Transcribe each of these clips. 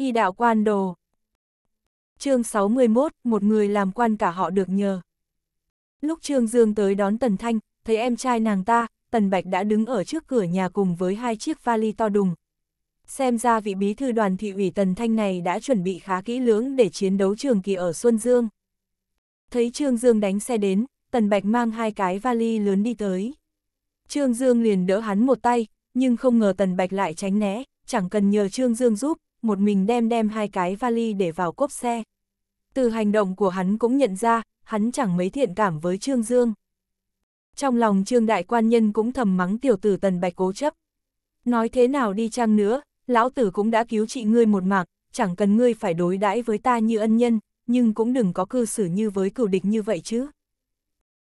y đạo quan đồ. chương 61, một người làm quan cả họ được nhờ. Lúc Trương Dương tới đón Tần Thanh, thấy em trai nàng ta, Tần Bạch đã đứng ở trước cửa nhà cùng với hai chiếc vali to đùng. Xem ra vị bí thư đoàn thị ủy Tần Thanh này đã chuẩn bị khá kỹ lưỡng để chiến đấu trường kỳ ở Xuân Dương. Thấy Trương Dương đánh xe đến, Tần Bạch mang hai cái vali lớn đi tới. Trương Dương liền đỡ hắn một tay, nhưng không ngờ Tần Bạch lại tránh né, chẳng cần nhờ Trương Dương giúp, một mình đem đem hai cái vali để vào cốp xe. Từ hành động của hắn cũng nhận ra, hắn chẳng mấy thiện cảm với Trương Dương. Trong lòng Trương Đại Quan Nhân cũng thầm mắng tiểu tử Tần Bạch cố chấp. Nói thế nào đi chăng nữa, lão tử cũng đã cứu chị ngươi một mạng, chẳng cần ngươi phải đối đãi với ta như ân nhân, nhưng cũng đừng có cư xử như với cửu địch như vậy chứ.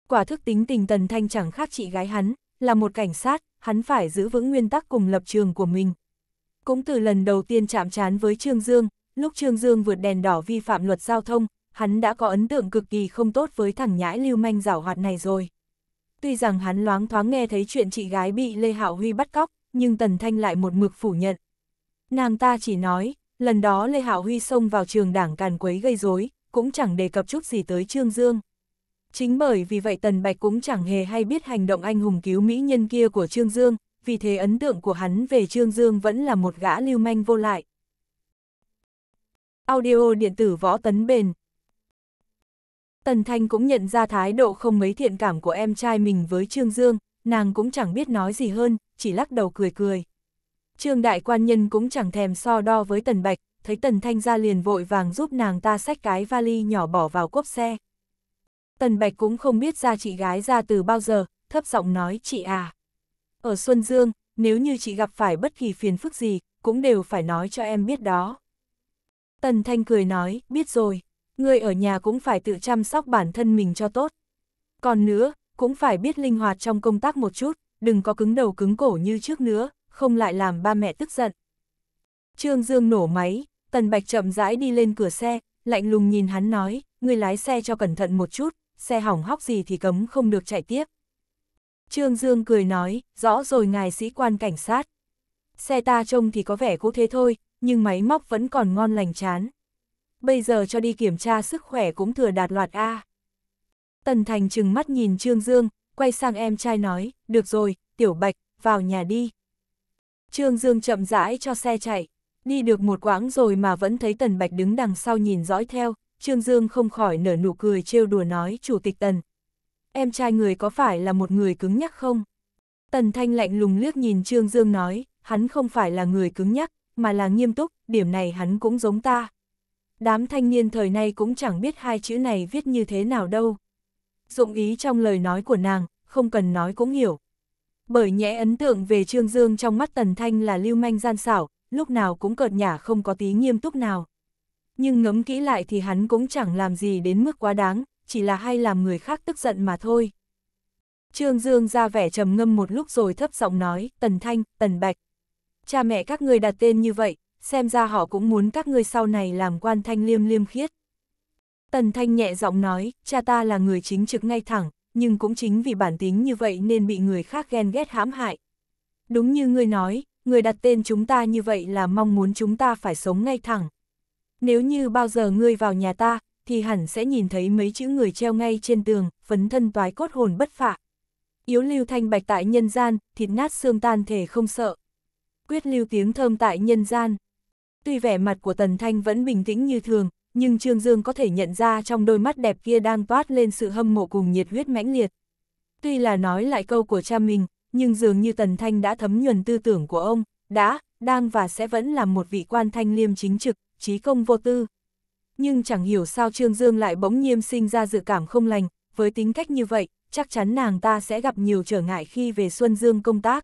Quả thức tính tình Tần Thanh chẳng khác chị gái hắn, là một cảnh sát, hắn phải giữ vững nguyên tắc cùng lập trường của mình, cũng từ lần đầu tiên chạm trán với Trương Dương, lúc Trương Dương vượt đèn đỏ vi phạm luật giao thông, hắn đã có ấn tượng cực kỳ không tốt với thằng nhãi lưu manh giảo hoạt này rồi. Tuy rằng hắn loáng thoáng nghe thấy chuyện chị gái bị Lê Hạo Huy bắt cóc, nhưng Tần Thanh lại một mực phủ nhận. Nàng ta chỉ nói, lần đó Lê Hạo Huy xông vào trường đảng càn quấy gây rối, cũng chẳng đề cập chút gì tới Trương Dương. Chính bởi vì vậy Tần Bạch cũng chẳng hề hay biết hành động anh hùng cứu mỹ nhân kia của Trương Dương, vì thế ấn tượng của hắn về Trương Dương vẫn là một gã lưu manh vô lại. Audio điện tử võ tấn bền Tần Thanh cũng nhận ra thái độ không mấy thiện cảm của em trai mình với Trương Dương, nàng cũng chẳng biết nói gì hơn, chỉ lắc đầu cười cười. Trương đại quan nhân cũng chẳng thèm so đo với Tần Bạch, thấy Tần Thanh ra liền vội vàng giúp nàng ta xách cái vali nhỏ bỏ vào cốp xe. Tần Bạch cũng không biết ra chị gái ra từ bao giờ, thấp giọng nói chị à. Ở Xuân Dương, nếu như chị gặp phải bất kỳ phiền phức gì, cũng đều phải nói cho em biết đó. Tần Thanh cười nói, biết rồi, người ở nhà cũng phải tự chăm sóc bản thân mình cho tốt. Còn nữa, cũng phải biết linh hoạt trong công tác một chút, đừng có cứng đầu cứng cổ như trước nữa, không lại làm ba mẹ tức giận. Trương Dương nổ máy, Tần Bạch chậm rãi đi lên cửa xe, lạnh lùng nhìn hắn nói, người lái xe cho cẩn thận một chút, xe hỏng hóc gì thì cấm không được chạy tiếp. Trương Dương cười nói, rõ rồi ngài sĩ quan cảnh sát. Xe ta trông thì có vẻ cũ thế thôi, nhưng máy móc vẫn còn ngon lành chán. Bây giờ cho đi kiểm tra sức khỏe cũng thừa đạt loạt A. Tần Thành chừng mắt nhìn Trương Dương, quay sang em trai nói, được rồi, tiểu bạch, vào nhà đi. Trương Dương chậm rãi cho xe chạy, đi được một quãng rồi mà vẫn thấy Tần Bạch đứng đằng sau nhìn dõi theo, Trương Dương không khỏi nở nụ cười trêu đùa nói, Chủ tịch Tần, em trai người có phải là một người cứng nhắc không? Tần Thanh lạnh lùng liếc nhìn Trương Dương nói, hắn không phải là người cứng nhắc, mà là nghiêm túc, điểm này hắn cũng giống ta. Đám thanh niên thời nay cũng chẳng biết hai chữ này viết như thế nào đâu. Dụng ý trong lời nói của nàng, không cần nói cũng hiểu. Bởi nhẽ ấn tượng về Trương Dương trong mắt Tần Thanh là lưu manh gian xảo, lúc nào cũng cợt nhả không có tí nghiêm túc nào. Nhưng ngấm kỹ lại thì hắn cũng chẳng làm gì đến mức quá đáng, chỉ là hay làm người khác tức giận mà thôi. Trương Dương ra vẻ trầm ngâm một lúc rồi thấp giọng nói, Tần Thanh, Tần Bạch. Cha mẹ các người đặt tên như vậy, xem ra họ cũng muốn các người sau này làm quan thanh liêm liêm khiết. Tần Thanh nhẹ giọng nói, cha ta là người chính trực ngay thẳng, nhưng cũng chính vì bản tính như vậy nên bị người khác ghen ghét hãm hại. Đúng như người nói, người đặt tên chúng ta như vậy là mong muốn chúng ta phải sống ngay thẳng. Nếu như bao giờ ngươi vào nhà ta, thì hẳn sẽ nhìn thấy mấy chữ người treo ngay trên tường, phấn thân toái cốt hồn bất phạ. Yếu lưu thanh bạch tại nhân gian, thịt nát xương tan thể không sợ. Quyết lưu tiếng thơm tại nhân gian. Tuy vẻ mặt của Tần Thanh vẫn bình tĩnh như thường, nhưng Trương Dương có thể nhận ra trong đôi mắt đẹp kia đang toát lên sự hâm mộ cùng nhiệt huyết mãnh liệt. Tuy là nói lại câu của cha mình, nhưng dường như Tần Thanh đã thấm nhuần tư tưởng của ông, đã, đang và sẽ vẫn là một vị quan thanh liêm chính trực, trí công vô tư, nhưng chẳng hiểu sao Trương Dương lại bỗng nhiên sinh ra dự cảm không lành, với tính cách như vậy, chắc chắn nàng ta sẽ gặp nhiều trở ngại khi về Xuân Dương công tác.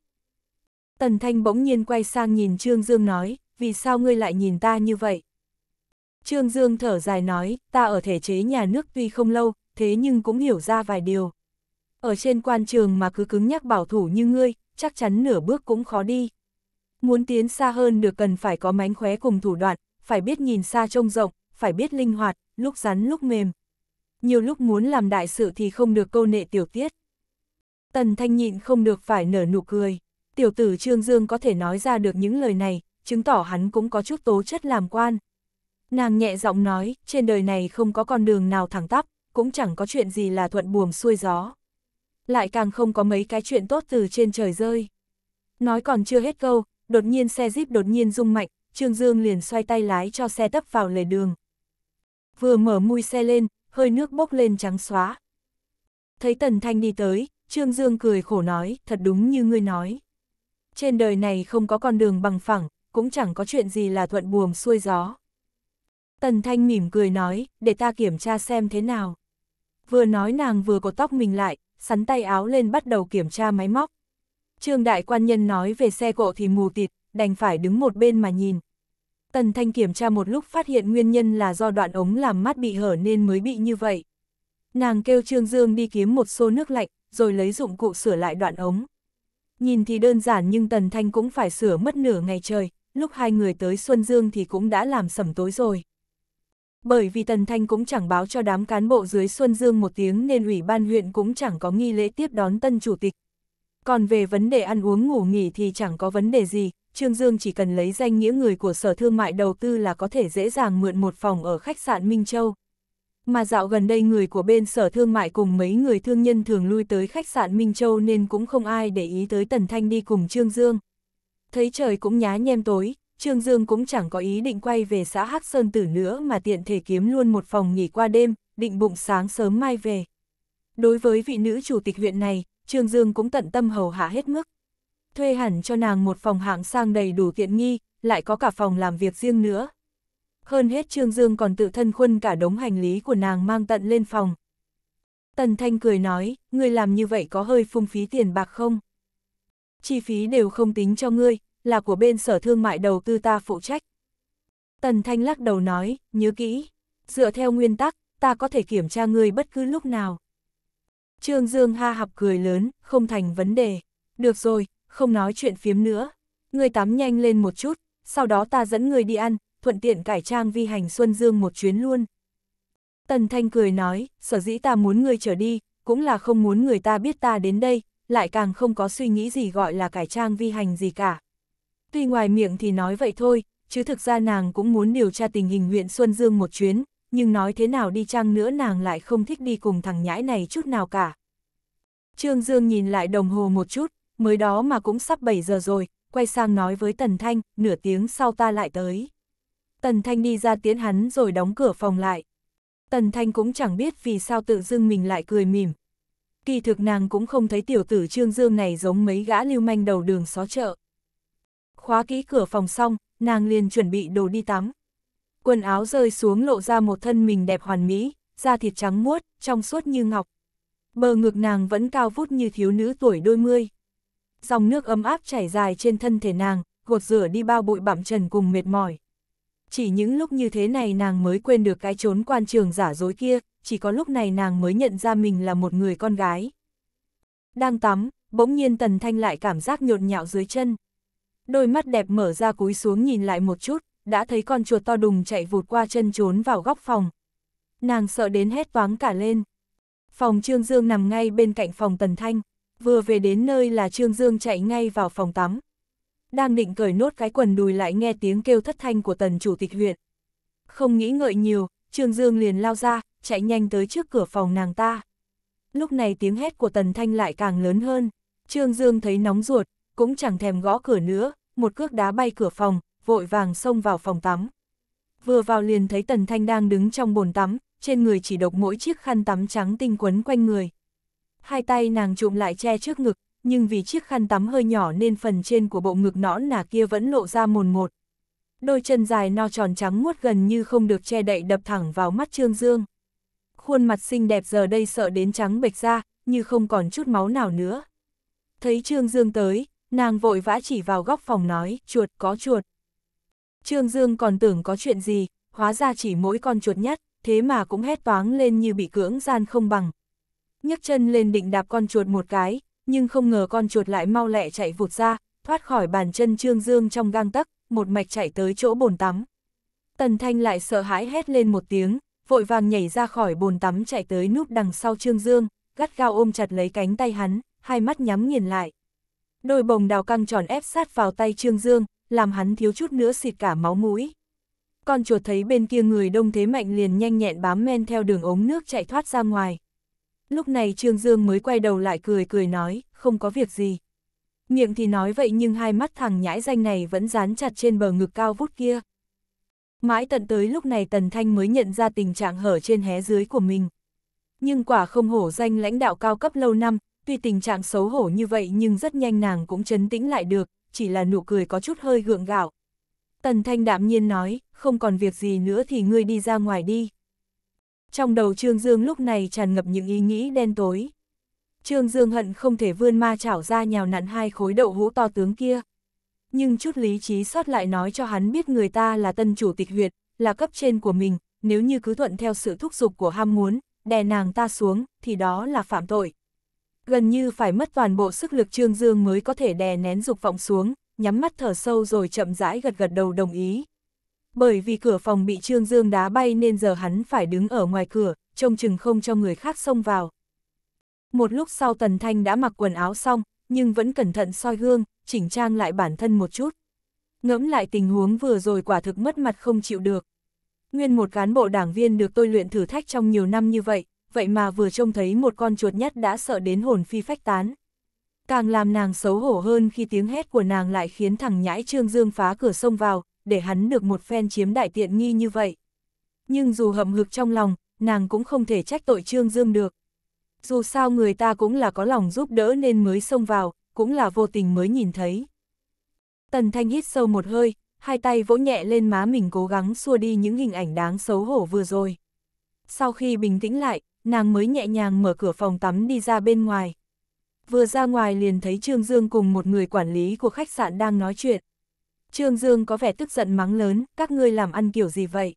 Tần Thanh bỗng nhiên quay sang nhìn Trương Dương nói, vì sao ngươi lại nhìn ta như vậy? Trương Dương thở dài nói, ta ở thể chế nhà nước tuy không lâu, thế nhưng cũng hiểu ra vài điều. Ở trên quan trường mà cứ cứng nhắc bảo thủ như ngươi, chắc chắn nửa bước cũng khó đi. Muốn tiến xa hơn được cần phải có mánh khóe cùng thủ đoạn, phải biết nhìn xa trông rộng, phải biết linh hoạt, lúc rắn lúc mềm. Nhiều lúc muốn làm đại sự thì không được câu nệ tiểu tiết. Tần Thanh nhịn không được phải nở nụ cười. Tiểu tử Trương Dương có thể nói ra được những lời này, chứng tỏ hắn cũng có chút tố chất làm quan. Nàng nhẹ giọng nói, trên đời này không có con đường nào thẳng tắp, cũng chẳng có chuyện gì là thuận buồm xuôi gió. Lại càng không có mấy cái chuyện tốt từ trên trời rơi. Nói còn chưa hết câu, đột nhiên xe jeep đột nhiên rung mạnh, Trương Dương liền xoay tay lái cho xe tấp vào lề đường vừa mở mui xe lên, hơi nước bốc lên trắng xóa. Thấy Tần Thanh đi tới, Trương Dương cười khổ nói, thật đúng như ngươi nói. Trên đời này không có con đường bằng phẳng, cũng chẳng có chuyện gì là thuận buồm xuôi gió. Tần Thanh mỉm cười nói, để ta kiểm tra xem thế nào. Vừa nói nàng vừa có tóc mình lại, sắn tay áo lên bắt đầu kiểm tra máy móc. Trương Đại Quan Nhân nói về xe cộ thì mù tịt, đành phải đứng một bên mà nhìn. Tần Thanh kiểm tra một lúc phát hiện nguyên nhân là do đoạn ống làm mát bị hở nên mới bị như vậy. Nàng kêu Trương Dương đi kiếm một xô nước lạnh, rồi lấy dụng cụ sửa lại đoạn ống. Nhìn thì đơn giản nhưng Tần Thanh cũng phải sửa mất nửa ngày trời, lúc hai người tới Xuân Dương thì cũng đã làm sẩm tối rồi. Bởi vì Tần Thanh cũng chẳng báo cho đám cán bộ dưới Xuân Dương một tiếng nên ủy ban huyện cũng chẳng có nghi lễ tiếp đón tân chủ tịch, còn về vấn đề ăn uống ngủ nghỉ thì chẳng có vấn đề gì, Trương Dương chỉ cần lấy danh nghĩa người của sở thương mại đầu tư là có thể dễ dàng mượn một phòng ở khách sạn Minh Châu. Mà dạo gần đây người của bên sở thương mại cùng mấy người thương nhân thường lui tới khách sạn Minh Châu nên cũng không ai để ý tới Tần Thanh đi cùng Trương Dương. Thấy trời cũng nhá nhem tối, Trương Dương cũng chẳng có ý định quay về xã Hắc Sơn Tử nữa mà tiện thể kiếm luôn một phòng nghỉ qua đêm, định bụng sáng sớm mai về. Đối với vị nữ chủ tịch huyện này, Trương Dương cũng tận tâm hầu hạ hết mức. Thuê hẳn cho nàng một phòng hạng sang đầy đủ tiện nghi, lại có cả phòng làm việc riêng nữa. Hơn hết Trương Dương còn tự thân khuân cả đống hành lý của nàng mang tận lên phòng. Tần Thanh cười nói, ngươi làm như vậy có hơi phung phí tiền bạc không? Chi phí đều không tính cho ngươi, là của bên sở thương mại đầu tư ta phụ trách. Tần Thanh lắc đầu nói, nhớ kỹ, dựa theo nguyên tắc, ta có thể kiểm tra ngươi bất cứ lúc nào. Trương Dương ha hạp cười lớn, không thành vấn đề. Được rồi, không nói chuyện phiếm nữa. Ngươi tắm nhanh lên một chút, sau đó ta dẫn người đi ăn, thuận tiện cải trang vi hành Xuân Dương một chuyến luôn. Tần Thanh cười nói, sở dĩ ta muốn người trở đi, cũng là không muốn người ta biết ta đến đây, lại càng không có suy nghĩ gì gọi là cải trang vi hành gì cả. Tuy ngoài miệng thì nói vậy thôi, chứ thực ra nàng cũng muốn điều tra tình hình huyện Xuân Dương một chuyến, nhưng nói thế nào đi chăng nữa nàng lại không thích đi cùng thằng nhãi này chút nào cả. Trương Dương nhìn lại đồng hồ một chút, mới đó mà cũng sắp 7 giờ rồi, quay sang nói với Tần Thanh, nửa tiếng sau ta lại tới. Tần Thanh đi ra tiến hắn rồi đóng cửa phòng lại. Tần Thanh cũng chẳng biết vì sao tự dưng mình lại cười mỉm. Kỳ thực nàng cũng không thấy tiểu tử Trương Dương này giống mấy gã lưu manh đầu đường xó chợ. Khóa kỹ cửa phòng xong, nàng liền chuẩn bị đồ đi tắm quần áo rơi xuống lộ ra một thân mình đẹp hoàn mỹ, da thịt trắng muốt, trong suốt như ngọc. Bờ ngực nàng vẫn cao vút như thiếu nữ tuổi đôi mươi. Dòng nước ấm áp chảy dài trên thân thể nàng, gột rửa đi bao bụi bặm trần cùng mệt mỏi. Chỉ những lúc như thế này nàng mới quên được cái trốn quan trường giả dối kia, chỉ có lúc này nàng mới nhận ra mình là một người con gái. Đang tắm, bỗng nhiên Tần Thanh lại cảm giác nhột nhạo dưới chân. Đôi mắt đẹp mở ra cúi xuống nhìn lại một chút, đã thấy con chuột to đùng chạy vụt qua chân trốn vào góc phòng. Nàng sợ đến hét toáng cả lên. Phòng Trương Dương nằm ngay bên cạnh phòng Tần Thanh, vừa về đến nơi là Trương Dương chạy ngay vào phòng tắm. Đang định cởi nốt cái quần đùi lại nghe tiếng kêu thất thanh của Tần Chủ tịch huyện. Không nghĩ ngợi nhiều, Trương Dương liền lao ra, chạy nhanh tới trước cửa phòng nàng ta. Lúc này tiếng hét của Tần Thanh lại càng lớn hơn. Trương Dương thấy nóng ruột, cũng chẳng thèm gõ cửa nữa, một cước đá bay cửa phòng, vội vàng xông vào phòng tắm. Vừa vào liền thấy Tần Thanh đang đứng trong bồn tắm, trên người chỉ độc mỗi chiếc khăn tắm trắng tinh quấn quanh người. Hai tay nàng trụm lại che trước ngực, nhưng vì chiếc khăn tắm hơi nhỏ nên phần trên của bộ ngực nõn nà kia vẫn lộ ra mồn một. Đôi chân dài no tròn trắng muốt gần như không được che đậy đập thẳng vào mắt Trương Dương. Khuôn mặt xinh đẹp giờ đây sợ đến trắng bệch ra, như không còn chút máu nào nữa. Thấy Trương Dương tới, nàng vội vã chỉ vào góc phòng nói, chuột có chuột. Trương Dương còn tưởng có chuyện gì, hóa ra chỉ mỗi con chuột nhắt, thế mà cũng hét toáng lên như bị cưỡng gian không bằng. nhấc chân lên định đạp con chuột một cái, nhưng không ngờ con chuột lại mau lẹ chạy vụt ra, thoát khỏi bàn chân Trương Dương trong gang tấc, một mạch chạy tới chỗ bồn tắm. Tần Thanh lại sợ hãi hét lên một tiếng, vội vàng nhảy ra khỏi bồn tắm chạy tới núp đằng sau Trương Dương, gắt gao ôm chặt lấy cánh tay hắn, hai mắt nhắm nghiền lại. Đôi bồng đào căng tròn ép sát vào tay Trương Dương, làm hắn thiếu chút nữa xịt cả máu mũi. Con chuột thấy bên kia người đông thế mạnh liền nhanh nhẹn bám men theo đường ống nước chạy thoát ra ngoài. Lúc này Trương Dương mới quay đầu lại cười cười nói, không có việc gì. Miệng thì nói vậy nhưng hai mắt thằng nhãi danh này vẫn dán chặt trên bờ ngực cao vút kia. Mãi tận tới lúc này Tần Thanh mới nhận ra tình trạng hở trên hé dưới của mình. Nhưng quả không hổ danh lãnh đạo cao cấp lâu năm, tuy tình trạng xấu hổ như vậy nhưng rất nhanh nàng cũng chấn tĩnh lại được, chỉ là nụ cười có chút hơi gượng gạo. Tần Thanh đạm nhiên nói, không còn việc gì nữa thì ngươi đi ra ngoài đi. Trong đầu Trương Dương lúc này tràn ngập những ý nghĩ đen tối. Trương Dương hận không thể vươn ma chảo ra nhào nặn hai khối đậu hũ to tướng kia. Nhưng chút lý trí sót lại nói cho hắn biết người ta là tân chủ tịch huyệt, là cấp trên của mình, nếu như cứ thuận theo sự thúc giục của ham muốn, đè nàng ta xuống, thì đó là phạm tội. Gần như phải mất toàn bộ sức lực Trương Dương mới có thể đè nén dục vọng xuống, nhắm mắt thở sâu rồi chậm rãi gật gật đầu đồng ý. Bởi vì cửa phòng bị Trương Dương đá bay nên giờ hắn phải đứng ở ngoài cửa, trông chừng không cho người khác xông vào. Một lúc sau Tần Thanh đã mặc quần áo xong, nhưng vẫn cẩn thận soi gương, chỉnh trang lại bản thân một chút. Ngẫm lại tình huống vừa rồi quả thực mất mặt không chịu được. Nguyên một cán bộ đảng viên được tôi luyện thử thách trong nhiều năm như vậy, vậy mà vừa trông thấy một con chuột nhắt đã sợ đến hồn phi phách tán. Càng làm nàng xấu hổ hơn khi tiếng hét của nàng lại khiến thằng nhãi Trương Dương phá cửa sông vào, để hắn được một phen chiếm đại tiện nghi như vậy. Nhưng dù hậm hực trong lòng, nàng cũng không thể trách tội Trương Dương được. Dù sao người ta cũng là có lòng giúp đỡ nên mới xông vào, cũng là vô tình mới nhìn thấy. Tần Thanh hít sâu một hơi, hai tay vỗ nhẹ lên má mình cố gắng xua đi những hình ảnh đáng xấu hổ vừa rồi. Sau khi bình tĩnh lại, nàng mới nhẹ nhàng mở cửa phòng tắm đi ra bên ngoài. Vừa ra ngoài liền thấy Trương Dương cùng một người quản lý của khách sạn đang nói chuyện. Trương Dương có vẻ tức giận mắng lớn, các ngươi làm ăn kiểu gì vậy?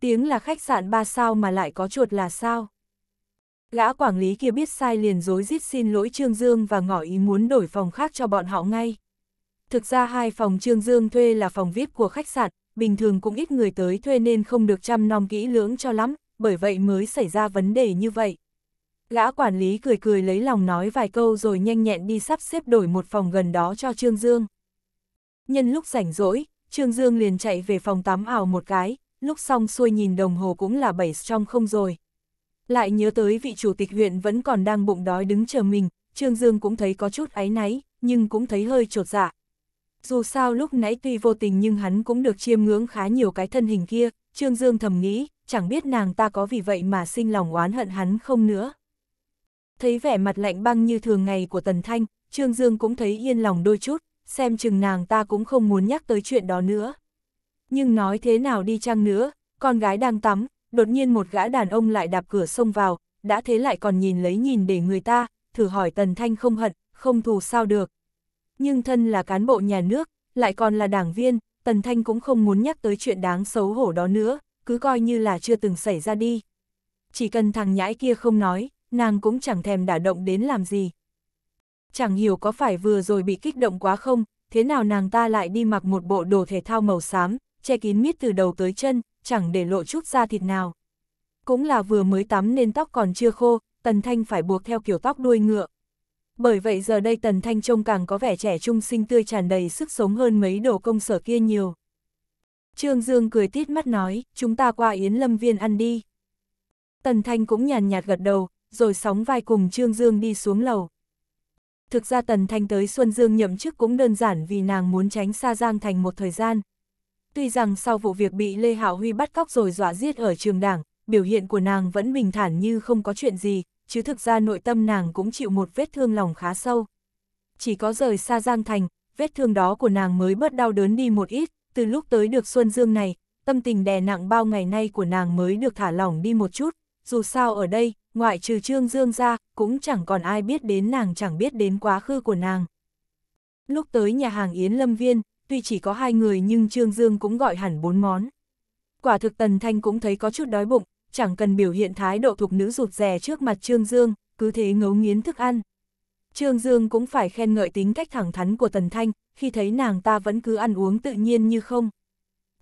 Tiếng là khách sạn ba sao mà lại có chuột là sao? Gã quản lý kia biết sai liền dối rít xin lỗi Trương Dương và ngỏ ý muốn đổi phòng khác cho bọn họ ngay. Thực ra hai phòng Trương Dương thuê là phòng VIP của khách sạn, bình thường cũng ít người tới thuê nên không được chăm nom kỹ lưỡng cho lắm, bởi vậy mới xảy ra vấn đề như vậy. Gã quản lý cười cười lấy lòng nói vài câu rồi nhanh nhẹn đi sắp xếp đổi một phòng gần đó cho Trương Dương. Nhân lúc rảnh rỗi, Trương Dương liền chạy về phòng tắm ảo một cái, lúc xong xuôi nhìn đồng hồ cũng là bảy trong không rồi. Lại nhớ tới vị chủ tịch huyện vẫn còn đang bụng đói đứng chờ mình, Trương Dương cũng thấy có chút áy náy, nhưng cũng thấy hơi trột dạ. Dù sao lúc nãy tuy vô tình nhưng hắn cũng được chiêm ngưỡng khá nhiều cái thân hình kia, Trương Dương thầm nghĩ, chẳng biết nàng ta có vì vậy mà sinh lòng oán hận hắn không nữa. Thấy vẻ mặt lạnh băng như thường ngày của Tần Thanh, Trương Dương cũng thấy yên lòng đôi chút, xem chừng nàng ta cũng không muốn nhắc tới chuyện đó nữa. Nhưng nói thế nào đi chăng nữa, con gái đang tắm, đột nhiên một gã đàn ông lại đạp cửa xông vào, đã thế lại còn nhìn lấy nhìn để người ta, thử hỏi Tần Thanh không hận, không thù sao được. Nhưng thân là cán bộ nhà nước, lại còn là đảng viên, Tần Thanh cũng không muốn nhắc tới chuyện đáng xấu hổ đó nữa, cứ coi như là chưa từng xảy ra đi. Chỉ cần thằng nhãi kia không nói, nàng cũng chẳng thèm đả động đến làm gì. Chẳng hiểu có phải vừa rồi bị kích động quá không, thế nào nàng ta lại đi mặc một bộ đồ thể thao màu xám, che kín mít từ đầu tới chân, chẳng để lộ chút da thịt nào. Cũng là vừa mới tắm nên tóc còn chưa khô, Tần Thanh phải buộc theo kiểu tóc đuôi ngựa. Bởi vậy giờ đây Tần Thanh trông càng có vẻ trẻ trung sinh tươi tràn đầy sức sống hơn mấy đồ công sở kia nhiều. Trương Dương cười tít mắt nói, chúng ta qua Yến Lâm Viên ăn đi. Tần Thanh cũng nhàn nhạt gật đầu, rồi sóng vai cùng Trương Dương đi xuống lầu. Thực ra Tần Thanh tới Xuân Dương nhậm chức cũng đơn giản vì nàng muốn tránh xa Giang Thành một thời gian. Tuy rằng sau vụ việc bị Lê Hạo Huy bắt cóc rồi dọa giết ở trường đảng, biểu hiện của nàng vẫn bình thản như không có chuyện gì, chứ thực ra nội tâm nàng cũng chịu một vết thương lòng khá sâu. Chỉ có rời xa Giang Thành, vết thương đó của nàng mới bớt đau đớn đi một ít, từ lúc tới được Xuân Dương này, tâm tình đè nặng bao ngày nay của nàng mới được thả lỏng đi một chút, dù sao ở đây, ngoại trừ Trương Dương ra, cũng chẳng còn ai biết đến nàng chẳng biết đến quá khứ của nàng. Lúc tới nhà hàng Yến Lâm Viên, tuy chỉ có hai người nhưng Trương Dương cũng gọi hẳn bốn món. Quả thực Tần Thanh cũng thấy có chút đói bụng, chẳng cần biểu hiện thái độ thuộc nữ rụt rè trước mặt Trương Dương, cứ thế ngấu nghiến thức ăn. Trương Dương cũng phải khen ngợi tính cách thẳng thắn của Tần Thanh, khi thấy nàng ta vẫn cứ ăn uống tự nhiên như không.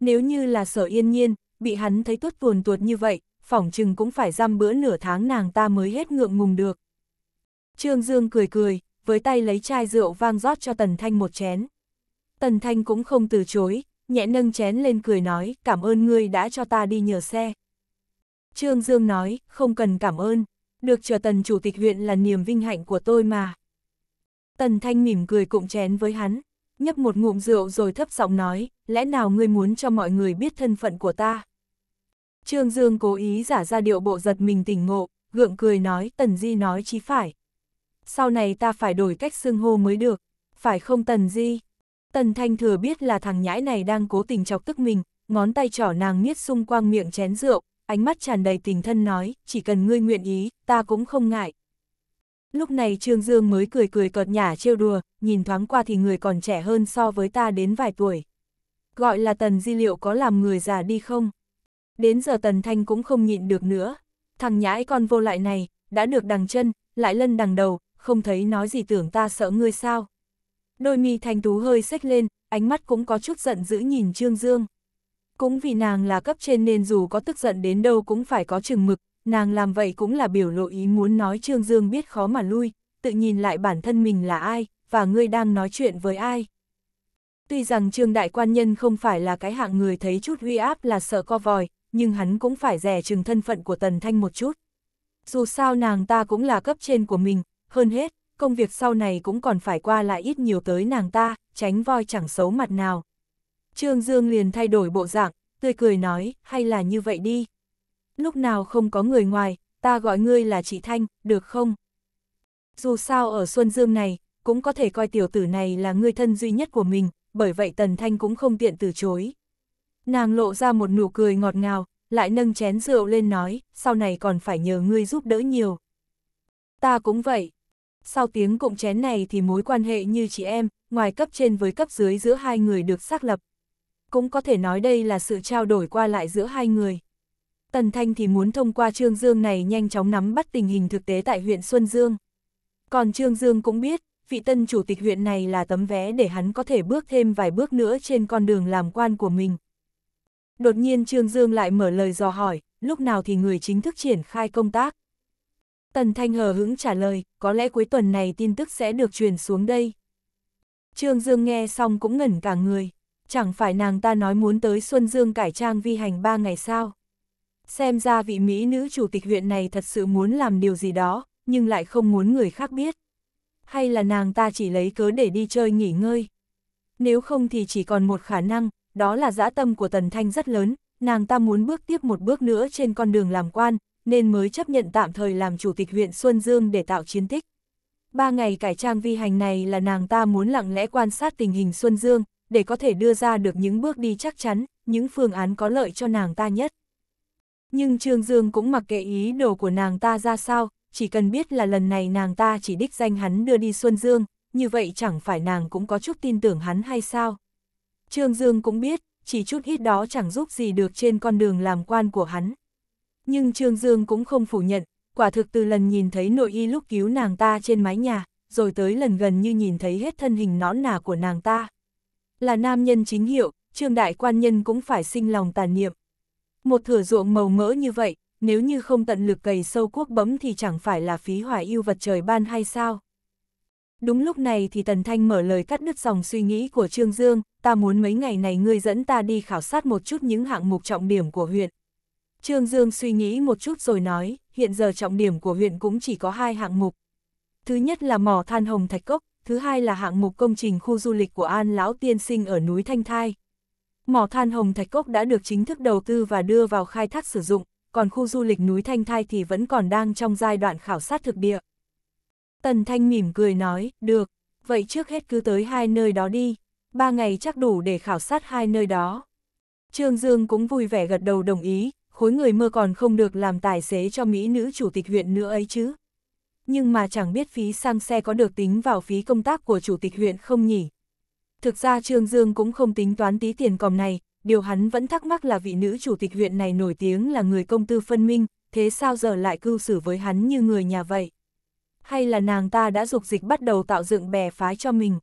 Nếu như là sở yên nhiên, bị hắn thấy tuốt buồn tuột như vậy, phỏng chừng cũng phải giam bữa nửa tháng nàng ta mới hết ngượng ngùng được. Trương Dương cười cười, với tay lấy chai rượu vang rót cho Tần Thanh một chén. Tần Thanh cũng không từ chối, nhẹ nâng chén lên cười nói, cảm ơn ngươi đã cho ta đi nhờ xe. Trương Dương nói, không cần cảm ơn, được chờ Tần Chủ tịch huyện là niềm vinh hạnh của tôi mà. Tần Thanh mỉm cười cụm chén với hắn, nhấp một ngụm rượu rồi thấp giọng nói, lẽ nào ngươi muốn cho mọi người biết thân phận của ta? Trương Dương cố ý giả ra điệu bộ giật mình tỉnh ngộ, gượng cười nói Tần Di nói chí phải. Sau này ta phải đổi cách xưng hô mới được, phải không Tần Di? Tần Thanh thừa biết là thằng nhãi này đang cố tình chọc tức mình, ngón tay trỏ nàng niết xung quanh miệng chén rượu, ánh mắt tràn đầy tình thân nói, chỉ cần ngươi nguyện ý, ta cũng không ngại, Lúc này Trương Dương mới cười cười cợt nhả trêu đùa, nhìn thoáng qua thì người còn trẻ hơn so với ta đến vài tuổi. Gọi là Tần Di liệu có làm người già đi không? Đến giờ Tần Thanh cũng không nhịn được nữa. Thằng nhãi con vô lại này, đã được đằng chân, lại lân đằng đầu, không thấy nói gì tưởng ta sợ ngươi sao. Đôi mi thanh tú hơi xếch lên, ánh mắt cũng có chút giận dữ nhìn Trương Dương. Cũng vì nàng là cấp trên nên dù có tức giận đến đâu cũng phải có chừng mực, nàng làm vậy cũng là biểu lộ ý muốn nói Trương Dương biết khó mà lui, tự nhìn lại bản thân mình là ai, và ngươi đang nói chuyện với ai. Tuy rằng Trương Đại Quan Nhân không phải là cái hạng người thấy chút uy áp là sợ co vòi, nhưng hắn cũng phải rẻ chừng thân phận của Tần Thanh một chút. Dù sao nàng ta cũng là cấp trên của mình, hơn hết, công việc sau này cũng còn phải qua lại ít nhiều tới nàng ta, tránh voi chẳng xấu mặt nào. Trương Dương liền thay đổi bộ dạng, tươi cười nói, hay là như vậy đi lúc nào không có người ngoài, ta gọi ngươi là chị Thanh, được không? Dù sao ở Xuân Dương này, cũng có thể coi tiểu tử này là người thân duy nhất của mình, bởi vậy Tần Thanh cũng không tiện từ chối. Nàng lộ ra một nụ cười ngọt ngào, lại nâng chén rượu lên nói, sau này còn phải nhờ ngươi giúp đỡ nhiều. Ta cũng vậy. Sau tiếng cụm chén này thì mối quan hệ như chị em, ngoài cấp trên với cấp dưới giữa hai người được xác lập. Cũng có thể nói đây là sự trao đổi qua lại giữa hai người. Tần Thanh thì muốn thông qua Trương Dương này nhanh chóng nắm bắt tình hình thực tế tại huyện Xuân Dương. Còn Trương Dương cũng biết, vị tân chủ tịch huyện này là tấm vé để hắn có thể bước thêm vài bước nữa trên con đường làm quan của mình. Đột nhiên Trương Dương lại mở lời dò hỏi, lúc nào thì người chính thức triển khai công tác. Tần Thanh hờ hững trả lời, có lẽ cuối tuần này tin tức sẽ được truyền xuống đây. Trương Dương nghe xong cũng ngẩn cả người, chẳng phải nàng ta nói muốn tới Xuân Dương cải trang vi hành ba ngày sao. Xem ra vị Mỹ nữ chủ tịch huyện này thật sự muốn làm điều gì đó, nhưng lại không muốn người khác biết. Hay là nàng ta chỉ lấy cớ để đi chơi nghỉ ngơi. Nếu không thì chỉ còn một khả năng, đó là dã tâm của Tần Thanh rất lớn, nàng ta muốn bước tiếp một bước nữa trên con đường làm quan, nên mới chấp nhận tạm thời làm chủ tịch huyện Xuân Dương để tạo chiến tích. Ba ngày cải trang vi hành này là nàng ta muốn lặng lẽ quan sát tình hình Xuân Dương, để có thể đưa ra được những bước đi chắc chắn, những phương án có lợi cho nàng ta nhất. Nhưng Trương Dương cũng mặc kệ ý đồ của nàng ta ra sao, chỉ cần biết là lần này nàng ta chỉ đích danh hắn đưa đi Xuân Dương, như vậy chẳng phải nàng cũng có chút tin tưởng hắn hay sao. Trương Dương cũng biết, chỉ chút ít đó chẳng giúp gì được trên con đường làm quan của hắn. Nhưng Trương Dương cũng không phủ nhận, quả thực từ lần nhìn thấy nội y lúc cứu nàng ta trên mái nhà, rồi tới lần gần như nhìn thấy hết thân hình nõn nà của nàng ta. Là nam nhân chính hiệu, Trương Đại Quan Nhân cũng phải sinh lòng tàn niệm. Một thửa ruộng màu mỡ như vậy, nếu như không tận lực cày sâu cuốc bấm thì chẳng phải là phí hoài yêu vật trời ban hay sao? Đúng lúc này thì Tần Thanh mở lời cắt đứt dòng suy nghĩ của Trương Dương, ta muốn mấy ngày này ngươi dẫn ta đi khảo sát một chút những hạng mục trọng điểm của huyện. Trương Dương suy nghĩ một chút rồi nói, hiện giờ trọng điểm của huyện cũng chỉ có hai hạng mục. Thứ nhất là mỏ than hồng thạch cốc, thứ hai là hạng mục công trình khu du lịch của An Lão Tiên Sinh ở núi Thanh Thai, Mỏ than Hồng Thạch Cốc đã được chính thức đầu tư và đưa vào khai thác sử dụng, còn khu du lịch núi Thanh Thai thì vẫn còn đang trong giai đoạn khảo sát thực địa. Tần Thanh mỉm cười nói, được, vậy trước hết cứ tới hai nơi đó đi, ba ngày chắc đủ để khảo sát hai nơi đó. Trương Dương cũng vui vẻ gật đầu đồng ý, khối người mơ còn không được làm tài xế cho Mỹ nữ chủ tịch huyện nữa ấy chứ. Nhưng mà chẳng biết phí sang xe có được tính vào phí công tác của chủ tịch huyện không nhỉ? Thực ra Trương Dương cũng không tính toán tí tiền còm này, điều hắn vẫn thắc mắc là vị nữ chủ tịch huyện này nổi tiếng là người công tư phân minh, thế sao giờ lại cư xử với hắn như người nhà vậy? Hay là nàng ta đã dục dịch bắt đầu tạo dựng bè phái cho mình?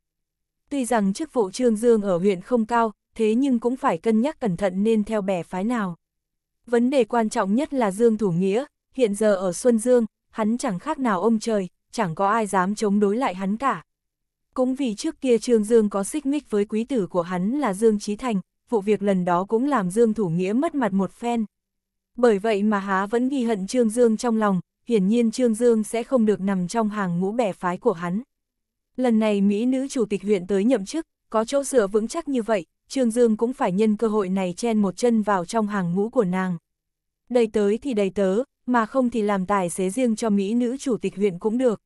Tuy rằng chức vụ Trương Dương ở huyện không cao, thế nhưng cũng phải cân nhắc cẩn thận nên theo bè phái nào. Vấn đề quan trọng nhất là Dương Thủ Nghĩa, hiện giờ ở Xuân Dương, hắn chẳng khác nào ông trời, chẳng có ai dám chống đối lại hắn cả. Cũng vì trước kia Trương Dương có xích mích với quý tử của hắn là Dương Trí Thành, vụ việc lần đó cũng làm Dương Thủ Nghĩa mất mặt một phen. Bởi vậy mà há vẫn ghi hận Trương Dương trong lòng, hiển nhiên Trương Dương sẽ không được nằm trong hàng ngũ bẻ phái của hắn. Lần này Mỹ nữ chủ tịch huyện tới nhậm chức, có chỗ dựa vững chắc như vậy, Trương Dương cũng phải nhân cơ hội này chen một chân vào trong hàng ngũ của nàng. Đầy tới thì đầy tớ, mà không thì làm tài xế riêng cho Mỹ nữ chủ tịch huyện cũng được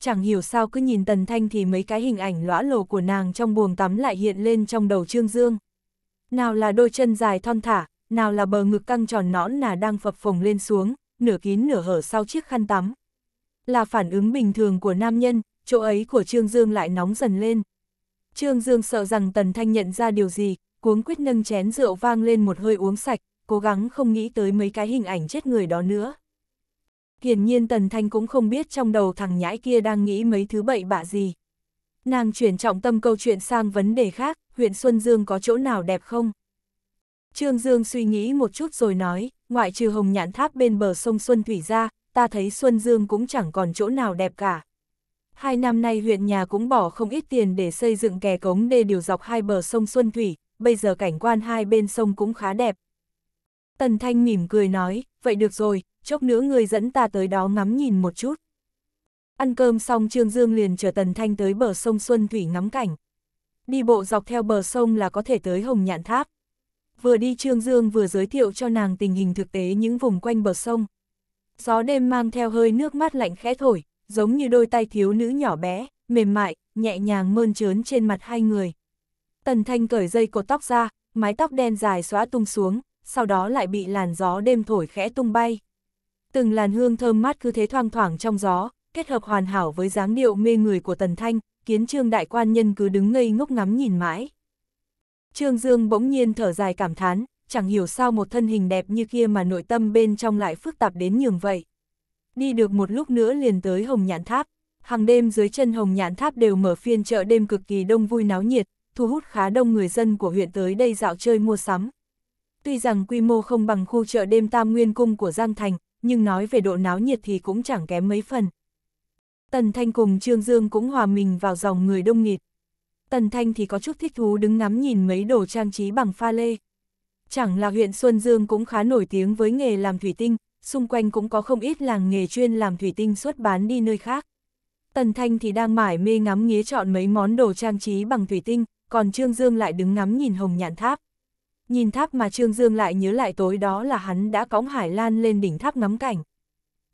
chẳng hiểu sao cứ nhìn Tần Thanh thì mấy cái hình ảnh lõa lồ của nàng trong buồng tắm lại hiện lên trong đầu Trương Dương. Nào là đôi chân dài thon thả, nào là bờ ngực căng tròn nõn nà đang phập phồng lên xuống, nửa kín nửa hở sau chiếc khăn tắm. Là phản ứng bình thường của nam nhân, chỗ ấy của Trương Dương lại nóng dần lên. Trương Dương sợ rằng Tần Thanh nhận ra điều gì, cuống quyết nâng chén rượu vang lên một hơi uống sạch, cố gắng không nghĩ tới mấy cái hình ảnh chết người đó nữa. Hiển nhiên Tần Thanh cũng không biết trong đầu thằng nhãi kia đang nghĩ mấy thứ bậy bạ gì. Nàng chuyển trọng tâm câu chuyện sang vấn đề khác, huyện Xuân Dương có chỗ nào đẹp không? Trương Dương suy nghĩ một chút rồi nói, ngoại trừ hồng nhãn tháp bên bờ sông Xuân Thủy ra, ta thấy Xuân Dương cũng chẳng còn chỗ nào đẹp cả. Hai năm nay huyện nhà cũng bỏ không ít tiền để xây dựng kè cống đê điều dọc hai bờ sông Xuân Thủy, bây giờ cảnh quan hai bên sông cũng khá đẹp. Tần Thanh mỉm cười nói, vậy được rồi, chốc nữa người dẫn ta tới đó ngắm nhìn một chút. Ăn cơm xong Trương Dương liền chở Tần Thanh tới bờ sông Xuân Thủy ngắm cảnh. Đi bộ dọc theo bờ sông là có thể tới Hồng Nhạn Tháp. Vừa đi Trương Dương vừa giới thiệu cho nàng tình hình thực tế những vùng quanh bờ sông. Gió đêm mang theo hơi nước mát lạnh khẽ thổi, giống như đôi tay thiếu nữ nhỏ bé, mềm mại, nhẹ nhàng mơn trớn trên mặt hai người. Tần Thanh cởi dây cột tóc ra, mái tóc đen dài xóa tung xuống, sau đó lại bị làn gió đêm thổi khẽ tung bay từng làn hương thơm mát cứ thế thoang thoảng trong gió, kết hợp hoàn hảo với dáng điệu mê người của Tần Thanh, khiến Trương đại quan nhân cứ đứng ngây ngốc ngắm nhìn mãi. Trương Dương bỗng nhiên thở dài cảm thán, chẳng hiểu sao một thân hình đẹp như kia mà nội tâm bên trong lại phức tạp đến nhường vậy. Đi được một lúc nữa liền tới Hồng Nhạn Tháp, hàng đêm dưới chân Hồng Nhạn Tháp đều mở phiên chợ đêm cực kỳ đông vui náo nhiệt, thu hút khá đông người dân của huyện tới đây dạo chơi mua sắm. Tuy rằng quy mô không bằng khu chợ đêm Tam Nguyên Cung của Giang Thành, nhưng nói về độ náo nhiệt thì cũng chẳng kém mấy phần. Tần Thanh cùng Trương Dương cũng hòa mình vào dòng người đông nghịt. Tần Thanh thì có chút thích thú đứng ngắm nhìn mấy đồ trang trí bằng pha lê. Chẳng là huyện Xuân Dương cũng khá nổi tiếng với nghề làm thủy tinh, xung quanh cũng có không ít làng nghề chuyên làm thủy tinh xuất bán đi nơi khác. Tần Thanh thì đang mải mê ngắm nghía chọn mấy món đồ trang trí bằng thủy tinh, còn Trương Dương lại đứng ngắm nhìn hồng nhạn tháp. Nhìn tháp mà Trương Dương lại nhớ lại tối đó là hắn đã cõng Hải Lan lên đỉnh tháp ngắm cảnh.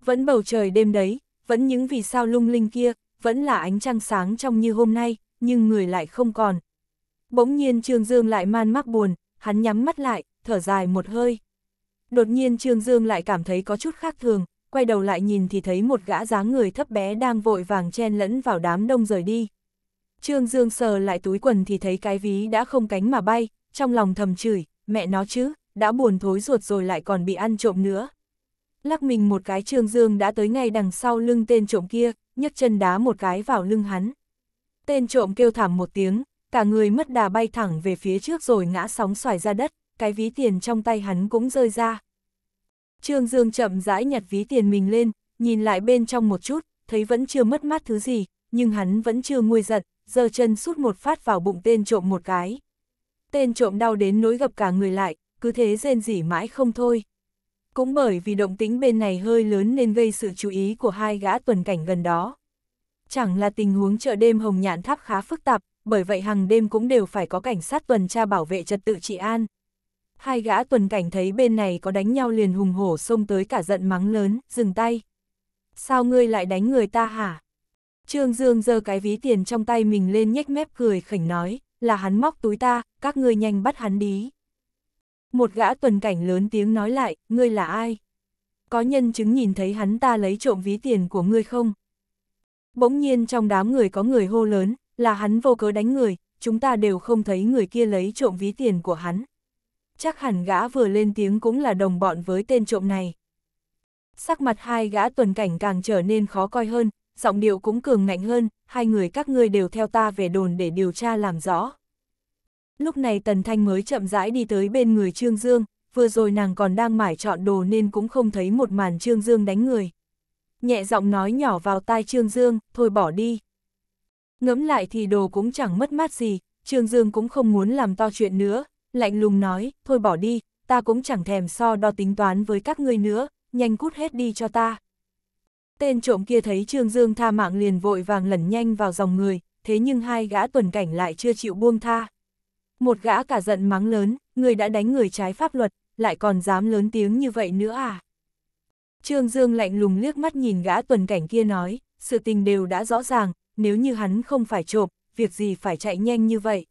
Vẫn bầu trời đêm đấy, vẫn những vì sao lung linh kia, vẫn là ánh trăng sáng trong như hôm nay, nhưng người lại không còn. Bỗng nhiên Trương Dương lại man mắc buồn, hắn nhắm mắt lại, thở dài một hơi. Đột nhiên Trương Dương lại cảm thấy có chút khác thường, quay đầu lại nhìn thì thấy một gã dáng người thấp bé đang vội vàng chen lẫn vào đám đông rời đi. Trương Dương sờ lại túi quần thì thấy cái ví đã không cánh mà bay, trong lòng thầm chửi, mẹ nó chứ, đã buồn thối ruột rồi lại còn bị ăn trộm nữa. Lắc mình một cái Trương Dương đã tới ngay đằng sau lưng tên trộm kia, nhấc chân đá một cái vào lưng hắn. Tên trộm kêu thảm một tiếng, cả người mất đà bay thẳng về phía trước rồi ngã sóng xoài ra đất, cái ví tiền trong tay hắn cũng rơi ra. Trương Dương chậm rãi nhặt ví tiền mình lên, nhìn lại bên trong một chút, thấy vẫn chưa mất mát thứ gì, nhưng hắn vẫn chưa nguôi giận, giơ chân sút một phát vào bụng tên trộm một cái tên trộm đau đến nỗi gặp cả người lại, cứ thế rên rỉ mãi không thôi. Cũng bởi vì động tính bên này hơi lớn nên gây sự chú ý của hai gã tuần cảnh gần đó. Chẳng là tình huống chợ đêm Hồng Nhạn Tháp khá phức tạp, bởi vậy hàng đêm cũng đều phải có cảnh sát tuần tra bảo vệ trật tự trị an. Hai gã tuần cảnh thấy bên này có đánh nhau liền hùng hổ xông tới cả giận mắng lớn, dừng tay. Sao ngươi lại đánh người ta hả? Trương Dương giơ cái ví tiền trong tay mình lên nhếch mép cười khỉnh nói, là hắn móc túi ta, các ngươi nhanh bắt hắn đi. Một gã tuần cảnh lớn tiếng nói lại, ngươi là ai? Có nhân chứng nhìn thấy hắn ta lấy trộm ví tiền của ngươi không? Bỗng nhiên trong đám người có người hô lớn, là hắn vô cớ đánh người, chúng ta đều không thấy người kia lấy trộm ví tiền của hắn. Chắc hẳn gã vừa lên tiếng cũng là đồng bọn với tên trộm này. Sắc mặt hai gã tuần cảnh càng trở nên khó coi hơn, giọng điệu cũng cường ngạnh hơn, hai người các ngươi đều theo ta về đồn để điều tra làm rõ. Lúc này Tần Thanh mới chậm rãi đi tới bên người Trương Dương, vừa rồi nàng còn đang mải chọn đồ nên cũng không thấy một màn Trương Dương đánh người. Nhẹ giọng nói nhỏ vào tai Trương Dương, thôi bỏ đi. Ngẫm lại thì đồ cũng chẳng mất mát gì, Trương Dương cũng không muốn làm to chuyện nữa, lạnh lùng nói, thôi bỏ đi, ta cũng chẳng thèm so đo tính toán với các ngươi nữa, nhanh cút hết đi cho ta. Tên trộm kia thấy Trương Dương tha mạng liền vội vàng lẩn nhanh vào dòng người, thế nhưng hai gã tuần cảnh lại chưa chịu buông tha. Một gã cả giận mắng lớn, người đã đánh người trái pháp luật, lại còn dám lớn tiếng như vậy nữa à? Trương Dương lạnh lùng liếc mắt nhìn gã tuần cảnh kia nói, sự tình đều đã rõ ràng, nếu như hắn không phải trộm, việc gì phải chạy nhanh như vậy.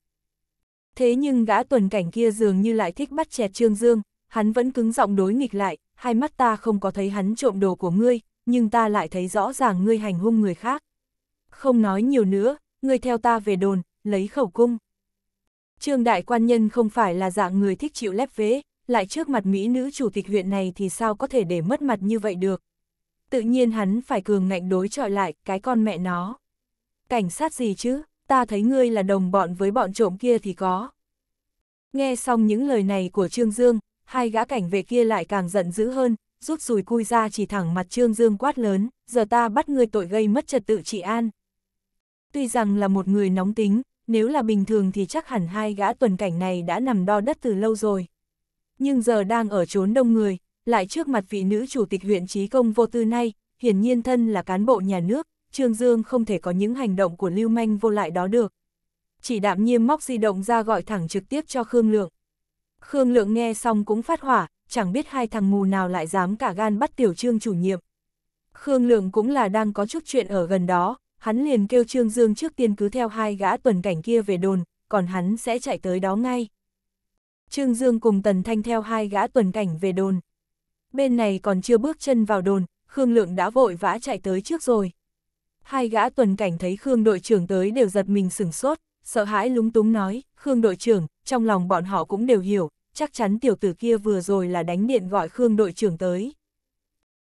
Thế nhưng gã tuần cảnh kia dường như lại thích bắt chẹt Trương Dương, hắn vẫn cứng giọng đối nghịch lại, hai mắt ta không có thấy hắn trộm đồ của ngươi, nhưng ta lại thấy rõ ràng ngươi hành hung người khác. Không nói nhiều nữa, ngươi theo ta về đồn, lấy khẩu cung. Trương đại quan nhân không phải là dạng người thích chịu lép vế, lại trước mặt mỹ nữ chủ tịch huyện này thì sao có thể để mất mặt như vậy được. Tự nhiên hắn phải cường ngạnh đối trọi lại cái con mẹ nó. Cảnh sát gì chứ, ta thấy ngươi là đồng bọn với bọn trộm kia thì có. Nghe xong những lời này của Trương Dương, hai gã cảnh vệ kia lại càng giận dữ hơn, rút rùi cui ra chỉ thẳng mặt Trương Dương quát lớn, giờ ta bắt ngươi tội gây mất trật tự trị an. Tuy rằng là một người nóng tính, nếu là bình thường thì chắc hẳn hai gã tuần cảnh này đã nằm đo đất từ lâu rồi. Nhưng giờ đang ở trốn đông người, lại trước mặt vị nữ chủ tịch huyện trí công vô tư nay, hiển nhiên thân là cán bộ nhà nước, Trương Dương không thể có những hành động của lưu manh vô lại đó được. Chỉ đạm nhiên móc di động ra gọi thẳng trực tiếp cho Khương Lượng. Khương Lượng nghe xong cũng phát hỏa, chẳng biết hai thằng mù nào lại dám cả gan bắt tiểu trương chủ nhiệm. Khương Lượng cũng là đang có chút chuyện ở gần đó, hắn liền kêu Trương Dương trước tiên cứ theo hai gã tuần cảnh kia về đồn, còn hắn sẽ chạy tới đó ngay. Trương Dương cùng Tần Thanh theo hai gã tuần cảnh về đồn. Bên này còn chưa bước chân vào đồn, Khương Lượng đã vội vã chạy tới trước rồi. Hai gã tuần cảnh thấy Khương đội trưởng tới đều giật mình sửng sốt, sợ hãi lúng túng nói, Khương đội trưởng, trong lòng bọn họ cũng đều hiểu, chắc chắn tiểu tử kia vừa rồi là đánh điện gọi Khương đội trưởng tới.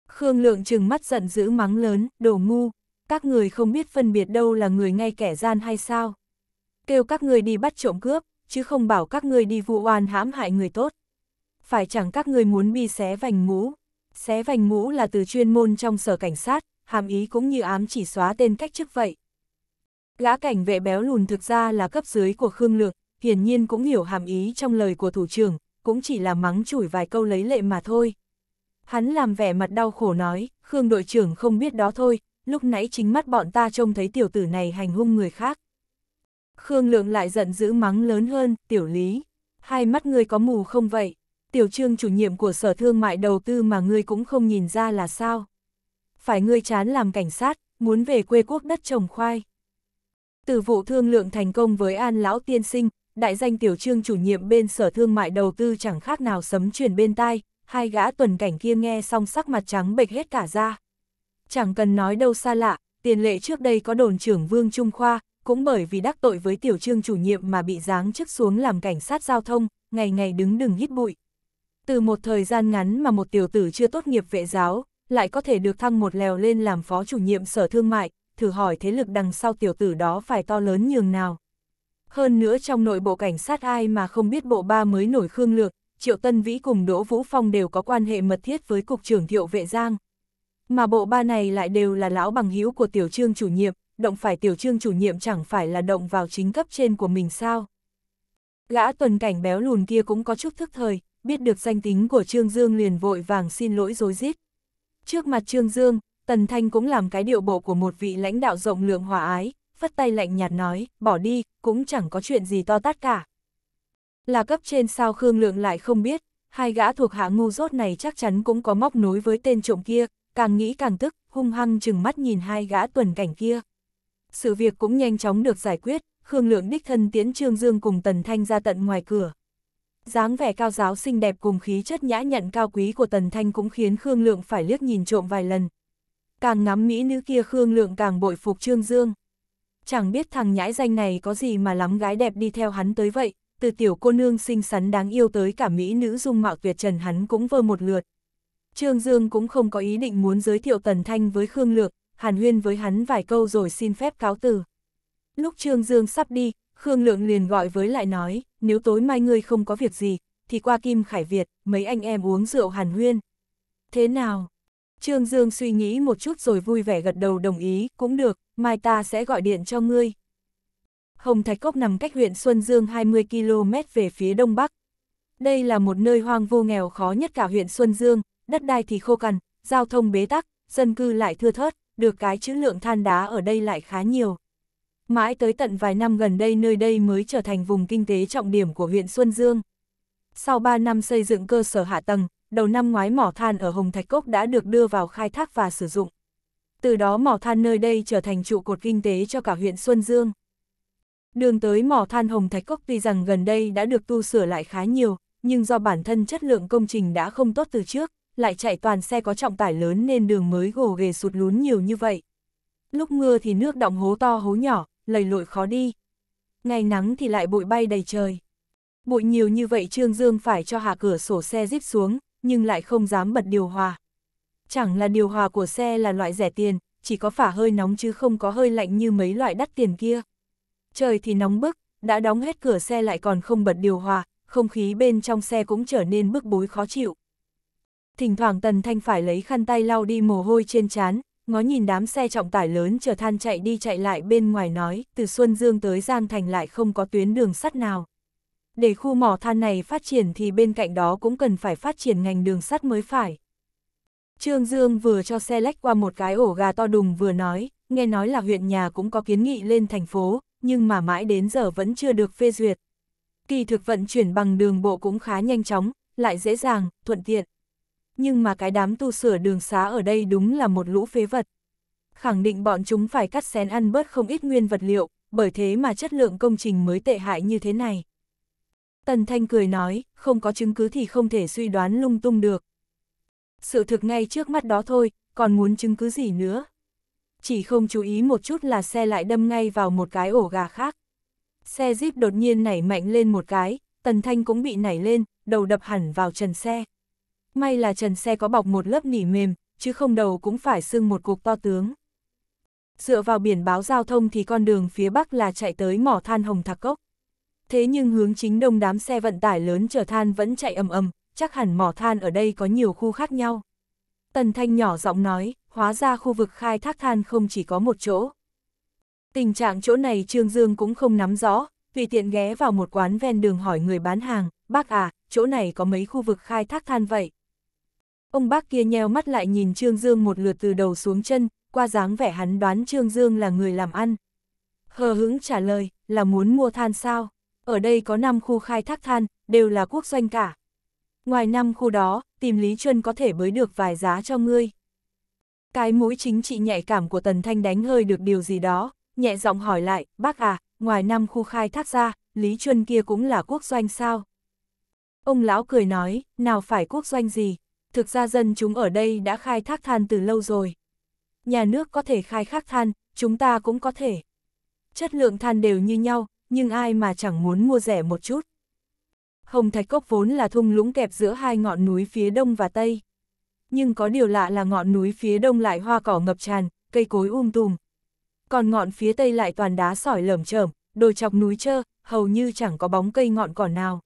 Khương Lượng trừng mắt giận dữ mắng lớn, đồ ngu các người không biết phân biệt đâu là người ngay kẻ gian hay sao. Kêu các người đi bắt trộm cướp, chứ không bảo các người đi vụ oan hãm hại người tốt. Phải chẳng các người muốn bi xé vành mũ. Xé vành mũ là từ chuyên môn trong sở cảnh sát, hàm ý cũng như ám chỉ xóa tên cách chức vậy. Gã cảnh vệ béo lùn thực ra là cấp dưới của Khương Lược, hiển nhiên cũng hiểu hàm ý trong lời của thủ trưởng, cũng chỉ là mắng chửi vài câu lấy lệ mà thôi. Hắn làm vẻ mặt đau khổ nói, Khương đội trưởng không biết đó thôi, lúc nãy chính mắt bọn ta trông thấy tiểu tử này hành hung người khác. Khương Lượng lại giận dữ mắng lớn hơn, tiểu lý, hai mắt ngươi có mù không vậy? Tiểu trương chủ nhiệm của sở thương mại đầu tư mà ngươi cũng không nhìn ra là sao? Phải ngươi chán làm cảnh sát, muốn về quê quốc đất trồng khoai. Từ vụ thương lượng thành công với An Lão Tiên Sinh, đại danh tiểu trương chủ nhiệm bên sở thương mại đầu tư chẳng khác nào sấm truyền bên tai, hai gã tuần cảnh kia nghe xong sắc mặt trắng bệch hết cả ra chẳng cần nói đâu xa lạ, tiền lệ trước đây có đồn trưởng Vương Trung Khoa, cũng bởi vì đắc tội với tiểu trương chủ nhiệm mà bị giáng chức xuống làm cảnh sát giao thông, ngày ngày đứng đừng hít bụi. Từ một thời gian ngắn mà một tiểu tử chưa tốt nghiệp vệ giáo, lại có thể được thăng một lèo lên làm phó chủ nhiệm sở thương mại, thử hỏi thế lực đằng sau tiểu tử đó phải to lớn nhường nào. Hơn nữa trong nội bộ cảnh sát ai mà không biết bộ ba mới nổi khương lược, Triệu Tân Vĩ cùng Đỗ Vũ Phong đều có quan hệ mật thiết với Cục trưởng Thiệu Vệ Giang. Mà bộ ba này lại đều là lão bằng hữu của tiểu trương chủ nhiệm, động phải tiểu trương chủ nhiệm chẳng phải là động vào chính cấp trên của mình sao. Gã tuần cảnh béo lùn kia cũng có chút thức thời, biết được danh tính của Trương Dương liền vội vàng xin lỗi dối rít Trước mặt Trương Dương, Tần Thanh cũng làm cái điệu bộ của một vị lãnh đạo rộng lượng hòa ái, phất tay lạnh nhạt nói, bỏ đi, cũng chẳng có chuyện gì to tát cả. Là cấp trên sao Khương Lượng lại không biết, hai gã thuộc hạ ngu rốt này chắc chắn cũng có móc nối với tên trộm kia, càng nghĩ càng tức, hung hăng chừng mắt nhìn hai gã tuần cảnh kia. Sự việc cũng nhanh chóng được giải quyết, Khương Lượng đích thân tiến Trương Dương cùng Tần Thanh ra tận ngoài cửa. dáng vẻ cao giáo xinh đẹp cùng khí chất nhã nhặn cao quý của Tần Thanh cũng khiến Khương Lượng phải liếc nhìn trộm vài lần. Càng ngắm mỹ nữ kia Khương Lượng càng bội phục Trương Dương. Chẳng biết thằng nhãi danh này có gì mà lắm gái đẹp đi theo hắn tới vậy, từ tiểu cô nương xinh xắn đáng yêu tới cả mỹ nữ dung mạo tuyệt trần hắn cũng vơ một lượt. Trương Dương cũng không có ý định muốn giới thiệu Tần Thanh với Khương Lược, hàn huyên với hắn vài câu rồi xin phép cáo từ. Lúc Trương Dương sắp đi, Khương Lượng liền gọi với lại nói, nếu tối mai ngươi không có việc gì, thì qua Kim Khải Việt, mấy anh em uống rượu hàn huyên. Thế nào? Trương Dương suy nghĩ một chút rồi vui vẻ gật đầu đồng ý, cũng được, mai ta sẽ gọi điện cho ngươi. Hồng Thạch Cốc nằm cách huyện Xuân Dương 20 km về phía đông bắc. Đây là một nơi hoang vô nghèo khó nhất cả huyện Xuân Dương, đất đai thì khô cằn, giao thông bế tắc, dân cư lại thưa thớt, được cái chữ lượng than đá ở đây lại khá nhiều. Mãi tới tận vài năm gần đây nơi đây mới trở thành vùng kinh tế trọng điểm của huyện Xuân Dương. Sau 3 năm xây dựng cơ sở hạ tầng, đầu năm ngoái mỏ than ở Hồng Thạch Cốc đã được đưa vào khai thác và sử dụng. Từ đó mỏ than nơi đây trở thành trụ cột kinh tế cho cả huyện Xuân Dương. Đường tới mỏ than Hồng Thạch Cốc tuy rằng gần đây đã được tu sửa lại khá nhiều, nhưng do bản thân chất lượng công trình đã không tốt từ trước, lại chạy toàn xe có trọng tải lớn nên đường mới gồ ghề sụt lún nhiều như vậy. Lúc mưa thì nước động hố to hố nhỏ, lầy lội khó đi. Ngày nắng thì lại bụi bay đầy trời. Bụi nhiều như vậy Trương Dương phải cho hạ cửa sổ xe díp xuống, nhưng lại không dám bật điều hòa. Chẳng là điều hòa của xe là loại rẻ tiền, chỉ có phả hơi nóng chứ không có hơi lạnh như mấy loại đắt tiền kia. Trời thì nóng bức, đã đóng hết cửa xe lại còn không bật điều hòa, không khí bên trong xe cũng trở nên bức bối khó chịu thỉnh thoảng Tần Thanh phải lấy khăn tay lau đi mồ hôi trên trán, ngó nhìn đám xe trọng tải lớn chở than chạy đi chạy lại bên ngoài nói, từ Xuân Dương tới Giang Thành lại không có tuyến đường sắt nào. Để khu mỏ than này phát triển thì bên cạnh đó cũng cần phải phát triển ngành đường sắt mới phải. Trương Dương vừa cho xe lách qua một cái ổ gà to đùng vừa nói, nghe nói là huyện nhà cũng có kiến nghị lên thành phố, nhưng mà mãi đến giờ vẫn chưa được phê duyệt. Kỳ thực vận chuyển bằng đường bộ cũng khá nhanh chóng, lại dễ dàng, thuận tiện nhưng mà cái đám tu sửa đường xá ở đây đúng là một lũ phế vật. Khẳng định bọn chúng phải cắt xén ăn bớt không ít nguyên vật liệu, bởi thế mà chất lượng công trình mới tệ hại như thế này. Tần Thanh cười nói, không có chứng cứ thì không thể suy đoán lung tung được. Sự thực ngay trước mắt đó thôi, còn muốn chứng cứ gì nữa. Chỉ không chú ý một chút là xe lại đâm ngay vào một cái ổ gà khác. Xe Jeep đột nhiên nảy mạnh lên một cái, Tần Thanh cũng bị nảy lên, đầu đập hẳn vào trần xe may là trần xe có bọc một lớp nỉ mềm, chứ không đầu cũng phải sưng một cục to tướng. Dựa vào biển báo giao thông thì con đường phía Bắc là chạy tới mỏ than Hồng Thạc Cốc. Thế nhưng hướng chính đông đám xe vận tải lớn chở than vẫn chạy ầm ầm, chắc hẳn mỏ than ở đây có nhiều khu khác nhau. Tần Thanh nhỏ giọng nói, hóa ra khu vực khai thác than không chỉ có một chỗ. Tình trạng chỗ này Trương Dương cũng không nắm rõ, tùy tiện ghé vào một quán ven đường hỏi người bán hàng, bác à, chỗ này có mấy khu vực khai thác than vậy? Ông bác kia nheo mắt lại nhìn Trương Dương một lượt từ đầu xuống chân, qua dáng vẻ hắn đoán Trương Dương là người làm ăn. Hờ hững trả lời, là muốn mua than sao? Ở đây có 5 khu khai thác than, đều là quốc doanh cả. Ngoài 5 khu đó, tìm Lý Chuân có thể bới được vài giá cho ngươi. Cái mũi chính trị nhạy cảm của Tần Thanh đánh hơi được điều gì đó, nhẹ giọng hỏi lại, bác à, ngoài 5 khu khai thác ra, Lý Chuân kia cũng là quốc doanh sao? Ông lão cười nói, nào phải quốc doanh gì, Thực ra dân chúng ở đây đã khai thác than từ lâu rồi. Nhà nước có thể khai thác than, chúng ta cũng có thể. Chất lượng than đều như nhau, nhưng ai mà chẳng muốn mua rẻ một chút. Hồng Thạch Cốc vốn là thung lũng kẹp giữa hai ngọn núi phía đông và tây. Nhưng có điều lạ là ngọn núi phía đông lại hoa cỏ ngập tràn, cây cối um tùm. Còn ngọn phía tây lại toàn đá sỏi lởm chởm, đồi chọc núi trơ, hầu như chẳng có bóng cây ngọn cỏ nào.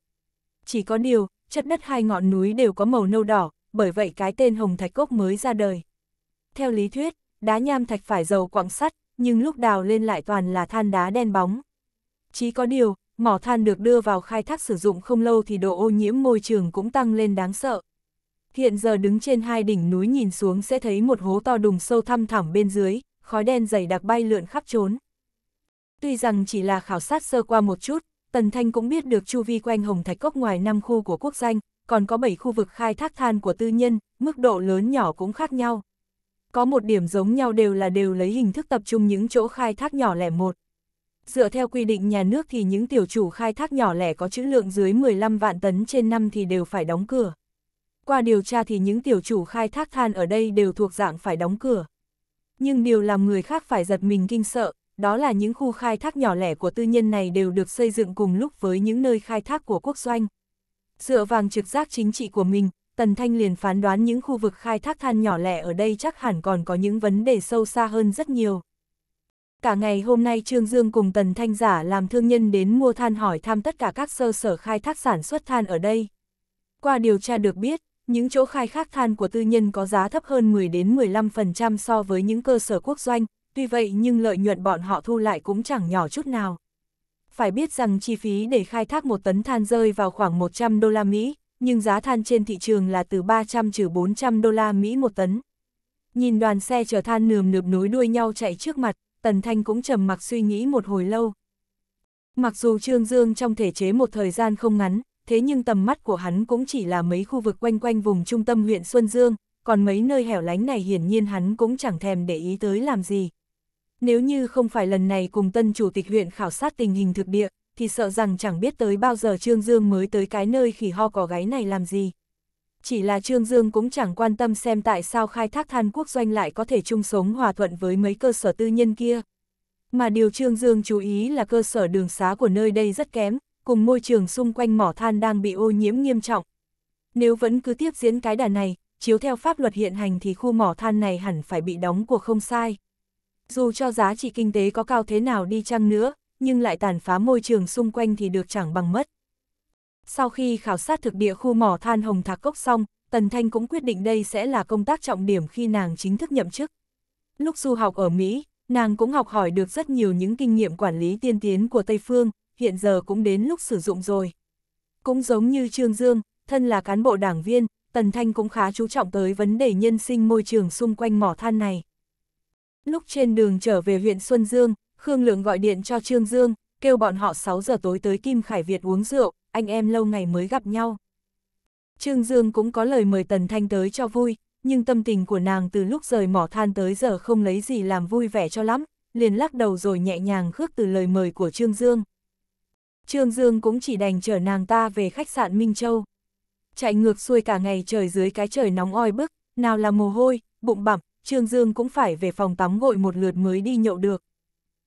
Chỉ có điều, chất đất hai ngọn núi đều có màu nâu đỏ, bởi vậy cái tên hồng thạch cốc mới ra đời. Theo lý thuyết, đá nham thạch phải giàu quặng sắt, nhưng lúc đào lên lại toàn là than đá đen bóng. Chỉ có điều, mỏ than được đưa vào khai thác sử dụng không lâu thì độ ô nhiễm môi trường cũng tăng lên đáng sợ. Hiện giờ đứng trên hai đỉnh núi nhìn xuống sẽ thấy một hố to đùng sâu thăm thẳm bên dưới, khói đen dày đặc bay lượn khắp trốn. Tuy rằng chỉ là khảo sát sơ qua một chút, Tần Thanh cũng biết được chu vi quanh Hồng Thạch Cốc ngoài năm khu của quốc danh, còn có 7 khu vực khai thác than của tư nhân, mức độ lớn nhỏ cũng khác nhau. Có một điểm giống nhau đều là đều lấy hình thức tập trung những chỗ khai thác nhỏ lẻ một. Dựa theo quy định nhà nước thì những tiểu chủ khai thác nhỏ lẻ có chữ lượng dưới 15 vạn tấn trên năm thì đều phải đóng cửa. Qua điều tra thì những tiểu chủ khai thác than ở đây đều thuộc dạng phải đóng cửa. Nhưng điều làm người khác phải giật mình kinh sợ, đó là những khu khai thác nhỏ lẻ của tư nhân này đều được xây dựng cùng lúc với những nơi khai thác của quốc doanh. Dựa vàng trực giác chính trị của mình, Tần Thanh liền phán đoán những khu vực khai thác than nhỏ lẻ ở đây chắc hẳn còn có những vấn đề sâu xa hơn rất nhiều. Cả ngày hôm nay Trương Dương cùng Tần Thanh giả làm thương nhân đến mua than hỏi thăm tất cả các sơ sở khai thác sản xuất than ở đây. Qua điều tra được biết, những chỗ khai thác than của tư nhân có giá thấp hơn 10 đến 15% so với những cơ sở quốc doanh, tuy vậy nhưng lợi nhuận bọn họ thu lại cũng chẳng nhỏ chút nào phải biết rằng chi phí để khai thác một tấn than rơi vào khoảng 100 đô la Mỹ, nhưng giá than trên thị trường là từ 300 trừ 400 đô la Mỹ một tấn. Nhìn đoàn xe chở than nườm nượp nối đuôi nhau chạy trước mặt, Tần Thanh cũng trầm mặc suy nghĩ một hồi lâu. Mặc dù Trương Dương trong thể chế một thời gian không ngắn, thế nhưng tầm mắt của hắn cũng chỉ là mấy khu vực quanh quanh vùng trung tâm huyện Xuân Dương, còn mấy nơi hẻo lánh này hiển nhiên hắn cũng chẳng thèm để ý tới làm gì. Nếu như không phải lần này cùng tân chủ tịch huyện khảo sát tình hình thực địa, thì sợ rằng chẳng biết tới bao giờ Trương Dương mới tới cái nơi khỉ ho cỏ gáy này làm gì. Chỉ là Trương Dương cũng chẳng quan tâm xem tại sao khai thác than quốc doanh lại có thể chung sống hòa thuận với mấy cơ sở tư nhân kia. Mà điều Trương Dương chú ý là cơ sở đường xá của nơi đây rất kém, cùng môi trường xung quanh mỏ than đang bị ô nhiễm nghiêm trọng. Nếu vẫn cứ tiếp diễn cái đà này, chiếu theo pháp luật hiện hành thì khu mỏ than này hẳn phải bị đóng của không sai dù cho giá trị kinh tế có cao thế nào đi chăng nữa, nhưng lại tàn phá môi trường xung quanh thì được chẳng bằng mất. Sau khi khảo sát thực địa khu mỏ than Hồng Thạc Cốc xong, Tần Thanh cũng quyết định đây sẽ là công tác trọng điểm khi nàng chính thức nhậm chức. Lúc du học ở Mỹ, nàng cũng học hỏi được rất nhiều những kinh nghiệm quản lý tiên tiến của Tây Phương, hiện giờ cũng đến lúc sử dụng rồi. Cũng giống như Trương Dương, thân là cán bộ đảng viên, Tần Thanh cũng khá chú trọng tới vấn đề nhân sinh môi trường xung quanh mỏ than này. Lúc trên đường trở về huyện Xuân Dương, Khương Lượng gọi điện cho Trương Dương, kêu bọn họ 6 giờ tối tới Kim Khải Việt uống rượu, anh em lâu ngày mới gặp nhau. Trương Dương cũng có lời mời Tần Thanh tới cho vui, nhưng tâm tình của nàng từ lúc rời mỏ than tới giờ không lấy gì làm vui vẻ cho lắm, liền lắc đầu rồi nhẹ nhàng khước từ lời mời của Trương Dương. Trương Dương cũng chỉ đành chở nàng ta về khách sạn Minh Châu. Chạy ngược xuôi cả ngày trời dưới cái trời nóng oi bức, nào là mồ hôi, bụng bẩm. Trương Dương cũng phải về phòng tắm gội một lượt mới đi nhậu được.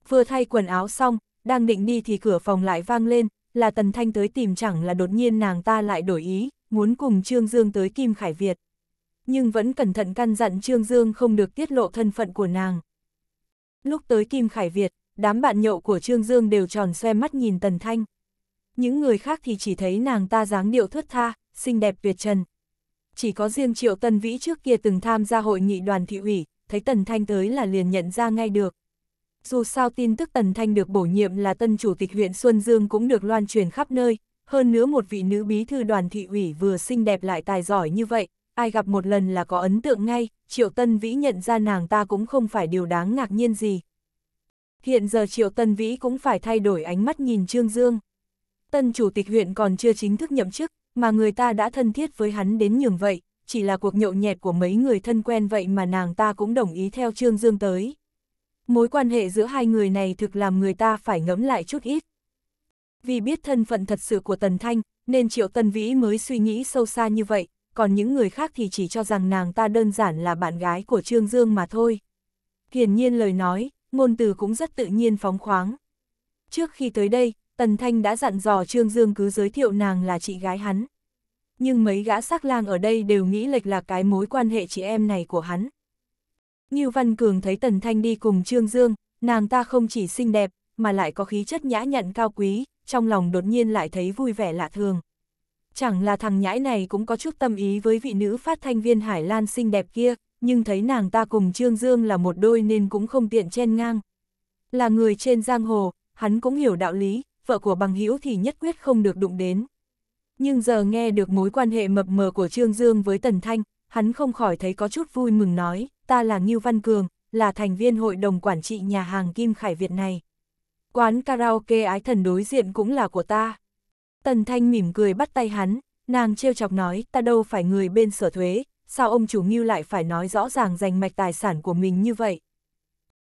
Vừa thay quần áo xong, đang định đi thì cửa phòng lại vang lên, là Tần Thanh tới tìm chẳng là đột nhiên nàng ta lại đổi ý, muốn cùng Trương Dương tới Kim Khải Việt. Nhưng vẫn cẩn thận căn dặn Trương Dương không được tiết lộ thân phận của nàng. Lúc tới Kim Khải Việt, đám bạn nhậu của Trương Dương đều tròn xoe mắt nhìn Tần Thanh. Những người khác thì chỉ thấy nàng ta dáng điệu thướt tha, xinh đẹp tuyệt trần, chỉ có riêng Triệu Tân Vĩ trước kia từng tham gia hội nghị đoàn thị ủy, thấy Tần Thanh tới là liền nhận ra ngay được. Dù sao tin tức Tần Thanh được bổ nhiệm là tân chủ tịch huyện Xuân Dương cũng được loan truyền khắp nơi, hơn nữa một vị nữ bí thư đoàn thị ủy vừa xinh đẹp lại tài giỏi như vậy, ai gặp một lần là có ấn tượng ngay, Triệu Tân Vĩ nhận ra nàng ta cũng không phải điều đáng ngạc nhiên gì. Hiện giờ Triệu Tân Vĩ cũng phải thay đổi ánh mắt nhìn Trương Dương. Tân chủ tịch huyện còn chưa chính thức nhậm chức, mà người ta đã thân thiết với hắn đến nhường vậy, chỉ là cuộc nhậu nhẹt của mấy người thân quen vậy mà nàng ta cũng đồng ý theo Trương Dương tới. Mối quan hệ giữa hai người này thực làm người ta phải ngẫm lại chút ít. Vì biết thân phận thật sự của Tần Thanh, nên Triệu Tân Vĩ mới suy nghĩ sâu xa như vậy, còn những người khác thì chỉ cho rằng nàng ta đơn giản là bạn gái của Trương Dương mà thôi. Hiển nhiên lời nói, ngôn từ cũng rất tự nhiên phóng khoáng. Trước khi tới đây, Tần Thanh đã dặn dò Trương Dương cứ giới thiệu nàng là chị gái hắn. Nhưng mấy gã sắc lang ở đây đều nghĩ lệch là cái mối quan hệ chị em này của hắn. Như Văn Cường thấy Tần Thanh đi cùng Trương Dương, nàng ta không chỉ xinh đẹp, mà lại có khí chất nhã nhặn cao quý, trong lòng đột nhiên lại thấy vui vẻ lạ thường. Chẳng là thằng nhãi này cũng có chút tâm ý với vị nữ phát thanh viên Hải Lan xinh đẹp kia, nhưng thấy nàng ta cùng Trương Dương là một đôi nên cũng không tiện chen ngang. Là người trên giang hồ, hắn cũng hiểu đạo lý, vợ của bằng hữu thì nhất quyết không được đụng đến. Nhưng giờ nghe được mối quan hệ mập mờ của Trương Dương với Tần Thanh, hắn không khỏi thấy có chút vui mừng nói, ta là Ngưu Văn Cường, là thành viên hội đồng quản trị nhà hàng Kim Khải Việt này. Quán karaoke ái thần đối diện cũng là của ta. Tần Thanh mỉm cười bắt tay hắn, nàng trêu chọc nói, ta đâu phải người bên sở thuế, sao ông chủ Ngưu lại phải nói rõ ràng danh mạch tài sản của mình như vậy.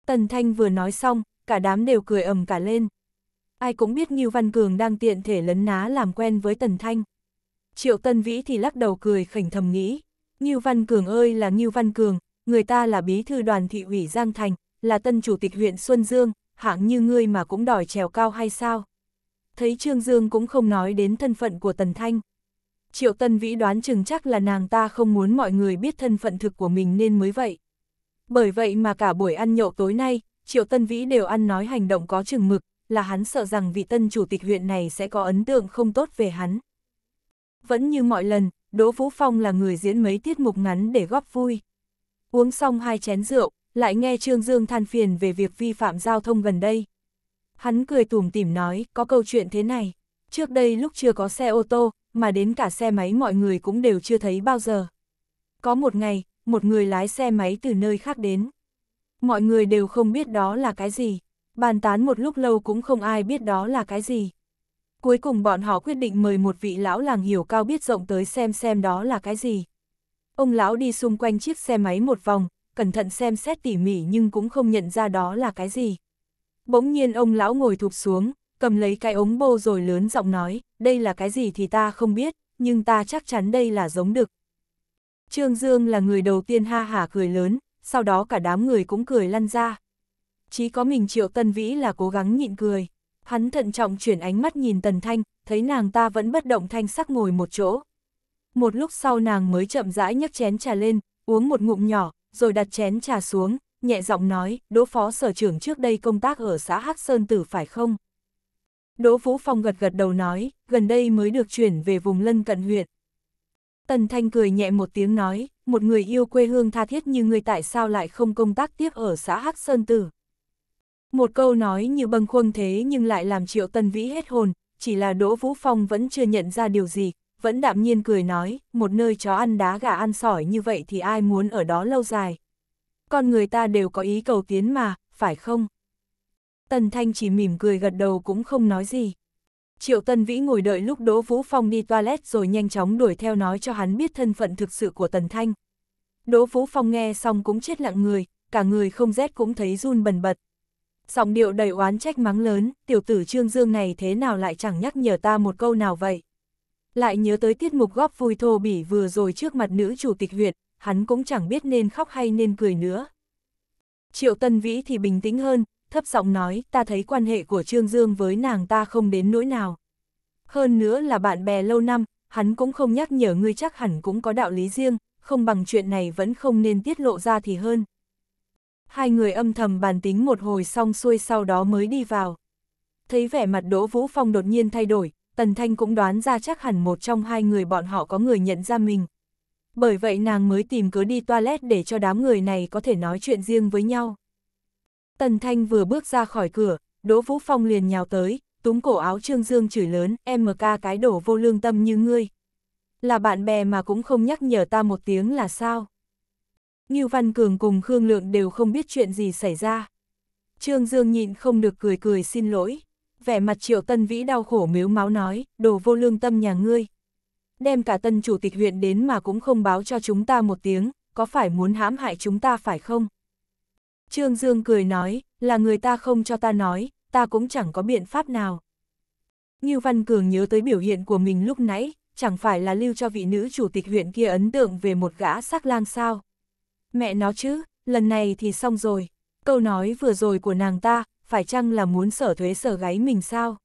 Tần Thanh vừa nói xong, cả đám đều cười ầm cả lên ai cũng biết Ngưu Văn Cường đang tiện thể lấn ná làm quen với Tần Thanh. Triệu Tân Vĩ thì lắc đầu cười khỉnh thầm nghĩ, Ngưu Văn Cường ơi là Ngưu Văn Cường, người ta là bí thư đoàn thị ủy Giang Thành, là tân chủ tịch huyện Xuân Dương, hạng như ngươi mà cũng đòi trèo cao hay sao? Thấy Trương Dương cũng không nói đến thân phận của Tần Thanh. Triệu Tân Vĩ đoán chừng chắc là nàng ta không muốn mọi người biết thân phận thực của mình nên mới vậy. Bởi vậy mà cả buổi ăn nhậu tối nay, Triệu Tân Vĩ đều ăn nói hành động có chừng mực, là hắn sợ rằng vị tân chủ tịch huyện này sẽ có ấn tượng không tốt về hắn. Vẫn như mọi lần, Đỗ Vũ Phong là người diễn mấy tiết mục ngắn để góp vui. Uống xong hai chén rượu, lại nghe Trương Dương than phiền về việc vi phạm giao thông gần đây. Hắn cười tủm tỉm nói, có câu chuyện thế này. Trước đây lúc chưa có xe ô tô, mà đến cả xe máy mọi người cũng đều chưa thấy bao giờ. Có một ngày, một người lái xe máy từ nơi khác đến. Mọi người đều không biết đó là cái gì bàn tán một lúc lâu cũng không ai biết đó là cái gì. Cuối cùng bọn họ quyết định mời một vị lão làng hiểu cao biết rộng tới xem xem đó là cái gì. Ông lão đi xung quanh chiếc xe máy một vòng, cẩn thận xem xét tỉ mỉ nhưng cũng không nhận ra đó là cái gì. Bỗng nhiên ông lão ngồi thụp xuống, cầm lấy cái ống bô rồi lớn giọng nói, đây là cái gì thì ta không biết, nhưng ta chắc chắn đây là giống đực. Trương Dương là người đầu tiên ha hả cười lớn, sau đó cả đám người cũng cười lăn ra chỉ có mình Triệu Tân Vĩ là cố gắng nhịn cười. Hắn thận trọng chuyển ánh mắt nhìn Tần Thanh, thấy nàng ta vẫn bất động thanh sắc ngồi một chỗ. Một lúc sau nàng mới chậm rãi nhấc chén trà lên, uống một ngụm nhỏ, rồi đặt chén trà xuống, nhẹ giọng nói, đỗ phó sở trưởng trước đây công tác ở xã Hắc Sơn Tử phải không? Đỗ Vũ Phong gật gật đầu nói, gần đây mới được chuyển về vùng lân cận huyện. Tần Thanh cười nhẹ một tiếng nói, một người yêu quê hương tha thiết như người tại sao lại không công tác tiếp ở xã Hắc Sơn Tử. Một câu nói như bâng khuâng thế nhưng lại làm Triệu Tân Vĩ hết hồn, chỉ là Đỗ Vũ Phong vẫn chưa nhận ra điều gì, vẫn đạm nhiên cười nói, một nơi chó ăn đá gà ăn sỏi như vậy thì ai muốn ở đó lâu dài. Con người ta đều có ý cầu tiến mà, phải không? Tần Thanh chỉ mỉm cười gật đầu cũng không nói gì. Triệu Tân Vĩ ngồi đợi lúc Đỗ Vũ Phong đi toilet rồi nhanh chóng đuổi theo nói cho hắn biết thân phận thực sự của Tần Thanh. Đỗ Vũ Phong nghe xong cũng chết lặng người, cả người không rét cũng thấy run bần bật giọng điệu đầy oán trách mắng lớn, tiểu tử Trương Dương này thế nào lại chẳng nhắc nhở ta một câu nào vậy. Lại nhớ tới tiết mục góp vui thô bỉ vừa rồi trước mặt nữ chủ tịch huyện, hắn cũng chẳng biết nên khóc hay nên cười nữa. Triệu Tân Vĩ thì bình tĩnh hơn, thấp giọng nói, ta thấy quan hệ của Trương Dương với nàng ta không đến nỗi nào. Hơn nữa là bạn bè lâu năm, hắn cũng không nhắc nhở ngươi chắc hẳn cũng có đạo lý riêng, không bằng chuyện này vẫn không nên tiết lộ ra thì hơn hai người âm thầm bàn tính một hồi xong xuôi sau đó mới đi vào. Thấy vẻ mặt Đỗ Vũ Phong đột nhiên thay đổi, Tần Thanh cũng đoán ra chắc hẳn một trong hai người bọn họ có người nhận ra mình. Bởi vậy nàng mới tìm cớ đi toilet để cho đám người này có thể nói chuyện riêng với nhau. Tần Thanh vừa bước ra khỏi cửa, Đỗ Vũ Phong liền nhào tới, túm cổ áo Trương Dương chửi lớn, em ca cái đổ vô lương tâm như ngươi. Là bạn bè mà cũng không nhắc nhở ta một tiếng là sao? Ngưu Văn Cường cùng Khương Lượng đều không biết chuyện gì xảy ra. Trương Dương nhịn không được cười cười xin lỗi. Vẻ mặt triệu tân vĩ đau khổ miếu máu nói, đồ vô lương tâm nhà ngươi. Đem cả tân chủ tịch huyện đến mà cũng không báo cho chúng ta một tiếng, có phải muốn hãm hại chúng ta phải không? Trương Dương cười nói, là người ta không cho ta nói, ta cũng chẳng có biện pháp nào. Ngưu Văn Cường nhớ tới biểu hiện của mình lúc nãy, chẳng phải là lưu cho vị nữ chủ tịch huyện kia ấn tượng về một gã sắc lang sao. Mẹ nó chứ, lần này thì xong rồi. Câu nói vừa rồi của nàng ta, phải chăng là muốn sở thuế sở gáy mình sao?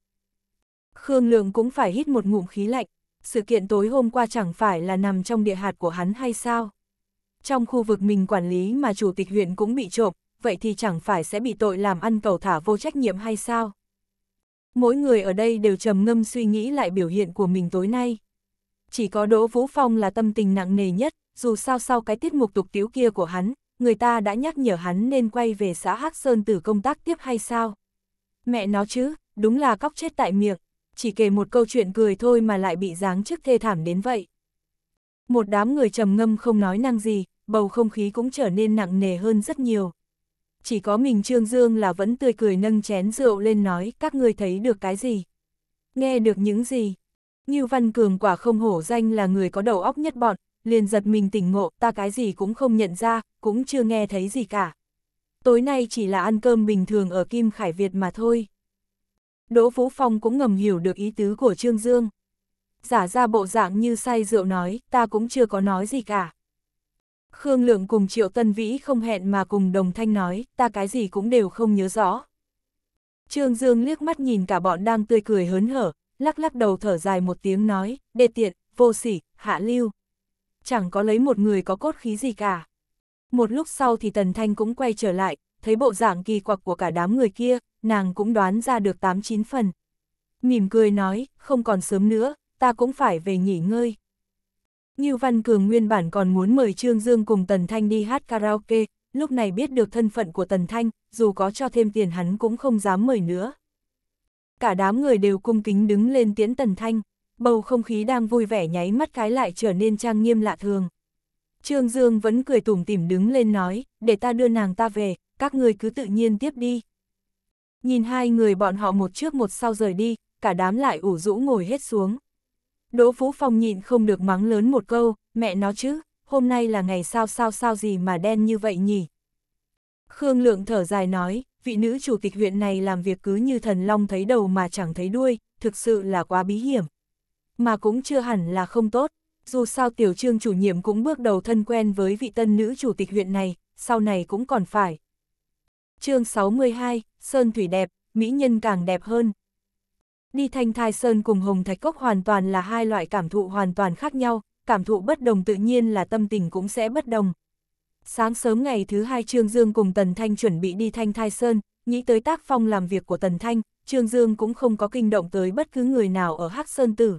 Khương Lượng cũng phải hít một ngụm khí lạnh, sự kiện tối hôm qua chẳng phải là nằm trong địa hạt của hắn hay sao? Trong khu vực mình quản lý mà chủ tịch huyện cũng bị trộm, vậy thì chẳng phải sẽ bị tội làm ăn cầu thả vô trách nhiệm hay sao? Mỗi người ở đây đều trầm ngâm suy nghĩ lại biểu hiện của mình tối nay chỉ có Đỗ Vũ Phong là tâm tình nặng nề nhất, dù sao sau cái tiết mục tục tiếu kia của hắn, người ta đã nhắc nhở hắn nên quay về xã Hắc Sơn từ công tác tiếp hay sao. Mẹ nó chứ, đúng là cóc chết tại miệng, chỉ kể một câu chuyện cười thôi mà lại bị giáng chức thê thảm đến vậy. Một đám người trầm ngâm không nói năng gì, bầu không khí cũng trở nên nặng nề hơn rất nhiều. Chỉ có mình Trương Dương là vẫn tươi cười nâng chén rượu lên nói các người thấy được cái gì. Nghe được những gì, như Văn Cường quả không hổ danh là người có đầu óc nhất bọn, liền giật mình tỉnh ngộ, ta cái gì cũng không nhận ra, cũng chưa nghe thấy gì cả. Tối nay chỉ là ăn cơm bình thường ở Kim Khải Việt mà thôi. Đỗ Phú Phong cũng ngầm hiểu được ý tứ của Trương Dương. Giả ra bộ dạng như say rượu nói, ta cũng chưa có nói gì cả. Khương Lượng cùng Triệu Tân Vĩ không hẹn mà cùng Đồng Thanh nói, ta cái gì cũng đều không nhớ rõ. Trương Dương liếc mắt nhìn cả bọn đang tươi cười hớn hở, lắc lắc đầu thở dài một tiếng nói, đê tiện, vô sỉ, hạ lưu. Chẳng có lấy một người có cốt khí gì cả. Một lúc sau thì Tần Thanh cũng quay trở lại, thấy bộ dạng kỳ quặc của cả đám người kia, nàng cũng đoán ra được 8-9 phần. Mỉm cười nói, không còn sớm nữa, ta cũng phải về nghỉ ngơi. Như Văn Cường nguyên bản còn muốn mời Trương Dương cùng Tần Thanh đi hát karaoke, lúc này biết được thân phận của Tần Thanh, dù có cho thêm tiền hắn cũng không dám mời nữa cả đám người đều cung kính đứng lên tiễn tần thanh, bầu không khí đang vui vẻ nháy mắt cái lại trở nên trang nghiêm lạ thường. Trương Dương vẫn cười tủm tỉm đứng lên nói, để ta đưa nàng ta về, các người cứ tự nhiên tiếp đi. Nhìn hai người bọn họ một trước một sau rời đi, cả đám lại ủ rũ ngồi hết xuống. Đỗ Phú Phong nhịn không được mắng lớn một câu, mẹ nó chứ, hôm nay là ngày sao sao sao gì mà đen như vậy nhỉ? Khương Lượng thở dài nói, vị nữ chủ tịch huyện này làm việc cứ như thần long thấy đầu mà chẳng thấy đuôi, thực sự là quá bí hiểm. Mà cũng chưa hẳn là không tốt, dù sao tiểu trương chủ nhiệm cũng bước đầu thân quen với vị tân nữ chủ tịch huyện này, sau này cũng còn phải. chương 62, Sơn Thủy đẹp, mỹ nhân càng đẹp hơn. Đi thanh thai sơn cùng hồng thạch cốc hoàn toàn là hai loại cảm thụ hoàn toàn khác nhau, cảm thụ bất đồng tự nhiên là tâm tình cũng sẽ bất đồng, Sáng sớm ngày thứ hai Trương Dương cùng Tần Thanh chuẩn bị đi Thanh Thai Sơn, nghĩ tới tác phong làm việc của Tần Thanh, Trương Dương cũng không có kinh động tới bất cứ người nào ở Hắc Sơn Tử.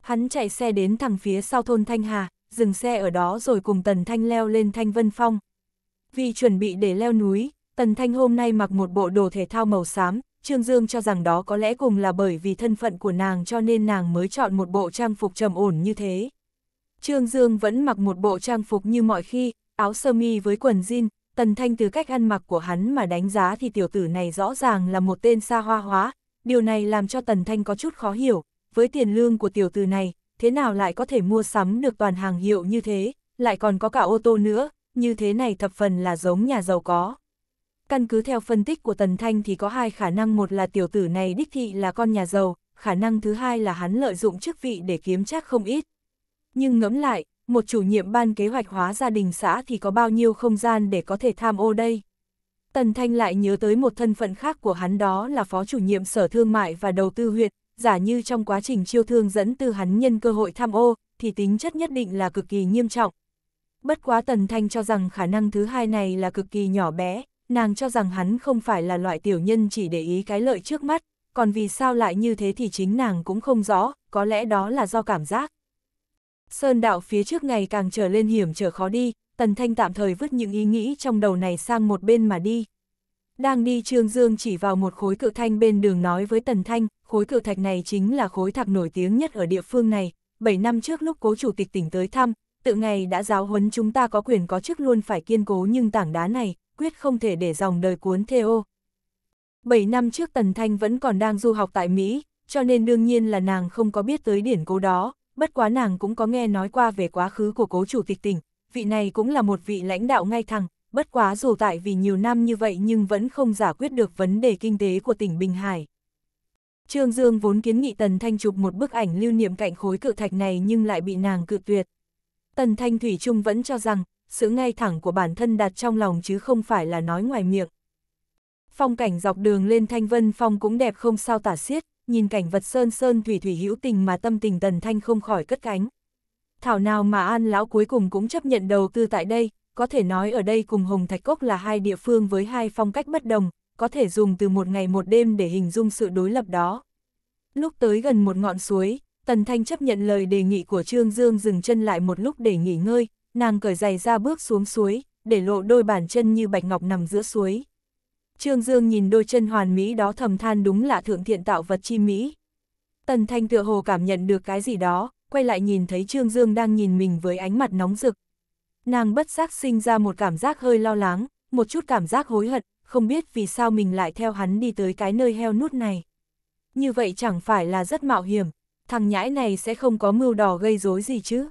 Hắn chạy xe đến thẳng phía sau thôn Thanh Hà, dừng xe ở đó rồi cùng Tần Thanh leo lên Thanh Vân Phong. Vì chuẩn bị để leo núi, Tần Thanh hôm nay mặc một bộ đồ thể thao màu xám, Trương Dương cho rằng đó có lẽ cùng là bởi vì thân phận của nàng cho nên nàng mới chọn một bộ trang phục trầm ổn như thế. Trương Dương vẫn mặc một bộ trang phục như mọi khi, áo sơ mi với quần jean, Tần Thanh từ cách ăn mặc của hắn mà đánh giá thì tiểu tử này rõ ràng là một tên xa hoa hóa, điều này làm cho Tần Thanh có chút khó hiểu, với tiền lương của tiểu tử này, thế nào lại có thể mua sắm được toàn hàng hiệu như thế, lại còn có cả ô tô nữa, như thế này thập phần là giống nhà giàu có. Căn cứ theo phân tích của Tần Thanh thì có hai khả năng một là tiểu tử này đích thị là con nhà giàu, khả năng thứ hai là hắn lợi dụng chức vị để kiếm chắc không ít. Nhưng ngẫm lại, một chủ nhiệm ban kế hoạch hóa gia đình xã thì có bao nhiêu không gian để có thể tham ô đây. Tần Thanh lại nhớ tới một thân phận khác của hắn đó là phó chủ nhiệm sở thương mại và đầu tư huyện, giả như trong quá trình chiêu thương dẫn tư hắn nhân cơ hội tham ô, thì tính chất nhất định là cực kỳ nghiêm trọng. Bất quá Tần Thanh cho rằng khả năng thứ hai này là cực kỳ nhỏ bé, nàng cho rằng hắn không phải là loại tiểu nhân chỉ để ý cái lợi trước mắt, còn vì sao lại như thế thì chính nàng cũng không rõ, có lẽ đó là do cảm giác sơn đạo phía trước ngày càng trở lên hiểm trở khó đi, Tần Thanh tạm thời vứt những ý nghĩ trong đầu này sang một bên mà đi. Đang đi Trương Dương chỉ vào một khối cự thanh bên đường nói với Tần Thanh, khối cự thạch này chính là khối thạch nổi tiếng nhất ở địa phương này, 7 năm trước lúc cố chủ tịch tỉnh tới thăm, tự ngày đã giáo huấn chúng ta có quyền có chức luôn phải kiên cố nhưng tảng đá này, quyết không thể để dòng đời cuốn theo. 7 năm trước Tần Thanh vẫn còn đang du học tại Mỹ, cho nên đương nhiên là nàng không có biết tới điển cố đó, bất quá nàng cũng có nghe nói qua về quá khứ của cố chủ tịch tỉnh, vị này cũng là một vị lãnh đạo ngay thẳng, bất quá dù tại vì nhiều năm như vậy nhưng vẫn không giải quyết được vấn đề kinh tế của tỉnh Bình Hải. Trương Dương vốn kiến nghị Tần Thanh chụp một bức ảnh lưu niệm cạnh khối cự thạch này nhưng lại bị nàng cự tuyệt. Tần Thanh Thủy Trung vẫn cho rằng, sự ngay thẳng của bản thân đặt trong lòng chứ không phải là nói ngoài miệng. Phong cảnh dọc đường lên Thanh Vân Phong cũng đẹp không sao tả xiết, nhìn cảnh vật sơn sơn thủy thủy hữu tình mà tâm tình tần thanh không khỏi cất cánh. Thảo nào mà an lão cuối cùng cũng chấp nhận đầu tư tại đây, có thể nói ở đây cùng Hồng Thạch Cốc là hai địa phương với hai phong cách bất đồng, có thể dùng từ một ngày một đêm để hình dung sự đối lập đó. Lúc tới gần một ngọn suối, Tần Thanh chấp nhận lời đề nghị của Trương Dương dừng chân lại một lúc để nghỉ ngơi, nàng cởi giày ra bước xuống suối, để lộ đôi bàn chân như bạch ngọc nằm giữa suối. Trương Dương nhìn đôi chân hoàn mỹ đó thầm than đúng là thượng thiện tạo vật chi mỹ. Tần Thanh tựa hồ cảm nhận được cái gì đó, quay lại nhìn thấy Trương Dương đang nhìn mình với ánh mặt nóng rực. Nàng bất giác sinh ra một cảm giác hơi lo lắng, một chút cảm giác hối hận, không biết vì sao mình lại theo hắn đi tới cái nơi heo nút này. Như vậy chẳng phải là rất mạo hiểm, thằng nhãi này sẽ không có mưu đỏ gây rối gì chứ.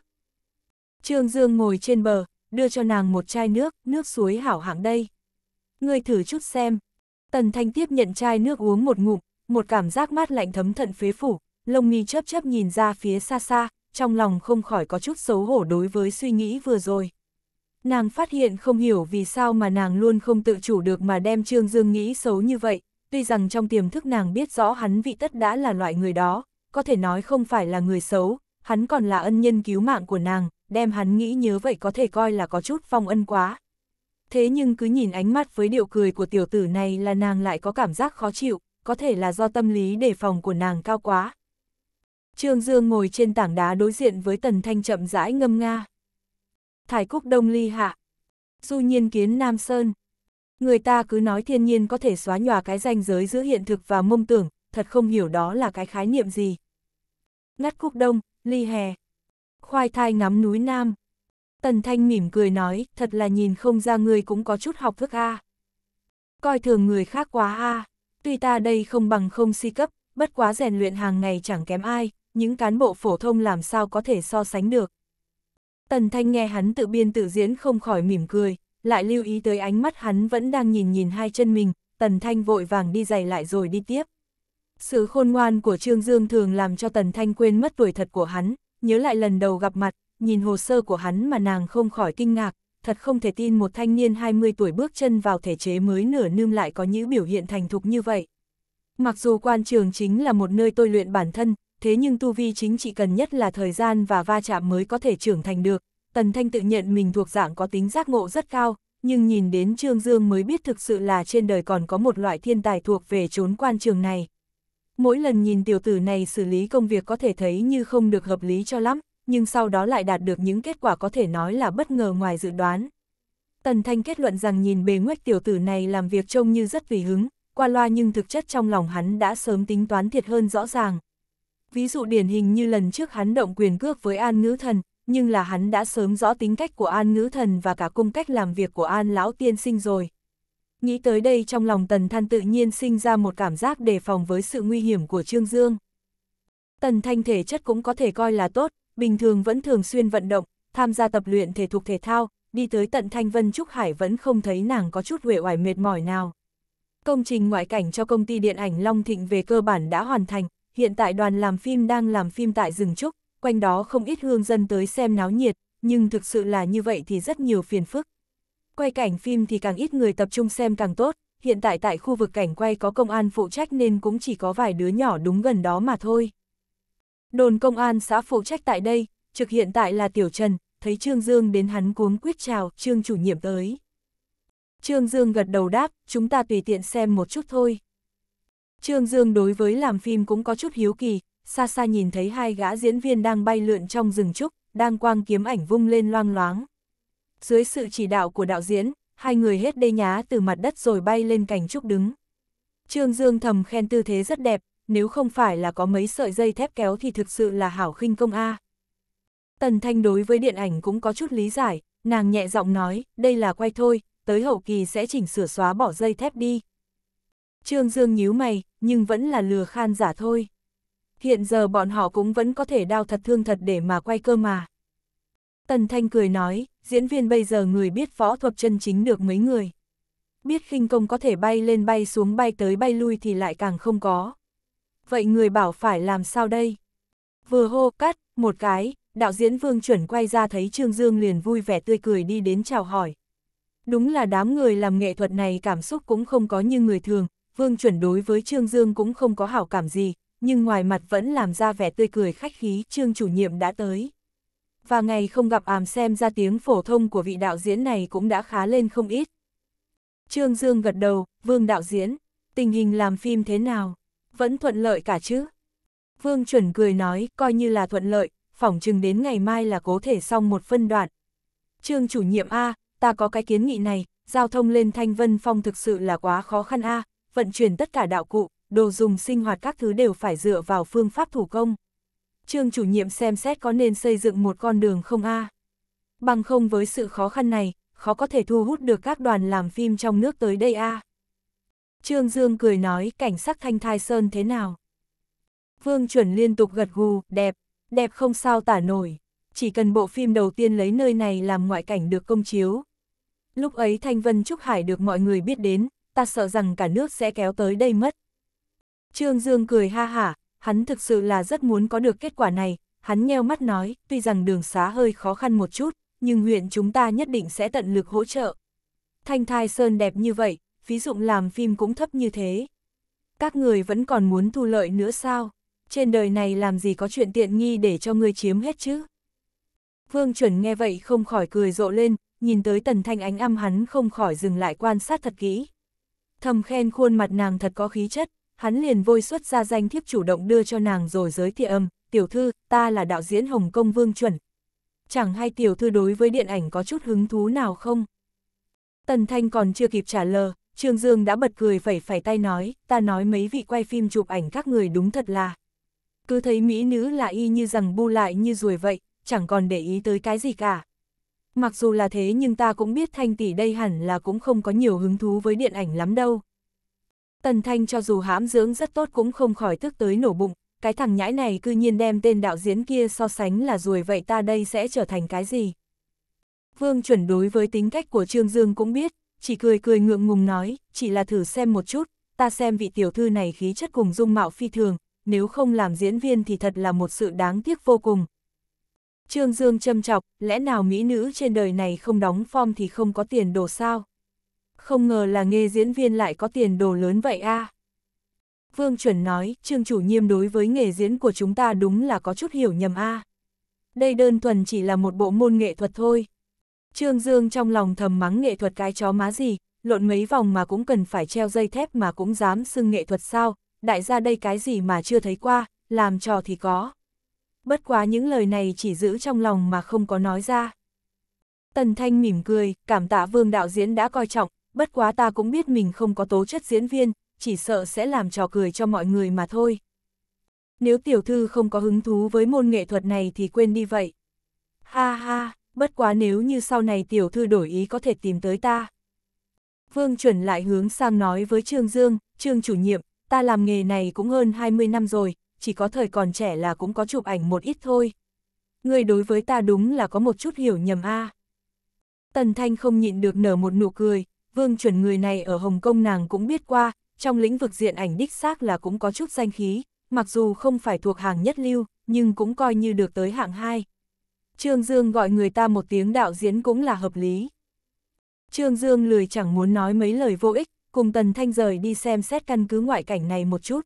Trương Dương ngồi trên bờ, đưa cho nàng một chai nước, nước suối hảo hạng đây ngươi thử chút xem. Tần Thanh tiếp nhận chai nước uống một ngụm, một cảm giác mát lạnh thấm thận phế phủ, lông mi chớp chớp nhìn ra phía xa xa, trong lòng không khỏi có chút xấu hổ đối với suy nghĩ vừa rồi. Nàng phát hiện không hiểu vì sao mà nàng luôn không tự chủ được mà đem Trương Dương nghĩ xấu như vậy, tuy rằng trong tiềm thức nàng biết rõ hắn vị tất đã là loại người đó, có thể nói không phải là người xấu, hắn còn là ân nhân cứu mạng của nàng, đem hắn nghĩ nhớ vậy có thể coi là có chút phong ân quá thế nhưng cứ nhìn ánh mắt với điệu cười của tiểu tử này là nàng lại có cảm giác khó chịu, có thể là do tâm lý đề phòng của nàng cao quá. Trương Dương ngồi trên tảng đá đối diện với Tần Thanh chậm rãi ngâm nga. Thải Cúc Đông Ly Hạ, Du Nhiên Kiến Nam Sơn. Người ta cứ nói thiên nhiên có thể xóa nhòa cái ranh giới giữa hiện thực và mông tưởng, thật không hiểu đó là cái khái niệm gì. Ngắt Cúc Đông, Ly Hè. Khoai thai ngắm núi Nam. Tần Thanh mỉm cười nói, thật là nhìn không ra ngươi cũng có chút học thức a. À. Coi thường người khác quá a. À. Tuy ta đây không bằng không si cấp, bất quá rèn luyện hàng ngày chẳng kém ai, những cán bộ phổ thông làm sao có thể so sánh được. Tần Thanh nghe hắn tự biên tự diễn không khỏi mỉm cười, lại lưu ý tới ánh mắt hắn vẫn đang nhìn nhìn hai chân mình, Tần Thanh vội vàng đi giày lại rồi đi tiếp. Sự khôn ngoan của Trương Dương thường làm cho Tần Thanh quên mất tuổi thật của hắn, nhớ lại lần đầu gặp mặt, nhìn hồ sơ của hắn mà nàng không khỏi kinh ngạc, thật không thể tin một thanh niên 20 tuổi bước chân vào thể chế mới nửa nương lại có những biểu hiện thành thục như vậy. Mặc dù quan trường chính là một nơi tôi luyện bản thân, thế nhưng tu vi chính trị cần nhất là thời gian và va chạm mới có thể trưởng thành được. Tần Thanh tự nhận mình thuộc dạng có tính giác ngộ rất cao, nhưng nhìn đến Trương Dương mới biết thực sự là trên đời còn có một loại thiên tài thuộc về trốn quan trường này. Mỗi lần nhìn tiểu tử này xử lý công việc có thể thấy như không được hợp lý cho lắm, nhưng sau đó lại đạt được những kết quả có thể nói là bất ngờ ngoài dự đoán. Tần Thanh kết luận rằng nhìn bề ngoách tiểu tử này làm việc trông như rất vì hứng, qua loa nhưng thực chất trong lòng hắn đã sớm tính toán thiệt hơn rõ ràng. Ví dụ điển hình như lần trước hắn động quyền cước với An Ngữ Thần, nhưng là hắn đã sớm rõ tính cách của An Ngữ Thần và cả cung cách làm việc của An Lão Tiên Sinh rồi. Nghĩ tới đây trong lòng Tần Thanh tự nhiên sinh ra một cảm giác đề phòng với sự nguy hiểm của Trương Dương. Tần Thanh thể chất cũng có thể coi là tốt, bình thường vẫn thường xuyên vận động, tham gia tập luyện thể thục thể thao, đi tới tận Thanh Vân Trúc Hải vẫn không thấy nàng có chút huệ oải mệt mỏi nào. Công trình ngoại cảnh cho công ty điện ảnh Long Thịnh về cơ bản đã hoàn thành, hiện tại đoàn làm phim đang làm phim tại rừng Trúc, quanh đó không ít hương dân tới xem náo nhiệt, nhưng thực sự là như vậy thì rất nhiều phiền phức. Quay cảnh phim thì càng ít người tập trung xem càng tốt, hiện tại tại khu vực cảnh quay có công an phụ trách nên cũng chỉ có vài đứa nhỏ đúng gần đó mà thôi. Đồn công an xã phụ trách tại đây, trực hiện tại là Tiểu Trần, thấy Trương Dương đến hắn cuống quyết chào, Trương chủ nhiệm tới. Trương Dương gật đầu đáp, chúng ta tùy tiện xem một chút thôi. Trương Dương đối với làm phim cũng có chút hiếu kỳ, xa xa nhìn thấy hai gã diễn viên đang bay lượn trong rừng trúc, đang quang kiếm ảnh vung lên loang loáng. Dưới sự chỉ đạo của đạo diễn, hai người hết đê nhá từ mặt đất rồi bay lên cành trúc đứng. Trương Dương thầm khen tư thế rất đẹp, nếu không phải là có mấy sợi dây thép kéo thì thực sự là hảo khinh công A. Tần Thanh đối với điện ảnh cũng có chút lý giải, nàng nhẹ giọng nói, đây là quay thôi, tới hậu kỳ sẽ chỉnh sửa xóa bỏ dây thép đi. Trương Dương nhíu mày, nhưng vẫn là lừa khan giả thôi. Hiện giờ bọn họ cũng vẫn có thể đau thật thương thật để mà quay cơ mà. Tần Thanh cười nói, diễn viên bây giờ người biết võ thuật chân chính được mấy người. Biết khinh công có thể bay lên bay xuống bay tới bay lui thì lại càng không có vậy người bảo phải làm sao đây? Vừa hô cắt, một cái, đạo diễn Vương Chuẩn quay ra thấy Trương Dương liền vui vẻ tươi cười đi đến chào hỏi. Đúng là đám người làm nghệ thuật này cảm xúc cũng không có như người thường, Vương Chuẩn đối với Trương Dương cũng không có hảo cảm gì, nhưng ngoài mặt vẫn làm ra vẻ tươi cười khách khí Trương chủ nhiệm đã tới. Và ngày không gặp àm xem ra tiếng phổ thông của vị đạo diễn này cũng đã khá lên không ít. Trương Dương gật đầu, Vương đạo diễn, tình hình làm phim thế nào? vẫn thuận lợi cả chứ. Vương chuẩn cười nói, coi như là thuận lợi, phỏng chừng đến ngày mai là cố thể xong một phân đoạn. Trương chủ nhiệm A, ta có cái kiến nghị này, giao thông lên Thanh Vân Phong thực sự là quá khó khăn A, vận chuyển tất cả đạo cụ, đồ dùng sinh hoạt các thứ đều phải dựa vào phương pháp thủ công. Trương chủ nhiệm xem xét có nên xây dựng một con đường không A. Bằng không với sự khó khăn này, khó có thể thu hút được các đoàn làm phim trong nước tới đây A. Trương Dương cười nói cảnh sắc thanh thai sơn thế nào. Vương chuẩn liên tục gật gù, đẹp, đẹp không sao tả nổi. Chỉ cần bộ phim đầu tiên lấy nơi này làm ngoại cảnh được công chiếu. Lúc ấy Thanh Vân Trúc Hải được mọi người biết đến, ta sợ rằng cả nước sẽ kéo tới đây mất. Trương Dương cười ha hả, hắn thực sự là rất muốn có được kết quả này, hắn nheo mắt nói, tuy rằng đường xá hơi khó khăn một chút, nhưng huyện chúng ta nhất định sẽ tận lực hỗ trợ. Thanh thai sơn đẹp như vậy, phí dụng làm phim cũng thấp như thế. Các người vẫn còn muốn thu lợi nữa sao? Trên đời này làm gì có chuyện tiện nghi để cho người chiếm hết chứ? Vương chuẩn nghe vậy không khỏi cười rộ lên, nhìn tới tần thanh ánh âm hắn không khỏi dừng lại quan sát thật kỹ. Thầm khen khuôn mặt nàng thật có khí chất, hắn liền vôi xuất ra danh thiếp chủ động đưa cho nàng rồi giới thiệu âm, tiểu thư, ta là đạo diễn Hồng Kông Vương Chuẩn. Chẳng hay tiểu thư đối với điện ảnh có chút hứng thú nào không? Tần Thanh còn chưa kịp trả lời, Trương Dương đã bật cười phẩy phải tay nói, ta nói mấy vị quay phim chụp ảnh các người đúng thật là. Cứ thấy mỹ nữ là y như rằng bu lại như ruồi vậy, chẳng còn để ý tới cái gì cả. Mặc dù là thế nhưng ta cũng biết Thanh tỷ đây hẳn là cũng không có nhiều hứng thú với điện ảnh lắm đâu. Tần Thanh cho dù hãm dưỡng rất tốt cũng không khỏi tức tới nổ bụng, cái thằng nhãi này cư nhiên đem tên đạo diễn kia so sánh là ruồi vậy ta đây sẽ trở thành cái gì. Vương chuẩn đối với tính cách của Trương Dương cũng biết, chỉ cười cười ngượng ngùng nói, chỉ là thử xem một chút, ta xem vị tiểu thư này khí chất cùng dung mạo phi thường, nếu không làm diễn viên thì thật là một sự đáng tiếc vô cùng. Trương Dương châm chọc, lẽ nào mỹ nữ trên đời này không đóng form thì không có tiền đồ sao? Không ngờ là nghề diễn viên lại có tiền đồ lớn vậy a. Vương Chuẩn nói, Trương chủ nhiệm đối với nghề diễn của chúng ta đúng là có chút hiểu nhầm a. Đây đơn thuần chỉ là một bộ môn nghệ thuật thôi. Trương Dương trong lòng thầm mắng nghệ thuật cái chó má gì, lộn mấy vòng mà cũng cần phải treo dây thép mà cũng dám xưng nghệ thuật sao, đại gia đây cái gì mà chưa thấy qua, làm trò thì có. Bất quá những lời này chỉ giữ trong lòng mà không có nói ra. Tần Thanh mỉm cười, cảm tạ vương đạo diễn đã coi trọng, bất quá ta cũng biết mình không có tố chất diễn viên, chỉ sợ sẽ làm trò cười cho mọi người mà thôi. Nếu tiểu thư không có hứng thú với môn nghệ thuật này thì quên đi vậy. Ha ha! bất quá nếu như sau này tiểu thư đổi ý có thể tìm tới ta. Vương chuẩn lại hướng sang nói với Trương Dương, Trương chủ nhiệm, ta làm nghề này cũng hơn 20 năm rồi, chỉ có thời còn trẻ là cũng có chụp ảnh một ít thôi. Người đối với ta đúng là có một chút hiểu nhầm a. Tần Thanh không nhịn được nở một nụ cười, vương chuẩn người này ở Hồng Kông nàng cũng biết qua, trong lĩnh vực diện ảnh đích xác là cũng có chút danh khí, mặc dù không phải thuộc hàng nhất lưu, nhưng cũng coi như được tới hạng 2. Trương Dương gọi người ta một tiếng đạo diễn cũng là hợp lý. Trương Dương lười chẳng muốn nói mấy lời vô ích, cùng Tần Thanh rời đi xem xét căn cứ ngoại cảnh này một chút.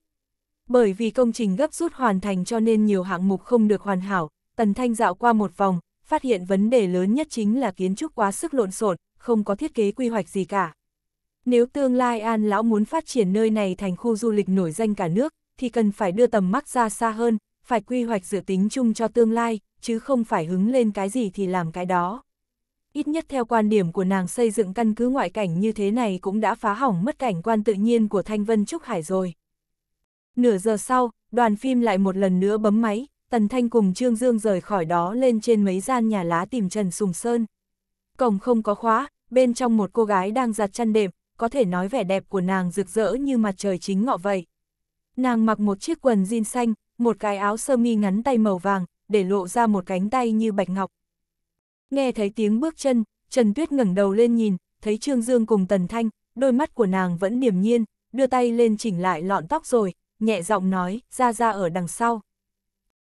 Bởi vì công trình gấp rút hoàn thành cho nên nhiều hạng mục không được hoàn hảo, Tần Thanh dạo qua một vòng, phát hiện vấn đề lớn nhất chính là kiến trúc quá sức lộn xộn, không có thiết kế quy hoạch gì cả. Nếu tương lai An Lão muốn phát triển nơi này thành khu du lịch nổi danh cả nước, thì cần phải đưa tầm mắt ra xa hơn, phải quy hoạch dự tính chung cho tương lai, chứ không phải hứng lên cái gì thì làm cái đó. Ít nhất theo quan điểm của nàng xây dựng căn cứ ngoại cảnh như thế này cũng đã phá hỏng mất cảnh quan tự nhiên của Thanh Vân Trúc Hải rồi. Nửa giờ sau, đoàn phim lại một lần nữa bấm máy, Tần Thanh cùng Trương Dương rời khỏi đó lên trên mấy gian nhà lá tìm Trần Sùng Sơn. Cổng không có khóa, bên trong một cô gái đang giặt chăn đệm, có thể nói vẻ đẹp của nàng rực rỡ như mặt trời chính ngọ vậy. Nàng mặc một chiếc quần jean xanh, một cái áo sơ mi ngắn tay màu vàng, để lộ ra một cánh tay như bạch ngọc. Nghe thấy tiếng bước chân, Trần Tuyết ngẩng đầu lên nhìn, thấy Trương Dương cùng Tần Thanh, đôi mắt của nàng vẫn điềm nhiên, đưa tay lên chỉnh lại lọn tóc rồi, nhẹ giọng nói, ra ra ở đằng sau.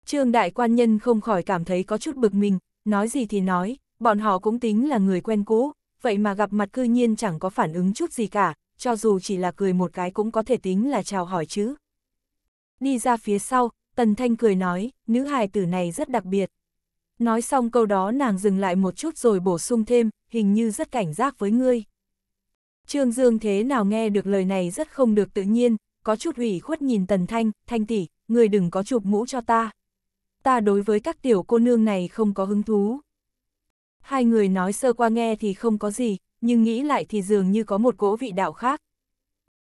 Trương Đại Quan Nhân không khỏi cảm thấy có chút bực mình, nói gì thì nói, bọn họ cũng tính là người quen cũ, vậy mà gặp mặt cư nhiên chẳng có phản ứng chút gì cả, cho dù chỉ là cười một cái cũng có thể tính là chào hỏi chứ. Đi ra phía sau, Tần Thanh cười nói, nữ hài tử này rất đặc biệt. Nói xong câu đó nàng dừng lại một chút rồi bổ sung thêm, hình như rất cảnh giác với ngươi. Trương Dương thế nào nghe được lời này rất không được tự nhiên, có chút ủy khuất nhìn Tần Thanh, Thanh tỷ, người đừng có chụp mũ cho ta. Ta đối với các tiểu cô nương này không có hứng thú. Hai người nói sơ qua nghe thì không có gì, nhưng nghĩ lại thì dường như có một cỗ vị đạo khác.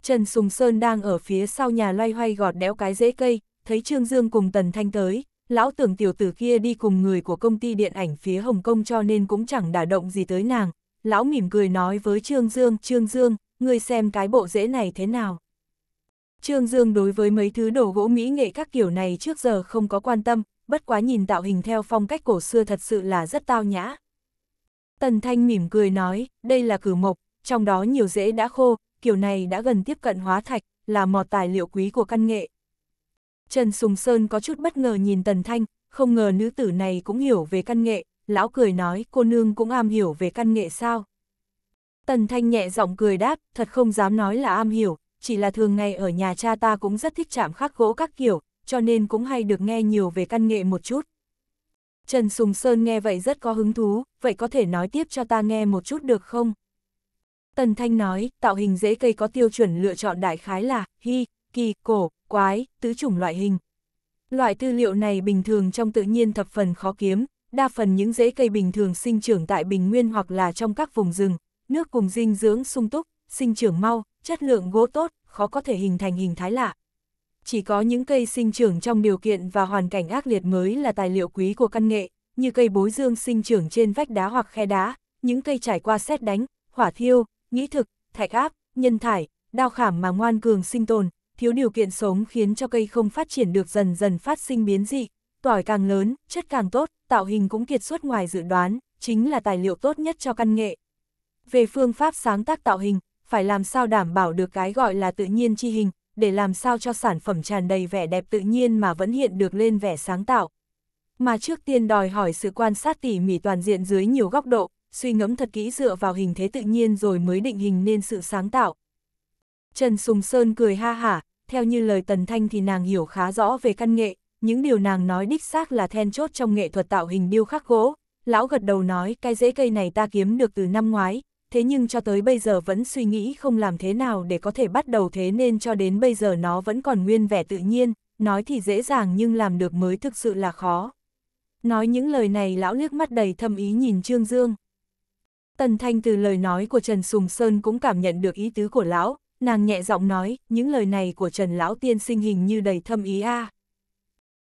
Trần Sùng Sơn đang ở phía sau nhà loay hoay gọt đéo cái rễ cây, thấy Trương Dương cùng Tần Thanh tới, lão tưởng tiểu tử kia đi cùng người của công ty điện ảnh phía Hồng Kông cho nên cũng chẳng đả động gì tới nàng. Lão mỉm cười nói với Trương Dương, Trương Dương, ngươi xem cái bộ rễ này thế nào. Trương Dương đối với mấy thứ đồ gỗ mỹ nghệ các kiểu này trước giờ không có quan tâm, bất quá nhìn tạo hình theo phong cách cổ xưa thật sự là rất tao nhã. Tần Thanh mỉm cười nói, đây là cử mộc, trong đó nhiều rễ đã khô, kiểu này đã gần tiếp cận hóa thạch, là mọt tài liệu quý của căn nghệ. Trần Sùng Sơn có chút bất ngờ nhìn Tần Thanh, không ngờ nữ tử này cũng hiểu về căn nghệ, lão cười nói cô nương cũng am hiểu về căn nghệ sao. Tần Thanh nhẹ giọng cười đáp, thật không dám nói là am hiểu, chỉ là thường ngày ở nhà cha ta cũng rất thích chạm khắc gỗ các kiểu, cho nên cũng hay được nghe nhiều về căn nghệ một chút. Trần Sùng Sơn nghe vậy rất có hứng thú, vậy có thể nói tiếp cho ta nghe một chút được không? Tần Thanh nói, tạo hình dễ cây có tiêu chuẩn lựa chọn đại khái là hy, kỳ, cổ, quái, tứ chủng loại hình. Loại tư liệu này bình thường trong tự nhiên thập phần khó kiếm, đa phần những rễ cây bình thường sinh trưởng tại bình nguyên hoặc là trong các vùng rừng, nước cùng dinh dưỡng sung túc, sinh trưởng mau, chất lượng gỗ tốt, khó có thể hình thành hình thái lạ. Chỉ có những cây sinh trưởng trong điều kiện và hoàn cảnh ác liệt mới là tài liệu quý của căn nghệ, như cây bối dương sinh trưởng trên vách đá hoặc khe đá, những cây trải qua xét đánh, hỏa thiêu, nghĩ thực, thạch áp, nhân thải, đao khảm mà ngoan cường sinh tồn, thiếu điều kiện sống khiến cho cây không phát triển được dần dần phát sinh biến dị. Tỏi càng lớn, chất càng tốt, tạo hình cũng kiệt xuất ngoài dự đoán, chính là tài liệu tốt nhất cho căn nghệ. Về phương pháp sáng tác tạo hình, phải làm sao đảm bảo được cái gọi là tự nhiên chi hình, để làm sao cho sản phẩm tràn đầy vẻ đẹp tự nhiên mà vẫn hiện được lên vẻ sáng tạo. Mà trước tiên đòi hỏi sự quan sát tỉ mỉ toàn diện dưới nhiều góc độ, suy ngẫm thật kỹ dựa vào hình thế tự nhiên rồi mới định hình nên sự sáng tạo. Trần Sùng Sơn cười ha hả, theo như lời Tần Thanh thì nàng hiểu khá rõ về căn nghệ, những điều nàng nói đích xác là then chốt trong nghệ thuật tạo hình điêu khắc gỗ. Lão gật đầu nói cái dễ cây này ta kiếm được từ năm ngoái, thế nhưng cho tới bây giờ vẫn suy nghĩ không làm thế nào để có thể bắt đầu thế nên cho đến bây giờ nó vẫn còn nguyên vẻ tự nhiên, nói thì dễ dàng nhưng làm được mới thực sự là khó. Nói những lời này lão liếc mắt đầy thâm ý nhìn Trương Dương. Tần Thanh từ lời nói của Trần Sùng Sơn cũng cảm nhận được ý tứ của lão, nàng nhẹ giọng nói, những lời này của Trần Lão Tiên sinh hình như đầy thâm ý a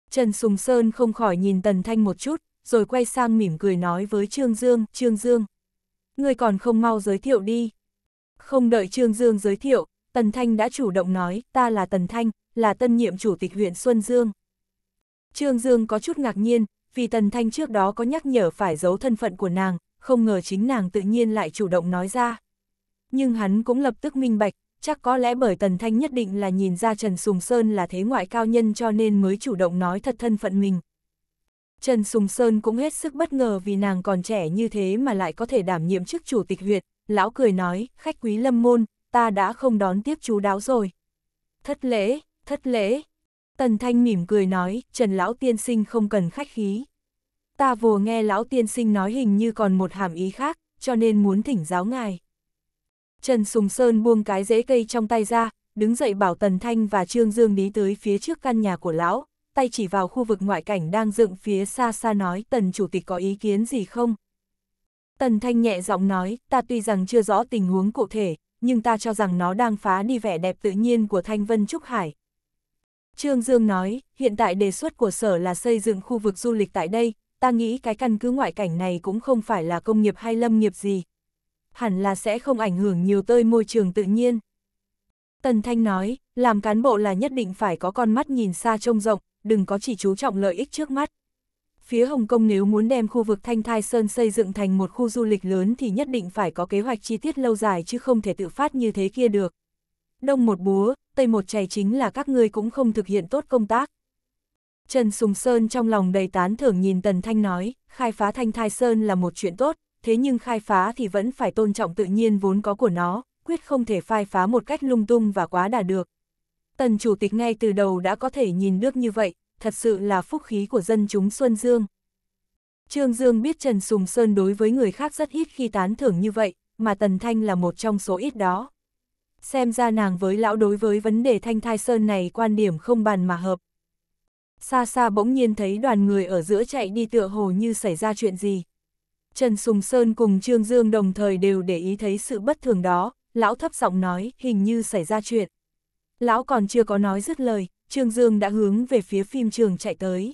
Trần Sùng Sơn không khỏi nhìn Tần Thanh một chút, rồi quay sang mỉm cười nói với Trương Dương, Trương Dương. Người còn không mau giới thiệu đi. Không đợi Trương Dương giới thiệu, Tần Thanh đã chủ động nói, ta là Tần Thanh, là tân nhiệm chủ tịch huyện Xuân Dương. Trương Dương có chút ngạc nhiên, vì Tần Thanh trước đó có nhắc nhở phải giấu thân phận của nàng, không ngờ chính nàng tự nhiên lại chủ động nói ra. Nhưng hắn cũng lập tức minh bạch, chắc có lẽ bởi Tần Thanh nhất định là nhìn ra Trần Sùng Sơn là thế ngoại cao nhân cho nên mới chủ động nói thật thân phận mình. Trần Sùng Sơn cũng hết sức bất ngờ vì nàng còn trẻ như thế mà lại có thể đảm nhiệm chức chủ tịch huyệt, lão cười nói, khách quý lâm môn, ta đã không đón tiếp chú đáo rồi. Thất lễ, thất lễ. Tần Thanh mỉm cười nói, Trần Lão Tiên Sinh không cần khách khí ta vừa nghe lão tiên sinh nói hình như còn một hàm ý khác, cho nên muốn thỉnh giáo ngài. Trần Sùng Sơn buông cái rễ cây trong tay ra, đứng dậy bảo Tần Thanh và Trương Dương đi tới phía trước căn nhà của lão, tay chỉ vào khu vực ngoại cảnh đang dựng phía xa xa nói Tần Chủ tịch có ý kiến gì không? Tần Thanh nhẹ giọng nói, ta tuy rằng chưa rõ tình huống cụ thể, nhưng ta cho rằng nó đang phá đi vẻ đẹp tự nhiên của Thanh Vân Trúc Hải. Trương Dương nói, hiện tại đề xuất của sở là xây dựng khu vực du lịch tại đây, ta nghĩ cái căn cứ ngoại cảnh này cũng không phải là công nghiệp hay lâm nghiệp gì. Hẳn là sẽ không ảnh hưởng nhiều tới môi trường tự nhiên. Tần Thanh nói, làm cán bộ là nhất định phải có con mắt nhìn xa trông rộng, đừng có chỉ chú trọng lợi ích trước mắt. Phía Hồng Kông nếu muốn đem khu vực Thanh Thai Sơn xây dựng thành một khu du lịch lớn thì nhất định phải có kế hoạch chi tiết lâu dài chứ không thể tự phát như thế kia được. Đông một búa, tây một chày chính là các ngươi cũng không thực hiện tốt công tác. Trần Sùng Sơn trong lòng đầy tán thưởng nhìn Tần Thanh nói, khai phá Thanh Thai Sơn là một chuyện tốt, thế nhưng khai phá thì vẫn phải tôn trọng tự nhiên vốn có của nó, quyết không thể phai phá một cách lung tung và quá đà được. Tần Chủ tịch ngay từ đầu đã có thể nhìn được như vậy, thật sự là phúc khí của dân chúng Xuân Dương. Trương Dương biết Trần Sùng Sơn đối với người khác rất ít khi tán thưởng như vậy, mà Tần Thanh là một trong số ít đó. Xem ra nàng với lão đối với vấn đề Thanh Thai Sơn này quan điểm không bàn mà hợp xa xa bỗng nhiên thấy đoàn người ở giữa chạy đi tựa hồ như xảy ra chuyện gì. Trần Sùng Sơn cùng Trương Dương đồng thời đều để ý thấy sự bất thường đó, lão thấp giọng nói, hình như xảy ra chuyện. Lão còn chưa có nói dứt lời, Trương Dương đã hướng về phía phim trường chạy tới.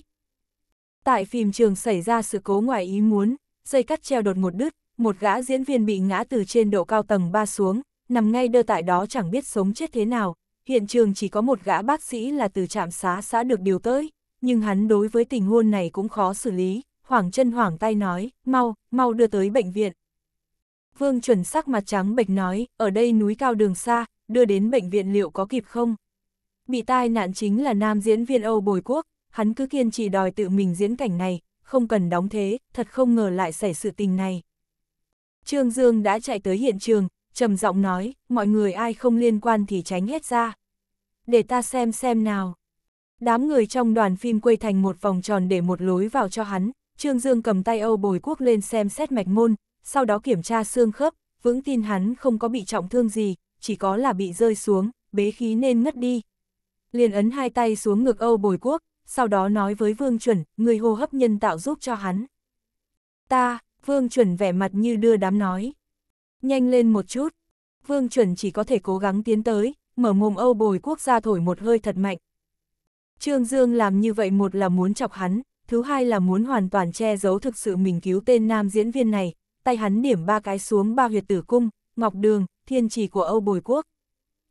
Tại phim trường xảy ra sự cố ngoài ý muốn, dây cắt treo đột ngột đứt, một gã diễn viên bị ngã từ trên độ cao tầng 3 xuống, nằm ngay đơ tại đó chẳng biết sống chết thế nào, hiện trường chỉ có một gã bác sĩ là từ trạm xá xã được điều tới, nhưng hắn đối với tình hôn này cũng khó xử lý, hoảng chân hoảng tay nói, mau, mau đưa tới bệnh viện. Vương chuẩn sắc mặt trắng bệch nói, ở đây núi cao đường xa, đưa đến bệnh viện liệu có kịp không? Bị tai nạn chính là nam diễn viên Âu Bồi Quốc, hắn cứ kiên trì đòi tự mình diễn cảnh này, không cần đóng thế, thật không ngờ lại xảy sự tình này. Trương Dương đã chạy tới hiện trường, trầm giọng nói, mọi người ai không liên quan thì tránh hết ra. Để ta xem xem nào. Đám người trong đoàn phim quây thành một vòng tròn để một lối vào cho hắn, Trương Dương cầm tay Âu Bồi Quốc lên xem xét mạch môn, sau đó kiểm tra xương khớp, vững tin hắn không có bị trọng thương gì, chỉ có là bị rơi xuống, bế khí nên ngất đi. Liền ấn hai tay xuống ngực Âu Bồi Quốc, sau đó nói với Vương Chuẩn, người hô hấp nhân tạo giúp cho hắn. Ta, Vương Chuẩn vẻ mặt như đưa đám nói. Nhanh lên một chút. Vương Chuẩn chỉ có thể cố gắng tiến tới, mở mồm Âu Bồi Quốc ra thổi một hơi thật mạnh, Trương Dương làm như vậy một là muốn chọc hắn, thứ hai là muốn hoàn toàn che giấu thực sự mình cứu tên nam diễn viên này, tay hắn điểm ba cái xuống ba huyệt tử cung, ngọc đường, thiên trì của Âu Bồi Quốc.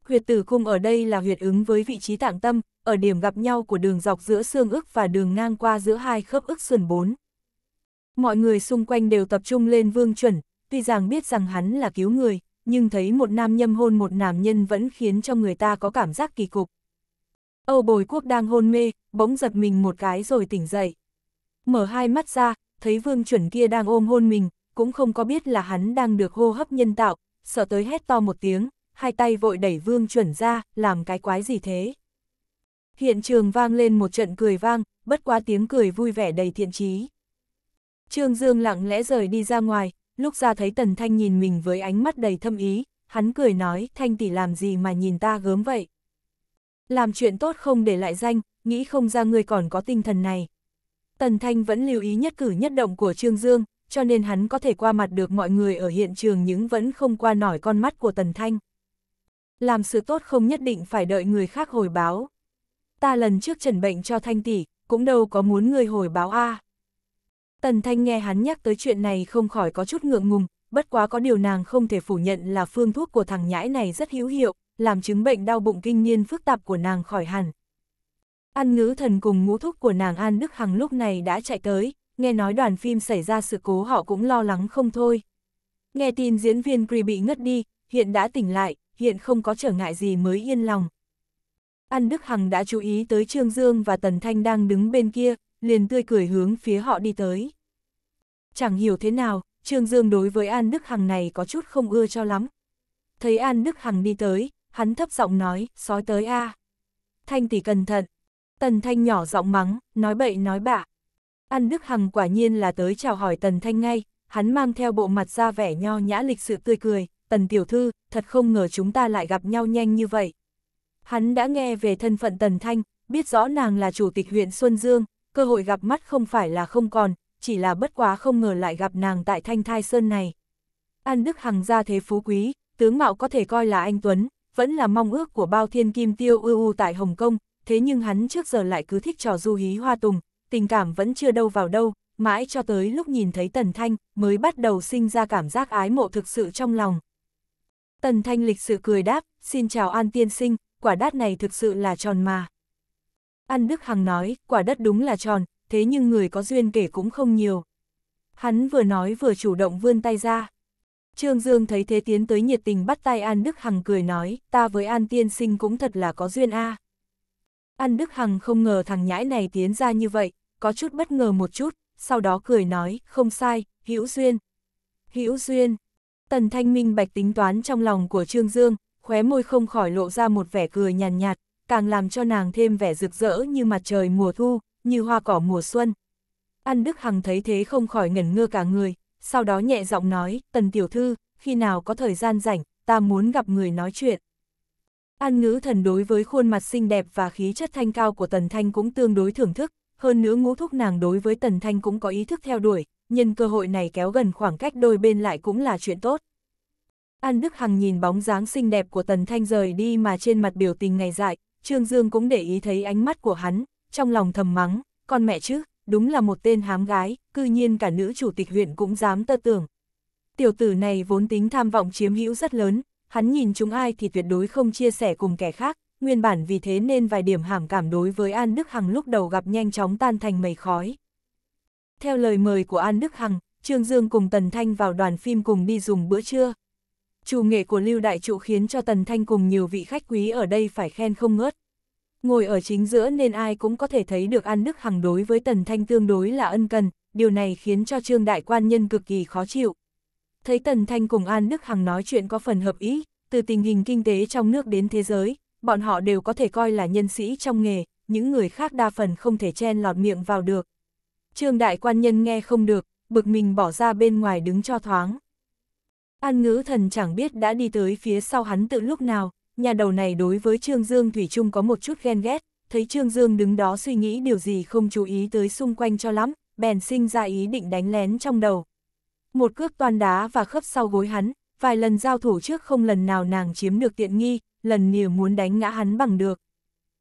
Huyệt tử cung ở đây là huyệt ứng với vị trí tạng tâm, ở điểm gặp nhau của đường dọc giữa xương ức và đường ngang qua giữa hai khớp ức sườn bốn. Mọi người xung quanh đều tập trung lên vương chuẩn, tuy rằng biết rằng hắn là cứu người, nhưng thấy một nam nhâm hôn một nam nhân vẫn khiến cho người ta có cảm giác kỳ cục, Âu bồi quốc đang hôn mê, bỗng giật mình một cái rồi tỉnh dậy. Mở hai mắt ra, thấy vương chuẩn kia đang ôm hôn mình, cũng không có biết là hắn đang được hô hấp nhân tạo, sợ tới hét to một tiếng, hai tay vội đẩy vương chuẩn ra, làm cái quái gì thế. Hiện trường vang lên một trận cười vang, bất quá tiếng cười vui vẻ đầy thiện trí. Trương Dương lặng lẽ rời đi ra ngoài, lúc ra thấy Tần Thanh nhìn mình với ánh mắt đầy thâm ý, hắn cười nói, Thanh tỷ làm gì mà nhìn ta gớm vậy. Làm chuyện tốt không để lại danh, nghĩ không ra người còn có tinh thần này. Tần Thanh vẫn lưu ý nhất cử nhất động của Trương Dương, cho nên hắn có thể qua mặt được mọi người ở hiện trường nhưng vẫn không qua nổi con mắt của Tần Thanh. Làm sự tốt không nhất định phải đợi người khác hồi báo. Ta lần trước trần bệnh cho Thanh tỷ, cũng đâu có muốn người hồi báo a. Tần Thanh nghe hắn nhắc tới chuyện này không khỏi có chút ngượng ngùng, bất quá có điều nàng không thể phủ nhận là phương thuốc của thằng nhãi này rất hữu hiệu, làm chứng bệnh đau bụng kinh niên phức tạp của nàng khỏi hẳn. An ngữ thần cùng ngũ thúc của nàng An Đức Hằng lúc này đã chạy tới, nghe nói đoàn phim xảy ra sự cố họ cũng lo lắng không thôi. Nghe tin diễn viên Cree bị ngất đi, hiện đã tỉnh lại, hiện không có trở ngại gì mới yên lòng. An Đức Hằng đã chú ý tới Trương Dương và Tần Thanh đang đứng bên kia, liền tươi cười hướng phía họ đi tới. Chẳng hiểu thế nào, Trương Dương đối với An Đức Hằng này có chút không ưa cho lắm. Thấy An Đức Hằng đi tới, hắn thấp giọng nói, sói tới a. À. Thanh tỷ cẩn thận. Tần Thanh nhỏ giọng mắng, nói bậy nói bạ. an Đức Hằng quả nhiên là tới chào hỏi Tần Thanh ngay, hắn mang theo bộ mặt ra vẻ nho nhã lịch sự tươi cười, Tần Tiểu Thư, thật không ngờ chúng ta lại gặp nhau nhanh như vậy. Hắn đã nghe về thân phận Tần Thanh, biết rõ nàng là chủ tịch huyện Xuân Dương, cơ hội gặp mắt không phải là không còn, chỉ là bất quá không ngờ lại gặp nàng tại Thanh Thai Sơn này. An Đức Hằng ra thế phú quý, tướng mạo có thể coi là anh Tuấn, vẫn là mong ước của bao thiên kim tiêu ưu ưu tại Hồng Kông, thế nhưng hắn trước giờ lại cứ thích trò du hí hoa tùng, tình cảm vẫn chưa đâu vào đâu, mãi cho tới lúc nhìn thấy Tần Thanh mới bắt đầu sinh ra cảm giác ái mộ thực sự trong lòng. Tần Thanh lịch sự cười đáp, xin chào An Tiên Sinh, quả đát này thực sự là tròn mà. An Đức Hằng nói, quả đất đúng là tròn, thế nhưng người có duyên kể cũng không nhiều. Hắn vừa nói vừa chủ động vươn tay ra. Trương Dương thấy thế tiến tới nhiệt tình bắt tay An Đức Hằng cười nói, ta với An tiên sinh cũng thật là có duyên a. An Đức Hằng không ngờ thằng nhãi này tiến ra như vậy, có chút bất ngờ một chút, sau đó cười nói, không sai, hữu duyên. Hữu duyên. Tần Thanh Minh bạch tính toán trong lòng của Trương Dương, khóe môi không khỏi lộ ra một vẻ cười nhàn nhạt, nhạt, càng làm cho nàng thêm vẻ rực rỡ như mặt trời mùa thu, như hoa cỏ mùa xuân. An Đức Hằng thấy thế không khỏi ngẩn ngơ cả người, sau đó nhẹ giọng nói, tần tiểu thư, khi nào có thời gian rảnh, ta muốn gặp người nói chuyện. An ngữ thần đối với khuôn mặt xinh đẹp và khí chất thanh cao của tần thanh cũng tương đối thưởng thức, hơn nữa ngũ thúc nàng đối với tần thanh cũng có ý thức theo đuổi, nhân cơ hội này kéo gần khoảng cách đôi bên lại cũng là chuyện tốt. An Đức Hằng nhìn bóng dáng xinh đẹp của Tần Thanh rời đi mà trên mặt biểu tình ngày dại, Trương Dương cũng để ý thấy ánh mắt của hắn, trong lòng thầm mắng, con mẹ chứ, đúng là một tên hám gái, cư nhiên cả nữ chủ tịch huyện cũng dám tơ tưởng. Tiểu tử này vốn tính tham vọng chiếm hữu rất lớn, hắn nhìn chúng ai thì tuyệt đối không chia sẻ cùng kẻ khác, nguyên bản vì thế nên vài điểm hàm cảm đối với An Đức Hằng lúc đầu gặp nhanh chóng tan thành mây khói. Theo lời mời của An Đức Hằng, Trương Dương cùng Tần Thanh vào đoàn phim cùng đi dùng bữa trưa. Chủ nghệ của Lưu Đại Trụ khiến cho Tần Thanh cùng nhiều vị khách quý ở đây phải khen không ngớt ngồi ở chính giữa nên ai cũng có thể thấy được An Đức Hằng đối với Tần Thanh tương đối là ân cần, điều này khiến cho Trương Đại Quan Nhân cực kỳ khó chịu. Thấy Tần Thanh cùng An Đức Hằng nói chuyện có phần hợp ý, từ tình hình kinh tế trong nước đến thế giới, bọn họ đều có thể coi là nhân sĩ trong nghề, những người khác đa phần không thể chen lọt miệng vào được. Trương Đại Quan Nhân nghe không được, bực mình bỏ ra bên ngoài đứng cho thoáng. An ngữ thần chẳng biết đã đi tới phía sau hắn từ lúc nào, nhà đầu này đối với Trương Dương Thủy chung có một chút ghen ghét, thấy Trương Dương đứng đó suy nghĩ điều gì không chú ý tới xung quanh cho lắm, bèn sinh ra ý định đánh lén trong đầu. Một cước toàn đá và khớp sau gối hắn, vài lần giao thủ trước không lần nào nàng chiếm được tiện nghi, lần nhiều muốn đánh ngã hắn bằng được.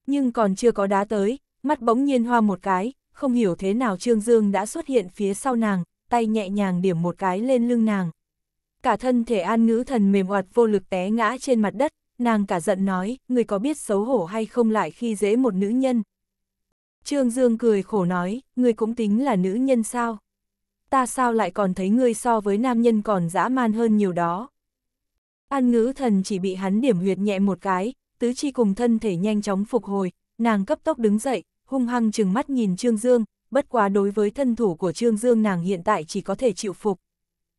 Nhưng còn chưa có đá tới, mắt bỗng nhiên hoa một cái, không hiểu thế nào Trương Dương đã xuất hiện phía sau nàng, tay nhẹ nhàng điểm một cái lên lưng nàng. Cả thân thể an ngữ thần mềm oặt vô lực té ngã trên mặt đất, nàng cả giận nói, người có biết xấu hổ hay không lại khi dễ một nữ nhân. Trương Dương cười khổ nói, người cũng tính là nữ nhân sao? Ta sao lại còn thấy ngươi so với nam nhân còn dã man hơn nhiều đó? An ngữ thần chỉ bị hắn điểm huyệt nhẹ một cái, tứ chi cùng thân thể nhanh chóng phục hồi, nàng cấp tốc đứng dậy, hung hăng chừng mắt nhìn Trương Dương, bất quá đối với thân thủ của Trương Dương nàng hiện tại chỉ có thể chịu phục.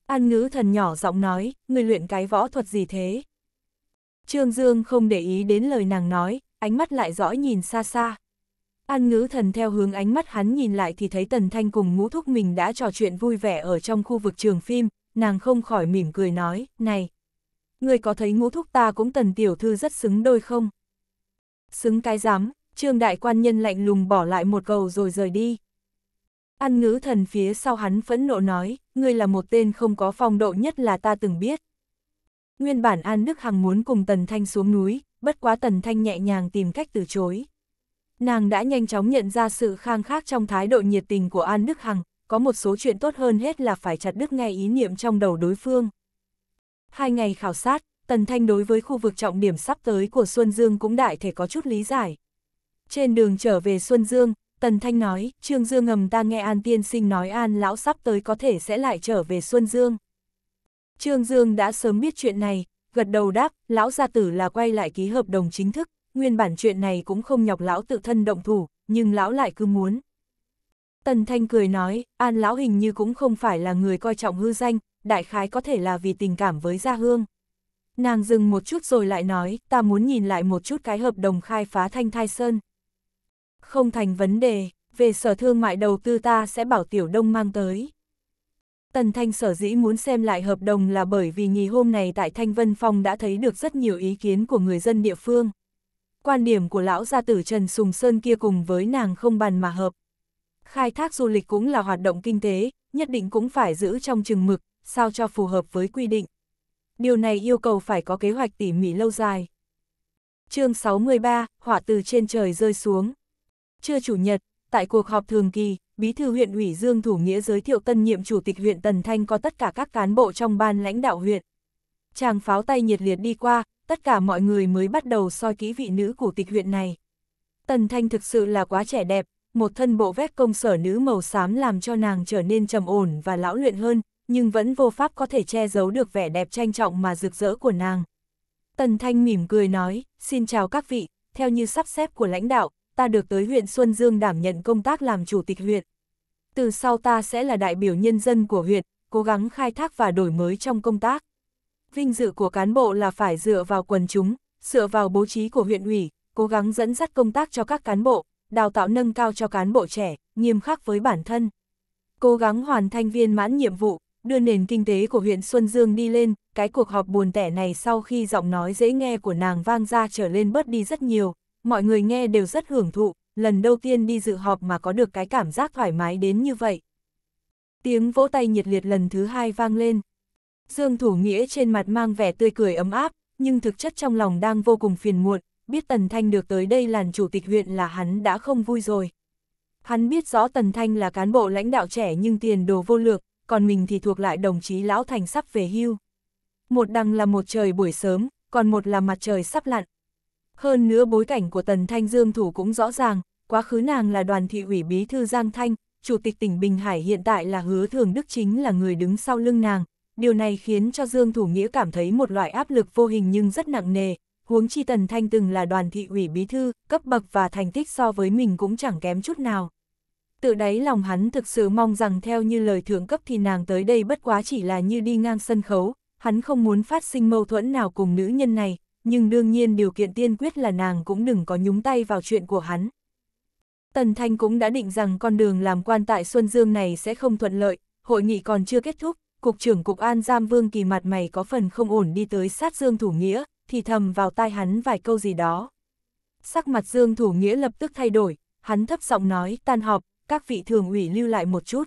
An ngữ thần nhỏ giọng nói, người luyện cái võ thuật gì thế? Trương Dương không để ý đến lời nàng nói, ánh mắt lại dõi nhìn xa xa. An ngữ thần theo hướng ánh mắt hắn nhìn lại thì thấy Tần Thanh cùng ngũ thúc mình đã trò chuyện vui vẻ ở trong khu vực trường phim, nàng không khỏi mỉm cười nói, này, người có thấy ngũ thúc ta cũng Tần Tiểu Thư rất xứng đôi không? Xứng cái giám, trương đại quan nhân lạnh lùng bỏ lại một cầu rồi rời đi. An ngữ thần phía sau hắn phẫn nộ nói, ngươi là một tên không có phong độ nhất là ta từng biết, Nguyên bản An Đức Hằng muốn cùng Tần Thanh xuống núi, bất quá Tần Thanh nhẹ nhàng tìm cách từ chối. Nàng đã nhanh chóng nhận ra sự khang khác trong thái độ nhiệt tình của An Đức Hằng, có một số chuyện tốt hơn hết là phải chặt đứt ngay ý niệm trong đầu đối phương. Hai ngày khảo sát, Tần Thanh đối với khu vực trọng điểm sắp tới của Xuân Dương cũng đại thể có chút lý giải. Trên đường trở về Xuân Dương, Tần Thanh nói, Trương Dương ngầm ta nghe An Tiên Sinh nói An Lão sắp tới có thể sẽ lại trở về Xuân Dương. Trương Dương đã sớm biết chuyện này, gật đầu đáp, lão gia tử là quay lại ký hợp đồng chính thức, nguyên bản chuyện này cũng không nhọc lão tự thân động thủ, nhưng lão lại cứ muốn. Tần Thanh cười nói, An lão hình như cũng không phải là người coi trọng hư danh, đại khái có thể là vì tình cảm với Gia Hương. Nàng dừng một chút rồi lại nói, ta muốn nhìn lại một chút cái hợp đồng khai phá Thanh Thai Sơn. Không thành vấn đề, về sở thương mại đầu tư ta sẽ bảo Tiểu Đông mang tới. Tần Thanh sở dĩ muốn xem lại hợp đồng là bởi vì nghỉ hôm này tại Thanh Vân Phong đã thấy được rất nhiều ý kiến của người dân địa phương. Quan điểm của lão gia tử Trần Sùng Sơn kia cùng với nàng không bàn mà hợp. Khai thác du lịch cũng là hoạt động kinh tế, nhất định cũng phải giữ trong chừng mực, sao cho phù hợp với quy định. Điều này yêu cầu phải có kế hoạch tỉ mỉ lâu dài. chương 63, họa từ trên trời rơi xuống. Trưa chủ nhật, tại cuộc họp thường kỳ, Bí thư huyện ủy Dương Thủ Nghĩa giới thiệu tân nhiệm chủ tịch huyện Tần Thanh có tất cả các cán bộ trong ban lãnh đạo huyện. Chàng pháo tay nhiệt liệt đi qua, tất cả mọi người mới bắt đầu soi kỹ vị nữ chủ tịch huyện này. Tần Thanh thực sự là quá trẻ đẹp, một thân bộ vét công sở nữ màu xám làm cho nàng trở nên trầm ổn và lão luyện hơn, nhưng vẫn vô pháp có thể che giấu được vẻ đẹp tranh trọng mà rực rỡ của nàng. Tần Thanh mỉm cười nói, xin chào các vị, theo như sắp xếp của lãnh đạo, ta được tới huyện Xuân Dương đảm nhận công tác làm chủ tịch huyện. Từ sau ta sẽ là đại biểu nhân dân của huyện, cố gắng khai thác và đổi mới trong công tác. Vinh dự của cán bộ là phải dựa vào quần chúng, dựa vào bố trí của huyện ủy, cố gắng dẫn dắt công tác cho các cán bộ, đào tạo nâng cao cho cán bộ trẻ, nghiêm khắc với bản thân. Cố gắng hoàn thành viên mãn nhiệm vụ, đưa nền kinh tế của huyện Xuân Dương đi lên, cái cuộc họp buồn tẻ này sau khi giọng nói dễ nghe của nàng vang ra trở lên bớt đi rất nhiều, mọi người nghe đều rất hưởng thụ, lần đầu tiên đi dự họp mà có được cái cảm giác thoải mái đến như vậy. Tiếng vỗ tay nhiệt liệt lần thứ hai vang lên. Dương Thủ Nghĩa trên mặt mang vẻ tươi cười ấm áp, nhưng thực chất trong lòng đang vô cùng phiền muộn, biết Tần Thanh được tới đây làn chủ tịch huyện là hắn đã không vui rồi. Hắn biết rõ Tần Thanh là cán bộ lãnh đạo trẻ nhưng tiền đồ vô lược, còn mình thì thuộc lại đồng chí lão thành sắp về hưu. Một đằng là một trời buổi sớm, còn một là mặt trời sắp lặn, hơn nữa bối cảnh của Tần Thanh Dương thủ cũng rõ ràng, quá khứ nàng là đoàn thị ủy bí thư Giang Thanh, chủ tịch tỉnh Bình Hải hiện tại là hứa thường đức chính là người đứng sau lưng nàng. Điều này khiến cho Dương Thủ Nghĩa cảm thấy một loại áp lực vô hình nhưng rất nặng nề, huống chi Tần Thanh từng là đoàn thị ủy bí thư, cấp bậc và thành tích so với mình cũng chẳng kém chút nào. Tự đáy lòng hắn thực sự mong rằng theo như lời thượng cấp thì nàng tới đây bất quá chỉ là như đi ngang sân khấu, hắn không muốn phát sinh mâu thuẫn nào cùng nữ nhân này, nhưng đương nhiên điều kiện tiên quyết là nàng cũng đừng có nhúng tay vào chuyện của hắn. Tần Thanh cũng đã định rằng con đường làm quan tại Xuân Dương này sẽ không thuận lợi, hội nghị còn chưa kết thúc, Cục trưởng Cục An Giam Vương Kỳ mặt mày có phần không ổn đi tới sát Dương Thủ Nghĩa, thì thầm vào tai hắn vài câu gì đó. Sắc mặt Dương Thủ Nghĩa lập tức thay đổi, hắn thấp giọng nói tan họp, các vị thường ủy lưu lại một chút.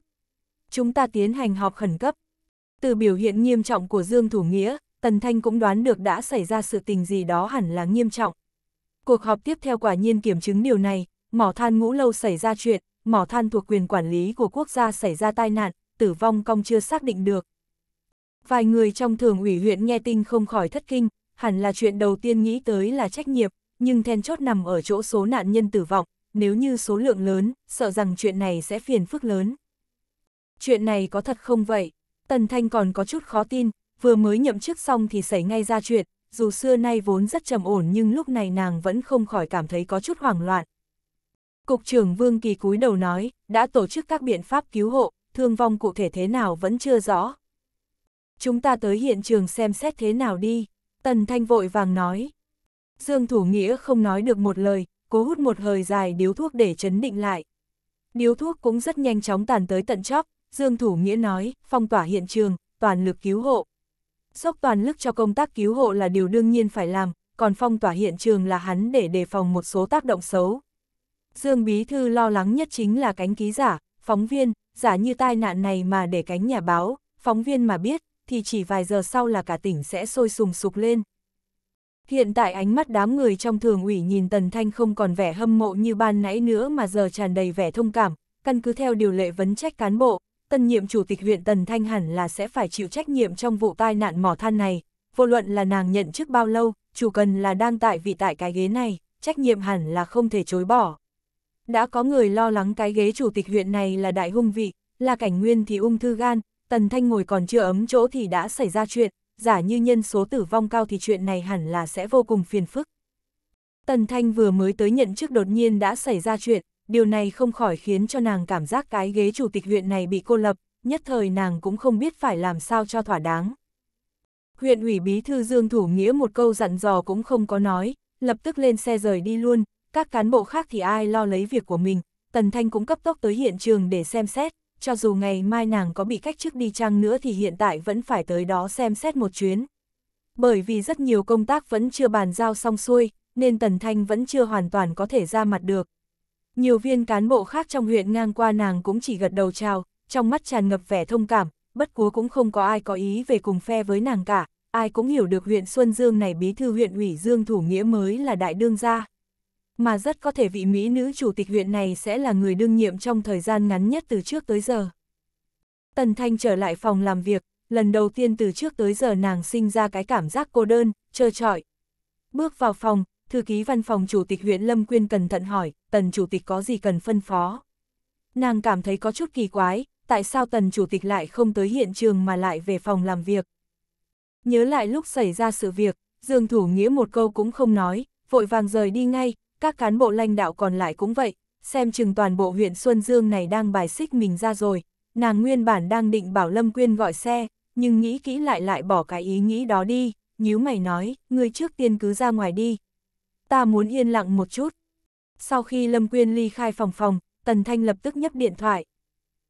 Chúng ta tiến hành họp khẩn cấp. Từ biểu hiện nghiêm trọng của Dương Thủ Nghĩa, Tần Thanh cũng đoán được đã xảy ra sự tình gì đó hẳn là nghiêm trọng. Cuộc họp tiếp theo quả nhiên kiểm chứng điều này, mỏ than ngũ lâu xảy ra chuyện, mỏ than thuộc quyền quản lý của quốc gia xảy ra tai nạn, tử vong công chưa xác định được. Vài người trong thường ủy huyện nghe tin không khỏi thất kinh, hẳn là chuyện đầu tiên nghĩ tới là trách nhiệm, nhưng then chốt nằm ở chỗ số nạn nhân tử vong, nếu như số lượng lớn, sợ rằng chuyện này sẽ phiền phức lớn. Chuyện này có thật không vậy? Tần Thanh còn có chút khó tin, vừa mới nhậm chức xong thì xảy ngay ra chuyện, dù xưa nay vốn rất trầm ổn nhưng lúc này nàng vẫn không khỏi cảm thấy có chút hoảng loạn. Cục trưởng Vương Kỳ cúi đầu nói, đã tổ chức các biện pháp cứu hộ, thương vong cụ thể thế nào vẫn chưa rõ. Chúng ta tới hiện trường xem xét thế nào đi, Tần Thanh vội vàng nói. Dương Thủ Nghĩa không nói được một lời, cố hút một hơi dài điếu thuốc để chấn định lại. Điếu thuốc cũng rất nhanh chóng tàn tới tận chóp, Dương Thủ Nghĩa nói, phong tỏa hiện trường, toàn lực cứu hộ. Dốc toàn lực cho công tác cứu hộ là điều đương nhiên phải làm, còn phong tỏa hiện trường là hắn để đề phòng một số tác động xấu. Dương Bí Thư lo lắng nhất chính là cánh ký giả, phóng viên, giả như tai nạn này mà để cánh nhà báo, phóng viên mà biết, thì chỉ vài giờ sau là cả tỉnh sẽ sôi sùng sục lên. Hiện tại ánh mắt đám người trong thường ủy nhìn Tần Thanh không còn vẻ hâm mộ như ban nãy nữa mà giờ tràn đầy vẻ thông cảm, căn cứ theo điều lệ vấn trách cán bộ, tân nhiệm chủ tịch huyện Tần Thanh hẳn là sẽ phải chịu trách nhiệm trong vụ tai nạn mỏ than này, vô luận là nàng nhận chức bao lâu, chủ cần là đang tại vị tại cái ghế này, trách nhiệm hẳn là không thể chối bỏ. Đã có người lo lắng cái ghế chủ tịch huyện này là đại hung vị, là cảnh nguyên thì ung thư gan, Tần Thanh ngồi còn chưa ấm chỗ thì đã xảy ra chuyện, giả như nhân số tử vong cao thì chuyện này hẳn là sẽ vô cùng phiền phức. Tần Thanh vừa mới tới nhận chức đột nhiên đã xảy ra chuyện, điều này không khỏi khiến cho nàng cảm giác cái ghế chủ tịch huyện này bị cô lập, nhất thời nàng cũng không biết phải làm sao cho thỏa đáng. Huyện ủy bí thư Dương Thủ Nghĩa một câu dặn dò cũng không có nói, lập tức lên xe rời đi luôn, các cán bộ khác thì ai lo lấy việc của mình, Tần Thanh cũng cấp tốc tới hiện trường để xem xét, cho dù ngày mai nàng có bị cách chức đi chăng nữa thì hiện tại vẫn phải tới đó xem xét một chuyến. Bởi vì rất nhiều công tác vẫn chưa bàn giao xong xuôi, nên Tần Thanh vẫn chưa hoàn toàn có thể ra mặt được, nhiều viên cán bộ khác trong huyện ngang qua nàng cũng chỉ gật đầu chào, trong mắt tràn ngập vẻ thông cảm, bất cú cũng không có ai có ý về cùng phe với nàng cả, ai cũng hiểu được huyện Xuân Dương này bí thư huyện ủy Dương Thủ Nghĩa mới là đại đương gia. Mà rất có thể vị Mỹ nữ chủ tịch huyện này sẽ là người đương nhiệm trong thời gian ngắn nhất từ trước tới giờ. Tần Thanh trở lại phòng làm việc, lần đầu tiên từ trước tới giờ nàng sinh ra cái cảm giác cô đơn, trơ trọi. Bước vào phòng, thư ký văn phòng chủ tịch huyện Lâm Quyên cẩn thận hỏi, tần chủ tịch có gì cần phân phó. Nàng cảm thấy có chút kỳ quái, tại sao tần chủ tịch lại không tới hiện trường mà lại về phòng làm việc. Nhớ lại lúc xảy ra sự việc, Dương Thủ Nghĩa một câu cũng không nói, vội vàng rời đi ngay, các cán bộ lãnh đạo còn lại cũng vậy, xem chừng toàn bộ huyện Xuân Dương này đang bài xích mình ra rồi, nàng nguyên bản đang định bảo Lâm Quyên gọi xe, nhưng nghĩ kỹ lại lại bỏ cái ý nghĩ đó đi, nhíu mày nói, ngươi trước tiên cứ ra ngoài đi, ta muốn yên lặng một chút. Sau khi Lâm Quyên ly khai phòng phòng, Tần Thanh lập tức nhấc điện thoại.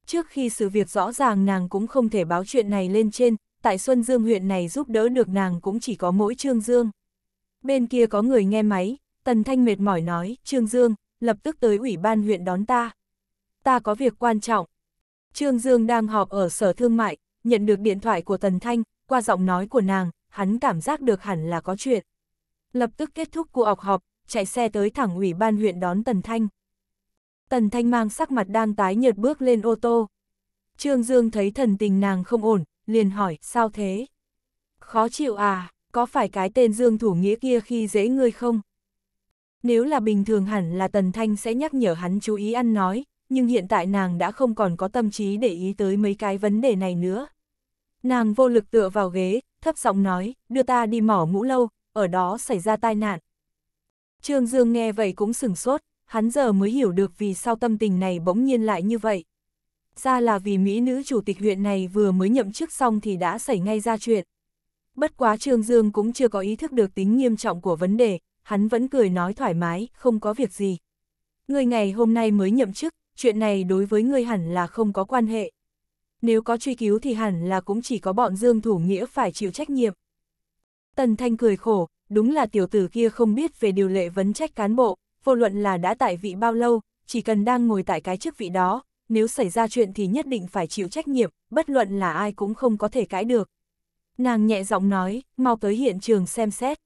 Trước khi sự việc rõ ràng nàng cũng không thể báo chuyện này lên trên, tại Xuân Dương huyện này giúp đỡ được nàng cũng chỉ có mỗi Trương Dương. Bên kia có người nghe máy, Tần Thanh mệt mỏi nói, Trương Dương, lập tức tới ủy ban huyện đón ta. Ta có việc quan trọng. Trương Dương đang họp ở sở thương mại, nhận được điện thoại của Tần Thanh, qua giọng nói của nàng, hắn cảm giác được hẳn là có chuyện. Lập tức kết thúc cuộc họp, chạy xe tới thẳng ủy ban huyện đón Tần Thanh. Tần Thanh mang sắc mặt đang tái nhợt bước lên ô tô. Trương Dương thấy thần tình nàng không ổn, liền hỏi, sao thế? Khó chịu à, có phải cái tên Dương Thủ Nghĩa kia khi dễ ngươi không? Nếu là bình thường hẳn là Tần Thanh sẽ nhắc nhở hắn chú ý ăn nói, nhưng hiện tại nàng đã không còn có tâm trí để ý tới mấy cái vấn đề này nữa. Nàng vô lực tựa vào ghế, thấp giọng nói, đưa ta đi mỏ mũ lâu, ở đó xảy ra tai nạn. Trương Dương nghe vậy cũng sửng sốt, hắn giờ mới hiểu được vì sao tâm tình này bỗng nhiên lại như vậy. Ra là vì Mỹ nữ chủ tịch huyện này vừa mới nhậm chức xong thì đã xảy ngay ra chuyện. Bất quá Trương Dương cũng chưa có ý thức được tính nghiêm trọng của vấn đề, hắn vẫn cười nói thoải mái, không có việc gì. Người ngày hôm nay mới nhậm chức, chuyện này đối với người hẳn là không có quan hệ. Nếu có truy cứu thì hẳn là cũng chỉ có bọn Dương Thủ Nghĩa phải chịu trách nhiệm. Tần Thanh cười khổ, đúng là tiểu tử kia không biết về điều lệ vấn trách cán bộ, vô luận là đã tại vị bao lâu, chỉ cần đang ngồi tại cái chức vị đó, nếu xảy ra chuyện thì nhất định phải chịu trách nhiệm, bất luận là ai cũng không có thể cãi được. Nàng nhẹ giọng nói, mau tới hiện trường xem xét.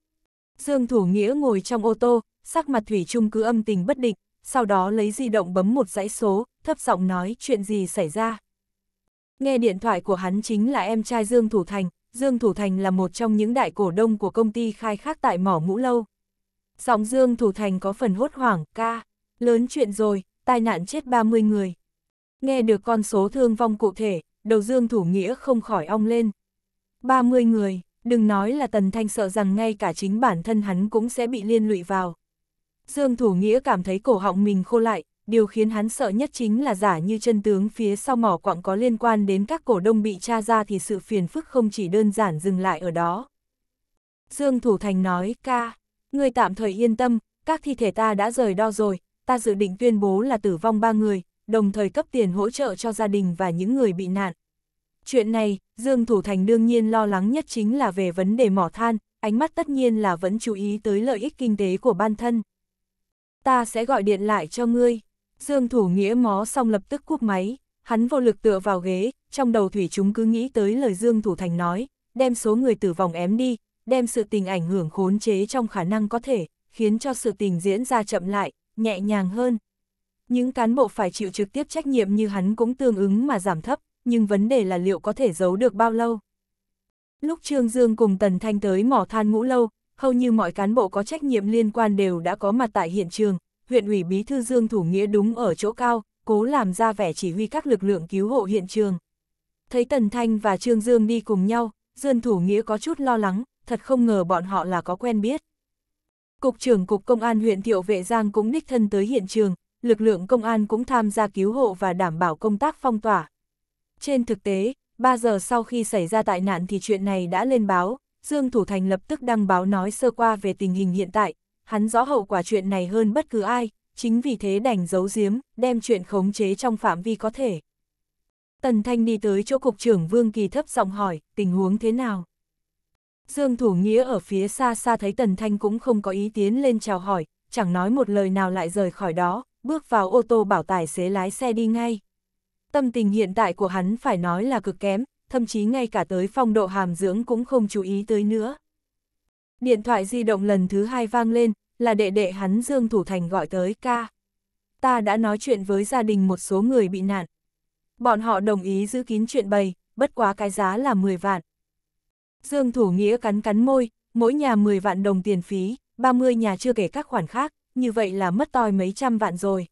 Dương Thủ Nghĩa ngồi trong ô tô, sắc mặt Thủy chung cứ âm tình bất định, sau đó lấy di động bấm một dãy số, thấp giọng nói chuyện gì xảy ra. Nghe điện thoại của hắn chính là em trai Dương Thủ Thành, Dương Thủ Thành là một trong những đại cổ đông của công ty khai thác tại mỏ ngũ lâu. Sóng Dương Thủ Thành có phần hốt hoảng, ca, lớn chuyện rồi, tai nạn chết 30 người. Nghe được con số thương vong cụ thể, đầu Dương Thủ Nghĩa không khỏi ong lên. 30 người, đừng nói là Tần Thanh sợ rằng ngay cả chính bản thân hắn cũng sẽ bị liên lụy vào. Dương Thủ Nghĩa cảm thấy cổ họng mình khô lại, điều khiến hắn sợ nhất chính là giả như chân tướng phía sau mỏ quặng có liên quan đến các cổ đông bị tra ra thì sự phiền phức không chỉ đơn giản dừng lại ở đó. Dương Thủ Thành nói, ca, người tạm thời yên tâm, các thi thể ta đã rời đo rồi, ta dự định tuyên bố là tử vong ba người, đồng thời cấp tiền hỗ trợ cho gia đình và những người bị nạn. Chuyện này, Dương Thủ Thành đương nhiên lo lắng nhất chính là về vấn đề mỏ than, ánh mắt tất nhiên là vẫn chú ý tới lợi ích kinh tế của bản thân. Ta sẽ gọi điện lại cho ngươi. Dương Thủ Nghĩa ngó xong lập tức cúp máy, hắn vô lực tựa vào ghế, trong đầu thủy chúng cứ nghĩ tới lời Dương Thủ Thành nói, đem số người tử vong ém đi, đem sự tình ảnh hưởng khốn chế trong khả năng có thể, khiến cho sự tình diễn ra chậm lại, nhẹ nhàng hơn. Những cán bộ phải chịu trực tiếp trách nhiệm như hắn cũng tương ứng mà giảm thấp, nhưng vấn đề là liệu có thể giấu được bao lâu. Lúc Trương Dương cùng Tần Thanh tới mỏ than ngũ lâu, hầu như mọi cán bộ có trách nhiệm liên quan đều đã có mặt tại hiện trường, huyện ủy bí thư Dương Thủ Nghĩa đúng ở chỗ cao, cố làm ra vẻ chỉ huy các lực lượng cứu hộ hiện trường. Thấy Tần Thanh và Trương Dương đi cùng nhau, Dương Thủ Nghĩa có chút lo lắng, thật không ngờ bọn họ là có quen biết. Cục trưởng Cục Công an huyện Thiệu Vệ Giang cũng đích thân tới hiện trường, lực lượng công an cũng tham gia cứu hộ và đảm bảo công tác phong tỏa. Trên thực tế, 3 giờ sau khi xảy ra tai nạn thì chuyện này đã lên báo, Dương Thủ Thành lập tức đăng báo nói sơ qua về tình hình hiện tại, hắn rõ hậu quả chuyện này hơn bất cứ ai, chính vì thế đành giấu giếm, đem chuyện khống chế trong phạm vi có thể. Tần Thanh đi tới chỗ cục trưởng Vương Kỳ thấp giọng hỏi, tình huống thế nào? Dương Thủ Nghĩa ở phía xa xa thấy Tần Thanh cũng không có ý tiến lên chào hỏi, chẳng nói một lời nào lại rời khỏi đó, bước vào ô tô bảo tài xế lái xe đi ngay. Tâm tình hiện tại của hắn phải nói là cực kém, thậm chí ngay cả tới phong độ hàm dưỡng cũng không chú ý tới nữa. Điện thoại di động lần thứ hai vang lên, là đệ đệ hắn Dương Thủ Thành gọi tới ca. Ta đã nói chuyện với gia đình một số người bị nạn. Bọn họ đồng ý giữ kín chuyện bày, bất quá cái giá là 10 vạn. Dương Thủ Nghĩa cắn cắn môi, mỗi nhà 10 vạn đồng tiền phí, 30 nhà chưa kể các khoản khác, như vậy là mất toi mấy trăm vạn rồi.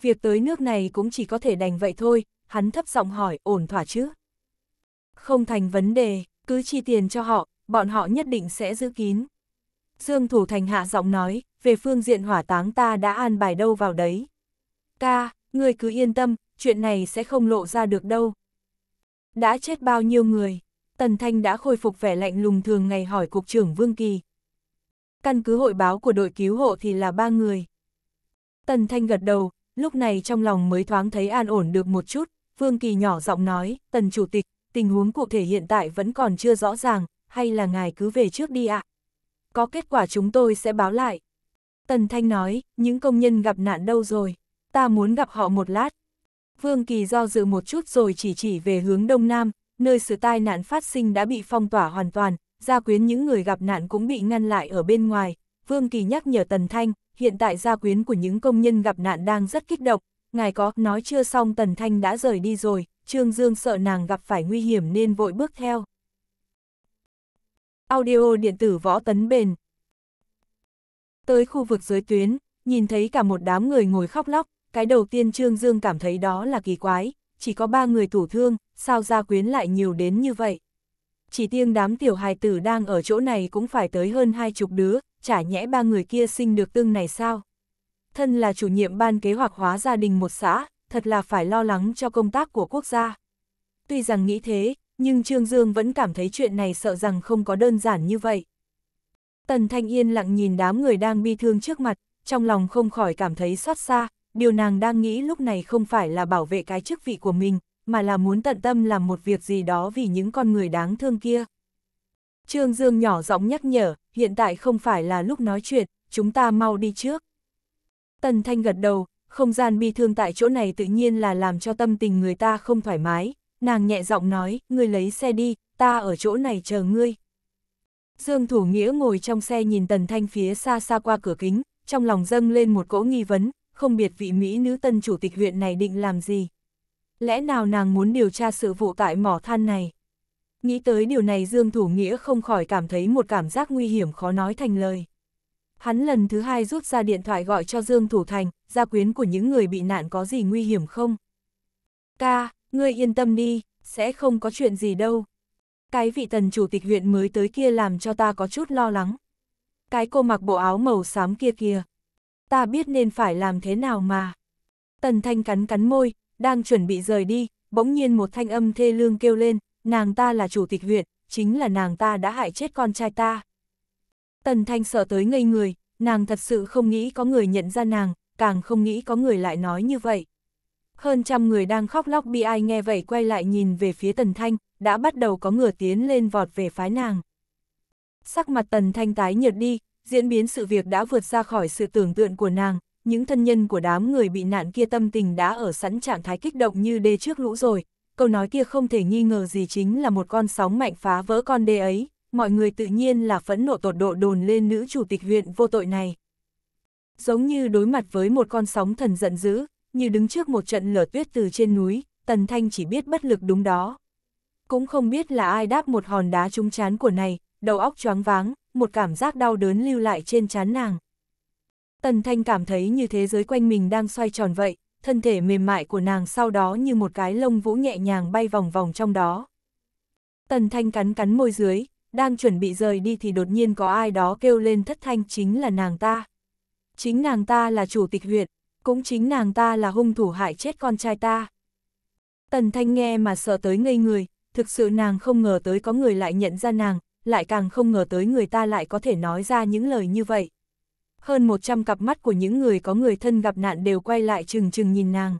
Việc tới nước này cũng chỉ có thể đành vậy thôi, hắn thấp giọng hỏi ổn thỏa chứ. Không thành vấn đề, cứ chi tiền cho họ, bọn họ nhất định sẽ giữ kín. Dương Thủ Thành hạ giọng nói, về phương diện hỏa táng ta đã an bài đâu vào đấy. Ca, ngươi cứ yên tâm, chuyện này sẽ không lộ ra được đâu. Đã chết bao nhiêu người, Tần Thanh đã khôi phục vẻ lạnh lùng thường ngày hỏi Cục trưởng Vương Kỳ. Căn cứ hội báo của đội cứu hộ thì là ba người. Tần Thanh gật đầu, lúc này trong lòng mới thoáng thấy an ổn được một chút, Vương Kỳ nhỏ giọng nói, Tần Chủ tịch, tình huống cụ thể hiện tại vẫn còn chưa rõ ràng, hay là ngài cứ về trước đi ạ. Có kết quả chúng tôi sẽ báo lại. Tần Thanh nói, những công nhân gặp nạn đâu rồi, ta muốn gặp họ một lát. Vương Kỳ do dự một chút rồi chỉ chỉ về hướng Đông Nam, nơi sự tai nạn phát sinh đã bị phong tỏa hoàn toàn, gia quyến những người gặp nạn cũng bị ngăn lại ở bên ngoài. Vương Kỳ nhắc nhở Tần Thanh, hiện tại gia quyến của những công nhân gặp nạn đang rất kích động, ngài có nói chưa xong Tần Thanh đã rời đi rồi, Trương Dương sợ nàng gặp phải nguy hiểm nên vội bước theo. Audio điện tử võ tấn bền. Tới khu vực dưới tuyến, nhìn thấy cả một đám người ngồi khóc lóc, cái đầu tiên Trương Dương cảm thấy đó là kỳ quái, chỉ có ba người tủ thương, sao gia quyến lại nhiều đến như vậy. Chỉ tiêng đám tiểu hài tử đang ở chỗ này cũng phải tới hơn hai chục đứa, chả nhẽ ba người kia sinh được tương này sao. Thân là chủ nhiệm ban kế hoạch hóa gia đình một xã, thật là phải lo lắng cho công tác của quốc gia. Tuy rằng nghĩ thế, nhưng Trương Dương vẫn cảm thấy chuyện này sợ rằng không có đơn giản như vậy. Tần Thanh Yên lặng nhìn đám người đang bi thương trước mặt, trong lòng không khỏi cảm thấy xót xa, điều nàng đang nghĩ lúc này không phải là bảo vệ cái chức vị của mình, mà là muốn tận tâm làm một việc gì đó vì những con người đáng thương kia. Trương Dương nhỏ giọng nhắc nhở, hiện tại không phải là lúc nói chuyện, chúng ta mau đi trước. Tần Thanh gật đầu, không gian bi thương tại chỗ này tự nhiên là làm cho tâm tình người ta không thoải mái, nàng nhẹ giọng nói, ngươi lấy xe đi, ta ở chỗ này chờ ngươi. Dương Thủ Nghĩa ngồi trong xe nhìn Tần Thanh phía xa xa qua cửa kính, trong lòng dâng lên một cỗ nghi vấn, không biết vị Mỹ nữ tân chủ tịch huyện này định làm gì. Lẽ nào nàng muốn điều tra sự vụ tại mỏ than này? Nghĩ tới điều này Dương Thủ Nghĩa không khỏi cảm thấy một cảm giác nguy hiểm khó nói thành lời. Hắn lần thứ hai rút ra điện thoại gọi cho Dương Thủ Thành, gia quyến của những người bị nạn có gì nguy hiểm không? Ca, ngươi yên tâm đi, sẽ không có chuyện gì đâu. Cái vị tần chủ tịch huyện mới tới kia làm cho ta có chút lo lắng. Cái cô mặc bộ áo màu xám kia kìa. Ta biết nên phải làm thế nào mà. Tần thanh cắn cắn môi, đang chuẩn bị rời đi, bỗng nhiên một thanh âm thê lương kêu lên, nàng ta là chủ tịch huyện, chính là nàng ta đã hại chết con trai ta. Tần thanh sợ tới ngây người, nàng thật sự không nghĩ có người nhận ra nàng, càng không nghĩ có người lại nói như vậy hơn trăm người đang khóc lóc bi ai nghe vậy quay lại nhìn về phía Tần Thanh, đã bắt đầu có ngửa tiến lên vọt về phái nàng. Sắc mặt Tần Thanh tái nhợt đi, diễn biến sự việc đã vượt ra khỏi sự tưởng tượng của nàng, những thân nhân của đám người bị nạn kia tâm tình đã ở sẵn trạng thái kích động như đê trước lũ rồi, câu nói kia không thể nghi ngờ gì chính là một con sóng mạnh phá vỡ con đê ấy, mọi người tự nhiên là phẫn nộ tột độ đồn lên nữ chủ tịch huyện vô tội này. Giống như đối mặt với một con sóng thần giận dữ, như đứng trước một trận lở tuyết từ trên núi, Tần Thanh chỉ biết bất lực đúng đó. Cũng không biết là ai đáp một hòn đá trúng chán của này, đầu óc choáng váng, một cảm giác đau đớn lưu lại trên chán nàng. Tần Thanh cảm thấy như thế giới quanh mình đang xoay tròn vậy, thân thể mềm mại của nàng sau đó như một cái lông vũ nhẹ nhàng bay vòng vòng trong đó. Tần Thanh cắn cắn môi dưới, đang chuẩn bị rời đi thì đột nhiên có ai đó kêu lên thất thanh chính là nàng ta. Chính nàng ta là chủ tịch huyện, cũng chính nàng ta là hung thủ hại chết con trai ta. Tần Thanh nghe mà sợ tới ngây người, thực sự nàng không ngờ tới có người lại nhận ra nàng, lại càng không ngờ tới người ta lại có thể nói ra những lời như vậy. Hơn 100 cặp mắt của những người có người thân gặp nạn đều quay lại chừng chừng nhìn nàng.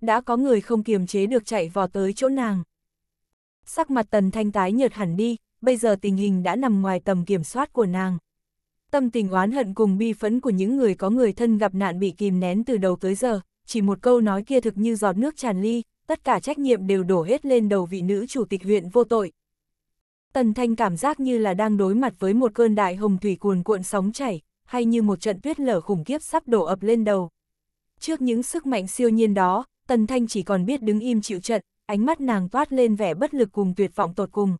Đã có người không kiềm chế được chạy vò tới chỗ nàng. Sắc mặt tần thanh tái nhợt hẳn đi, bây giờ tình hình đã nằm ngoài tầm kiểm soát của nàng tâm tình oán hận cùng bi phẫn của những người có người thân gặp nạn bị kìm nén từ đầu tới giờ, chỉ một câu nói kia thực như giọt nước tràn ly, tất cả trách nhiệm đều đổ hết lên đầu vị nữ chủ tịch huyện vô tội. Tần Thanh cảm giác như là đang đối mặt với một cơn đại hồng thủy cuồn cuộn sóng chảy, hay như một trận tuyết lở khủng khiếp sắp đổ ập lên đầu. Trước những sức mạnh siêu nhiên đó, Tần Thanh chỉ còn biết đứng im chịu trận, ánh mắt nàng toát lên vẻ bất lực cùng tuyệt vọng tột cùng.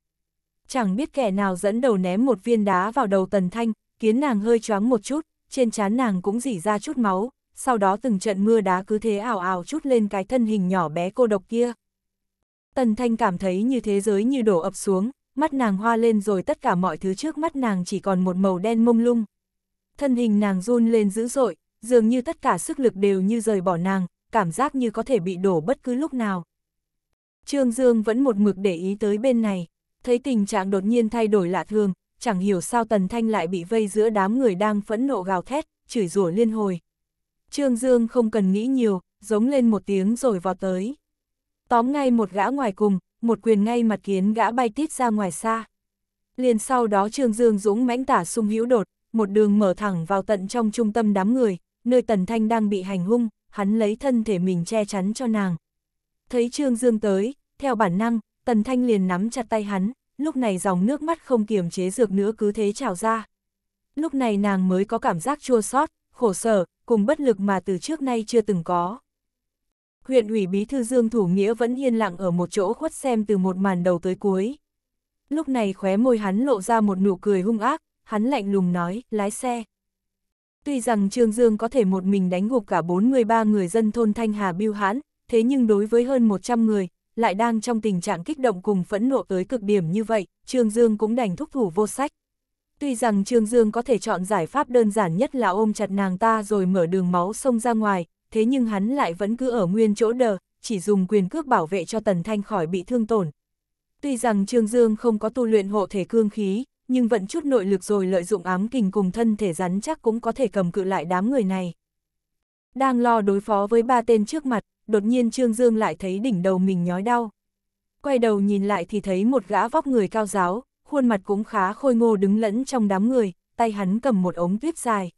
Chẳng biết kẻ nào dẫn đầu ném một viên đá vào đầu Tần Thanh, kiến nàng hơi choáng một chút, trên trán nàng cũng dỉ ra chút máu, sau đó từng trận mưa đá cứ thế ảo ảo chút lên cái thân hình nhỏ bé cô độc kia. Tần Thanh cảm thấy như thế giới như đổ ập xuống, mắt nàng hoa lên rồi tất cả mọi thứ trước mắt nàng chỉ còn một màu đen mông lung. Thân hình nàng run lên dữ dội, dường như tất cả sức lực đều như rời bỏ nàng, cảm giác như có thể bị đổ bất cứ lúc nào. Trương Dương vẫn một mực để ý tới bên này, thấy tình trạng đột nhiên thay đổi lạ thường, chẳng hiểu sao Tần Thanh lại bị vây giữa đám người đang phẫn nộ gào thét, chửi rủa liên hồi. Trương Dương không cần nghĩ nhiều, giống lên một tiếng rồi vào tới. Tóm ngay một gã ngoài cùng, một quyền ngay mặt kiến gã bay tít ra ngoài xa. Liền sau đó Trương Dương dũng mãnh tả sung hữu đột, một đường mở thẳng vào tận trong trung tâm đám người, nơi Tần Thanh đang bị hành hung, hắn lấy thân thể mình che chắn cho nàng. Thấy Trương Dương tới, theo bản năng, Tần Thanh liền nắm chặt tay hắn, lúc này dòng nước mắt không kiềm chế dược nữa cứ thế trào ra. Lúc này nàng mới có cảm giác chua xót, khổ sở, cùng bất lực mà từ trước nay chưa từng có. Huyện ủy bí thư Dương Thủ Nghĩa vẫn yên lặng ở một chỗ khuất xem từ một màn đầu tới cuối. Lúc này khóe môi hắn lộ ra một nụ cười hung ác, hắn lạnh lùng nói, lái xe. Tuy rằng Trương Dương có thể một mình đánh gục cả 43 người dân thôn Thanh Hà Biêu Hãn, thế nhưng đối với hơn 100 người, lại đang trong tình trạng kích động cùng phẫn nộ tới cực điểm như vậy, Trương Dương cũng đành thúc thủ vô sách. Tuy rằng Trương Dương có thể chọn giải pháp đơn giản nhất là ôm chặt nàng ta rồi mở đường máu sông ra ngoài, thế nhưng hắn lại vẫn cứ ở nguyên chỗ đờ, chỉ dùng quyền cước bảo vệ cho Tần Thanh khỏi bị thương tổn. Tuy rằng Trương Dương không có tu luyện hộ thể cương khí, nhưng vẫn chút nội lực rồi lợi dụng ám kình cùng thân thể rắn chắc cũng có thể cầm cự lại đám người này. Đang lo đối phó với ba tên trước mặt, đột nhiên Trương Dương lại thấy đỉnh đầu mình nhói đau. Quay đầu nhìn lại thì thấy một gã vóc người cao giáo, khuôn mặt cũng khá khôi ngô đứng lẫn trong đám người, tay hắn cầm một ống tuyết dài.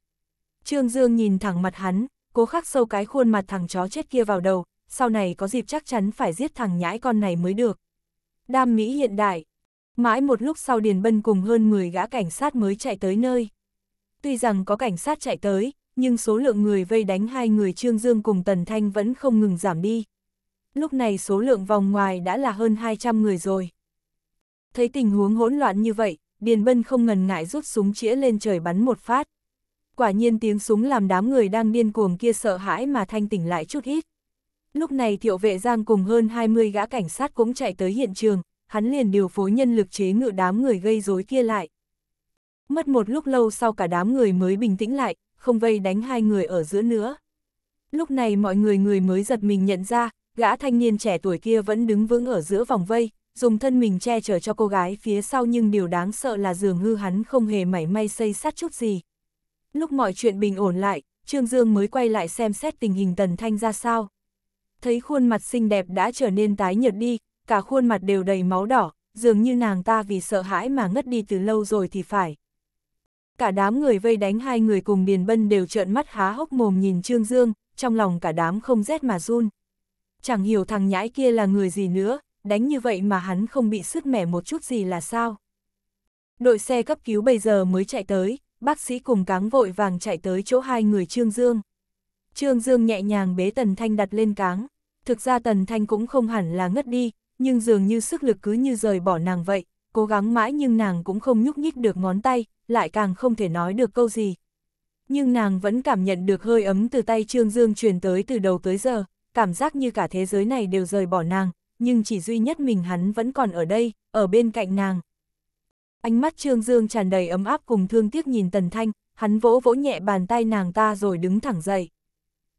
Trương Dương nhìn thẳng mặt hắn, cố khắc sâu cái khuôn mặt thằng chó chết kia vào đầu, sau này có dịp chắc chắn phải giết thằng nhãi con này mới được. Đam mỹ hiện đại. Mãi một lúc sau Điền Bân cùng hơn 10 gã cảnh sát mới chạy tới nơi. Tuy rằng có cảnh sát chạy tới, nhưng số lượng người vây đánh hai người Trương Dương cùng Tần Thanh vẫn không ngừng giảm đi. Lúc này số lượng vòng ngoài đã là hơn 200 người rồi. Thấy tình huống hỗn loạn như vậy, Điền Bân không ngần ngại rút súng chĩa lên trời bắn một phát. Quả nhiên tiếng súng làm đám người đang điên cuồng kia sợ hãi mà thanh tỉnh lại chút ít. Lúc này thiệu vệ giang cùng hơn 20 gã cảnh sát cũng chạy tới hiện trường, hắn liền điều phối nhân lực chế ngự đám người gây rối kia lại. Mất một lúc lâu sau cả đám người mới bình tĩnh lại, không vây đánh hai người ở giữa nữa. Lúc này mọi người người mới giật mình nhận ra, gã thanh niên trẻ tuổi kia vẫn đứng vững ở giữa vòng vây, dùng thân mình che chở cho cô gái phía sau nhưng điều đáng sợ là dường hư hắn không hề mảy may xây sát chút gì. Lúc mọi chuyện bình ổn lại, Trương Dương mới quay lại xem xét tình hình Tần Thanh ra sao. Thấy khuôn mặt xinh đẹp đã trở nên tái nhợt đi, cả khuôn mặt đều đầy máu đỏ, dường như nàng ta vì sợ hãi mà ngất đi từ lâu rồi thì phải cả đám người vây đánh hai người cùng Điền Bân đều trợn mắt há hốc mồm nhìn Trương Dương, trong lòng cả đám không rét mà run. Chẳng hiểu thằng nhãi kia là người gì nữa, đánh như vậy mà hắn không bị sứt mẻ một chút gì là sao. Đội xe cấp cứu bây giờ mới chạy tới, bác sĩ cùng cáng vội vàng chạy tới chỗ hai người Trương Dương. Trương Dương nhẹ nhàng bế Tần Thanh đặt lên cáng. Thực ra Tần Thanh cũng không hẳn là ngất đi, nhưng dường như sức lực cứ như rời bỏ nàng vậy, cố gắng mãi nhưng nàng cũng không nhúc nhích được ngón tay, lại càng không thể nói được câu gì. Nhưng nàng vẫn cảm nhận được hơi ấm từ tay Trương Dương truyền tới từ đầu tới giờ, cảm giác như cả thế giới này đều rời bỏ nàng, nhưng chỉ duy nhất mình hắn vẫn còn ở đây, ở bên cạnh nàng. Ánh mắt Trương Dương tràn đầy ấm áp cùng thương tiếc nhìn Tần Thanh, hắn vỗ vỗ nhẹ bàn tay nàng ta rồi đứng thẳng dậy.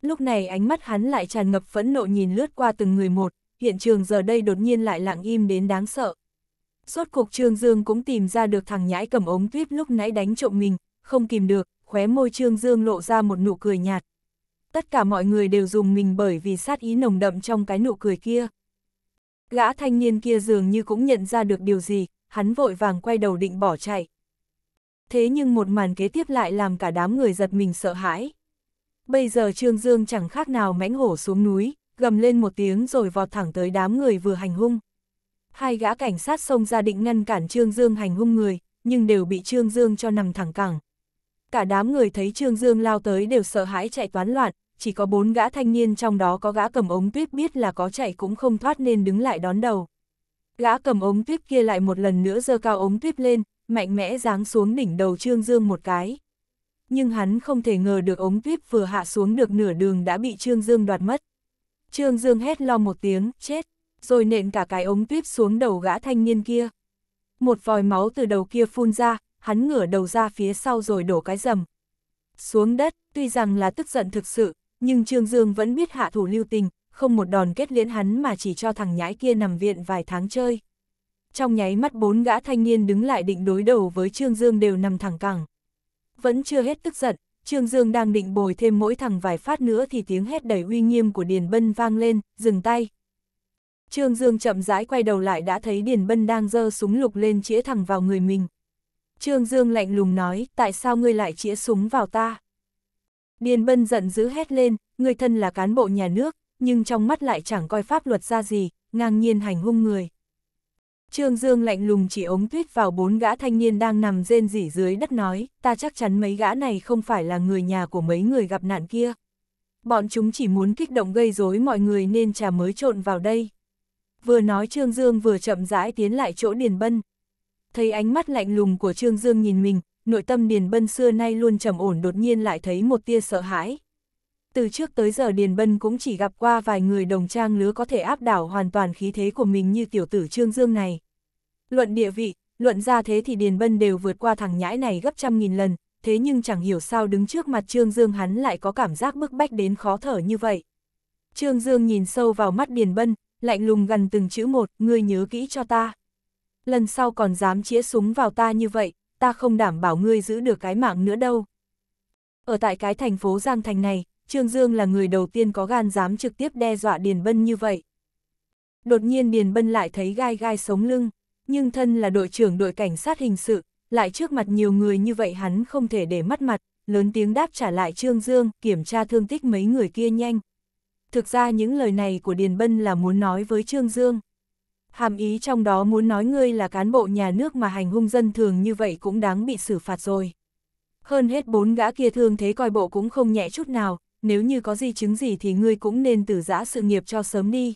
Lúc này ánh mắt hắn lại tràn ngập phẫn nộ nhìn lướt qua từng người một, hiện trường giờ đây đột nhiên lại lặng im đến đáng sợ suốt cuộc Trương Dương cũng tìm ra được thằng nhãi cầm ống tuyếp lúc nãy đánh trộm mình, không kìm được, khóe môi Trương Dương lộ ra một nụ cười nhạt. Tất cả mọi người đều dùng mình bởi vì sát ý nồng đậm trong cái nụ cười kia. Gã thanh niên kia dường như cũng nhận ra được điều gì, hắn vội vàng quay đầu định bỏ chạy. Thế nhưng một màn kế tiếp lại làm cả đám người giật mình sợ hãi. Bây giờ Trương Dương chẳng khác nào mãnh hổ xuống núi, gầm lên một tiếng rồi vọt thẳng tới đám người vừa hành hung. Hai gã cảnh sát xông ra định ngăn cản Trương Dương hành hung người, nhưng đều bị Trương Dương cho nằm thẳng cẳng. Cả đám người thấy Trương Dương lao tới đều sợ hãi chạy toán loạn, chỉ có bốn gã thanh niên trong đó có gã cầm ống tuyết biết là có chạy cũng không thoát nên đứng lại đón đầu. Gã cầm ống tuyết kia lại một lần nữa giơ cao ống tuyết lên, mạnh mẽ giáng xuống đỉnh đầu Trương Dương một cái. Nhưng hắn không thể ngờ được ống tuyết vừa hạ xuống được nửa đường đã bị Trương Dương đoạt mất. Trương Dương hét lo một tiếng, chết rồi nện cả cái ống tuyếp xuống đầu gã thanh niên kia. Một vòi máu từ đầu kia phun ra, hắn ngửa đầu ra phía sau rồi đổ cái rầm. Xuống đất, tuy rằng là tức giận thực sự, nhưng Trương Dương vẫn biết hạ thủ lưu tình, không một đòn kết liễn hắn mà chỉ cho thằng nhãi kia nằm viện vài tháng chơi. Trong nháy mắt bốn gã thanh niên đứng lại định đối đầu với Trương Dương đều nằm thẳng cẳng. Vẫn chưa hết tức giận, Trương Dương đang định bồi thêm mỗi thằng vài phát nữa thì tiếng hét đầy uy nghiêm của Điền Bân vang lên, dừng tay, Trương Dương chậm rãi quay đầu lại đã thấy Điền Bân đang giơ súng lục lên chĩa thẳng vào người mình. Trương Dương lạnh lùng nói, tại sao ngươi lại chĩa súng vào ta? Điền Bân giận dữ hét lên, người thân là cán bộ nhà nước, nhưng trong mắt lại chẳng coi pháp luật ra gì, ngang nhiên hành hung người. Trương Dương lạnh lùng chỉ ống tuyết vào bốn gã thanh niên đang nằm rên rỉ dưới đất nói, ta chắc chắn mấy gã này không phải là người nhà của mấy người gặp nạn kia. Bọn chúng chỉ muốn kích động gây rối mọi người nên trà mới trộn vào đây. Vừa nói Trương Dương vừa chậm rãi tiến lại chỗ Điền Bân. Thấy ánh mắt lạnh lùng của Trương Dương nhìn mình, nội tâm Điền Bân xưa nay luôn trầm ổn đột nhiên lại thấy một tia sợ hãi. Từ trước tới giờ Điền Bân cũng chỉ gặp qua vài người đồng trang lứa có thể áp đảo hoàn toàn khí thế của mình như tiểu tử Trương Dương này. Luận địa vị, luận ra thế thì Điền Bân đều vượt qua thằng nhãi này gấp trăm nghìn lần, thế nhưng chẳng hiểu sao đứng trước mặt Trương Dương hắn lại có cảm giác bức bách đến khó thở như vậy. Trương Dương nhìn sâu vào mắt Điền Bân, lạnh lùng gần từng chữ một, ngươi nhớ kỹ cho ta. Lần sau còn dám chĩa súng vào ta như vậy, ta không đảm bảo ngươi giữ được cái mạng nữa đâu. Ở tại cái thành phố Giang Thành này, Trương Dương là người đầu tiên có gan dám trực tiếp đe dọa Điền Bân như vậy. Đột nhiên Điền Bân lại thấy gai gai sống lưng, nhưng thân là đội trưởng đội cảnh sát hình sự, lại trước mặt nhiều người như vậy hắn không thể để mất mặt, lớn tiếng đáp trả lại Trương Dương, kiểm tra thương tích mấy người kia nhanh. Thực ra những lời này của Điền Bân là muốn nói với Trương Dương. Hàm ý trong đó muốn nói ngươi là cán bộ nhà nước mà hành hung dân thường như vậy cũng đáng bị xử phạt rồi. Hơn hết bốn gã kia thương thế coi bộ cũng không nhẹ chút nào, nếu như có gì chứng gì thì ngươi cũng nên tử giã sự nghiệp cho sớm đi.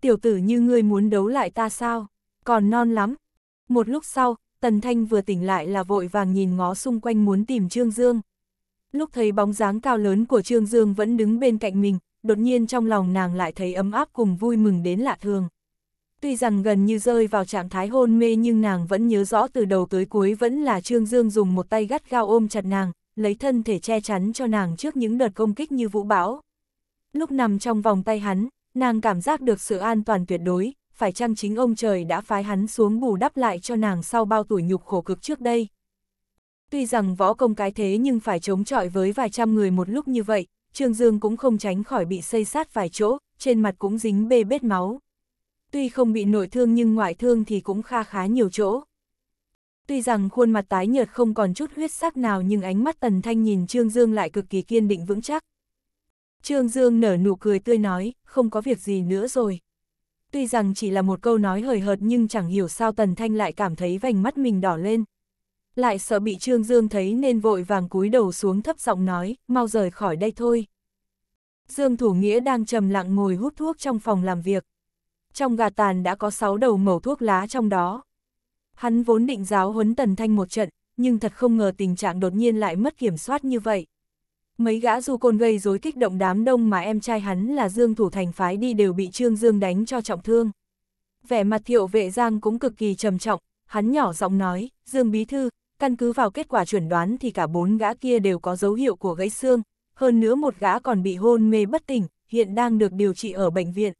Tiểu tử như ngươi muốn đấu lại ta sao, còn non lắm. Một lúc sau, Tần Thanh vừa tỉnh lại là vội vàng nhìn ngó xung quanh muốn tìm Trương Dương. Lúc thấy bóng dáng cao lớn của Trương Dương vẫn đứng bên cạnh mình, đột nhiên trong lòng nàng lại thấy ấm áp cùng vui mừng đến lạ thường. Tuy rằng gần như rơi vào trạng thái hôn mê nhưng nàng vẫn nhớ rõ từ đầu tới cuối vẫn là Trương Dương dùng một tay gắt gao ôm chặt nàng, lấy thân thể che chắn cho nàng trước những đợt công kích như vũ bão. Lúc nằm trong vòng tay hắn, nàng cảm giác được sự an toàn tuyệt đối, phải chăng chính ông trời đã phái hắn xuống bù đắp lại cho nàng sau bao tuổi nhục khổ cực trước đây. Tuy rằng võ công cái thế nhưng phải chống chọi với vài trăm người một lúc như vậy, Trương Dương cũng không tránh khỏi bị xây sát vài chỗ, trên mặt cũng dính bê bết máu. Tuy không bị nội thương nhưng ngoại thương thì cũng kha khá nhiều chỗ. Tuy rằng khuôn mặt tái nhợt không còn chút huyết sắc nào nhưng ánh mắt Tần Thanh nhìn Trương Dương lại cực kỳ kiên định vững chắc. Trương Dương nở nụ cười tươi nói, không có việc gì nữa rồi. Tuy rằng chỉ là một câu nói hời hợt nhưng chẳng hiểu sao Tần Thanh lại cảm thấy vành mắt mình đỏ lên lại sợ bị Trương Dương thấy nên vội vàng cúi đầu xuống thấp giọng nói, mau rời khỏi đây thôi. Dương Thủ Nghĩa đang trầm lặng ngồi hút thuốc trong phòng làm việc. Trong gà tàn đã có 6 đầu mẩu thuốc lá trong đó. Hắn vốn định giáo huấn Tần Thanh một trận, nhưng thật không ngờ tình trạng đột nhiên lại mất kiểm soát như vậy. Mấy gã du côn gây rối kích động đám đông mà em trai hắn là Dương Thủ Thành phái đi đều bị Trương Dương đánh cho trọng thương. Vẻ mặt thiệu vệ giang cũng cực kỳ trầm trọng, hắn nhỏ giọng nói, Dương Bí Thư, căn cứ vào kết quả chuẩn đoán thì cả bốn gã kia đều có dấu hiệu của gãy xương, hơn nữa một gã còn bị hôn mê bất tỉnh, hiện đang được điều trị ở bệnh viện.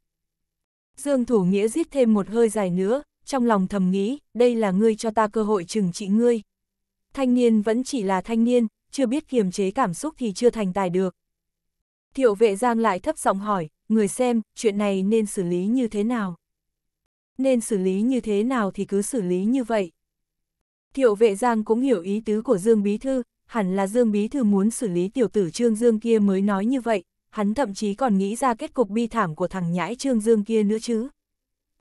Dương Thủ Nghĩa giết thêm một hơi dài nữa, trong lòng thầm nghĩ, đây là ngươi cho ta cơ hội trừng trị ngươi. Thanh niên vẫn chỉ là thanh niên, chưa biết kiềm chế cảm xúc thì chưa thành tài được. Thiệu vệ Giang lại thấp giọng hỏi, người xem, chuyện này nên xử lý như thế nào? Nên xử lý như thế nào thì cứ xử lý như vậy. Thiệu vệ giang cũng hiểu ý tứ của Dương Bí Thư, hẳn là Dương Bí Thư muốn xử lý tiểu tử Trương Dương kia mới nói như vậy, hắn thậm chí còn nghĩ ra kết cục bi thảm của thằng nhãi Trương Dương kia nữa chứ.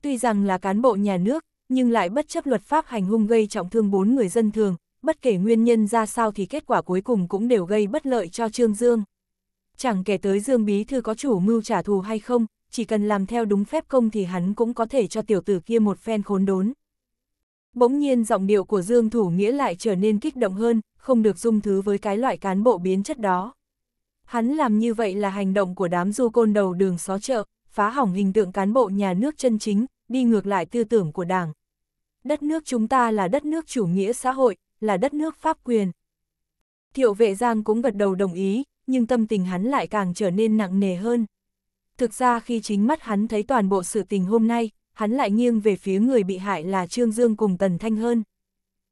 Tuy rằng là cán bộ nhà nước, nhưng lại bất chấp luật pháp hành hung gây trọng thương bốn người dân thường, bất kể nguyên nhân ra sao thì kết quả cuối cùng cũng đều gây bất lợi cho Trương Dương. Chẳng kể tới Dương Bí Thư có chủ mưu trả thù hay không, chỉ cần làm theo đúng phép công thì hắn cũng có thể cho tiểu tử kia một phen khốn đốn. Bỗng nhiên giọng điệu của Dương Thủ Nghĩa lại trở nên kích động hơn, không được dung thứ với cái loại cán bộ biến chất đó. Hắn làm như vậy là hành động của đám du côn đầu đường xó chợ, phá hỏng hình tượng cán bộ nhà nước chân chính, đi ngược lại tư tưởng của Đảng. Đất nước chúng ta là đất nước chủ nghĩa xã hội, là đất nước pháp quyền. Thiệu vệ Giang cũng gật đầu đồng ý, nhưng tâm tình hắn lại càng trở nên nặng nề hơn. Thực ra khi chính mắt hắn thấy toàn bộ sự tình hôm nay, hắn lại nghiêng về phía người bị hại là Trương Dương cùng Tần Thanh hơn.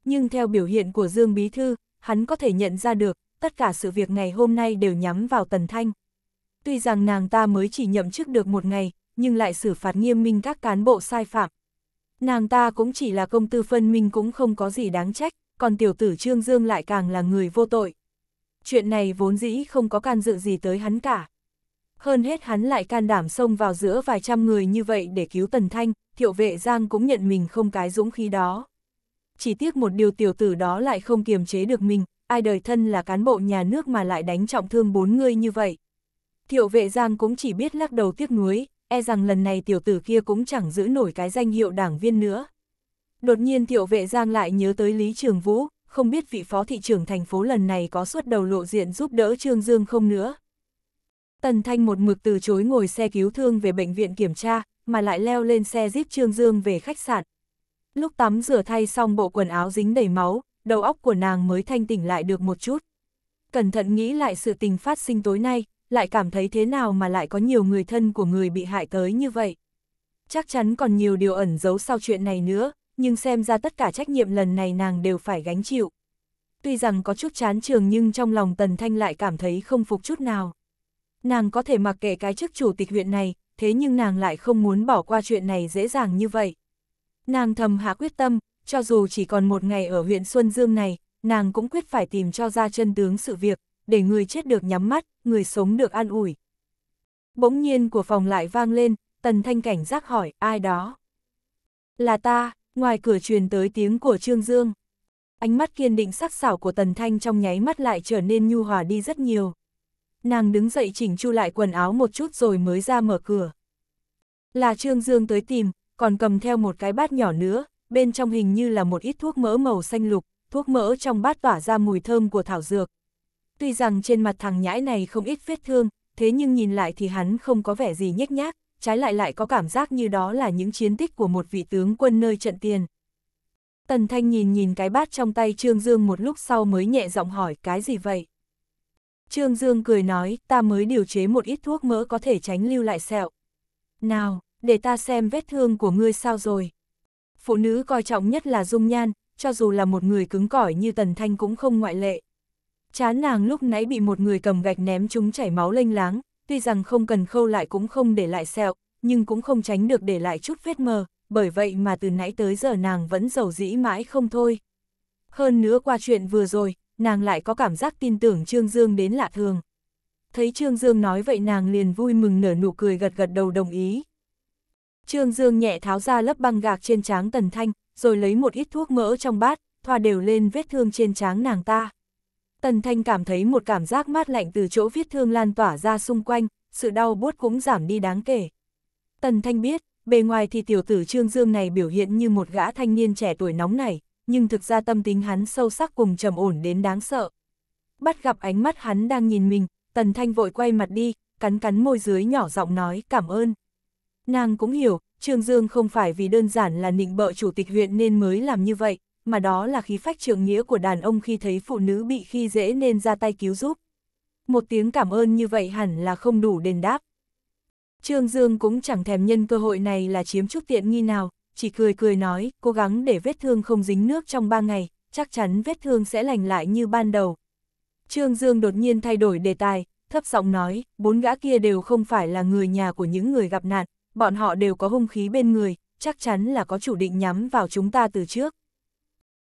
Nhưng theo biểu hiện của Dương Bí Thư, hắn có thể nhận ra được, tất cả sự việc ngày hôm nay đều nhắm vào Tần Thanh. Tuy rằng nàng ta mới chỉ nhậm chức được một ngày, nhưng lại xử phạt nghiêm minh các cán bộ sai phạm. Nàng ta cũng chỉ là công tư phân minh cũng không có gì đáng trách, còn tiểu tử Trương Dương lại càng là người vô tội. Chuyện này vốn dĩ không có can dự gì tới hắn cả hơn hết hắn lại can đảm xông vào giữa vài trăm người như vậy để cứu Tần Thanh, thiệu vệ Giang cũng nhận mình không cái dũng khí đó. Chỉ tiếc một điều tiểu tử đó lại không kiềm chế được mình, ai đời thân là cán bộ nhà nước mà lại đánh trọng thương bốn người như vậy. Thiệu vệ Giang cũng chỉ biết lắc đầu tiếc nuối, e rằng lần này tiểu tử kia cũng chẳng giữ nổi cái danh hiệu đảng viên nữa. Đột nhiên thiệu vệ Giang lại nhớ tới Lý Trường Vũ, không biết vị phó thị trưởng thành phố lần này có suốt đầu lộ diện giúp đỡ Trương Dương không nữa. Tần Thanh một mực từ chối ngồi xe cứu thương về bệnh viện kiểm tra, mà lại leo lên xe jeep Trương Dương về khách sạn. Lúc tắm rửa thay xong bộ quần áo dính đầy máu, đầu óc của nàng mới thanh tỉnh lại được một chút. Cẩn thận nghĩ lại sự tình phát sinh tối nay, lại cảm thấy thế nào mà lại có nhiều người thân của người bị hại tới như vậy. Chắc chắn còn nhiều điều ẩn giấu sau chuyện này nữa, nhưng xem ra tất cả trách nhiệm lần này nàng đều phải gánh chịu. Tuy rằng có chút chán trường nhưng trong lòng Tần Thanh lại cảm thấy không phục chút nào nàng có thể mặc kệ cái chức chủ tịch huyện này, thế nhưng nàng lại không muốn bỏ qua chuyện này dễ dàng như vậy. Nàng thầm hạ quyết tâm, cho dù chỉ còn một ngày ở huyện Xuân Dương này, nàng cũng quyết phải tìm cho ra chân tướng sự việc, để người chết được nhắm mắt, người sống được an ủi. Bỗng nhiên của phòng lại vang lên, tần thanh cảnh giác hỏi, ai đó? Là ta, ngoài cửa truyền tới tiếng của Trương Dương. Ánh mắt kiên định sắc sảo của tần thanh trong nháy mắt lại trở nên nhu hòa đi rất nhiều nàng đứng dậy chỉnh chu lại quần áo một chút rồi mới ra mở cửa. Là Trương Dương tới tìm, còn cầm theo một cái bát nhỏ nữa, bên trong hình như là một ít thuốc mỡ màu xanh lục, thuốc mỡ trong bát tỏa ra mùi thơm của thảo dược. Tuy rằng trên mặt thằng nhãi này không ít vết thương, thế nhưng nhìn lại thì hắn không có vẻ gì nhếch nhác, trái lại lại có cảm giác như đó là những chiến tích của một vị tướng quân nơi trận tiền. Tần Thanh nhìn nhìn cái bát trong tay Trương Dương một lúc sau mới nhẹ giọng hỏi cái gì vậy? Trương Dương cười nói, ta mới điều chế một ít thuốc mỡ có thể tránh lưu lại sẹo. Nào, để ta xem vết thương của ngươi sao rồi. Phụ nữ coi trọng nhất là dung nhan, cho dù là một người cứng cỏi như Tần Thanh cũng không ngoại lệ. Chán nàng lúc nãy bị một người cầm gạch ném chúng chảy máu lênh láng, tuy rằng không cần khâu lại cũng không để lại sẹo, nhưng cũng không tránh được để lại chút vết mờ, bởi vậy mà từ nãy tới giờ nàng vẫn giàu dĩ mãi không thôi. Hơn nữa qua chuyện vừa rồi, nàng lại có cảm giác tin tưởng Trương Dương đến lạ thường. Thấy Trương Dương nói vậy nàng liền vui mừng nở nụ cười gật gật đầu đồng ý. Trương Dương nhẹ tháo ra lớp băng gạc trên trán Tần Thanh, rồi lấy một ít thuốc mỡ trong bát, thoa đều lên vết thương trên trán nàng ta. Tần Thanh cảm thấy một cảm giác mát lạnh từ chỗ vết thương lan tỏa ra xung quanh, sự đau buốt cũng giảm đi đáng kể. Tần Thanh biết, bề ngoài thì tiểu tử Trương Dương này biểu hiện như một gã thanh niên trẻ tuổi nóng này, nhưng thực ra tâm tính hắn sâu sắc cùng trầm ổn đến đáng sợ. Bắt gặp ánh mắt hắn đang nhìn mình, Tần Thanh vội quay mặt đi, cắn cắn môi dưới nhỏ giọng nói cảm ơn. Nàng cũng hiểu, Trương Dương không phải vì đơn giản là nịnh bợ chủ tịch huyện nên mới làm như vậy, mà đó là khí phách trượng nghĩa của đàn ông khi thấy phụ nữ bị khi dễ nên ra tay cứu giúp. Một tiếng cảm ơn như vậy hẳn là không đủ đền đáp. Trương Dương cũng chẳng thèm nhân cơ hội này là chiếm chút tiện nghi nào, chỉ cười cười nói, cố gắng để vết thương không dính nước trong ba ngày, chắc chắn vết thương sẽ lành lại như ban đầu. Trương Dương đột nhiên thay đổi đề tài, thấp giọng nói, bốn gã kia đều không phải là người nhà của những người gặp nạn, bọn họ đều có hung khí bên người, chắc chắn là có chủ định nhắm vào chúng ta từ trước.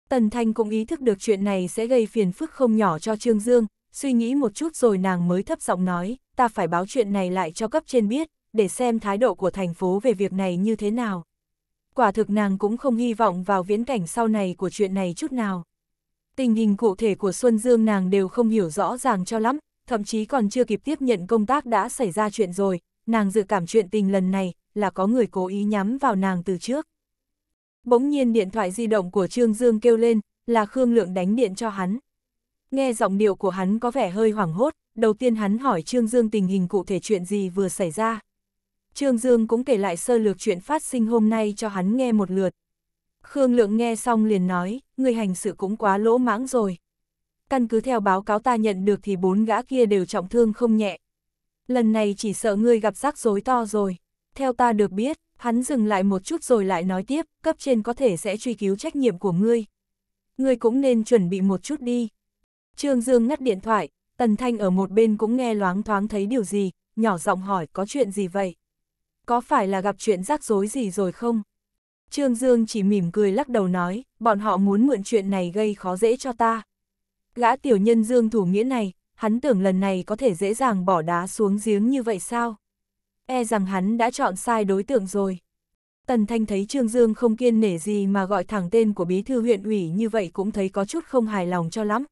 Tần Thanh cũng ý thức được chuyện này sẽ gây phiền phức không nhỏ cho Trương Dương, suy nghĩ một chút rồi nàng mới thấp giọng nói, ta phải báo chuyện này lại cho cấp trên biết, để xem thái độ của thành phố về việc này như thế nào quả thực nàng cũng không hy vọng vào viễn cảnh sau này của chuyện này chút nào. Tình hình cụ thể của Xuân Dương nàng đều không hiểu rõ ràng cho lắm, thậm chí còn chưa kịp tiếp nhận công tác đã xảy ra chuyện rồi, nàng dự cảm chuyện tình lần này là có người cố ý nhắm vào nàng từ trước. Bỗng nhiên điện thoại di động của Trương Dương kêu lên, là Khương Lượng đánh điện cho hắn. Nghe giọng điệu của hắn có vẻ hơi hoảng hốt, đầu tiên hắn hỏi Trương Dương tình hình cụ thể chuyện gì vừa xảy ra. Trương Dương cũng kể lại sơ lược chuyện phát sinh hôm nay cho hắn nghe một lượt. Khương Lượng nghe xong liền nói, người hành sự cũng quá lỗ mãng rồi. Căn cứ theo báo cáo ta nhận được thì bốn gã kia đều trọng thương không nhẹ. Lần này chỉ sợ ngươi gặp rắc rối to rồi. Theo ta được biết, hắn dừng lại một chút rồi lại nói tiếp, cấp trên có thể sẽ truy cứu trách nhiệm của ngươi. Ngươi cũng nên chuẩn bị một chút đi. Trương Dương ngắt điện thoại, Tần Thanh ở một bên cũng nghe loáng thoáng thấy điều gì, nhỏ giọng hỏi có chuyện gì vậy có phải là gặp chuyện rắc rối gì rồi không? Trương Dương chỉ mỉm cười lắc đầu nói, bọn họ muốn mượn chuyện này gây khó dễ cho ta. Gã tiểu nhân Dương thủ nghĩa này, hắn tưởng lần này có thể dễ dàng bỏ đá xuống giếng như vậy sao? E rằng hắn đã chọn sai đối tượng rồi. Tần Thanh thấy Trương Dương không kiên nể gì mà gọi thẳng tên của bí thư huyện ủy như vậy cũng thấy có chút không hài lòng cho lắm.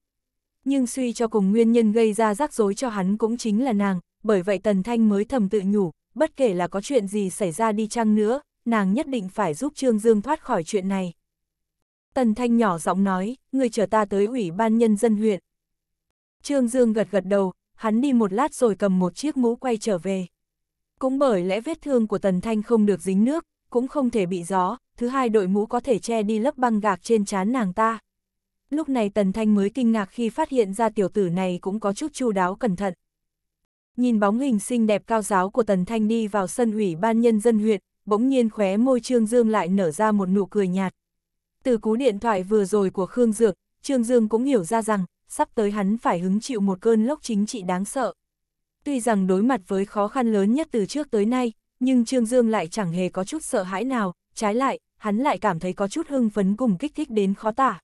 Nhưng suy cho cùng nguyên nhân gây ra rắc rối cho hắn cũng chính là nàng, bởi vậy Tần Thanh mới thầm tự nhủ, bất kể là có chuyện gì xảy ra đi chăng nữa, nàng nhất định phải giúp Trương Dương thoát khỏi chuyện này. Tần Thanh nhỏ giọng nói, người chờ ta tới Ủy ban Nhân dân huyện. Trương Dương gật gật đầu, hắn đi một lát rồi cầm một chiếc mũ quay trở về. Cũng bởi lẽ vết thương của Tần Thanh không được dính nước, cũng không thể bị gió, thứ hai đội mũ có thể che đi lớp băng gạc trên trán nàng ta. Lúc này Tần Thanh mới kinh ngạc khi phát hiện ra tiểu tử này cũng có chút chu đáo cẩn thận nhìn bóng hình xinh đẹp cao giáo của Tần Thanh đi vào sân ủy ban nhân dân huyện, bỗng nhiên khóe môi Trương Dương lại nở ra một nụ cười nhạt. Từ cú điện thoại vừa rồi của Khương Dược, Trương Dương cũng hiểu ra rằng, sắp tới hắn phải hứng chịu một cơn lốc chính trị đáng sợ. Tuy rằng đối mặt với khó khăn lớn nhất từ trước tới nay, nhưng Trương Dương lại chẳng hề có chút sợ hãi nào, trái lại, hắn lại cảm thấy có chút hưng phấn cùng kích thích đến khó tả.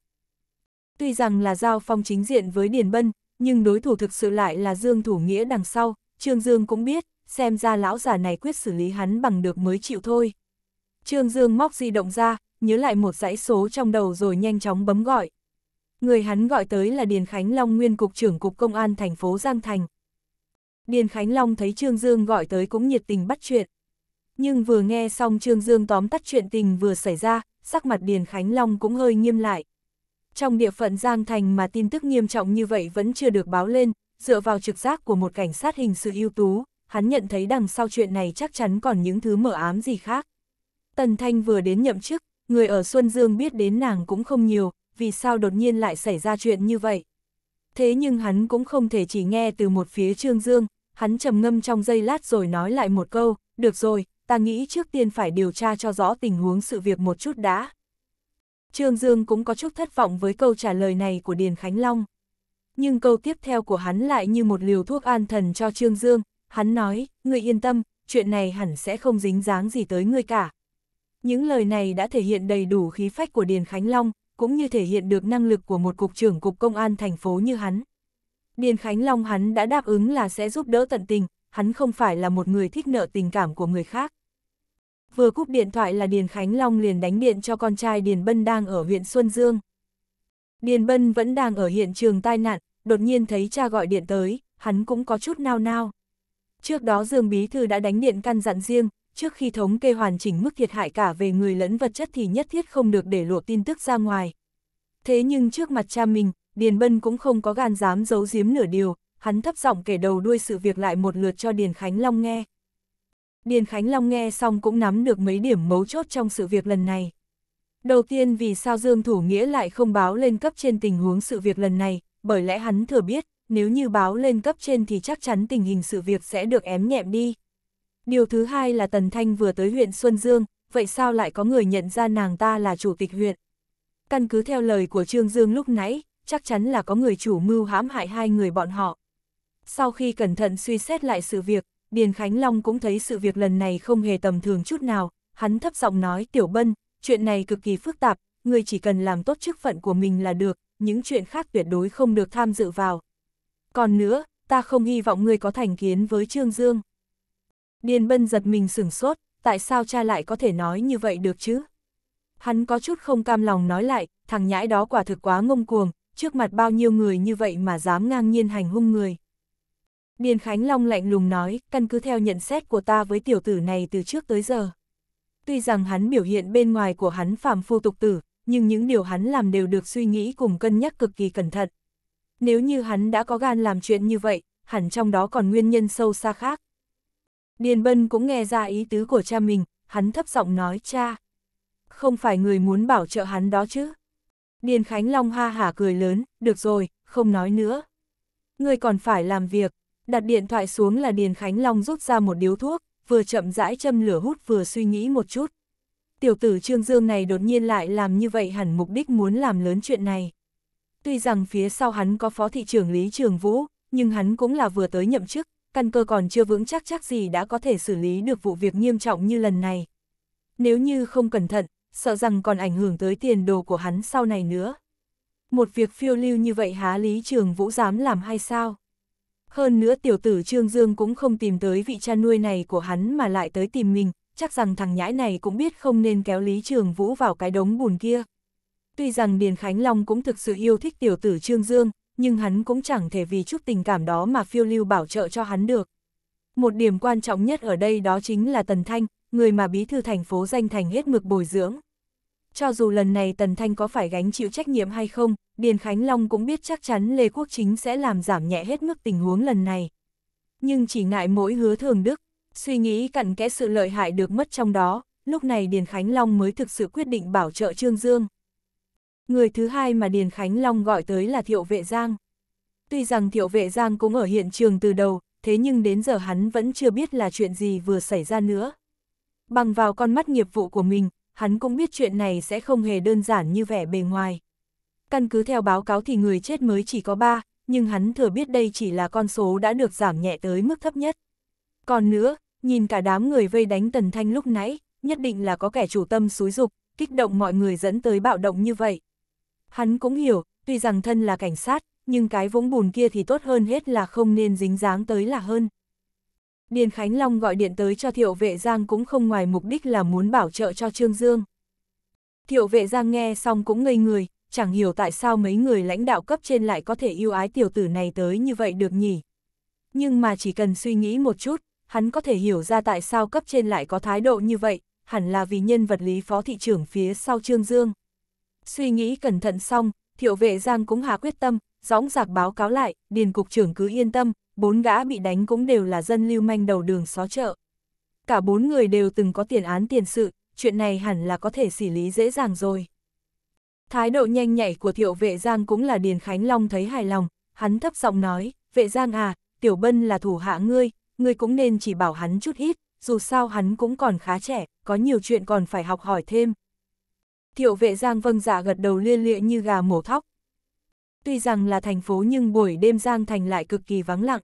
Tuy rằng là giao phong chính diện với Điền Bân, nhưng đối thủ thực sự lại là Dương Thủ Nghĩa đằng sau, Trương Dương cũng biết, xem ra lão già này quyết xử lý hắn bằng được mới chịu thôi. Trương Dương móc di động ra, nhớ lại một dãy số trong đầu rồi nhanh chóng bấm gọi. Người hắn gọi tới là Điền Khánh Long nguyên cục trưởng cục công an thành phố Giang Thành. Điền Khánh Long thấy Trương Dương gọi tới cũng nhiệt tình bắt chuyện. Nhưng vừa nghe xong Trương Dương tóm tắt chuyện tình vừa xảy ra, sắc mặt Điền Khánh Long cũng hơi nghiêm lại. Trong địa phận Giang Thành mà tin tức nghiêm trọng như vậy vẫn chưa được báo lên, dựa vào trực giác của một cảnh sát hình sự ưu tú, hắn nhận thấy đằng sau chuyện này chắc chắn còn những thứ mở ám gì khác. Tần Thanh vừa đến nhậm chức, người ở Xuân Dương biết đến nàng cũng không nhiều, vì sao đột nhiên lại xảy ra chuyện như vậy. Thế nhưng hắn cũng không thể chỉ nghe từ một phía Trương Dương, hắn trầm ngâm trong giây lát rồi nói lại một câu, được rồi, ta nghĩ trước tiên phải điều tra cho rõ tình huống sự việc một chút đã. Trương Dương cũng có chút thất vọng với câu trả lời này của Điền Khánh Long nhưng câu tiếp theo của hắn lại như một liều thuốc an thần cho Trương Dương, hắn nói, ngươi yên tâm, chuyện này hẳn sẽ không dính dáng gì tới ngươi cả. Những lời này đã thể hiện đầy đủ khí phách của Điền Khánh Long, cũng như thể hiện được năng lực của một cục trưởng cục công an thành phố như hắn. Điền Khánh Long hắn đã đáp ứng là sẽ giúp đỡ tận tình, hắn không phải là một người thích nợ tình cảm của người khác. Vừa cúp điện thoại là Điền Khánh Long liền đánh điện cho con trai Điền Bân đang ở huyện Xuân Dương. Điền Bân vẫn đang ở hiện trường tai nạn, đột nhiên thấy cha gọi điện tới, hắn cũng có chút nao nao. Trước đó Dương Bí Thư đã đánh điện căn dặn riêng, trước khi thống kê hoàn chỉnh mức thiệt hại cả về người lẫn vật chất thì nhất thiết không được để lộ tin tức ra ngoài. Thế nhưng trước mặt cha mình, Điền Bân cũng không có gan dám giấu giếm nửa điều, hắn thấp giọng kể đầu đuôi sự việc lại một lượt cho Điền Khánh Long nghe. Điền Khánh Long nghe xong cũng nắm được mấy điểm mấu chốt trong sự việc lần này. Đầu tiên vì sao Dương Thủ Nghĩa lại không báo lên cấp trên tình huống sự việc lần này, bởi lẽ hắn thừa biết, nếu như báo lên cấp trên thì chắc chắn tình hình sự việc sẽ được ém nhẹm đi. Điều thứ hai là Tần Thanh vừa tới huyện Xuân Dương, vậy sao lại có người nhận ra nàng ta là chủ tịch huyện? Căn cứ theo lời của Trương Dương lúc nãy, chắc chắn là có người chủ mưu hãm hại hai người bọn họ. Sau khi cẩn thận suy xét lại sự việc, Điền Khánh Long cũng thấy sự việc lần này không hề tầm thường chút nào, hắn thấp giọng nói Tiểu Bân, chuyện này cực kỳ phức tạp, người chỉ cần làm tốt chức phận của mình là được, những chuyện khác tuyệt đối không được tham dự vào. Còn nữa, ta không hy vọng người có thành kiến với Trương Dương. Điền Bân giật mình sửng sốt, tại sao cha lại có thể nói như vậy được chứ? Hắn có chút không cam lòng nói lại, thằng nhãi đó quả thực quá ngông cuồng, trước mặt bao nhiêu người như vậy mà dám ngang nhiên hành hung người. Điền Khánh Long lạnh lùng nói, căn cứ theo nhận xét của ta với tiểu tử này từ trước tới giờ. Tuy rằng hắn biểu hiện bên ngoài của hắn phàm phu tục tử, nhưng những điều hắn làm đều được suy nghĩ cùng cân nhắc cực kỳ cẩn thận. Nếu như hắn đã có gan làm chuyện như vậy, hẳn trong đó còn nguyên nhân sâu xa khác. Điền Bân cũng nghe ra ý tứ của cha mình, hắn thấp giọng nói cha. Không phải người muốn bảo trợ hắn đó chứ. Điền Khánh Long ha hả cười lớn, được rồi, không nói nữa. Người còn phải làm việc, đặt điện thoại xuống là Điền Khánh Long rút ra một điếu thuốc, vừa chậm rãi châm lửa hút vừa suy nghĩ một chút. Tiểu tử Trương Dương này đột nhiên lại làm như vậy hẳn mục đích muốn làm lớn chuyện này. Tuy rằng phía sau hắn có phó thị trưởng Lý Trường Vũ, nhưng hắn cũng là vừa tới nhậm chức, căn cơ còn chưa vững chắc chắc gì đã có thể xử lý được vụ việc nghiêm trọng như lần này. Nếu như không cẩn thận, sợ rằng còn ảnh hưởng tới tiền đồ của hắn sau này nữa. Một việc phiêu lưu như vậy há Lý Trường Vũ dám làm hay sao? Hơn nữa tiểu tử Trương Dương cũng không tìm tới vị cha nuôi này của hắn mà lại tới tìm mình, chắc rằng thằng nhãi này cũng biết không nên kéo Lý Trường Vũ vào cái đống bùn kia. Tuy rằng Điền Khánh Long cũng thực sự yêu thích tiểu tử Trương Dương, nhưng hắn cũng chẳng thể vì chút tình cảm đó mà phiêu lưu bảo trợ cho hắn được. Một điểm quan trọng nhất ở đây đó chính là Tần Thanh, người mà bí thư thành phố danh thành hết mực bồi dưỡng cho dù lần này Tần Thanh có phải gánh chịu trách nhiệm hay không, Điền Khánh Long cũng biết chắc chắn Lê Quốc Chính sẽ làm giảm nhẹ hết mức tình huống lần này. Nhưng chỉ ngại mỗi hứa thường đức, suy nghĩ cặn kẽ sự lợi hại được mất trong đó, lúc này Điền Khánh Long mới thực sự quyết định bảo trợ Trương Dương. Người thứ hai mà Điền Khánh Long gọi tới là Thiệu Vệ Giang. Tuy rằng Thiệu Vệ Giang cũng ở hiện trường từ đầu, thế nhưng đến giờ hắn vẫn chưa biết là chuyện gì vừa xảy ra nữa. Bằng vào con mắt nghiệp vụ của mình, hắn cũng biết chuyện này sẽ không hề đơn giản như vẻ bề ngoài. Căn cứ theo báo cáo thì người chết mới chỉ có ba nhưng hắn thừa biết đây chỉ là con số đã được giảm nhẹ tới mức thấp nhất. Còn nữa, nhìn cả đám người vây đánh Tần Thanh lúc nãy, nhất định là có kẻ chủ tâm xúi dục, kích động mọi người dẫn tới bạo động như vậy. Hắn cũng hiểu, tuy rằng thân là cảnh sát, nhưng cái vũng bùn kia thì tốt hơn hết là không nên dính dáng tới là hơn. Điền Khánh Long gọi điện tới cho Thiệu Vệ Giang cũng không ngoài mục đích là muốn bảo trợ cho Trương Dương. Thiệu Vệ Giang nghe xong cũng ngây người, chẳng hiểu tại sao mấy người lãnh đạo cấp trên lại có thể yêu ái tiểu tử này tới như vậy được nhỉ. Nhưng mà chỉ cần suy nghĩ một chút, hắn có thể hiểu ra tại sao cấp trên lại có thái độ như vậy, hẳn là vì nhân vật lý phó thị trưởng phía sau Trương Dương. Suy nghĩ cẩn thận xong, Thiệu Vệ Giang cũng hạ quyết tâm, dõng dạc báo cáo lại, Điền Cục trưởng cứ yên tâm, bốn gã bị đánh cũng đều là dân lưu manh đầu đường xó chợ. Cả bốn người đều từng có tiền án tiền sự, chuyện này hẳn là có thể xử lý dễ dàng rồi. Thái độ nhanh nhạy của thiệu vệ Giang cũng là Điền Khánh Long thấy hài lòng, hắn thấp giọng nói, vệ Giang à, Tiểu Bân là thủ hạ ngươi, ngươi cũng nên chỉ bảo hắn chút ít, dù sao hắn cũng còn khá trẻ, có nhiều chuyện còn phải học hỏi thêm. Thiệu vệ Giang vâng dạ gật đầu lia lịa như gà mổ thóc, tuy rằng là thành phố nhưng buổi đêm Giang Thành lại cực kỳ vắng lặng.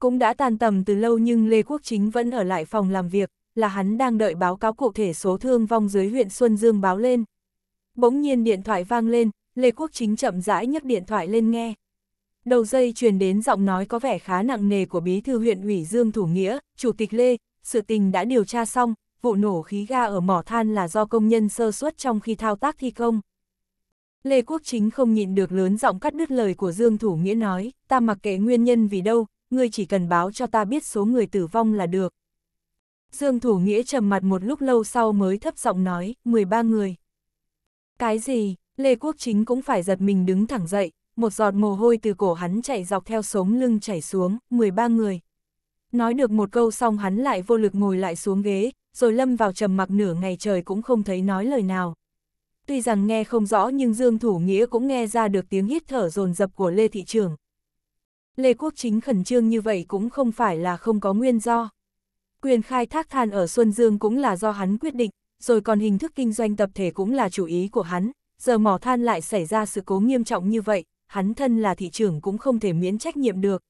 Cũng đã tan tầm từ lâu nhưng Lê Quốc Chính vẫn ở lại phòng làm việc, là hắn đang đợi báo cáo cụ thể số thương vong dưới huyện Xuân Dương báo lên. Bỗng nhiên điện thoại vang lên, Lê Quốc Chính chậm rãi nhấc điện thoại lên nghe. Đầu dây truyền đến giọng nói có vẻ khá nặng nề của bí thư huyện ủy Dương Thủ Nghĩa, Chủ tịch Lê, sự tình đã điều tra xong, vụ nổ khí ga ở mỏ than là do công nhân sơ suất trong khi thao tác thi công. Lê Quốc Chính không nhịn được lớn giọng cắt đứt lời của Dương Thủ Nghĩa nói, ta mặc kệ nguyên nhân vì đâu, ngươi chỉ cần báo cho ta biết số người tử vong là được. Dương Thủ Nghĩa trầm mặt một lúc lâu sau mới thấp giọng nói, 13 người. Cái gì, Lê Quốc Chính cũng phải giật mình đứng thẳng dậy, một giọt mồ hôi từ cổ hắn chạy dọc theo sống lưng chảy xuống, 13 người. Nói được một câu xong hắn lại vô lực ngồi lại xuống ghế, rồi lâm vào trầm mặc nửa ngày trời cũng không thấy nói lời nào tuy rằng nghe không rõ nhưng Dương Thủ Nghĩa cũng nghe ra được tiếng hít thở dồn dập của Lê Thị Trường. Lê Quốc Chính khẩn trương như vậy cũng không phải là không có nguyên do. Quyền khai thác than ở Xuân Dương cũng là do hắn quyết định, rồi còn hình thức kinh doanh tập thể cũng là chủ ý của hắn, giờ mỏ than lại xảy ra sự cố nghiêm trọng như vậy, hắn thân là thị trưởng cũng không thể miễn trách nhiệm được.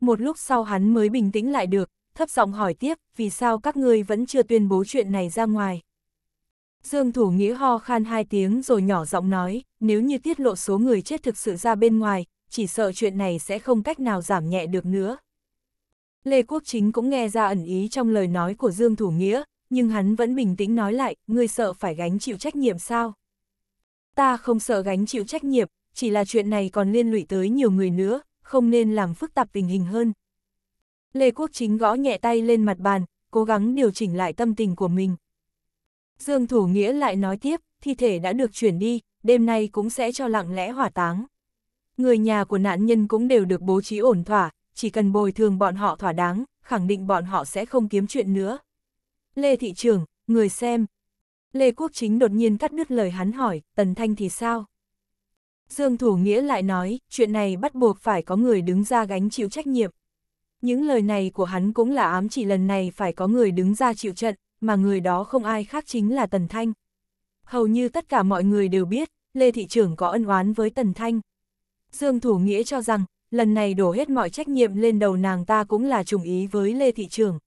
Một lúc sau hắn mới bình tĩnh lại được, thấp giọng hỏi tiếp, vì sao các ngươi vẫn chưa tuyên bố chuyện này ra ngoài. Dương Thủ Nghĩa ho khan hai tiếng rồi nhỏ giọng nói, nếu như tiết lộ số người chết thực sự ra bên ngoài, chỉ sợ chuyện này sẽ không cách nào giảm nhẹ được nữa. Lê Quốc Chính cũng nghe ra ẩn ý trong lời nói của Dương Thủ Nghĩa, nhưng hắn vẫn bình tĩnh nói lại, ngươi sợ phải gánh chịu trách nhiệm sao? Ta không sợ gánh chịu trách nhiệm, chỉ là chuyện này còn liên lụy tới nhiều người nữa, không nên làm phức tạp tình hình hơn. Lê Quốc Chính gõ nhẹ tay lên mặt bàn, cố gắng điều chỉnh lại tâm tình của mình. Dương Thủ Nghĩa lại nói tiếp, thi thể đã được chuyển đi, đêm nay cũng sẽ cho lặng lẽ hỏa táng. Người nhà của nạn nhân cũng đều được bố trí ổn thỏa, chỉ cần bồi thường bọn họ thỏa đáng, khẳng định bọn họ sẽ không kiếm chuyện nữa. Lê Thị Trường, người xem. Lê Quốc Chính đột nhiên cắt đứt lời hắn hỏi, Tần Thanh thì sao? Dương Thủ Nghĩa lại nói, chuyện này bắt buộc phải có người đứng ra gánh chịu trách nhiệm. Những lời này của hắn cũng là ám chỉ lần này phải có người đứng ra chịu trận, mà người đó không ai khác chính là Tần Thanh. Hầu như tất cả mọi người đều biết, Lê Thị Trưởng có ân oán với Tần Thanh. Dương Thủ Nghĩa cho rằng, lần này đổ hết mọi trách nhiệm lên đầu nàng ta cũng là trùng ý với Lê Thị Trưởng.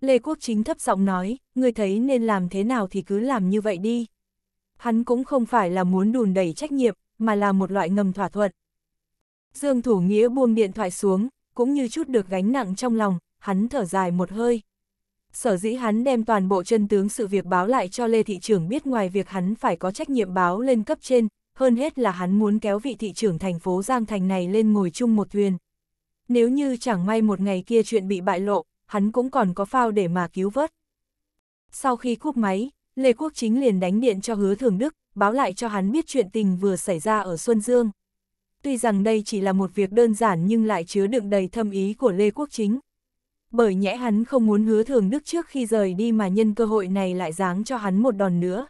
Lê Quốc Chính thấp giọng nói, người thấy nên làm thế nào thì cứ làm như vậy đi. Hắn cũng không phải là muốn đùn đẩy trách nhiệm, mà là một loại ngầm thỏa thuận. Dương Thủ Nghĩa buông điện thoại xuống, cũng như chút được gánh nặng trong lòng, hắn thở dài một hơi. Sở dĩ hắn đem toàn bộ chân tướng sự việc báo lại cho Lê Thị trưởng biết ngoài việc hắn phải có trách nhiệm báo lên cấp trên, hơn hết là hắn muốn kéo vị thị trưởng thành phố Giang Thành này lên ngồi chung một thuyền. Nếu như chẳng may một ngày kia chuyện bị bại lộ, hắn cũng còn có phao để mà cứu vớt. Sau khi cúp máy, Lê Quốc Chính liền đánh điện cho hứa thường Đức, báo lại cho hắn biết chuyện tình vừa xảy ra ở Xuân Dương. Tuy rằng đây chỉ là một việc đơn giản nhưng lại chứa đựng đầy thâm ý của Lê Quốc Chính, bởi nhẽ hắn không muốn hứa thường đức trước khi rời đi mà nhân cơ hội này lại giáng cho hắn một đòn nữa.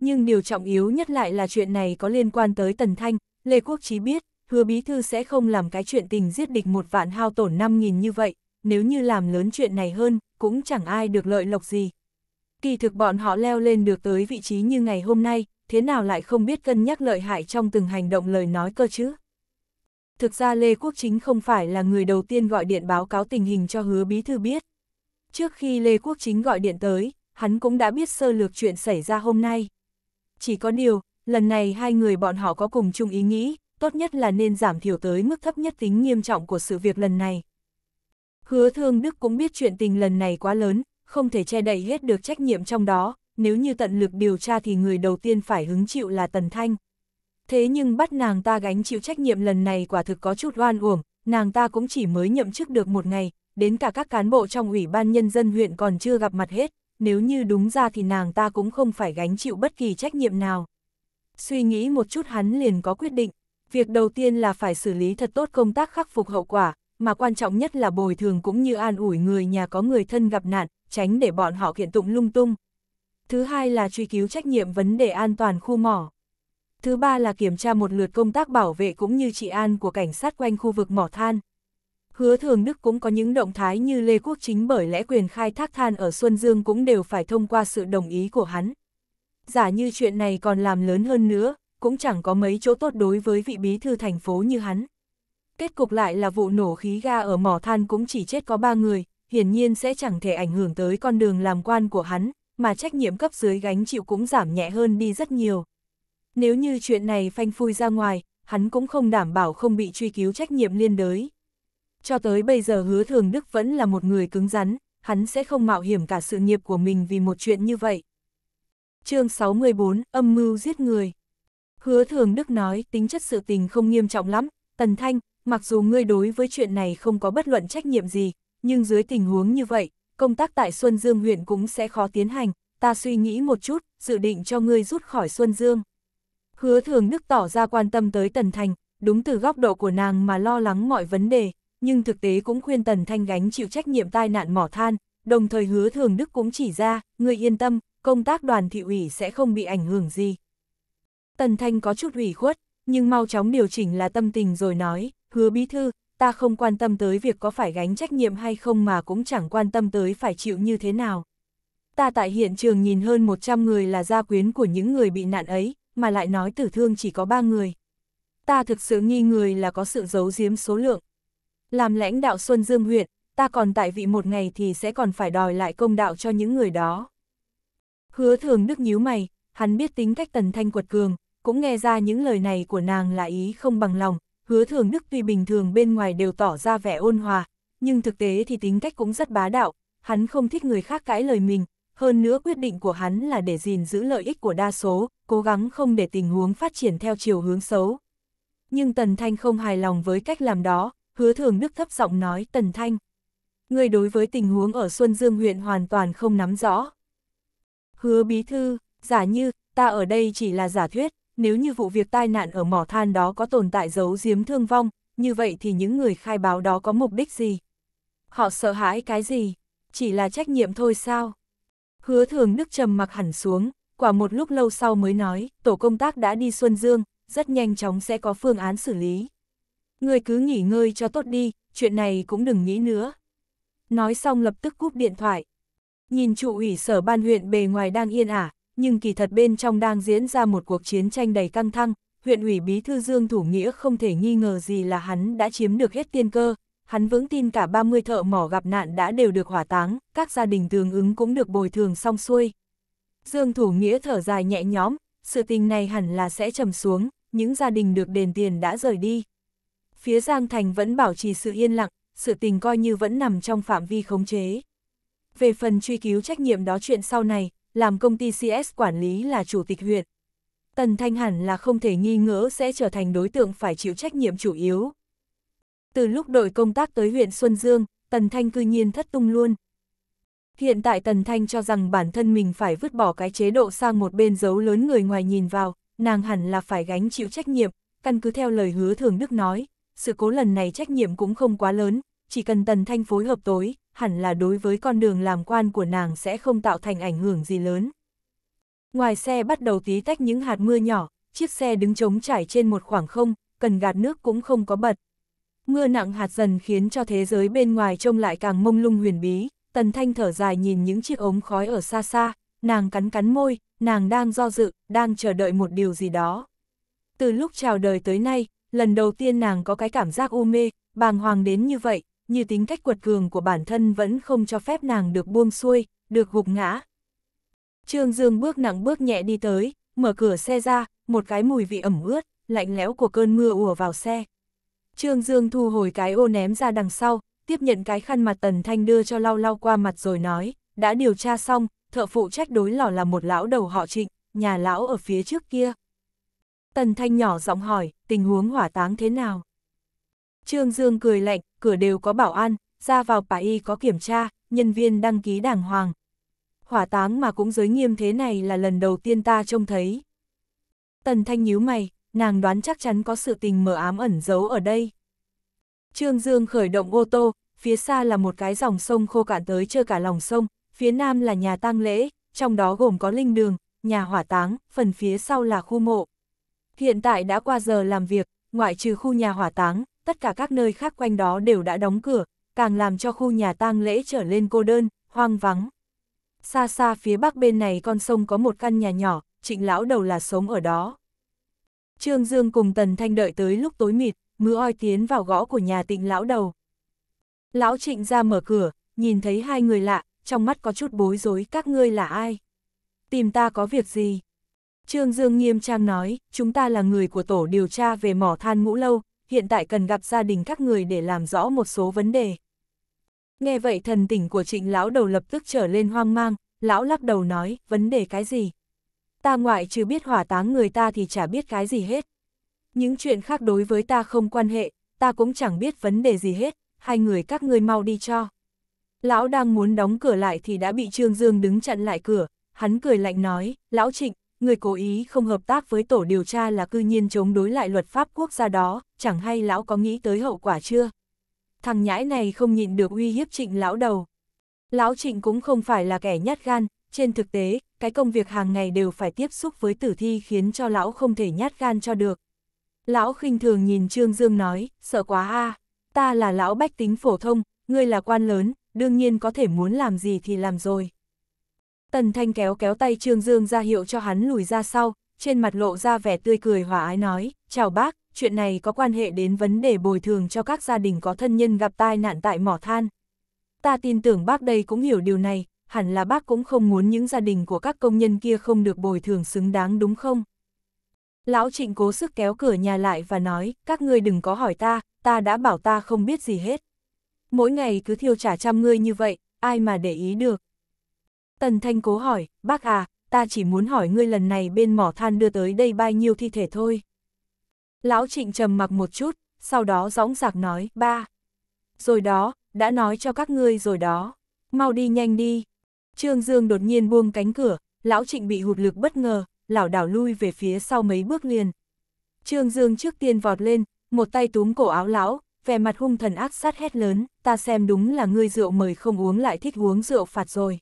Nhưng điều trọng yếu nhất lại là chuyện này có liên quan tới Tần Thanh, Lê Quốc Chí biết, hứa bí thư sẽ không làm cái chuyện tình giết địch một vạn hao tổn 5.000 như vậy, nếu như làm lớn chuyện này hơn, cũng chẳng ai được lợi lộc gì. Kỳ thực bọn họ leo lên được tới vị trí như ngày hôm nay, thế nào lại không biết cân nhắc lợi hại trong từng hành động lời nói cơ chứ? thực ra Lê Quốc Chính không phải là người đầu tiên gọi điện báo cáo tình hình cho hứa bí thư biết. Trước khi Lê Quốc Chính gọi điện tới, hắn cũng đã biết sơ lược chuyện xảy ra hôm nay. Chỉ có điều, lần này hai người bọn họ có cùng chung ý nghĩ, tốt nhất là nên giảm thiểu tới mức thấp nhất tính nghiêm trọng của sự việc lần này. Hứa Thương Đức cũng biết chuyện tình lần này quá lớn, không thể che đậy hết được trách nhiệm trong đó, nếu như tận lực điều tra thì người đầu tiên phải hứng chịu là Tần Thanh thế nhưng bắt nàng ta gánh chịu trách nhiệm lần này quả thực có chút oan uổng, nàng ta cũng chỉ mới nhậm chức được một ngày, đến cả các cán bộ trong Ủy ban Nhân dân huyện còn chưa gặp mặt hết, nếu như đúng ra thì nàng ta cũng không phải gánh chịu bất kỳ trách nhiệm nào. Suy nghĩ một chút hắn liền có quyết định, việc đầu tiên là phải xử lý thật tốt công tác khắc phục hậu quả, mà quan trọng nhất là bồi thường cũng như an ủi người nhà có người thân gặp nạn, tránh để bọn họ kiện tụng lung tung. Thứ hai là truy cứu trách nhiệm vấn đề an toàn khu mỏ thứ ba là kiểm tra một lượt công tác bảo vệ cũng như trị an của cảnh sát quanh khu vực mỏ than. Hứa Thường Đức cũng có những động thái như Lê Quốc Chính bởi lẽ quyền khai thác than ở Xuân Dương cũng đều phải thông qua sự đồng ý của hắn. Giả như chuyện này còn làm lớn hơn nữa, cũng chẳng có mấy chỗ tốt đối với vị bí thư thành phố như hắn. Kết cục lại là vụ nổ khí ga ở mỏ than cũng chỉ chết có ba người, hiển nhiên sẽ chẳng thể ảnh hưởng tới con đường làm quan của hắn, mà trách nhiệm cấp dưới gánh chịu cũng giảm nhẹ hơn đi rất nhiều. Nếu như chuyện này phanh phui ra ngoài, hắn cũng không đảm bảo không bị truy cứu trách nhiệm liên đới. Cho tới bây giờ hứa thường Đức vẫn là một người cứng rắn, hắn sẽ không mạo hiểm cả sự nghiệp của mình vì một chuyện như vậy. chương 64, âm mưu giết người. Hứa thường Đức nói tính chất sự tình không nghiêm trọng lắm, Tần Thanh, mặc dù ngươi đối với chuyện này không có bất luận trách nhiệm gì, nhưng dưới tình huống như vậy, công tác tại Xuân Dương huyện cũng sẽ khó tiến hành, ta suy nghĩ một chút, dự định cho ngươi rút khỏi Xuân Dương. Hứa thường đức tỏ ra quan tâm tới Tần Thành, đúng từ góc độ của nàng mà lo lắng mọi vấn đề, nhưng thực tế cũng khuyên Tần Thanh gánh chịu trách nhiệm tai nạn mỏ than, đồng thời hứa thường đức cũng chỉ ra, người yên tâm, công tác đoàn thị ủy sẽ không bị ảnh hưởng gì. Tần Thanh có chút ủy khuất, nhưng mau chóng điều chỉnh là tâm tình rồi nói, hứa bí thư, ta không quan tâm tới việc có phải gánh trách nhiệm hay không mà cũng chẳng quan tâm tới phải chịu như thế nào. Ta tại hiện trường nhìn hơn 100 người là gia quyến của những người bị nạn ấy, mà lại nói tử thương chỉ có ba người. Ta thực sự nghi người là có sự giấu giếm số lượng. Làm lãnh đạo Xuân Dương huyện, ta còn tại vị một ngày thì sẽ còn phải đòi lại công đạo cho những người đó. Hứa thường đức nhíu mày, hắn biết tính cách tần thanh quật cường, cũng nghe ra những lời này của nàng là ý không bằng lòng, hứa thường đức tuy bình thường bên ngoài đều tỏ ra vẻ ôn hòa, nhưng thực tế thì tính cách cũng rất bá đạo, hắn không thích người khác cãi lời mình, hơn nữa quyết định của hắn là để gìn giữ lợi ích của đa số, cố gắng không để tình huống phát triển theo chiều hướng xấu. Nhưng Tần Thanh không hài lòng với cách làm đó, hứa thường đức thấp giọng nói Tần Thanh. Người đối với tình huống ở Xuân Dương huyện hoàn toàn không nắm rõ. Hứa bí thư, giả như, ta ở đây chỉ là giả thuyết, nếu như vụ việc tai nạn ở mỏ than đó có tồn tại giấu giếm thương vong, như vậy thì những người khai báo đó có mục đích gì? Họ sợ hãi cái gì? Chỉ là trách nhiệm thôi sao? Hứa thường đức trầm mặc hẳn xuống, quả một lúc lâu sau mới nói, tổ công tác đã đi Xuân Dương, rất nhanh chóng sẽ có phương án xử lý. Người cứ nghỉ ngơi cho tốt đi, chuyện này cũng đừng nghĩ nữa. Nói xong lập tức cúp điện thoại. Nhìn trụ ủy sở ban huyện bề ngoài đang yên ả, nhưng kỳ thật bên trong đang diễn ra một cuộc chiến tranh đầy căng thẳng, huyện ủy bí thư Dương Thủ Nghĩa không thể nghi ngờ gì là hắn đã chiếm được hết tiên cơ, hắn vững tin cả 30 thợ mỏ gặp nạn đã đều được hỏa táng, các gia đình tương ứng cũng được bồi thường xong xuôi. Dương Thủ Nghĩa thở dài nhẹ nhõm, sự tình này hẳn là sẽ trầm xuống, những gia đình được đền tiền đã rời đi. Phía Giang Thành vẫn bảo trì sự yên lặng, sự tình coi như vẫn nằm trong phạm vi khống chế. Về phần truy cứu trách nhiệm đó chuyện sau này, làm công ty CS quản lý là chủ tịch huyện. Tần Thanh hẳn là không thể nghi ngờ sẽ trở thành đối tượng phải chịu trách nhiệm chủ yếu, từ lúc đội công tác tới huyện Xuân Dương, Tần Thanh cư nhiên thất tung luôn. Hiện tại Tần Thanh cho rằng bản thân mình phải vứt bỏ cái chế độ sang một bên giấu lớn người ngoài nhìn vào, nàng hẳn là phải gánh chịu trách nhiệm, căn cứ theo lời hứa thường Đức nói, sự cố lần này trách nhiệm cũng không quá lớn, chỉ cần Tần Thanh phối hợp tối, hẳn là đối với con đường làm quan của nàng sẽ không tạo thành ảnh hưởng gì lớn. Ngoài xe bắt đầu tí tách những hạt mưa nhỏ, chiếc xe đứng trống trải trên một khoảng không, cần gạt nước cũng không có bật. Mưa nặng hạt dần khiến cho thế giới bên ngoài trông lại càng mông lung huyền bí, Tần Thanh thở dài nhìn những chiếc ống khói ở xa xa, nàng cắn cắn môi, nàng đang do dự, đang chờ đợi một điều gì đó. Từ lúc chào đời tới nay, lần đầu tiên nàng có cái cảm giác u mê, bàng hoàng đến như vậy, như tính cách quật cường của bản thân vẫn không cho phép nàng được buông xuôi, được gục ngã. Trương Dương bước nặng bước nhẹ đi tới, mở cửa xe ra, một cái mùi vị ẩm ướt, lạnh lẽo của cơn mưa ùa vào xe. Trương Dương thu hồi cái ô ném ra đằng sau, tiếp nhận cái khăn mặt Tần Thanh đưa cho lau lau qua mặt rồi nói, đã điều tra xong, thợ phụ trách đối lò là một lão đầu họ trịnh, nhà lão ở phía trước kia. Tần Thanh nhỏ giọng hỏi, tình huống hỏa táng thế nào? Trương Dương cười lạnh, cửa đều có bảo an, ra vào bà y có kiểm tra, nhân viên đăng ký đàng hoàng. Hỏa táng mà cũng giới nghiêm thế này là lần đầu tiên ta trông thấy. Tần Thanh nhíu mày, nàng đoán chắc chắn có sự tình mờ ám ẩn giấu ở đây. Trương Dương khởi động ô tô, phía xa là một cái dòng sông khô cạn tới chưa cả lòng sông, phía nam là nhà tang lễ, trong đó gồm có linh đường, nhà hỏa táng, phần phía sau là khu mộ. Hiện tại đã qua giờ làm việc, ngoại trừ khu nhà hỏa táng, tất cả các nơi khác quanh đó đều đã đóng cửa, càng làm cho khu nhà tang lễ trở lên cô đơn, hoang vắng. Xa xa phía bắc bên này con sông có một căn nhà nhỏ, trịnh lão đầu là sống ở đó. Trương Dương cùng Tần Thanh đợi tới lúc tối mịt, mưa oi tiến vào gõ của nhà tịnh lão đầu. Lão trịnh ra mở cửa, nhìn thấy hai người lạ, trong mắt có chút bối rối các ngươi là ai? Tìm ta có việc gì? Trương Dương nghiêm trang nói, chúng ta là người của tổ điều tra về mỏ than ngũ lâu, hiện tại cần gặp gia đình các người để làm rõ một số vấn đề. Nghe vậy thần tỉnh của trịnh lão đầu lập tức trở lên hoang mang, lão lắc đầu nói, vấn đề cái gì? ta ngoại trừ biết hỏa táng người ta thì chả biết cái gì hết. Những chuyện khác đối với ta không quan hệ, ta cũng chẳng biết vấn đề gì hết, hai người các ngươi mau đi cho. Lão đang muốn đóng cửa lại thì đã bị Trương Dương đứng chặn lại cửa, hắn cười lạnh nói, lão trịnh, người cố ý không hợp tác với tổ điều tra là cư nhiên chống đối lại luật pháp quốc gia đó, chẳng hay lão có nghĩ tới hậu quả chưa? Thằng nhãi này không nhịn được uy hiếp trịnh lão đầu. Lão trịnh cũng không phải là kẻ nhát gan, trên thực tế, cái công việc hàng ngày đều phải tiếp xúc với tử thi khiến cho lão không thể nhát gan cho được. Lão khinh thường nhìn Trương Dương nói, sợ quá ha, ta là lão bách tính phổ thông, ngươi là quan lớn, đương nhiên có thể muốn làm gì thì làm rồi. Tần Thanh kéo kéo tay Trương Dương ra hiệu cho hắn lùi ra sau, trên mặt lộ ra vẻ tươi cười hòa ái nói, chào bác, chuyện này có quan hệ đến vấn đề bồi thường cho các gia đình có thân nhân gặp tai nạn tại mỏ than. Ta tin tưởng bác đây cũng hiểu điều này, hẳn là bác cũng không muốn những gia đình của các công nhân kia không được bồi thường xứng đáng đúng không? Lão Trịnh cố sức kéo cửa nhà lại và nói, các ngươi đừng có hỏi ta, ta đã bảo ta không biết gì hết. Mỗi ngày cứ thiêu trả trăm ngươi như vậy, ai mà để ý được. Tần Thanh cố hỏi, bác à, ta chỉ muốn hỏi ngươi lần này bên mỏ than đưa tới đây bao nhiêu thi thể thôi. Lão Trịnh trầm mặc một chút, sau đó gióng giạc nói, ba. Rồi đó, đã nói cho các ngươi rồi đó, mau đi nhanh đi, Trương Dương đột nhiên buông cánh cửa, lão trịnh bị hụt lực bất ngờ, lảo đảo lui về phía sau mấy bước liền. Trương Dương trước tiên vọt lên, một tay túm cổ áo lão, vẻ mặt hung thần ác sát hét lớn, ta xem đúng là ngươi rượu mời không uống lại thích uống rượu phạt rồi.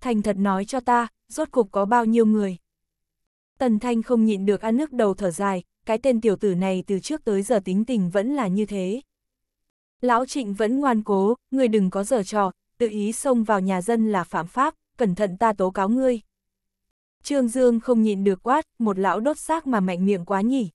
Thành thật nói cho ta, rốt cục có bao nhiêu người. Tần Thanh không nhịn được ăn nước đầu thở dài, cái tên tiểu tử này từ trước tới giờ tính tình vẫn là như thế. Lão Trịnh vẫn ngoan cố, người đừng có giở trò, tự ý xông vào nhà dân là phạm pháp, cẩn thận ta tố cáo ngươi. Trương Dương không nhịn được quát, một lão đốt xác mà mạnh miệng quá nhỉ.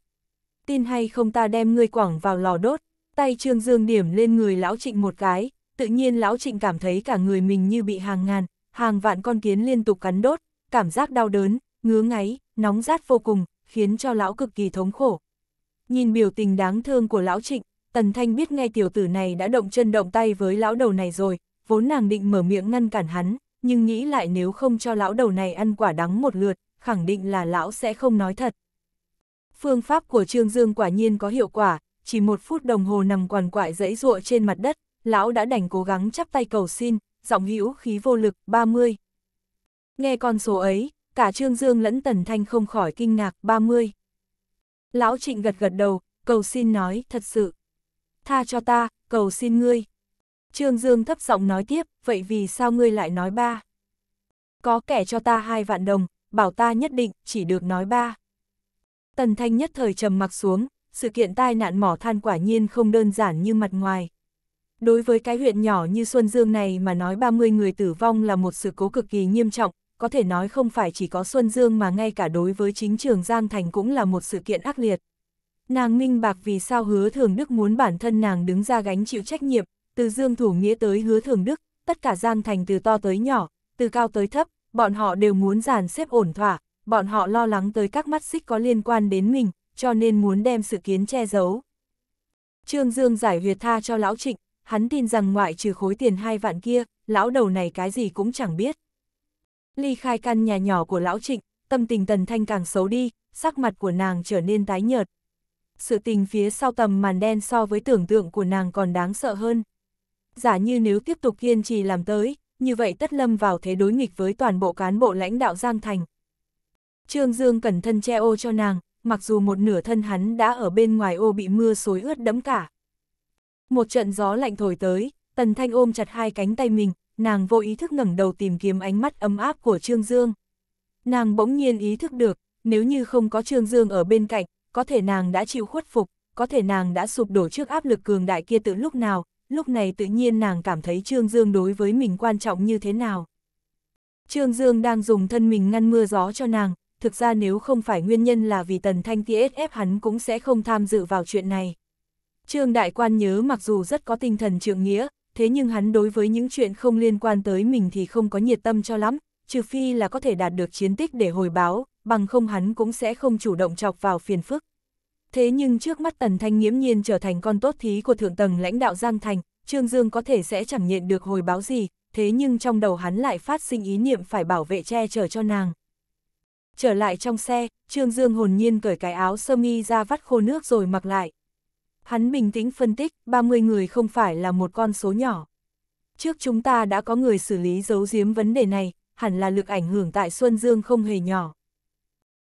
Tin hay không ta đem ngươi quẳng vào lò đốt, tay Trương Dương điểm lên người lão trịnh một cái, tự nhiên lão trịnh cảm thấy cả người mình như bị hàng ngàn, hàng vạn con kiến liên tục cắn đốt, cảm giác đau đớn, ngứa ngáy, nóng rát vô cùng, khiến cho lão cực kỳ thống khổ. Nhìn biểu tình đáng thương của lão trịnh, Tần Thanh biết ngay tiểu tử này đã động chân động tay với lão đầu này rồi, vốn nàng định mở miệng ngăn cản hắn, nhưng nghĩ lại nếu không cho lão đầu này ăn quả đắng một lượt, khẳng định là lão sẽ không nói thật. Phương pháp của Trương Dương quả nhiên có hiệu quả, chỉ một phút đồng hồ nằm quằn quại dãy ruộng trên mặt đất, lão đã đành cố gắng chắp tay cầu xin, giọng hữu khí vô lực, 30. Nghe con số ấy, cả Trương Dương lẫn Tần Thanh không khỏi kinh ngạc, 30. Lão Trịnh gật gật đầu, cầu xin nói, thật sự. Tha cho ta, cầu xin ngươi, Trương Dương thấp giọng nói tiếp, vậy vì sao ngươi lại nói ba? Có kẻ cho ta hai vạn đồng, bảo ta nhất định, chỉ được nói ba. Tần Thanh nhất thời trầm mặc xuống, sự kiện tai nạn mỏ than quả nhiên không đơn giản như mặt ngoài. Đối với cái huyện nhỏ như Xuân Dương này mà nói 30 người tử vong là một sự cố cực kỳ nghiêm trọng, có thể nói không phải chỉ có Xuân Dương mà ngay cả đối với chính trường Giang Thành cũng là một sự kiện ác liệt. Nàng minh bạc vì sao hứa thường đức muốn bản thân nàng đứng ra gánh chịu trách nhiệm, từ Dương Thủ Nghĩa tới Hứa Thường Đức, tất cả Giang Thành từ to tới nhỏ, từ cao tới thấp, bọn họ đều muốn giàn xếp ổn thỏa, bọn họ lo lắng tới các mắt xích có liên quan đến mình, cho nên muốn đem sự kiến che giấu. Trương Dương giải huyệt tha cho lão trịnh, hắn tin rằng ngoại trừ khối tiền hai vạn kia, lão đầu này cái gì cũng chẳng biết. Ly khai căn nhà nhỏ của lão trịnh, tâm tình tần thanh càng xấu đi, sắc mặt của nàng trở nên tái nhợt. Sự tình phía sau tầm màn đen so với tưởng tượng của nàng còn đáng sợ hơn giả như nếu tiếp tục kiên trì làm tới, như vậy tất lâm vào thế đối nghịch với toàn bộ cán bộ lãnh đạo Giang Thành. Trương Dương cẩn thân che ô cho nàng, mặc dù một nửa thân hắn đã ở bên ngoài ô bị mưa xối ướt đẫm cả. Một trận gió lạnh thổi tới, Tần Thanh ôm chặt hai cánh tay mình, nàng vô ý thức ngẩng đầu tìm kiếm ánh mắt ấm áp của Trương Dương. Nàng bỗng nhiên ý thức được, nếu như không có Trương Dương ở bên cạnh, có thể nàng đã chịu khuất phục, có thể nàng đã sụp đổ trước áp lực cường đại kia từ lúc nào, lúc này tự nhiên nàng cảm thấy Trương Dương đối với mình quan trọng như thế nào. Trương Dương đang dùng thân mình ngăn mưa gió cho nàng, thực ra nếu không phải nguyên nhân là vì Tần Thanh Tiết ép hắn cũng sẽ không tham dự vào chuyện này. Trương Đại Quan nhớ mặc dù rất có tinh thần trượng nghĩa, thế nhưng hắn đối với những chuyện không liên quan tới mình thì không có nhiệt tâm cho lắm, trừ phi là có thể đạt được chiến tích để hồi báo, bằng không hắn cũng sẽ không chủ động chọc vào phiền phức. Thế nhưng trước mắt Tần Thanh nghiễm nhiên trở thành con tốt thí của thượng tầng lãnh đạo Giang Thành, Trương Dương có thể sẽ chẳng nhận được hồi báo gì, thế nhưng trong đầu hắn lại phát sinh ý niệm phải bảo vệ che chở cho nàng. Trở lại trong xe, Trương Dương hồn nhiên cởi cái áo sơ mi ra vắt khô nước rồi mặc lại. Hắn bình tĩnh phân tích, 30 người không phải là một con số nhỏ. Trước chúng ta đã có người xử lý giấu giếm vấn đề này, hẳn là lực ảnh hưởng tại Xuân Dương không hề nhỏ.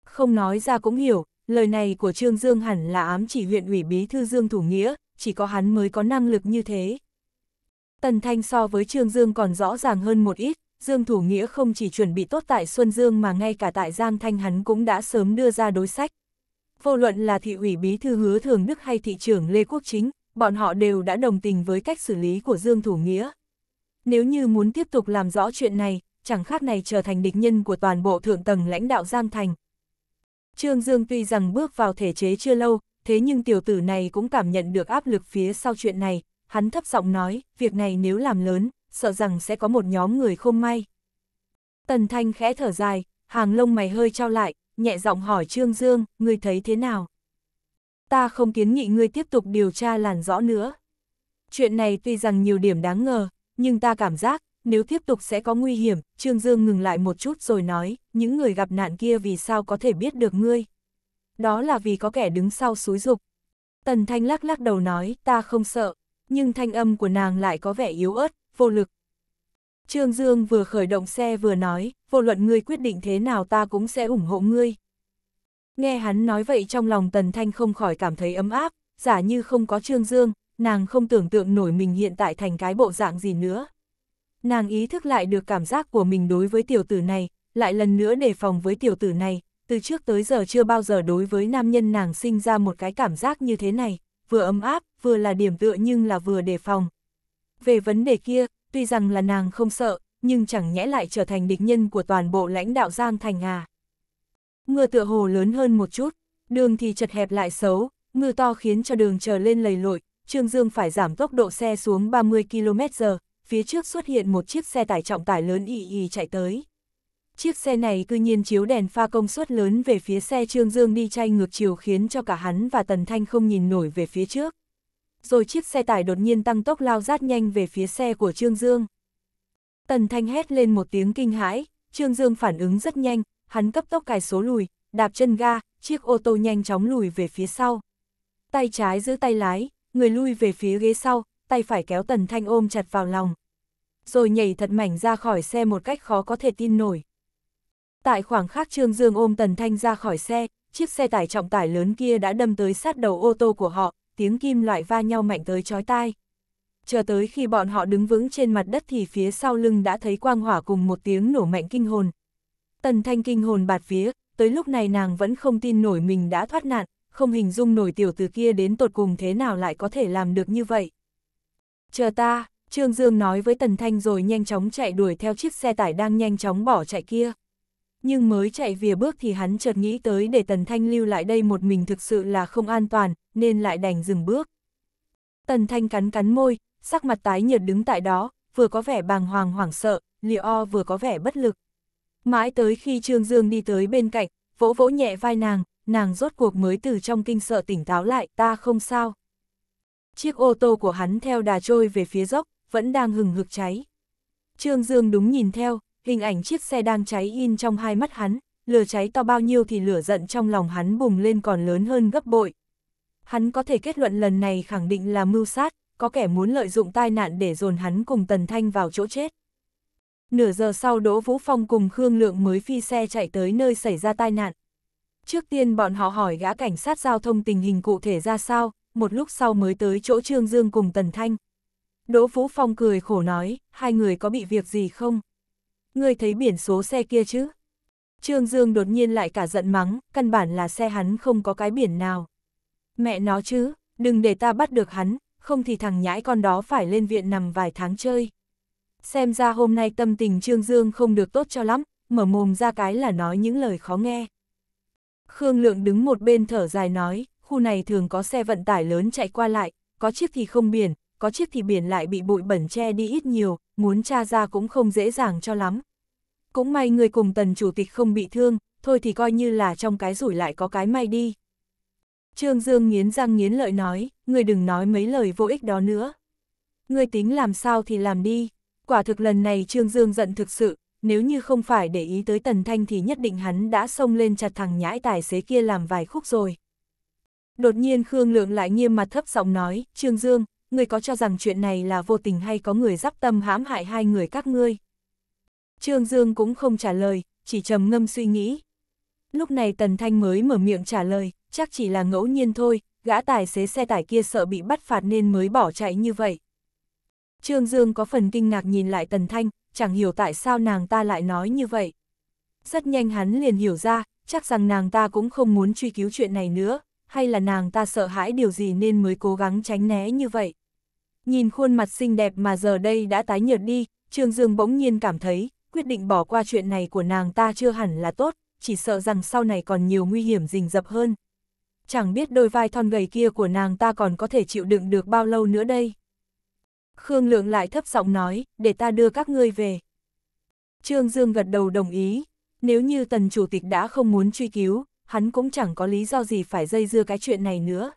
Không nói ra cũng hiểu, Lời này của Trương Dương hẳn là ám chỉ huyện ủy bí thư Dương Thủ Nghĩa, chỉ có hắn mới có năng lực như thế. Tần Thanh so với Trương Dương còn rõ ràng hơn một ít, Dương Thủ Nghĩa không chỉ chuẩn bị tốt tại Xuân Dương mà ngay cả tại Giang Thanh hắn cũng đã sớm đưa ra đối sách. Vô luận là thị ủy bí thư hứa thường đức hay thị trưởng Lê Quốc Chính, bọn họ đều đã đồng tình với cách xử lý của Dương Thủ Nghĩa. Nếu như muốn tiếp tục làm rõ chuyện này, chẳng khác này trở thành địch nhân của toàn bộ thượng tầng lãnh đạo Giang Thành, Trương Dương tuy rằng bước vào thể chế chưa lâu, thế nhưng tiểu tử này cũng cảm nhận được áp lực phía sau chuyện này, hắn thấp giọng nói, việc này nếu làm lớn, sợ rằng sẽ có một nhóm người không may. Tần Thanh khẽ thở dài, hàng lông mày hơi trao lại, nhẹ giọng hỏi Trương Dương, ngươi thấy thế nào? Ta không kiến nghị ngươi tiếp tục điều tra làn rõ nữa. Chuyện này tuy rằng nhiều điểm đáng ngờ, nhưng ta cảm giác nếu tiếp tục sẽ có nguy hiểm, Trương Dương ngừng lại một chút rồi nói, những người gặp nạn kia vì sao có thể biết được ngươi. Đó là vì có kẻ đứng sau xúi dục. Tần Thanh lắc lắc đầu nói, ta không sợ, nhưng thanh âm của nàng lại có vẻ yếu ớt, vô lực. Trương Dương vừa khởi động xe vừa nói, vô luận ngươi quyết định thế nào ta cũng sẽ ủng hộ ngươi. Nghe hắn nói vậy trong lòng Tần Thanh không khỏi cảm thấy ấm áp, giả như không có Trương Dương, nàng không tưởng tượng nổi mình hiện tại thành cái bộ dạng gì nữa. Nàng ý thức lại được cảm giác của mình đối với tiểu tử này, lại lần nữa đề phòng với tiểu tử này, từ trước tới giờ chưa bao giờ đối với nam nhân nàng sinh ra một cái cảm giác như thế này, vừa ấm áp, vừa là điểm tựa nhưng là vừa đề phòng. Về vấn đề kia, tuy rằng là nàng không sợ, nhưng chẳng nhẽ lại trở thành địch nhân của toàn bộ lãnh đạo Giang Thành à. Mưa tựa hồ lớn hơn một chút, đường thì chật hẹp lại xấu, mưa to khiến cho đường trở lên lầy lội, Trương Dương phải giảm tốc độ xe xuống 30 km h phía trước xuất hiện một chiếc xe tải trọng tải lớn ì ì chạy tới. Chiếc xe này cư nhiên chiếu đèn pha công suất lớn về phía xe Trương Dương đi chay ngược chiều khiến cho cả hắn và Tần Thanh không nhìn nổi về phía trước. Rồi chiếc xe tải đột nhiên tăng tốc lao rát nhanh về phía xe của Trương Dương. Tần Thanh hét lên một tiếng kinh hãi, Trương Dương phản ứng rất nhanh, hắn cấp tốc cài số lùi, đạp chân ga, chiếc ô tô nhanh chóng lùi về phía sau. Tay trái giữ tay lái, người lui về phía ghế sau, tay phải kéo Tần Thanh ôm chặt vào lòng rồi nhảy thật mảnh ra khỏi xe một cách khó có thể tin nổi. Tại khoảng khắc Trương Dương ôm Tần Thanh ra khỏi xe, chiếc xe tải trọng tải lớn kia đã đâm tới sát đầu ô tô của họ, tiếng kim loại va nhau mạnh tới chói tai. Chờ tới khi bọn họ đứng vững trên mặt đất thì phía sau lưng đã thấy quang hỏa cùng một tiếng nổ mạnh kinh hồn. Tần Thanh kinh hồn bạt vía, tới lúc này nàng vẫn không tin nổi mình đã thoát nạn, không hình dung nổi tiểu từ kia đến tột cùng thế nào lại có thể làm được như vậy. Chờ ta, Trương Dương nói với Tần Thanh rồi nhanh chóng chạy đuổi theo chiếc xe tải đang nhanh chóng bỏ chạy kia. Nhưng mới chạy vìa bước thì hắn chợt nghĩ tới để Tần Thanh lưu lại đây một mình thực sự là không an toàn, nên lại đành dừng bước. Tần Thanh cắn cắn môi, sắc mặt tái nhợt đứng tại đó, vừa có vẻ bàng hoàng hoảng sợ, liệu o vừa có vẻ bất lực. Mãi tới khi Trương Dương đi tới bên cạnh, vỗ vỗ nhẹ vai nàng, nàng rốt cuộc mới từ trong kinh sợ tỉnh táo lại, ta không sao. Chiếc ô tô của hắn theo đà trôi về phía dốc, vẫn đang hừng hực cháy. Trương Dương đúng nhìn theo, hình ảnh chiếc xe đang cháy in trong hai mắt hắn, lửa cháy to bao nhiêu thì lửa giận trong lòng hắn bùng lên còn lớn hơn gấp bội. Hắn có thể kết luận lần này khẳng định là mưu sát, có kẻ muốn lợi dụng tai nạn để dồn hắn cùng Tần Thanh vào chỗ chết. Nửa giờ sau Đỗ Vũ Phong cùng Khương Lượng mới phi xe chạy tới nơi xảy ra tai nạn. Trước tiên bọn họ hỏi gã cảnh sát giao thông tình hình cụ thể ra sao, một lúc sau mới tới chỗ Trương Dương cùng Tần Thanh. Đỗ Phú Phong cười khổ nói, hai người có bị việc gì không? Ngươi thấy biển số xe kia chứ? Trương Dương đột nhiên lại cả giận mắng, căn bản là xe hắn không có cái biển nào. Mẹ nó chứ, đừng để ta bắt được hắn, không thì thằng nhãi con đó phải lên viện nằm vài tháng chơi. Xem ra hôm nay tâm tình Trương Dương không được tốt cho lắm, mở mồm ra cái là nói những lời khó nghe. Khương Lượng đứng một bên thở dài nói, khu này thường có xe vận tải lớn chạy qua lại, có chiếc thì không biển, có chiếc thì biển lại bị bụi bẩn che đi ít nhiều, muốn tra ra cũng không dễ dàng cho lắm. Cũng may người cùng tần chủ tịch không bị thương, thôi thì coi như là trong cái rủi lại có cái may đi. Trương Dương nghiến răng nghiến lợi nói, người đừng nói mấy lời vô ích đó nữa. Người tính làm sao thì làm đi. Quả thực lần này Trương Dương giận thực sự, nếu như không phải để ý tới Tần Thanh thì nhất định hắn đã xông lên chặt thằng nhãi tài xế kia làm vài khúc rồi. Đột nhiên Khương Lượng lại nghiêm mặt thấp giọng nói, Trương Dương, người có cho rằng chuyện này là vô tình hay có người giáp tâm hãm hại hai người các ngươi? Trương Dương cũng không trả lời, chỉ trầm ngâm suy nghĩ. Lúc này Tần Thanh mới mở miệng trả lời, chắc chỉ là ngẫu nhiên thôi, gã tài xế xe tải kia sợ bị bắt phạt nên mới bỏ chạy như vậy. Trương Dương có phần kinh ngạc nhìn lại Tần Thanh, chẳng hiểu tại sao nàng ta lại nói như vậy. Rất nhanh hắn liền hiểu ra, chắc rằng nàng ta cũng không muốn truy cứu chuyện này nữa hay là nàng ta sợ hãi điều gì nên mới cố gắng tránh né như vậy. Nhìn khuôn mặt xinh đẹp mà giờ đây đã tái nhợt đi, Trương Dương bỗng nhiên cảm thấy, quyết định bỏ qua chuyện này của nàng ta chưa hẳn là tốt, chỉ sợ rằng sau này còn nhiều nguy hiểm rình rập hơn. Chẳng biết đôi vai thon gầy kia của nàng ta còn có thể chịu đựng được bao lâu nữa đây. Khương Lượng lại thấp giọng nói, để ta đưa các ngươi về. Trương Dương gật đầu đồng ý, nếu như tần chủ tịch đã không muốn truy cứu, hắn cũng chẳng có lý do gì phải dây dưa cái chuyện này nữa.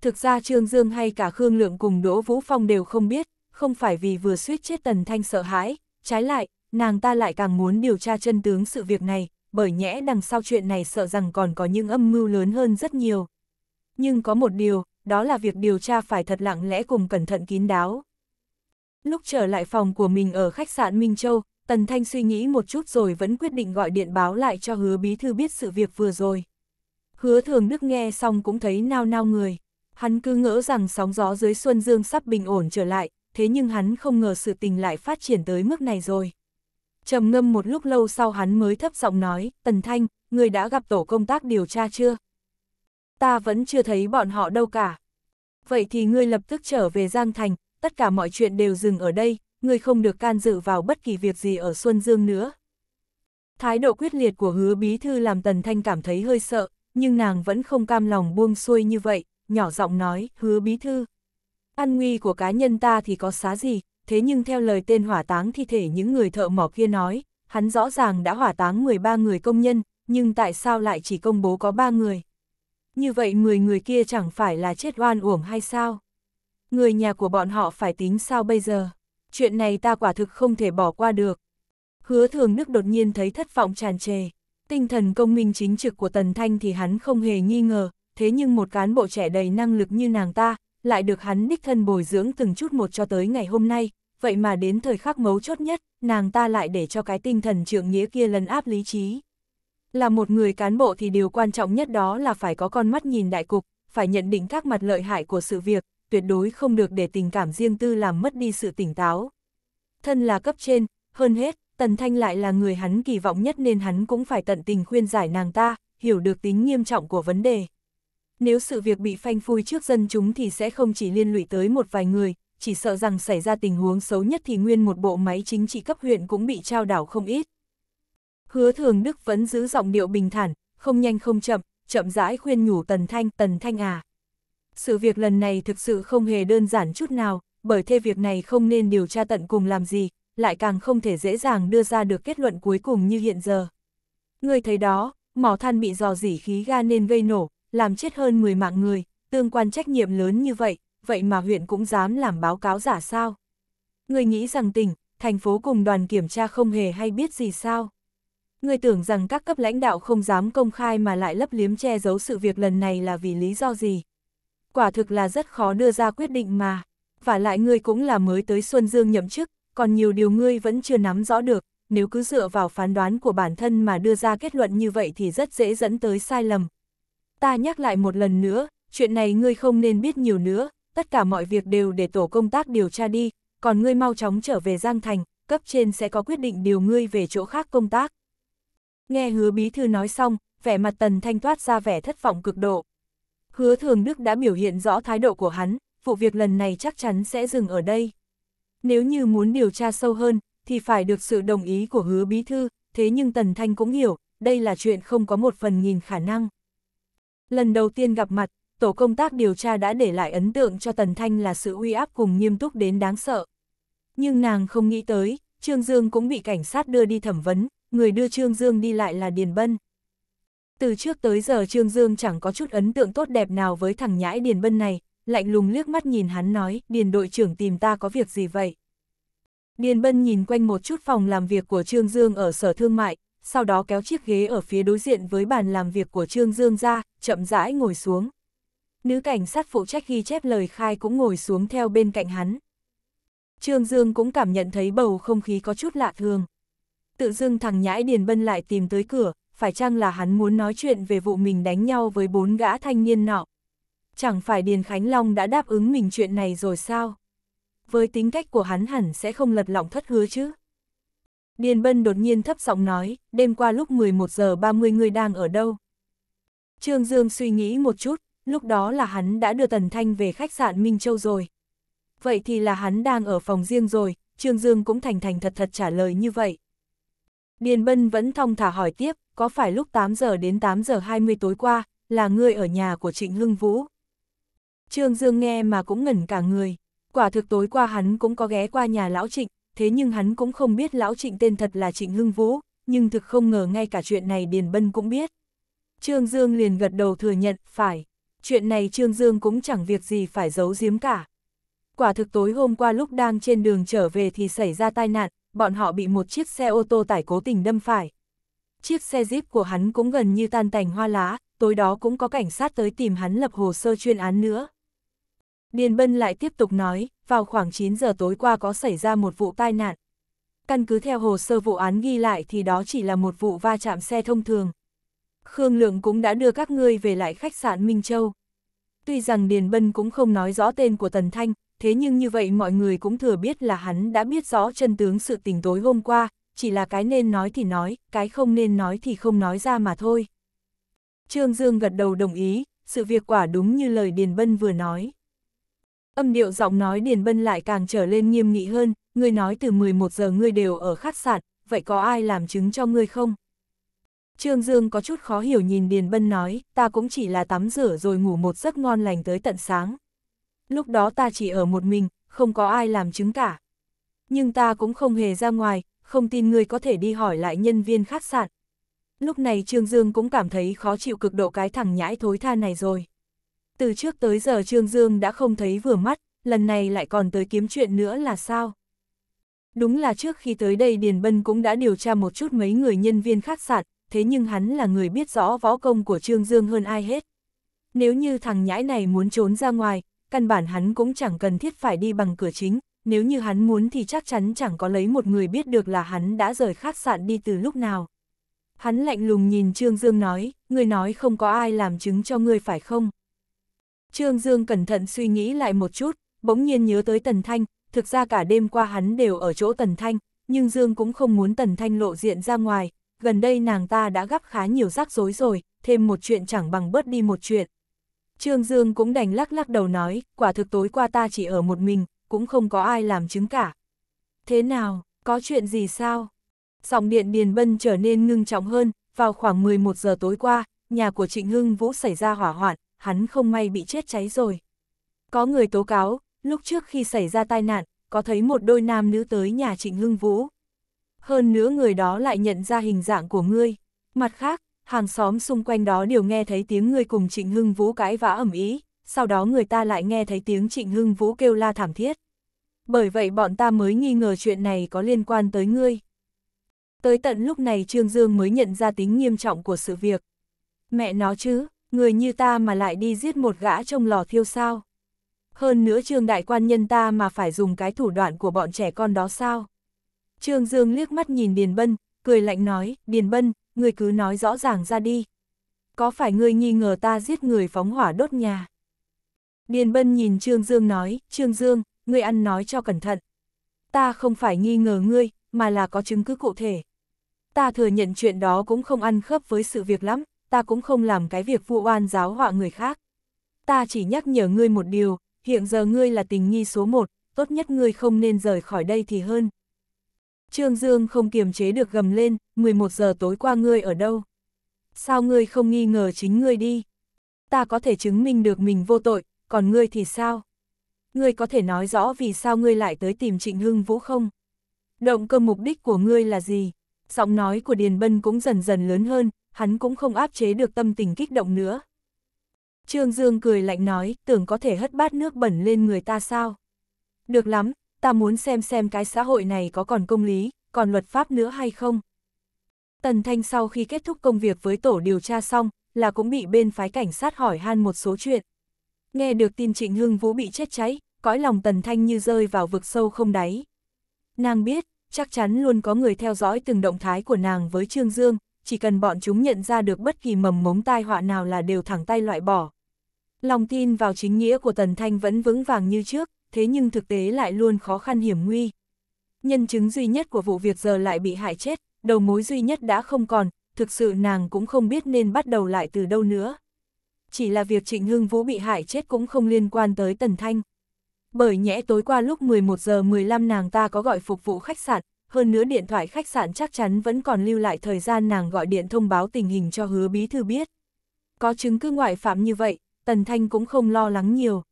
Thực ra Trương Dương hay cả Khương Lượng cùng Đỗ Vũ Phong đều không biết, không phải vì vừa suýt chết Tần Thanh sợ hãi, trái lại, nàng ta lại càng muốn điều tra chân tướng sự việc này, bởi nhẽ đằng sau chuyện này sợ rằng còn có những âm mưu lớn hơn rất nhiều. Nhưng có một điều, đó là việc điều tra phải thật lặng lẽ cùng cẩn thận kín đáo. Lúc trở lại phòng của mình ở khách sạn Minh Châu, Tần Thanh suy nghĩ một chút rồi vẫn quyết định gọi điện báo lại cho hứa bí thư biết sự việc vừa rồi. Hứa thường đức nghe xong cũng thấy nao nao người. Hắn cứ ngỡ rằng sóng gió dưới Xuân Dương sắp bình ổn trở lại, thế nhưng hắn không ngờ sự tình lại phát triển tới mức này rồi. trầm ngâm một lúc lâu sau hắn mới thấp giọng nói, Tần Thanh, người đã gặp tổ công tác điều tra chưa? Ta vẫn chưa thấy bọn họ đâu cả. Vậy thì ngươi lập tức trở về Giang Thành, tất cả mọi chuyện đều dừng ở đây, ngươi không được can dự vào bất kỳ việc gì ở Xuân Dương nữa. Thái độ quyết liệt của hứa bí thư làm Tần Thanh cảm thấy hơi sợ, nhưng nàng vẫn không cam lòng buông xuôi như vậy, nhỏ giọng nói, hứa bí thư. An nguy của cá nhân ta thì có xá gì, thế nhưng theo lời tên hỏa táng thi thể những người thợ mỏ kia nói, hắn rõ ràng đã hỏa táng 13 người công nhân, nhưng tại sao lại chỉ công bố có 3 người? Như vậy 10 người kia chẳng phải là chết oan uổng hay sao? Người nhà của bọn họ phải tính sao bây giờ? chuyện này ta quả thực không thể bỏ qua được. Hứa thường nước đột nhiên thấy thất vọng tràn trề. Tinh thần công minh chính trực của Tần Thanh thì hắn không hề nghi ngờ, thế nhưng một cán bộ trẻ đầy năng lực như nàng ta, lại được hắn đích thân bồi dưỡng từng chút một cho tới ngày hôm nay, vậy mà đến thời khắc mấu chốt nhất, nàng ta lại để cho cái tinh thần trượng nghĩa kia lần áp lý trí. Là một người cán bộ thì điều quan trọng nhất đó là phải có con mắt nhìn đại cục, phải nhận định các mặt lợi hại của sự việc, tuyệt đối không được để tình cảm riêng tư làm mất đi sự tỉnh táo. Thân là cấp trên, hơn hết, Tần Thanh lại là người hắn kỳ vọng nhất nên hắn cũng phải tận tình khuyên giải nàng ta, hiểu được tính nghiêm trọng của vấn đề. Nếu sự việc bị phanh phui trước dân chúng thì sẽ không chỉ liên lụy tới một vài người, chỉ sợ rằng xảy ra tình huống xấu nhất thì nguyên một bộ máy chính trị cấp huyện cũng bị trao đảo không ít. Hứa Thường Đức vẫn giữ giọng điệu bình thản, không nhanh không chậm, chậm rãi khuyên nhủ Tần Thanh, Tần Thanh à, sự việc lần này thực sự không hề đơn giản chút nào, bởi thế việc này không nên điều tra tận cùng làm gì, lại càng không thể dễ dàng đưa ra được kết luận cuối cùng như hiện giờ. Người thấy đó, mỏ than bị dò dỉ khí ga nên gây nổ, làm chết hơn 10 mạng người, tương quan trách nhiệm lớn như vậy, vậy mà huyện cũng dám làm báo cáo giả sao? Người nghĩ rằng tỉnh, thành phố cùng đoàn kiểm tra không hề hay biết gì sao? Người tưởng rằng các cấp lãnh đạo không dám công khai mà lại lấp liếm che giấu sự việc lần này là vì lý do gì? quả thực là rất khó đưa ra quyết định mà. Và lại ngươi cũng là mới tới Xuân Dương nhậm chức, còn nhiều điều ngươi vẫn chưa nắm rõ được, nếu cứ dựa vào phán đoán của bản thân mà đưa ra kết luận như vậy thì rất dễ dẫn tới sai lầm. Ta nhắc lại một lần nữa, chuyện này ngươi không nên biết nhiều nữa, tất cả mọi việc đều để tổ công tác điều tra đi, còn ngươi mau chóng trở về Giang Thành, cấp trên sẽ có quyết định điều ngươi về chỗ khác công tác. Nghe hứa bí thư nói xong, vẻ mặt tần thanh toát ra vẻ thất vọng cực độ, Hứa Thường Đức đã biểu hiện rõ thái độ của hắn, vụ việc lần này chắc chắn sẽ dừng ở đây. Nếu như muốn điều tra sâu hơn, thì phải được sự đồng ý của hứa bí thư, thế nhưng Tần Thanh cũng hiểu, đây là chuyện không có một phần nghìn khả năng. Lần đầu tiên gặp mặt, tổ công tác điều tra đã để lại ấn tượng cho Tần Thanh là sự uy áp cùng nghiêm túc đến đáng sợ. Nhưng nàng không nghĩ tới, Trương Dương cũng bị cảnh sát đưa đi thẩm vấn, người đưa Trương Dương đi lại là Điền Bân. Từ trước tới giờ Trương Dương chẳng có chút ấn tượng tốt đẹp nào với thằng nhãi Điền Bân này, lạnh lùng liếc mắt nhìn hắn nói, Điền đội trưởng tìm ta có việc gì vậy? Điền Bân nhìn quanh một chút phòng làm việc của Trương Dương ở sở thương mại, sau đó kéo chiếc ghế ở phía đối diện với bàn làm việc của Trương Dương ra, chậm rãi ngồi xuống. Nữ cảnh sát phụ trách ghi chép lời khai cũng ngồi xuống theo bên cạnh hắn. Trương Dương cũng cảm nhận thấy bầu không khí có chút lạ thường. Tự dưng thằng nhãi Điền Bân lại tìm tới cửa, phải chăng là hắn muốn nói chuyện về vụ mình đánh nhau với bốn gã thanh niên nọ? Chẳng phải Điền Khánh Long đã đáp ứng mình chuyện này rồi sao? Với tính cách của hắn hẳn sẽ không lật lỏng thất hứa chứ. Điền Bân đột nhiên thấp giọng nói, đêm qua lúc 11 giờ 30 người đang ở đâu? Trương Dương suy nghĩ một chút, lúc đó là hắn đã đưa Tần Thanh về khách sạn Minh Châu rồi. Vậy thì là hắn đang ở phòng riêng rồi, Trương Dương cũng thành thành thật thật trả lời như vậy. Điền Bân vẫn thong thả hỏi tiếp, có phải lúc 8 giờ đến 8 giờ 20 tối qua, là ngươi ở nhà của Trịnh Hưng Vũ? Trương Dương nghe mà cũng ngẩn cả người, quả thực tối qua hắn cũng có ghé qua nhà lão Trịnh, thế nhưng hắn cũng không biết lão Trịnh tên thật là Trịnh Hưng Vũ, nhưng thực không ngờ ngay cả chuyện này Điền Bân cũng biết. Trương Dương liền gật đầu thừa nhận, phải, chuyện này Trương Dương cũng chẳng việc gì phải giấu giếm cả. Quả thực tối hôm qua lúc đang trên đường trở về thì xảy ra tai nạn, bọn họ bị một chiếc xe ô tô tải cố tình đâm phải. Chiếc xe jeep của hắn cũng gần như tan tành hoa lá, tối đó cũng có cảnh sát tới tìm hắn lập hồ sơ chuyên án nữa. Điền Bân lại tiếp tục nói, vào khoảng 9 giờ tối qua có xảy ra một vụ tai nạn. Căn cứ theo hồ sơ vụ án ghi lại thì đó chỉ là một vụ va chạm xe thông thường. Khương Lượng cũng đã đưa các ngươi về lại khách sạn Minh Châu. Tuy rằng Điền Bân cũng không nói rõ tên của Tần Thanh, thế nhưng như vậy mọi người cũng thừa biết là hắn đã biết rõ chân tướng sự tình tối hôm qua, chỉ là cái nên nói thì nói, cái không nên nói thì không nói ra mà thôi. Trương Dương gật đầu đồng ý, sự việc quả đúng như lời Điền Bân vừa nói. Âm điệu giọng nói Điền Bân lại càng trở lên nghiêm nghị hơn, ngươi nói từ 11 giờ ngươi đều ở khách sạn, vậy có ai làm chứng cho ngươi không? Trương Dương có chút khó hiểu nhìn Điền Bân nói, ta cũng chỉ là tắm rửa rồi ngủ một giấc ngon lành tới tận sáng, lúc đó ta chỉ ở một mình, không có ai làm chứng cả. Nhưng ta cũng không hề ra ngoài, không tin người có thể đi hỏi lại nhân viên khách sạn. Lúc này Trương Dương cũng cảm thấy khó chịu cực độ cái thằng nhãi thối tha này rồi. Từ trước tới giờ Trương Dương đã không thấy vừa mắt, lần này lại còn tới kiếm chuyện nữa là sao? Đúng là trước khi tới đây Điền Bân cũng đã điều tra một chút mấy người nhân viên khách sạn, thế nhưng hắn là người biết rõ võ công của Trương Dương hơn ai hết. Nếu như thằng nhãi này muốn trốn ra ngoài, căn bản hắn cũng chẳng cần thiết phải đi bằng cửa chính, nếu như hắn muốn thì chắc chắn chẳng có lấy một người biết được là hắn đã rời khách sạn đi từ lúc nào. Hắn lạnh lùng nhìn Trương Dương nói, người nói không có ai làm chứng cho người phải không? Trương Dương cẩn thận suy nghĩ lại một chút, bỗng nhiên nhớ tới Tần Thanh, thực ra cả đêm qua hắn đều ở chỗ Tần Thanh, nhưng Dương cũng không muốn Tần Thanh lộ diện ra ngoài, gần đây nàng ta đã gấp khá nhiều rắc rối rồi, thêm một chuyện chẳng bằng bớt đi một chuyện. Trương Dương cũng đành lắc lắc đầu nói, quả thực tối qua ta chỉ ở một mình, cũng không có ai làm chứng cả. Thế nào, có chuyện gì sao? Sòng điện Điền Bân trở nên ngưng trọng hơn, vào khoảng 11 giờ tối qua, nhà của Trịnh Hưng Vũ xảy ra hỏa hoạn, hắn không may bị chết cháy rồi. Có người tố cáo, lúc trước khi xảy ra tai nạn, có thấy một đôi nam nữ tới nhà Trịnh Hưng Vũ. Hơn nữa người đó lại nhận ra hình dạng của ngươi. Mặt khác, hàng xóm xung quanh đó đều nghe thấy tiếng người cùng Trịnh Hưng Vũ cãi vã ẩm ý, sau đó người ta lại nghe thấy tiếng Trịnh Hưng Vũ kêu la thảm thiết. Bởi vậy bọn ta mới nghi ngờ chuyện này có liên quan tới ngươi. Tới tận lúc này Trương Dương mới nhận ra tính nghiêm trọng của sự việc. Mẹ nó chứ, người như ta mà lại đi giết một gã trong lò thiêu sao? Hơn nữa Trương Đại Quan nhân ta mà phải dùng cái thủ đoạn của bọn trẻ con đó sao? Trương Dương liếc mắt nhìn Điền Bân, cười lạnh nói, Điền Bân, ngươi cứ nói rõ ràng ra đi. Có phải ngươi nghi ngờ ta giết người phóng hỏa đốt nhà? Điền Bân nhìn Trương Dương nói, Trương Dương, ngươi ăn nói cho cẩn thận. Ta không phải nghi ngờ ngươi, mà là có chứng cứ cụ thể. Ta thừa nhận chuyện đó cũng không ăn khớp với sự việc lắm, ta cũng không làm cái việc vụ oan giáo họa người khác. Ta chỉ nhắc nhở ngươi một điều, hiện giờ ngươi là tình nghi số một, tốt nhất ngươi không nên rời khỏi đây thì hơn, Trương Dương không kiềm chế được gầm lên, 11 giờ tối qua ngươi ở đâu? Sao ngươi không nghi ngờ chính ngươi đi? Ta có thể chứng minh được mình vô tội, còn ngươi thì sao? Ngươi có thể nói rõ vì sao ngươi lại tới tìm Trịnh Hưng Vũ không? Động cơ mục đích của ngươi là gì? Giọng nói của Điền Bân cũng dần dần lớn hơn, hắn cũng không áp chế được tâm tình kích động nữa. Trương Dương cười lạnh nói, tưởng có thể hất bát nước bẩn lên người ta sao? Được lắm, ta muốn xem xem cái xã hội này có còn công lý, còn luật pháp nữa hay không. Tần Thanh sau khi kết thúc công việc với tổ điều tra xong, là cũng bị bên phái cảnh sát hỏi han một số chuyện. Nghe được tin Trịnh Hương Vũ bị chết cháy, cõi lòng Tần Thanh như rơi vào vực sâu không đáy. Nàng biết, chắc chắn luôn có người theo dõi từng động thái của nàng với Trương Dương, chỉ cần bọn chúng nhận ra được bất kỳ mầm mống tai họa nào là đều thẳng tay loại bỏ. Lòng tin vào chính nghĩa của Tần Thanh vẫn vững vàng như trước, thế nhưng thực tế lại luôn khó khăn hiểm nguy. Nhân chứng duy nhất của vụ việc giờ lại bị hại chết, đầu mối duy nhất đã không còn, thực sự nàng cũng không biết nên bắt đầu lại từ đâu nữa. Chỉ là việc Trịnh Hưng Vũ bị hại chết cũng không liên quan tới Tần Thanh. Bởi nhẽ tối qua lúc 11 giờ 15 nàng ta có gọi phục vụ khách sạn, hơn nữa điện thoại khách sạn chắc chắn vẫn còn lưu lại thời gian nàng gọi điện thông báo tình hình cho hứa bí thư biết. Có chứng cứ ngoại phạm như vậy, Tần Thanh cũng không lo lắng nhiều.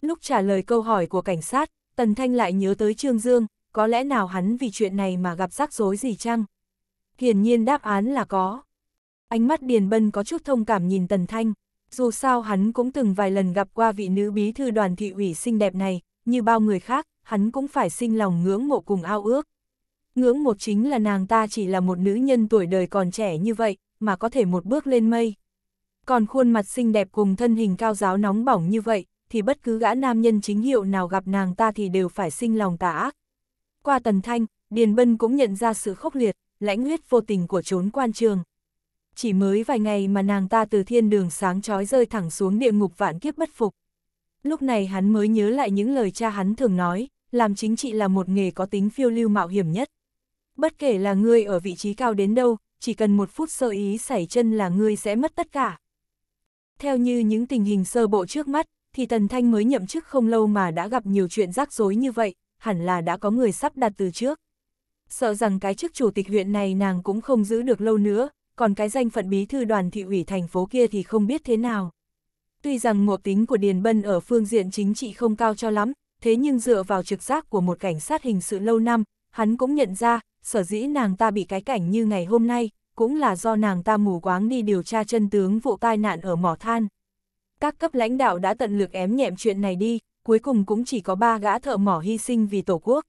Lúc trả lời câu hỏi của cảnh sát, Tần Thanh lại nhớ tới Trương Dương, có lẽ nào hắn vì chuyện này mà gặp rắc rối gì chăng? Hiển nhiên đáp án là có. Ánh mắt Điền Bân có chút thông cảm nhìn Tần Thanh, dù sao hắn cũng từng vài lần gặp qua vị nữ bí thư đoàn thị ủy xinh đẹp này, như bao người khác, hắn cũng phải sinh lòng ngưỡng mộ cùng ao ước. Ngưỡng mộ chính là nàng ta chỉ là một nữ nhân tuổi đời còn trẻ như vậy, mà có thể một bước lên mây. Còn khuôn mặt xinh đẹp cùng thân hình cao giáo nóng bỏng như vậy, thì bất cứ gã nam nhân chính hiệu nào gặp nàng ta thì đều phải sinh lòng tà ác. Qua tần thanh, Điền Bân cũng nhận ra sự khốc liệt, lãnh huyết vô tình của trốn quan trường. Chỉ mới vài ngày mà nàng ta từ thiên đường sáng trói rơi thẳng xuống địa ngục vạn kiếp bất phục. Lúc này hắn mới nhớ lại những lời cha hắn thường nói, làm chính trị là một nghề có tính phiêu lưu mạo hiểm nhất. Bất kể là ngươi ở vị trí cao đến đâu, chỉ cần một phút sơ ý xảy chân là ngươi sẽ mất tất cả. Theo như những tình hình sơ bộ trước mắt, thì Tần Thanh mới nhậm chức không lâu mà đã gặp nhiều chuyện rắc rối như vậy, hẳn là đã có người sắp đặt từ trước. Sợ rằng cái chức chủ tịch huyện này nàng cũng không giữ được lâu nữa, còn cái danh phận bí thư đoàn thị ủy thành phố kia thì không biết thế nào. Tuy rằng ngộ tính của Điền Bân ở phương diện chính trị không cao cho lắm, thế nhưng dựa vào trực giác của một cảnh sát hình sự lâu năm, hắn cũng nhận ra, sở dĩ nàng ta bị cái cảnh như ngày hôm nay, cũng là do nàng ta mù quáng đi điều tra chân tướng vụ tai nạn ở mỏ than các cấp lãnh đạo đã tận lực ém nhẹm chuyện này đi, cuối cùng cũng chỉ có ba gã thợ mỏ hy sinh vì Tổ quốc.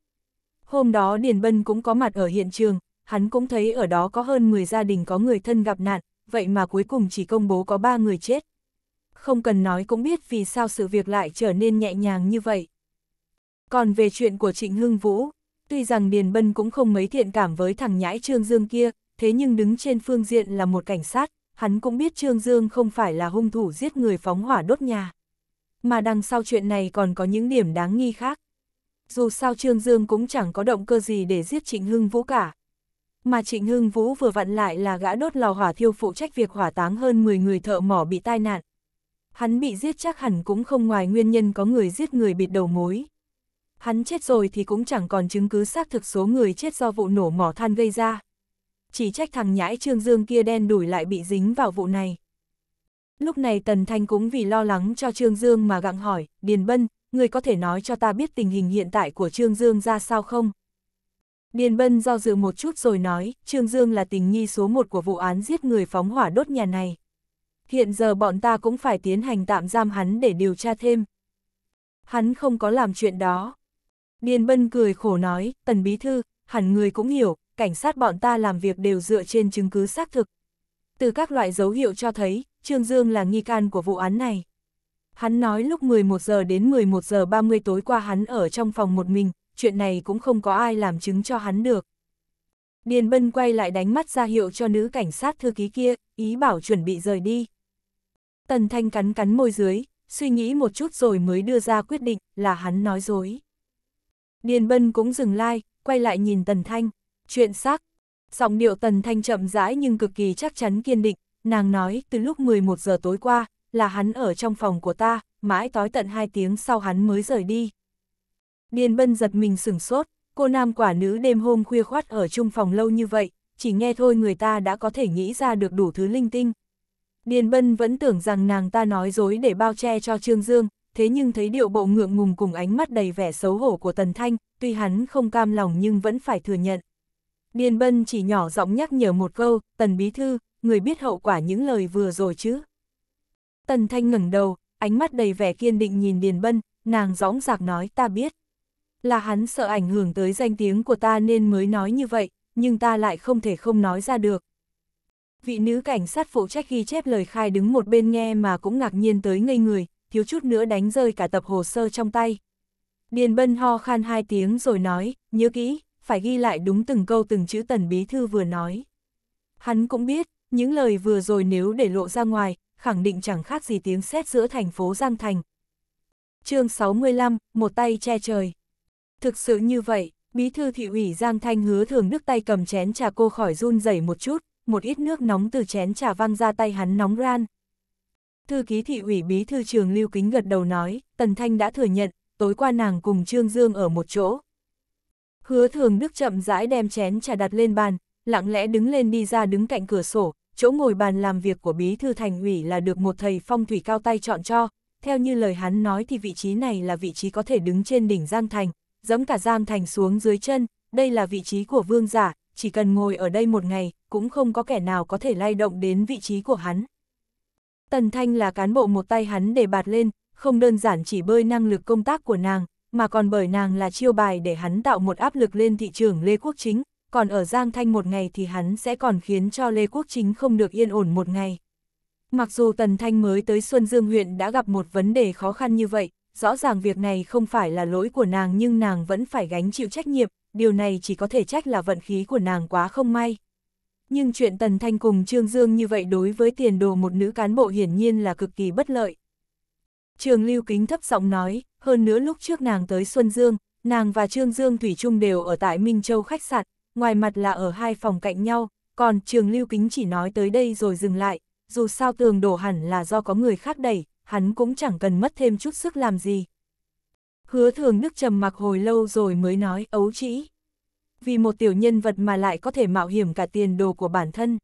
Hôm đó Điền Bân cũng có mặt ở hiện trường, hắn cũng thấy ở đó có hơn 10 gia đình có người thân gặp nạn, vậy mà cuối cùng chỉ công bố có ba người chết. Không cần nói cũng biết vì sao sự việc lại trở nên nhẹ nhàng như vậy. Còn về chuyện của Trịnh Hưng Vũ, tuy rằng Điền Bân cũng không mấy thiện cảm với thằng nhãi Trương Dương kia, thế nhưng đứng trên phương diện là một cảnh sát, hắn cũng biết Trương Dương không phải là hung thủ giết người phóng hỏa đốt nhà. Mà đằng sau chuyện này còn có những điểm đáng nghi khác. Dù sao Trương Dương cũng chẳng có động cơ gì để giết Trịnh Hưng Vũ cả. Mà Trịnh Hưng Vũ vừa vặn lại là gã đốt lò hỏa thiêu phụ trách việc hỏa táng hơn 10 người thợ mỏ bị tai nạn. Hắn bị giết chắc hẳn cũng không ngoài nguyên nhân có người giết người bịt đầu mối. Hắn chết rồi thì cũng chẳng còn chứng cứ xác thực số người chết do vụ nổ mỏ than gây ra chỉ trách thằng nhãi Trương Dương kia đen đuổi lại bị dính vào vụ này. Lúc này Tần Thanh cũng vì lo lắng cho Trương Dương mà gặng hỏi, Điền Bân, người có thể nói cho ta biết tình hình hiện tại của Trương Dương ra sao không? Điền Bân do dự một chút rồi nói, Trương Dương là tình nghi số một của vụ án giết người phóng hỏa đốt nhà này. Hiện giờ bọn ta cũng phải tiến hành tạm giam hắn để điều tra thêm. Hắn không có làm chuyện đó. Điền Bân cười khổ nói, Tần Bí Thư, hẳn người cũng hiểu, cảnh sát bọn ta làm việc đều dựa trên chứng cứ xác thực. Từ các loại dấu hiệu cho thấy, Trương Dương là nghi can của vụ án này. Hắn nói lúc 11 giờ đến 11 giờ 30 tối qua hắn ở trong phòng một mình, chuyện này cũng không có ai làm chứng cho hắn được. Điền Bân quay lại đánh mắt ra hiệu cho nữ cảnh sát thư ký kia, ý bảo chuẩn bị rời đi. Tần Thanh cắn cắn môi dưới, suy nghĩ một chút rồi mới đưa ra quyết định là hắn nói dối. Điền Bân cũng dừng lai, like, quay lại nhìn Tần Thanh chuyện xác. Giọng điệu Tần Thanh chậm rãi nhưng cực kỳ chắc chắn kiên định, nàng nói, từ lúc 11 giờ tối qua, là hắn ở trong phòng của ta, mãi tối tận 2 tiếng sau hắn mới rời đi. Điền Bân giật mình sửng sốt, cô nam quả nữ đêm hôm khuya khoát ở chung phòng lâu như vậy, chỉ nghe thôi người ta đã có thể nghĩ ra được đủ thứ linh tinh. Điền Bân vẫn tưởng rằng nàng ta nói dối để bao che cho Trương Dương, thế nhưng thấy điệu bộ ngượng ngùng cùng ánh mắt đầy vẻ xấu hổ của Tần Thanh, tuy hắn không cam lòng nhưng vẫn phải thừa nhận. Điền Bân chỉ nhỏ giọng nhắc nhở một câu, Tần Bí Thư, người biết hậu quả những lời vừa rồi chứ. Tần Thanh ngẩng đầu, ánh mắt đầy vẻ kiên định nhìn Điền Bân, nàng gióng giạc nói ta biết. Là hắn sợ ảnh hưởng tới danh tiếng của ta nên mới nói như vậy, nhưng ta lại không thể không nói ra được. Vị nữ cảnh sát phụ trách ghi chép lời khai đứng một bên nghe mà cũng ngạc nhiên tới ngây người, thiếu chút nữa đánh rơi cả tập hồ sơ trong tay. Điền Bân ho khan hai tiếng rồi nói, nhớ kỹ, phải ghi lại đúng từng câu từng chữ tần bí thư vừa nói. Hắn cũng biết, những lời vừa rồi nếu để lộ ra ngoài, khẳng định chẳng khác gì tiếng sét giữa thành phố Giang Thành. chương 65, một tay che trời. Thực sự như vậy, bí thư thị ủy Giang Thanh hứa thường đức tay cầm chén trà cô khỏi run rẩy một chút, một ít nước nóng từ chén trà văng ra tay hắn nóng ran. Thư ký thị ủy bí thư trường Lưu Kính gật đầu nói, Tần Thanh đã thừa nhận, tối qua nàng cùng Trương Dương ở một chỗ, Hứa thường đức chậm rãi đem chén trà đặt lên bàn, lặng lẽ đứng lên đi ra đứng cạnh cửa sổ, chỗ ngồi bàn làm việc của bí thư thành ủy là được một thầy phong thủy cao tay chọn cho. Theo như lời hắn nói thì vị trí này là vị trí có thể đứng trên đỉnh Giang Thành, dẫm cả Giang Thành xuống dưới chân, đây là vị trí của vương giả, chỉ cần ngồi ở đây một ngày, cũng không có kẻ nào có thể lay động đến vị trí của hắn. Tần Thanh là cán bộ một tay hắn để bạt lên, không đơn giản chỉ bơi năng lực công tác của nàng, mà còn bởi nàng là chiêu bài để hắn tạo một áp lực lên thị trường Lê Quốc Chính, còn ở Giang Thanh một ngày thì hắn sẽ còn khiến cho Lê Quốc Chính không được yên ổn một ngày. Mặc dù Tần Thanh mới tới Xuân Dương huyện đã gặp một vấn đề khó khăn như vậy, rõ ràng việc này không phải là lỗi của nàng nhưng nàng vẫn phải gánh chịu trách nhiệm, điều này chỉ có thể trách là vận khí của nàng quá không may. Nhưng chuyện Tần Thanh cùng Trương Dương như vậy đối với tiền đồ một nữ cán bộ hiển nhiên là cực kỳ bất lợi. Trường Lưu Kính thấp giọng nói, hơn nữa lúc trước nàng tới Xuân Dương, nàng và Trương Dương Thủy Trung đều ở tại Minh Châu khách sạn, ngoài mặt là ở hai phòng cạnh nhau, còn Trường Lưu Kính chỉ nói tới đây rồi dừng lại, dù sao tường đổ hẳn là do có người khác đẩy, hắn cũng chẳng cần mất thêm chút sức làm gì. Hứa thường nước trầm mặc hồi lâu rồi mới nói ấu trĩ. Vì một tiểu nhân vật mà lại có thể mạo hiểm cả tiền đồ của bản thân.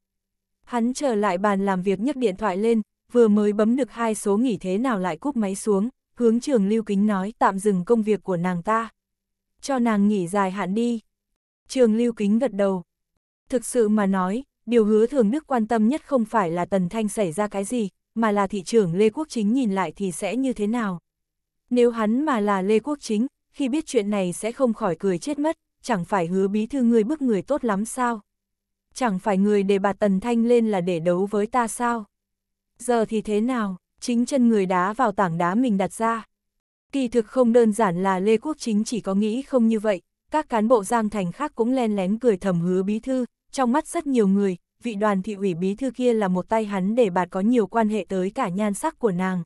Hắn trở lại bàn làm việc nhấc điện thoại lên, vừa mới bấm được hai số nghỉ thế nào lại cúp máy xuống, hướng trường lưu kính nói tạm dừng công việc của nàng ta. Cho nàng nghỉ dài hạn đi. Trường lưu kính gật đầu. Thực sự mà nói, điều hứa thường đức quan tâm nhất không phải là Tần Thanh xảy ra cái gì, mà là thị trưởng Lê Quốc Chính nhìn lại thì sẽ như thế nào. Nếu hắn mà là Lê Quốc Chính, khi biết chuyện này sẽ không khỏi cười chết mất, chẳng phải hứa bí thư người bức người tốt lắm sao? Chẳng phải người để bà Tần Thanh lên là để đấu với ta sao? Giờ thì thế nào, chính chân người đá vào tảng đá mình đặt ra. Kỳ thực không đơn giản là Lê Quốc Chính chỉ có nghĩ không như vậy, các cán bộ Giang Thành khác cũng len lén cười thầm hứa bí thư, trong mắt rất nhiều người, vị đoàn thị ủy bí thư kia là một tay hắn để bạt có nhiều quan hệ tới cả nhan sắc của nàng.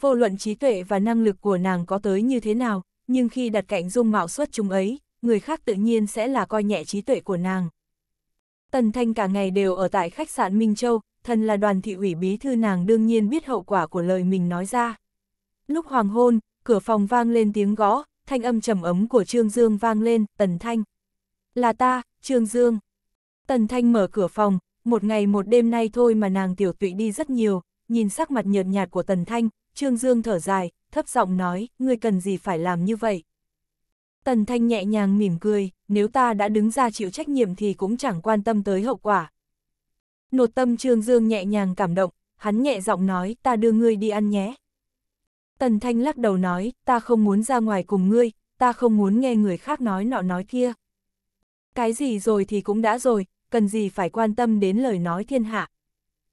Vô luận trí tuệ và năng lực của nàng có tới như thế nào, nhưng khi đặt cạnh dung mạo xuất chúng ấy, người khác tự nhiên sẽ là coi nhẹ trí tuệ của nàng. Tần Thanh cả ngày đều ở tại khách sạn Minh Châu, thần là đoàn thị ủy bí thư nàng đương nhiên biết hậu quả của lời mình nói ra. Lúc hoàng hôn, cửa phòng vang lên tiếng gõ, thanh âm trầm ấm của Trương Dương vang lên, Tần Thanh. Là ta, Trương Dương. Tần Thanh mở cửa phòng, một ngày một đêm nay thôi mà nàng tiểu tụy đi rất nhiều, nhìn sắc mặt nhợt nhạt của Tần Thanh, Trương Dương thở dài, thấp giọng nói, ngươi cần gì phải làm như vậy. Tần Thanh nhẹ nhàng mỉm cười, nếu ta đã đứng ra chịu trách nhiệm thì cũng chẳng quan tâm tới hậu quả, Nột tâm Trương Dương nhẹ nhàng cảm động, hắn nhẹ giọng nói ta đưa ngươi đi ăn nhé. Tần Thanh lắc đầu nói ta không muốn ra ngoài cùng ngươi, ta không muốn nghe người khác nói nọ nói kia. Cái gì rồi thì cũng đã rồi, cần gì phải quan tâm đến lời nói thiên hạ.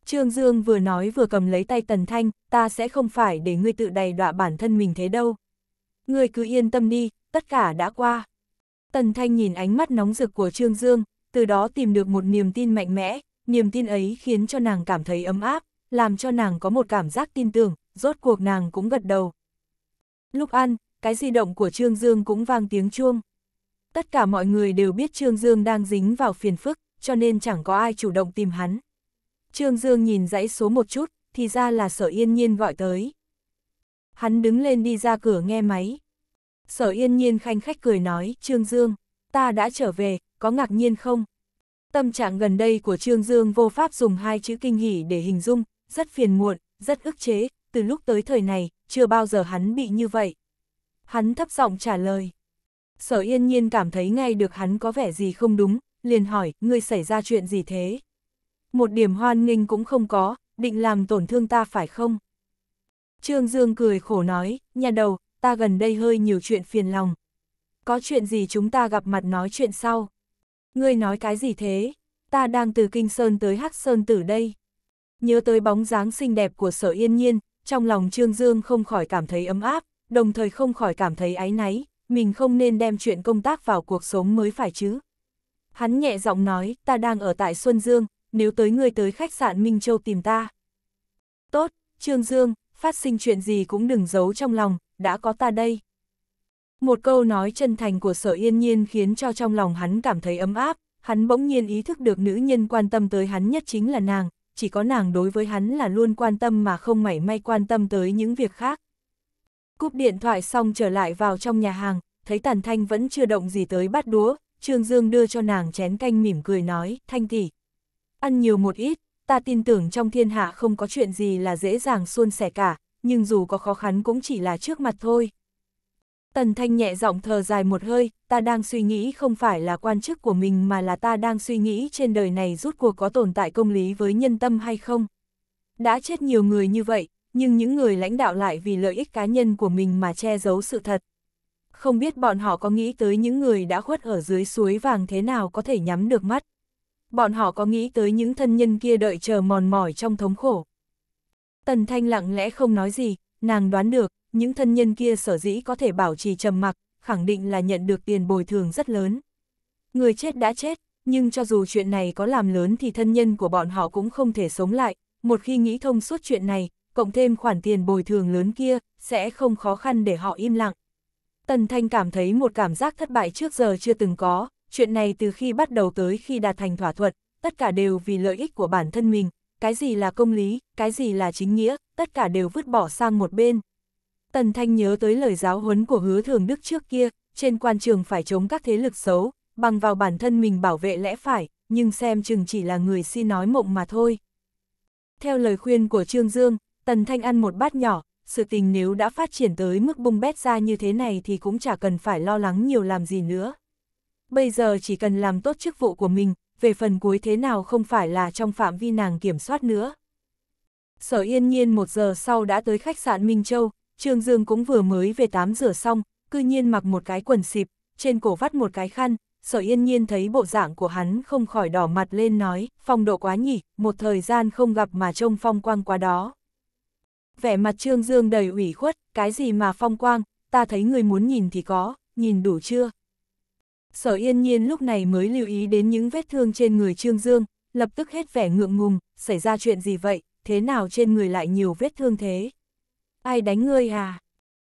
Trương Dương vừa nói vừa cầm lấy tay Tần Thanh, ta sẽ không phải để ngươi tự đầy đọa bản thân mình thế đâu. Ngươi cứ yên tâm đi, tất cả đã qua. Tần Thanh nhìn ánh mắt nóng rực của Trương Dương, từ đó tìm được một niềm tin mạnh mẽ, niềm tin ấy khiến cho nàng cảm thấy ấm áp, làm cho nàng có một cảm giác tin tưởng, rốt cuộc nàng cũng gật đầu. Lúc ăn, cái di động của Trương Dương cũng vang tiếng chuông. Tất cả mọi người đều biết Trương Dương đang dính vào phiền phức, cho nên chẳng có ai chủ động tìm hắn. Trương Dương nhìn dãy số một chút, thì ra là sở yên nhiên gọi tới. Hắn đứng lên đi ra cửa nghe máy. Sở yên nhiên khanh khách cười nói, Trương Dương, ta đã trở về, có ngạc nhiên không? Tâm trạng gần đây của Trương Dương vô pháp dùng hai chữ kinh hỉ để hình dung, rất phiền muộn, rất ức chế, từ lúc tới thời này, chưa bao giờ hắn bị như vậy. Hắn thấp giọng trả lời. Sở yên nhiên cảm thấy ngay được hắn có vẻ gì không đúng, liền hỏi, ngươi xảy ra chuyện gì thế? Một điểm hoan nghênh cũng không có, định làm tổn thương ta phải không? Trương Dương cười khổ nói, nhà đầu, ta gần đây hơi nhiều chuyện phiền lòng. Có chuyện gì chúng ta gặp mặt nói chuyện sau? Ngươi nói cái gì thế? Ta đang từ Kinh Sơn tới Hắc Sơn tử đây. Nhớ tới bóng dáng xinh đẹp của sở yên nhiên, trong lòng Trương Dương không khỏi cảm thấy ấm áp, đồng thời không khỏi cảm thấy áy náy, mình không nên đem chuyện công tác vào cuộc sống mới phải chứ. Hắn nhẹ giọng nói, ta đang ở tại Xuân Dương, nếu tới ngươi tới khách sạn Minh Châu tìm ta. Tốt, Trương Dương, phát sinh chuyện gì cũng đừng giấu trong lòng, đã có ta đây. Một câu nói chân thành của sở yên nhiên khiến cho trong lòng hắn cảm thấy ấm áp, hắn bỗng nhiên ý thức được nữ nhân quan tâm tới hắn nhất chính là nàng, chỉ có nàng đối với hắn là luôn quan tâm mà không mảy may quan tâm tới những việc khác. Cúp điện thoại xong trở lại vào trong nhà hàng, thấy Tần Thanh vẫn chưa động gì tới bát đũa, Trương Dương đưa cho nàng chén canh mỉm cười nói, Thanh tỷ ăn nhiều một ít, ta tin tưởng trong thiên hạ không có chuyện gì là dễ dàng suôn sẻ cả, nhưng dù có khó khăn cũng chỉ là trước mặt thôi. Tần Thanh nhẹ giọng thờ dài một hơi, ta đang suy nghĩ không phải là quan chức của mình mà là ta đang suy nghĩ trên đời này rút cuộc có tồn tại công lý với nhân tâm hay không. Đã chết nhiều người như vậy, nhưng những người lãnh đạo lại vì lợi ích cá nhân của mình mà che giấu sự thật. Không biết bọn họ có nghĩ tới những người đã khuất ở dưới suối vàng thế nào có thể nhắm được mắt. Bọn họ có nghĩ tới những thân nhân kia đợi chờ mòn mỏi trong thống khổ. Tần Thanh lặng lẽ không nói gì, nàng đoán được, những thân nhân kia sở dĩ có thể bảo trì trầm mặc, khẳng định là nhận được tiền bồi thường rất lớn. Người chết đã chết, nhưng cho dù chuyện này có làm lớn thì thân nhân của bọn họ cũng không thể sống lại, một khi nghĩ thông suốt chuyện này, cộng thêm khoản tiền bồi thường lớn kia, sẽ không khó khăn để họ im lặng. Tần Thanh cảm thấy một cảm giác thất bại trước giờ chưa từng có, chuyện này từ khi bắt đầu tới khi đạt thành thỏa thuận, tất cả đều vì lợi ích của bản thân mình, cái gì là công lý, cái gì là chính nghĩa, tất cả đều vứt bỏ sang một bên, Tần Thanh nhớ tới lời giáo huấn của hứa thường đức trước kia, trên quan trường phải chống các thế lực xấu, bằng vào bản thân mình bảo vệ lẽ phải, nhưng xem chừng chỉ là người si nói mộng mà thôi. Theo lời khuyên của Trương Dương, Tần Thanh ăn một bát nhỏ, sự tình nếu đã phát triển tới mức bung bét ra như thế này thì cũng chả cần phải lo lắng nhiều làm gì nữa. Bây giờ chỉ cần làm tốt chức vụ của mình, về phần cuối thế nào không phải là trong phạm vi nàng kiểm soát nữa. Sở yên nhiên một giờ sau đã tới khách sạn Minh Châu, Trương Dương cũng vừa mới về tắm rửa xong, cư nhiên mặc một cái quần xịp, trên cổ vắt một cái khăn, sở yên nhiên thấy bộ dạng của hắn không khỏi đỏ mặt lên nói, phong độ quá nhỉ, một thời gian không gặp mà trông phong quang quá đó. Vẻ mặt Trương Dương đầy ủy khuất, cái gì mà phong quang, ta thấy người muốn nhìn thì có, nhìn đủ chưa? Sở yên nhiên lúc này mới lưu ý đến những vết thương trên người Trương Dương, lập tức hết vẻ ngượng ngùng, xảy ra chuyện gì vậy, thế nào trên người lại nhiều vết thương thế? ai đánh ngươi à?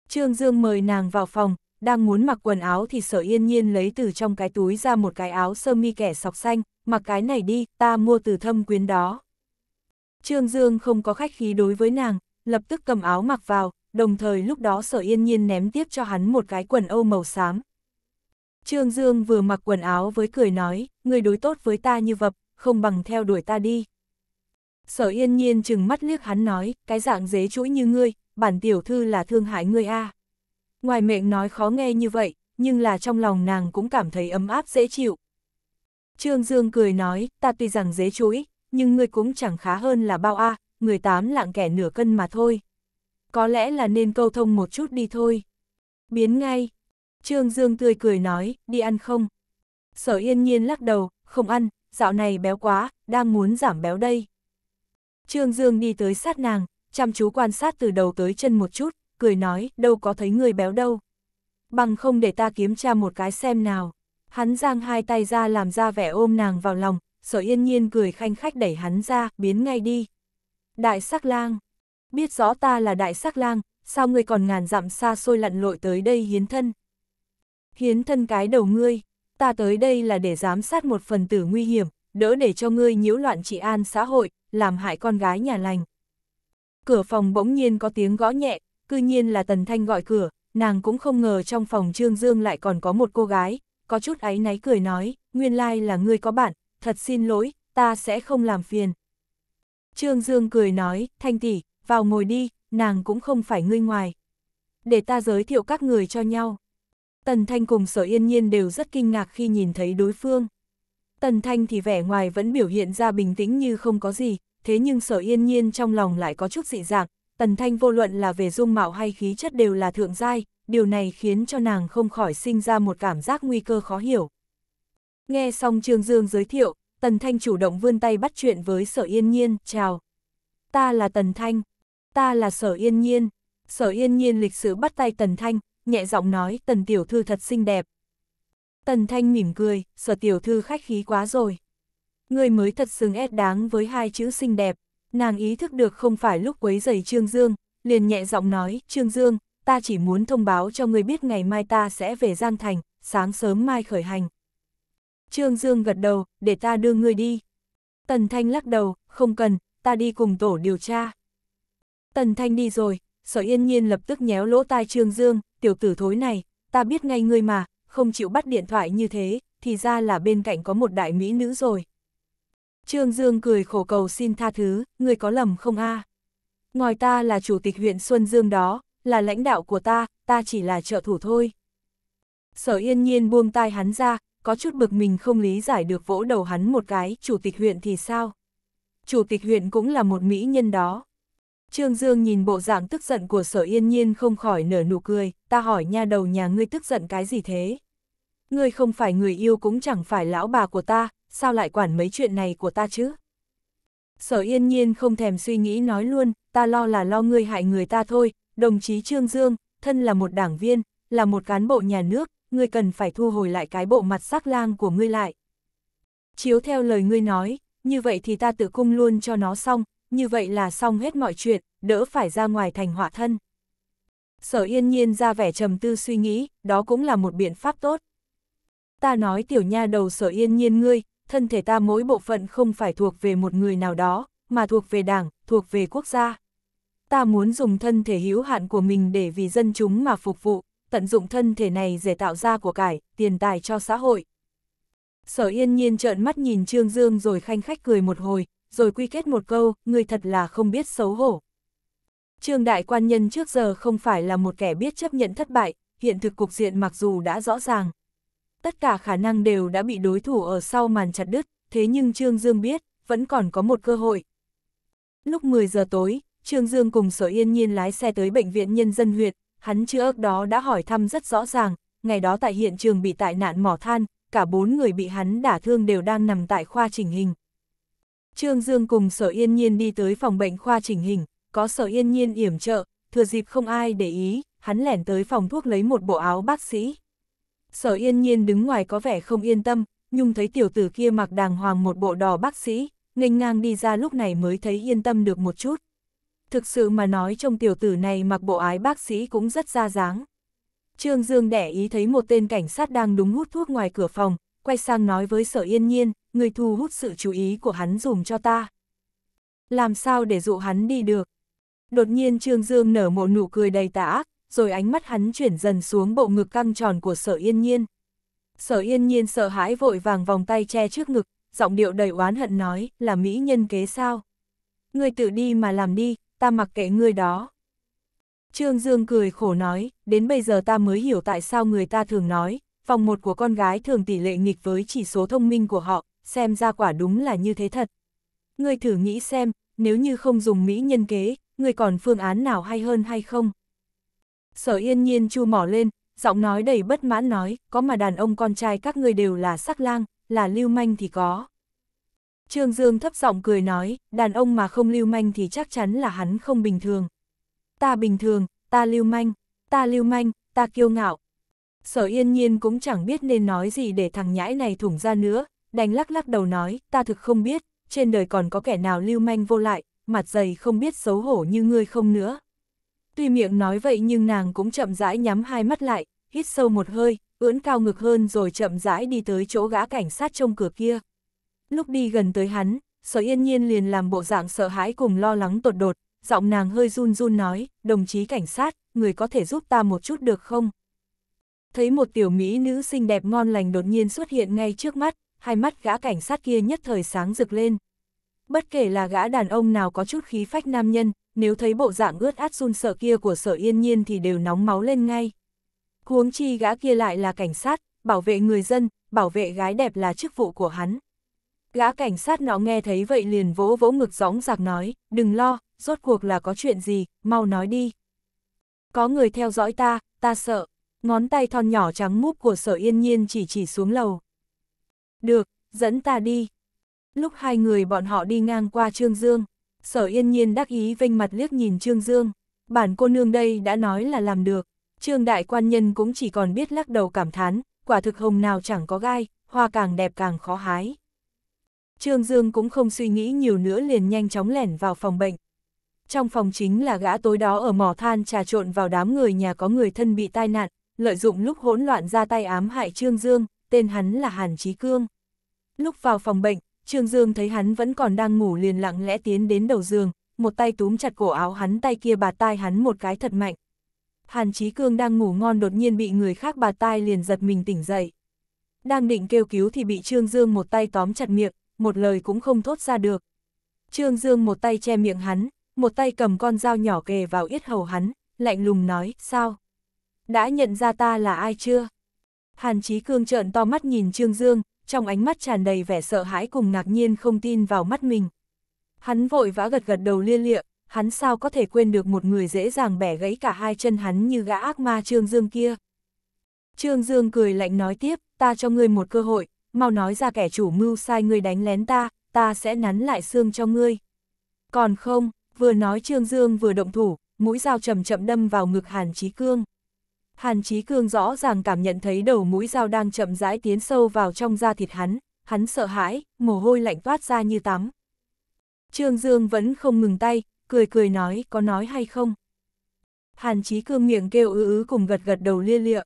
Trương Dương mời nàng vào phòng, đang muốn mặc quần áo thì sở yên nhiên lấy từ trong cái túi ra một cái áo sơ mi kẻ sọc xanh, mặc cái này đi, ta mua từ thâm quyến đó. Trương Dương không có khách khí đối với nàng, lập tức cầm áo mặc vào, đồng thời lúc đó sở yên nhiên ném tiếp cho hắn một cái quần âu màu xám. Trương Dương vừa mặc quần áo với cười nói, người đối tốt với ta như vập, không bằng theo đuổi ta đi. Sở yên nhiên chừng mắt liếc hắn nói, cái dạng dế chuỗi như ngươi, bản tiểu thư là thương hại ngươi a. Ngoài miệng nói khó nghe như vậy, nhưng là trong lòng nàng cũng cảm thấy ấm áp dễ chịu. Trương Dương cười nói, ta tuy rằng dế chuỗi, nhưng ngươi cũng chẳng khá hơn là bao a, người tám lạng kẻ nửa cân mà thôi. Có lẽ là nên câu thông một chút đi thôi. Biến ngay. Trương Dương tươi cười nói, đi ăn không? Sở yên nhiên lắc đầu, không ăn, dạo này béo quá, đang muốn giảm béo đây. Trương Dương đi tới sát nàng, chăm chú quan sát từ đầu tới chân một chút, cười nói, đâu có thấy người béo đâu. Bằng không để ta kiếm tra một cái xem nào. Hắn giang hai tay ra làm ra vẻ ôm nàng vào lòng, sở yên nhiên cười khanh khách đẩy hắn ra, biến ngay đi. Đại sắc lang. Biết rõ ta là đại sắc lang, sao ngươi còn ngàn dặm xa xôi lặn lội tới đây hiến thân. Hiến thân cái đầu ngươi, ta tới đây là để giám sát một phần tử nguy hiểm, đỡ để cho ngươi nhiễu loạn trị an xã hội, làm hại con gái nhà lành cửa phòng bỗng nhiên có tiếng gõ nhẹ, cư nhiên là Tần Thanh gọi cửa, nàng cũng không ngờ trong phòng Trương Dương lại còn có một cô gái, có chút áy náy cười nói, nguyên lai là ngươi có bạn, thật xin lỗi, ta sẽ không làm phiền. Trương Dương cười nói, Thanh tỷ, vào ngồi đi, nàng cũng không phải ngươi ngoài. Để ta giới thiệu các người cho nhau. Tần Thanh cùng Sở Yên Nhiên đều rất kinh ngạc khi nhìn thấy đối phương. Tần Thanh thì vẻ ngoài vẫn biểu hiện ra bình tĩnh như không có gì, thế nhưng sở yên nhiên trong lòng lại có chút dị dạng, tần thanh vô luận là về dung mạo hay khí chất đều là thượng giai, điều này khiến cho nàng không khỏi sinh ra một cảm giác nguy cơ khó hiểu. Nghe xong Trương Dương giới thiệu, Tần Thanh chủ động vươn tay bắt chuyện với Sở Yên Nhiên, chào. Ta là Tần Thanh, ta là Sở Yên Nhiên. Sở Yên Nhiên lịch sử bắt tay Tần Thanh, nhẹ giọng nói Tần Tiểu Thư thật xinh đẹp. Tần Thanh mỉm cười, Sở Tiểu Thư khách khí quá rồi. Người mới thật xứng ép đáng với hai chữ xinh đẹp, nàng ý thức được không phải lúc quấy giày Trương Dương, liền nhẹ giọng nói, Trương Dương, ta chỉ muốn thông báo cho người biết ngày mai ta sẽ về Giang Thành, sáng sớm mai khởi hành. Trương Dương gật đầu, để ta đưa người đi. Tần Thanh lắc đầu, không cần, ta đi cùng tổ điều tra. Tần Thanh đi rồi, sở yên nhiên lập tức nhéo lỗ tai Trương Dương, tiểu tử thối này, ta biết ngay ngươi mà, không chịu bắt điện thoại như thế, thì ra là bên cạnh có một đại mỹ nữ rồi. Trương Dương cười khổ cầu xin tha thứ, người có lầm không a à? Ngoài ta là chủ tịch huyện Xuân Dương đó, là lãnh đạo của ta, ta chỉ là trợ thủ thôi. Sở yên nhiên buông tay hắn ra, có chút bực mình không lý giải được vỗ đầu hắn một cái, chủ tịch huyện thì sao? Chủ tịch huyện cũng là một mỹ nhân đó. Trương Dương nhìn bộ dạng tức giận của sở yên nhiên không khỏi nở nụ cười, ta hỏi nha đầu nhà ngươi tức giận cái gì thế? Ngươi không phải người yêu cũng chẳng phải lão bà của ta, sao lại quản mấy chuyện này của ta chứ? Sở yên nhiên không thèm suy nghĩ nói luôn, ta lo là lo ngươi hại người ta thôi, đồng chí Trương Dương, thân là một đảng viên, là một cán bộ nhà nước, ngươi cần phải thu hồi lại cái bộ mặt sắc lang của ngươi lại. Chiếu theo lời ngươi nói, như vậy thì ta tự cung luôn cho nó xong, như vậy là xong hết mọi chuyện, đỡ phải ra ngoài thành họa thân. Sở yên nhiên ra vẻ trầm tư suy nghĩ, đó cũng là một biện pháp tốt. Ta nói tiểu nha đầu sở yên nhiên ngươi, thân thể ta mỗi bộ phận không phải thuộc về một người nào đó, mà thuộc về đảng, thuộc về quốc gia. Ta muốn dùng thân thể hữu hạn của mình để vì dân chúng mà phục vụ, tận dụng thân thể này để tạo ra của cải, tiền tài cho xã hội. Sở yên nhiên trợn mắt nhìn Trương Dương rồi khanh khách cười một hồi, rồi quy kết một câu, người thật là không biết xấu hổ. Trương đại quan nhân trước giờ không phải là một kẻ biết chấp nhận thất bại, hiện thực cục diện mặc dù đã rõ ràng, tất cả khả năng đều đã bị đối thủ ở sau màn chặt đứt, thế nhưng Trương Dương biết, vẫn còn có một cơ hội. Lúc 10 giờ tối, Trương Dương cùng Sở Yên Nhiên lái xe tới Bệnh viện Nhân dân huyện, hắn chưa ước đó đã hỏi thăm rất rõ ràng, ngày đó tại hiện trường bị tại nạn mỏ than, cả bốn người bị hắn đả thương đều đang nằm tại khoa chỉnh hình. Trương Dương cùng Sở Yên Nhiên đi tới phòng bệnh khoa chỉnh hình, có Sở Yên Nhiên yểm trợ, thừa dịp không ai để ý, hắn lẻn tới phòng thuốc lấy một bộ áo bác sĩ, sở yên nhiên đứng ngoài có vẻ không yên tâm, nhung thấy tiểu tử kia mặc đàng hoàng một bộ đỏ bác sĩ, nghênh ngang đi ra lúc này mới thấy yên tâm được một chút. Thực sự mà nói trong tiểu tử này mặc bộ ái bác sĩ cũng rất ra dáng. Trương Dương đẻ ý thấy một tên cảnh sát đang đúng hút thuốc ngoài cửa phòng, quay sang nói với sở yên nhiên, người thu hút sự chú ý của hắn dùm cho ta. Làm sao để dụ hắn đi được? Đột nhiên Trương Dương nở một nụ cười đầy tà ác, rồi ánh mắt hắn chuyển dần xuống bộ ngực căng tròn của sở yên nhiên. Sở yên nhiên sợ hãi vội vàng vòng tay che trước ngực, giọng điệu đầy oán hận nói, là mỹ nhân kế sao? Ngươi tự đi mà làm đi, ta mặc kệ ngươi đó. Trương Dương cười khổ nói, đến bây giờ ta mới hiểu tại sao người ta thường nói, vòng một của con gái thường tỷ lệ nghịch với chỉ số thông minh của họ, xem ra quả đúng là như thế thật. Ngươi thử nghĩ xem, nếu như không dùng mỹ nhân kế, ngươi còn phương án nào hay hơn hay không? Sở yên nhiên chu mỏ lên, giọng nói đầy bất mãn nói, có mà đàn ông con trai các ngươi đều là sắc lang, là lưu manh thì có. Trương Dương thấp giọng cười nói, đàn ông mà không lưu manh thì chắc chắn là hắn không bình thường. Ta bình thường, ta lưu manh, ta lưu manh, ta kiêu ngạo. Sở yên nhiên cũng chẳng biết nên nói gì để thằng nhãi này thủng ra nữa, đành lắc lắc đầu nói, ta thực không biết, trên đời còn có kẻ nào lưu manh vô lại, mặt dày không biết xấu hổ như ngươi không nữa. Tuy miệng nói vậy nhưng nàng cũng chậm rãi nhắm hai mắt lại, hít sâu một hơi, ưỡn cao ngực hơn rồi chậm rãi đi tới chỗ gã cảnh sát trông cửa kia. Lúc đi gần tới hắn, sở yên nhiên liền làm bộ dạng sợ hãi cùng lo lắng tột đột, giọng nàng hơi run run nói, đồng chí cảnh sát, người có thể giúp ta một chút được không? Thấy một tiểu mỹ nữ xinh đẹp ngon lành đột nhiên xuất hiện ngay trước mắt, hai mắt gã cảnh sát kia nhất thời sáng rực lên. Bất kể là gã đàn ông nào có chút khí phách nam nhân, nếu thấy bộ dạng ướt át run sợ kia của sở yên nhiên thì đều nóng máu lên ngay. Huống chi gã kia lại là cảnh sát, bảo vệ người dân, bảo vệ gái đẹp là chức vụ của hắn. Gã cảnh sát nó nghe thấy vậy liền vỗ vỗ ngực gióng giạc nói, đừng lo, rốt cuộc là có chuyện gì, mau nói đi. Có người theo dõi ta, ta sợ, ngón tay thon nhỏ trắng múp của sở yên nhiên chỉ chỉ xuống lầu. Được, dẫn ta đi. Lúc hai người bọn họ đi ngang qua Trương Dương, Sở yên nhiên đắc ý vinh mặt liếc nhìn Trương Dương, bản cô nương đây đã nói là làm được, Trương đại quan nhân cũng chỉ còn biết lắc đầu cảm thán, quả thực hồng nào chẳng có gai, hoa càng đẹp càng khó hái. Trương Dương cũng không suy nghĩ nhiều nữa liền nhanh chóng lẻn vào phòng bệnh. Trong phòng chính là gã tối đó ở mỏ than trà trộn vào đám người nhà có người thân bị tai nạn, lợi dụng lúc hỗn loạn ra tay ám hại Trương Dương, tên hắn là Hàn Chí Cương. Lúc vào phòng bệnh, Trương Dương thấy hắn vẫn còn đang ngủ liền lặng lẽ tiến đến đầu giường, một tay túm chặt cổ áo hắn tay kia bà tai hắn một cái thật mạnh. Hàn Chí Cương đang ngủ ngon đột nhiên bị người khác bà tai liền giật mình tỉnh dậy. Đang định kêu cứu thì bị Trương Dương một tay tóm chặt miệng, một lời cũng không thốt ra được. Trương Dương một tay che miệng hắn, một tay cầm con dao nhỏ kề vào yết hầu hắn, lạnh lùng nói, sao? Đã nhận ra ta là ai chưa? Hàn Chí Cương trợn to mắt nhìn Trương Dương, trong ánh mắt tràn đầy vẻ sợ hãi cùng ngạc nhiên không tin vào mắt mình. Hắn vội vã gật gật đầu lia lịa, hắn sao có thể quên được một người dễ dàng bẻ gãy cả hai chân hắn như gã ác ma Trương Dương kia. Trương Dương cười lạnh nói tiếp, ta cho ngươi một cơ hội, mau nói ra kẻ chủ mưu sai ngươi đánh lén ta, ta sẽ nắn lại xương cho ngươi. Còn không, vừa nói Trương Dương vừa động thủ, mũi dao chậm chậm đâm vào ngực Hàn Chí Cương. Hàn Chí Cương rõ ràng cảm nhận thấy đầu mũi dao đang chậm rãi tiến sâu vào trong da thịt hắn, hắn sợ hãi, mồ hôi lạnh toát ra như tắm. Trương Dương vẫn không ngừng tay, cười cười nói có nói hay không. Hàn Chí Cương miệng kêu ứ ứ cùng gật gật đầu lia lịa.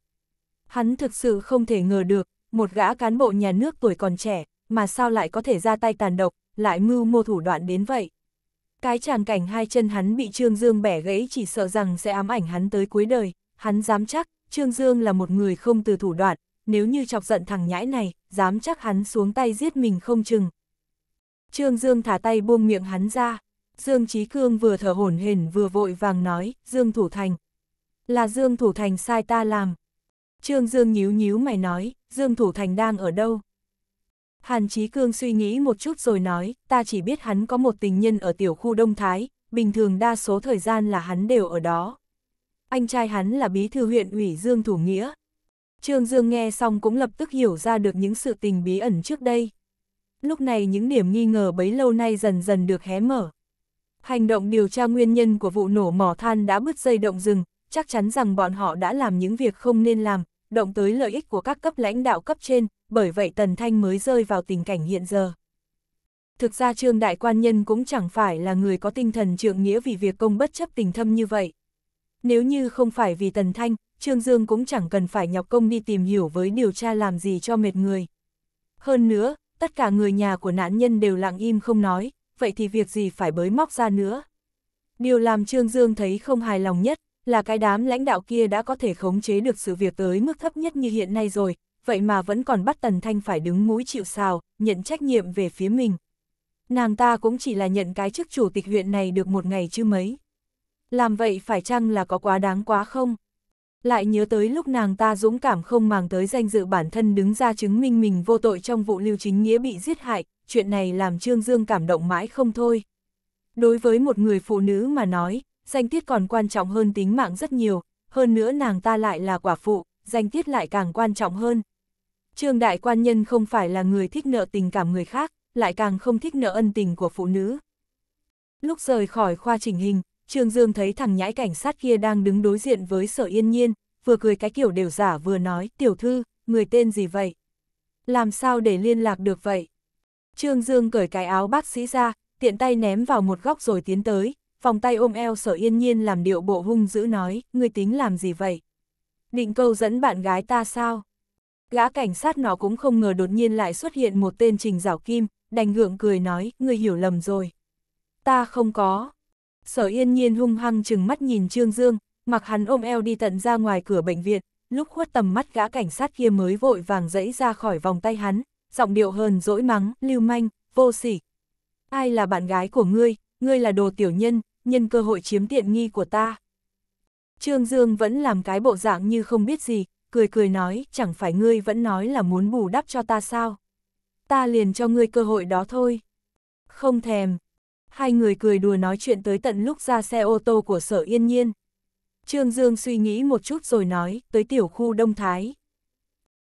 Hắn thực sự không thể ngờ được, một gã cán bộ nhà nước tuổi còn trẻ, mà sao lại có thể ra tay tàn độc, lại mưu mô thủ đoạn đến vậy. Cái tràn cảnh hai chân hắn bị Trương Dương bẻ gãy chỉ sợ rằng sẽ ám ảnh hắn tới cuối đời. Hắn dám chắc, Trương Dương là một người không từ thủ đoạn, nếu như chọc giận thằng nhãi này, dám chắc hắn xuống tay giết mình không chừng. Trương Dương thả tay buông miệng hắn ra. Dương Trí Cương vừa thở hổn hển vừa vội vàng nói, Dương Thủ Thành. Là Dương Thủ Thành sai ta làm. Trương Dương nhíu nhíu mày nói, Dương Thủ Thành đang ở đâu? Hàn Trí Cương suy nghĩ một chút rồi nói, ta chỉ biết hắn có một tình nhân ở tiểu khu Đông Thái, bình thường đa số thời gian là hắn đều ở đó anh trai hắn là bí thư huyện ủy Dương Thủ Nghĩa. Trương Dương nghe xong cũng lập tức hiểu ra được những sự tình bí ẩn trước đây. Lúc này những điểm nghi ngờ bấy lâu nay dần dần được hé mở. Hành động điều tra nguyên nhân của vụ nổ mỏ than đã bứt dây động rừng, chắc chắn rằng bọn họ đã làm những việc không nên làm, động tới lợi ích của các cấp lãnh đạo cấp trên, bởi vậy Tần Thanh mới rơi vào tình cảnh hiện giờ. Thực ra Trương Đại Quan Nhân cũng chẳng phải là người có tinh thần trượng nghĩa vì việc công bất chấp tình thâm như vậy. Nếu như không phải vì Tần Thanh, Trương Dương cũng chẳng cần phải nhọc công đi tìm hiểu với điều tra làm gì cho mệt người. Hơn nữa, tất cả người nhà của nạn nhân đều lặng im không nói, vậy thì việc gì phải bới móc ra nữa. Điều làm Trương Dương thấy không hài lòng nhất là cái đám lãnh đạo kia đã có thể khống chế được sự việc tới mức thấp nhất như hiện nay rồi, vậy mà vẫn còn bắt Tần Thanh phải đứng mũi chịu sào, nhận trách nhiệm về phía mình. Nàng ta cũng chỉ là nhận cái chức chủ tịch huyện này được một ngày chứ mấy. Làm vậy phải chăng là có quá đáng quá không? Lại nhớ tới lúc nàng ta dũng cảm không màng tới danh dự bản thân đứng ra chứng minh mình vô tội trong vụ lưu chính nghĩa bị giết hại, chuyện này làm Trương Dương cảm động mãi không thôi. Đối với một người phụ nữ mà nói, danh tiết còn quan trọng hơn tính mạng rất nhiều, hơn nữa nàng ta lại là quả phụ, danh tiết lại càng quan trọng hơn. Trương Đại Quan Nhân không phải là người thích nợ tình cảm người khác, lại càng không thích nợ ân tình của phụ nữ. Lúc rời khỏi khoa chỉnh hình, Trương Dương thấy thằng nhãi cảnh sát kia đang đứng đối diện với sở yên nhiên, vừa cười cái kiểu đều giả vừa nói, tiểu thư, người tên gì vậy? Làm sao để liên lạc được vậy? Trương Dương cởi cái áo bác sĩ ra, tiện tay ném vào một góc rồi tiến tới, vòng tay ôm eo sở yên nhiên làm điệu bộ hung dữ nói, người tính làm gì vậy? Định câu dẫn bạn gái ta sao? Gã cảnh sát nó cũng không ngờ đột nhiên lại xuất hiện một tên trình rảo kim, đành gượng cười nói, người hiểu lầm rồi. Ta không có, Sở yên nhiên hung hăng chừng mắt nhìn Trương Dương, mặc hắn ôm eo đi tận ra ngoài cửa bệnh viện, lúc khuất tầm mắt gã cảnh sát kia mới vội vàng dẫy ra khỏi vòng tay hắn, giọng điệu hờn dỗi mắng, lưu manh, vô sỉ. Ai là bạn gái của ngươi, ngươi là đồ tiểu nhân, nhân cơ hội chiếm tiện nghi của ta. Trương Dương vẫn làm cái bộ dạng như không biết gì, cười cười nói, chẳng phải ngươi vẫn nói là muốn bù đắp cho ta sao. Ta liền cho ngươi cơ hội đó thôi. Không thèm, hai người cười đùa nói chuyện tới tận lúc ra xe ô tô của sở yên nhiên. Trương Dương suy nghĩ một chút rồi nói, tới tiểu khu Đông Thái.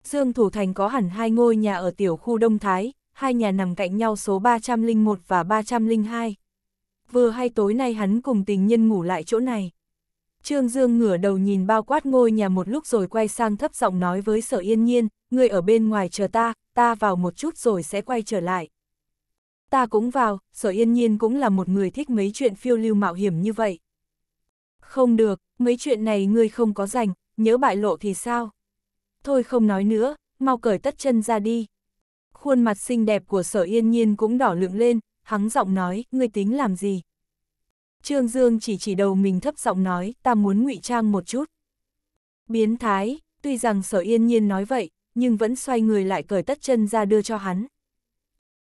Dương Thủ Thành có hẳn hai ngôi nhà ở tiểu khu Đông Thái, hai nhà nằm cạnh nhau số 301 và 302. Vừa hay tối nay hắn cùng tình nhân ngủ lại chỗ này. Trương Dương ngửa đầu nhìn bao quát ngôi nhà một lúc rồi quay sang thấp giọng nói với sở yên nhiên, người ở bên ngoài chờ ta, ta vào một chút rồi sẽ quay trở lại ta cũng vào, sở yên nhiên cũng là một người thích mấy chuyện phiêu lưu mạo hiểm như vậy. Không được, mấy chuyện này ngươi không có rành, nhớ bại lộ thì sao? Thôi không nói nữa, mau cởi tất chân ra đi. Khuôn mặt xinh đẹp của sở yên nhiên cũng đỏ lượng lên, hắn giọng nói, ngươi tính làm gì? Trương Dương chỉ chỉ đầu mình thấp giọng nói, ta muốn ngụy trang một chút. Biến thái, tuy rằng sở yên nhiên nói vậy, nhưng vẫn xoay người lại cởi tất chân ra đưa cho hắn.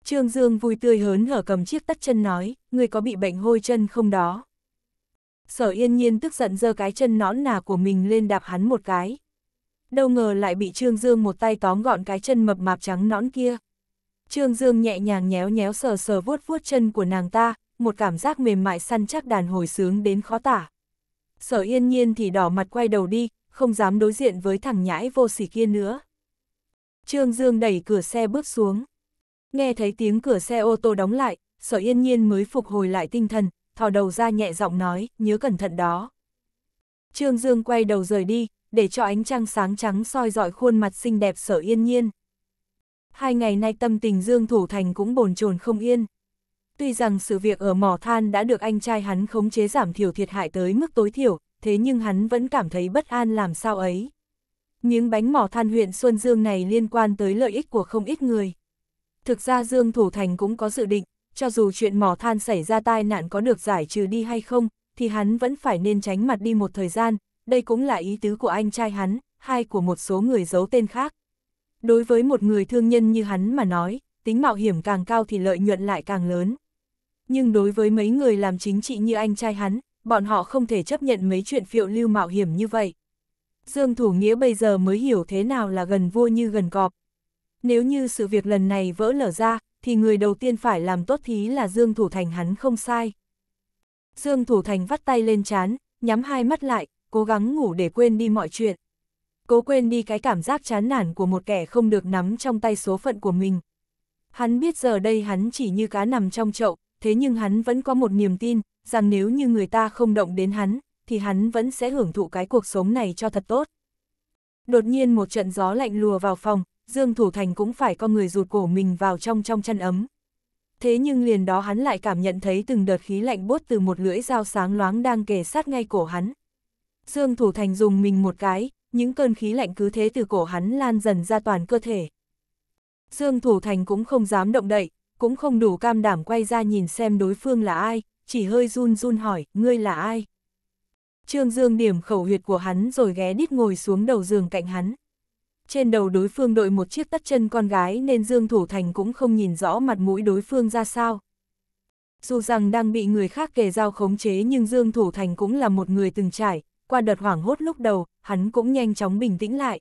Trương Dương vui tươi hớn hở cầm chiếc tắt chân nói, người có bị bệnh hôi chân không đó? Sở yên nhiên tức giận giơ cái chân nõn nà của mình lên đạp hắn một cái. Đâu ngờ lại bị Trương Dương một tay tóm gọn cái chân mập mạp trắng nõn kia. Trương Dương nhẹ nhàng nhéo nhéo sờ sờ vuốt vuốt chân của nàng ta, một cảm giác mềm mại săn chắc đàn hồi sướng đến khó tả. Sở yên nhiên thì đỏ mặt quay đầu đi, không dám đối diện với thằng nhãi vô sỉ kia nữa. Trương Dương đẩy cửa xe bước xuống. Nghe thấy tiếng cửa xe ô tô đóng lại, sở yên nhiên mới phục hồi lại tinh thần, thò đầu ra nhẹ giọng nói, nhớ cẩn thận đó. Trương Dương quay đầu rời đi, để cho ánh trăng sáng trắng soi dọi khuôn mặt xinh đẹp sở yên nhiên. Hai ngày nay tâm tình Dương Thủ Thành cũng bồn chồn không yên. Tuy rằng sự việc ở mỏ than đã được anh trai hắn khống chế giảm thiểu thiệt hại tới mức tối thiểu, thế nhưng hắn vẫn cảm thấy bất an làm sao ấy. Miếng bánh mỏ than huyện Xuân Dương này liên quan tới lợi ích của không ít người. Thực ra Dương Thủ Thành cũng có dự định, cho dù chuyện mỏ than xảy ra tai nạn có được giải trừ đi hay không, thì hắn vẫn phải nên tránh mặt đi một thời gian, đây cũng là ý tứ của anh trai hắn, hay của một số người giấu tên khác. Đối với một người thương nhân như hắn mà nói, tính mạo hiểm càng cao thì lợi nhuận lại càng lớn. Nhưng đối với mấy người làm chính trị như anh trai hắn, bọn họ không thể chấp nhận mấy chuyện phiệu lưu mạo hiểm như vậy. Dương Thủ Nghĩa bây giờ mới hiểu thế nào là gần vua như gần cọp, nếu như sự việc lần này vỡ lở ra, thì người đầu tiên phải làm tốt thí là Dương Thủ Thành hắn không sai. Dương Thủ Thành vắt tay lên chán, nhắm hai mắt lại, cố gắng ngủ để quên đi mọi chuyện. Cố quên đi cái cảm giác chán nản của một kẻ không được nắm trong tay số phận của mình. Hắn biết giờ đây hắn chỉ như cá nằm trong chậu, thế nhưng hắn vẫn có một niềm tin, rằng nếu như người ta không động đến hắn, thì hắn vẫn sẽ hưởng thụ cái cuộc sống này cho thật tốt. Đột nhiên một trận gió lạnh lùa vào phòng, Dương Thủ Thành cũng phải con người rụt cổ mình vào trong trong chăn ấm. Thế nhưng liền đó hắn lại cảm nhận thấy từng đợt khí lạnh bốt từ một lưỡi dao sáng loáng đang kề sát ngay cổ hắn. Dương Thủ Thành dùng mình một cái, những cơn khí lạnh cứ thế từ cổ hắn lan dần ra toàn cơ thể. Dương Thủ Thành cũng không dám động đậy, cũng không đủ cam đảm quay ra nhìn xem đối phương là ai, chỉ hơi run run hỏi, ngươi là ai? Trương Dương điểm khẩu huyệt của hắn rồi ghé đít ngồi xuống đầu giường cạnh hắn trên đầu đối phương đội một chiếc tắt chân con gái nên Dương Thủ Thành cũng không nhìn rõ mặt mũi đối phương ra sao. Dù rằng đang bị người khác kề dao khống chế nhưng Dương Thủ Thành cũng là một người từng trải, qua đợt hoảng hốt lúc đầu, hắn cũng nhanh chóng bình tĩnh lại.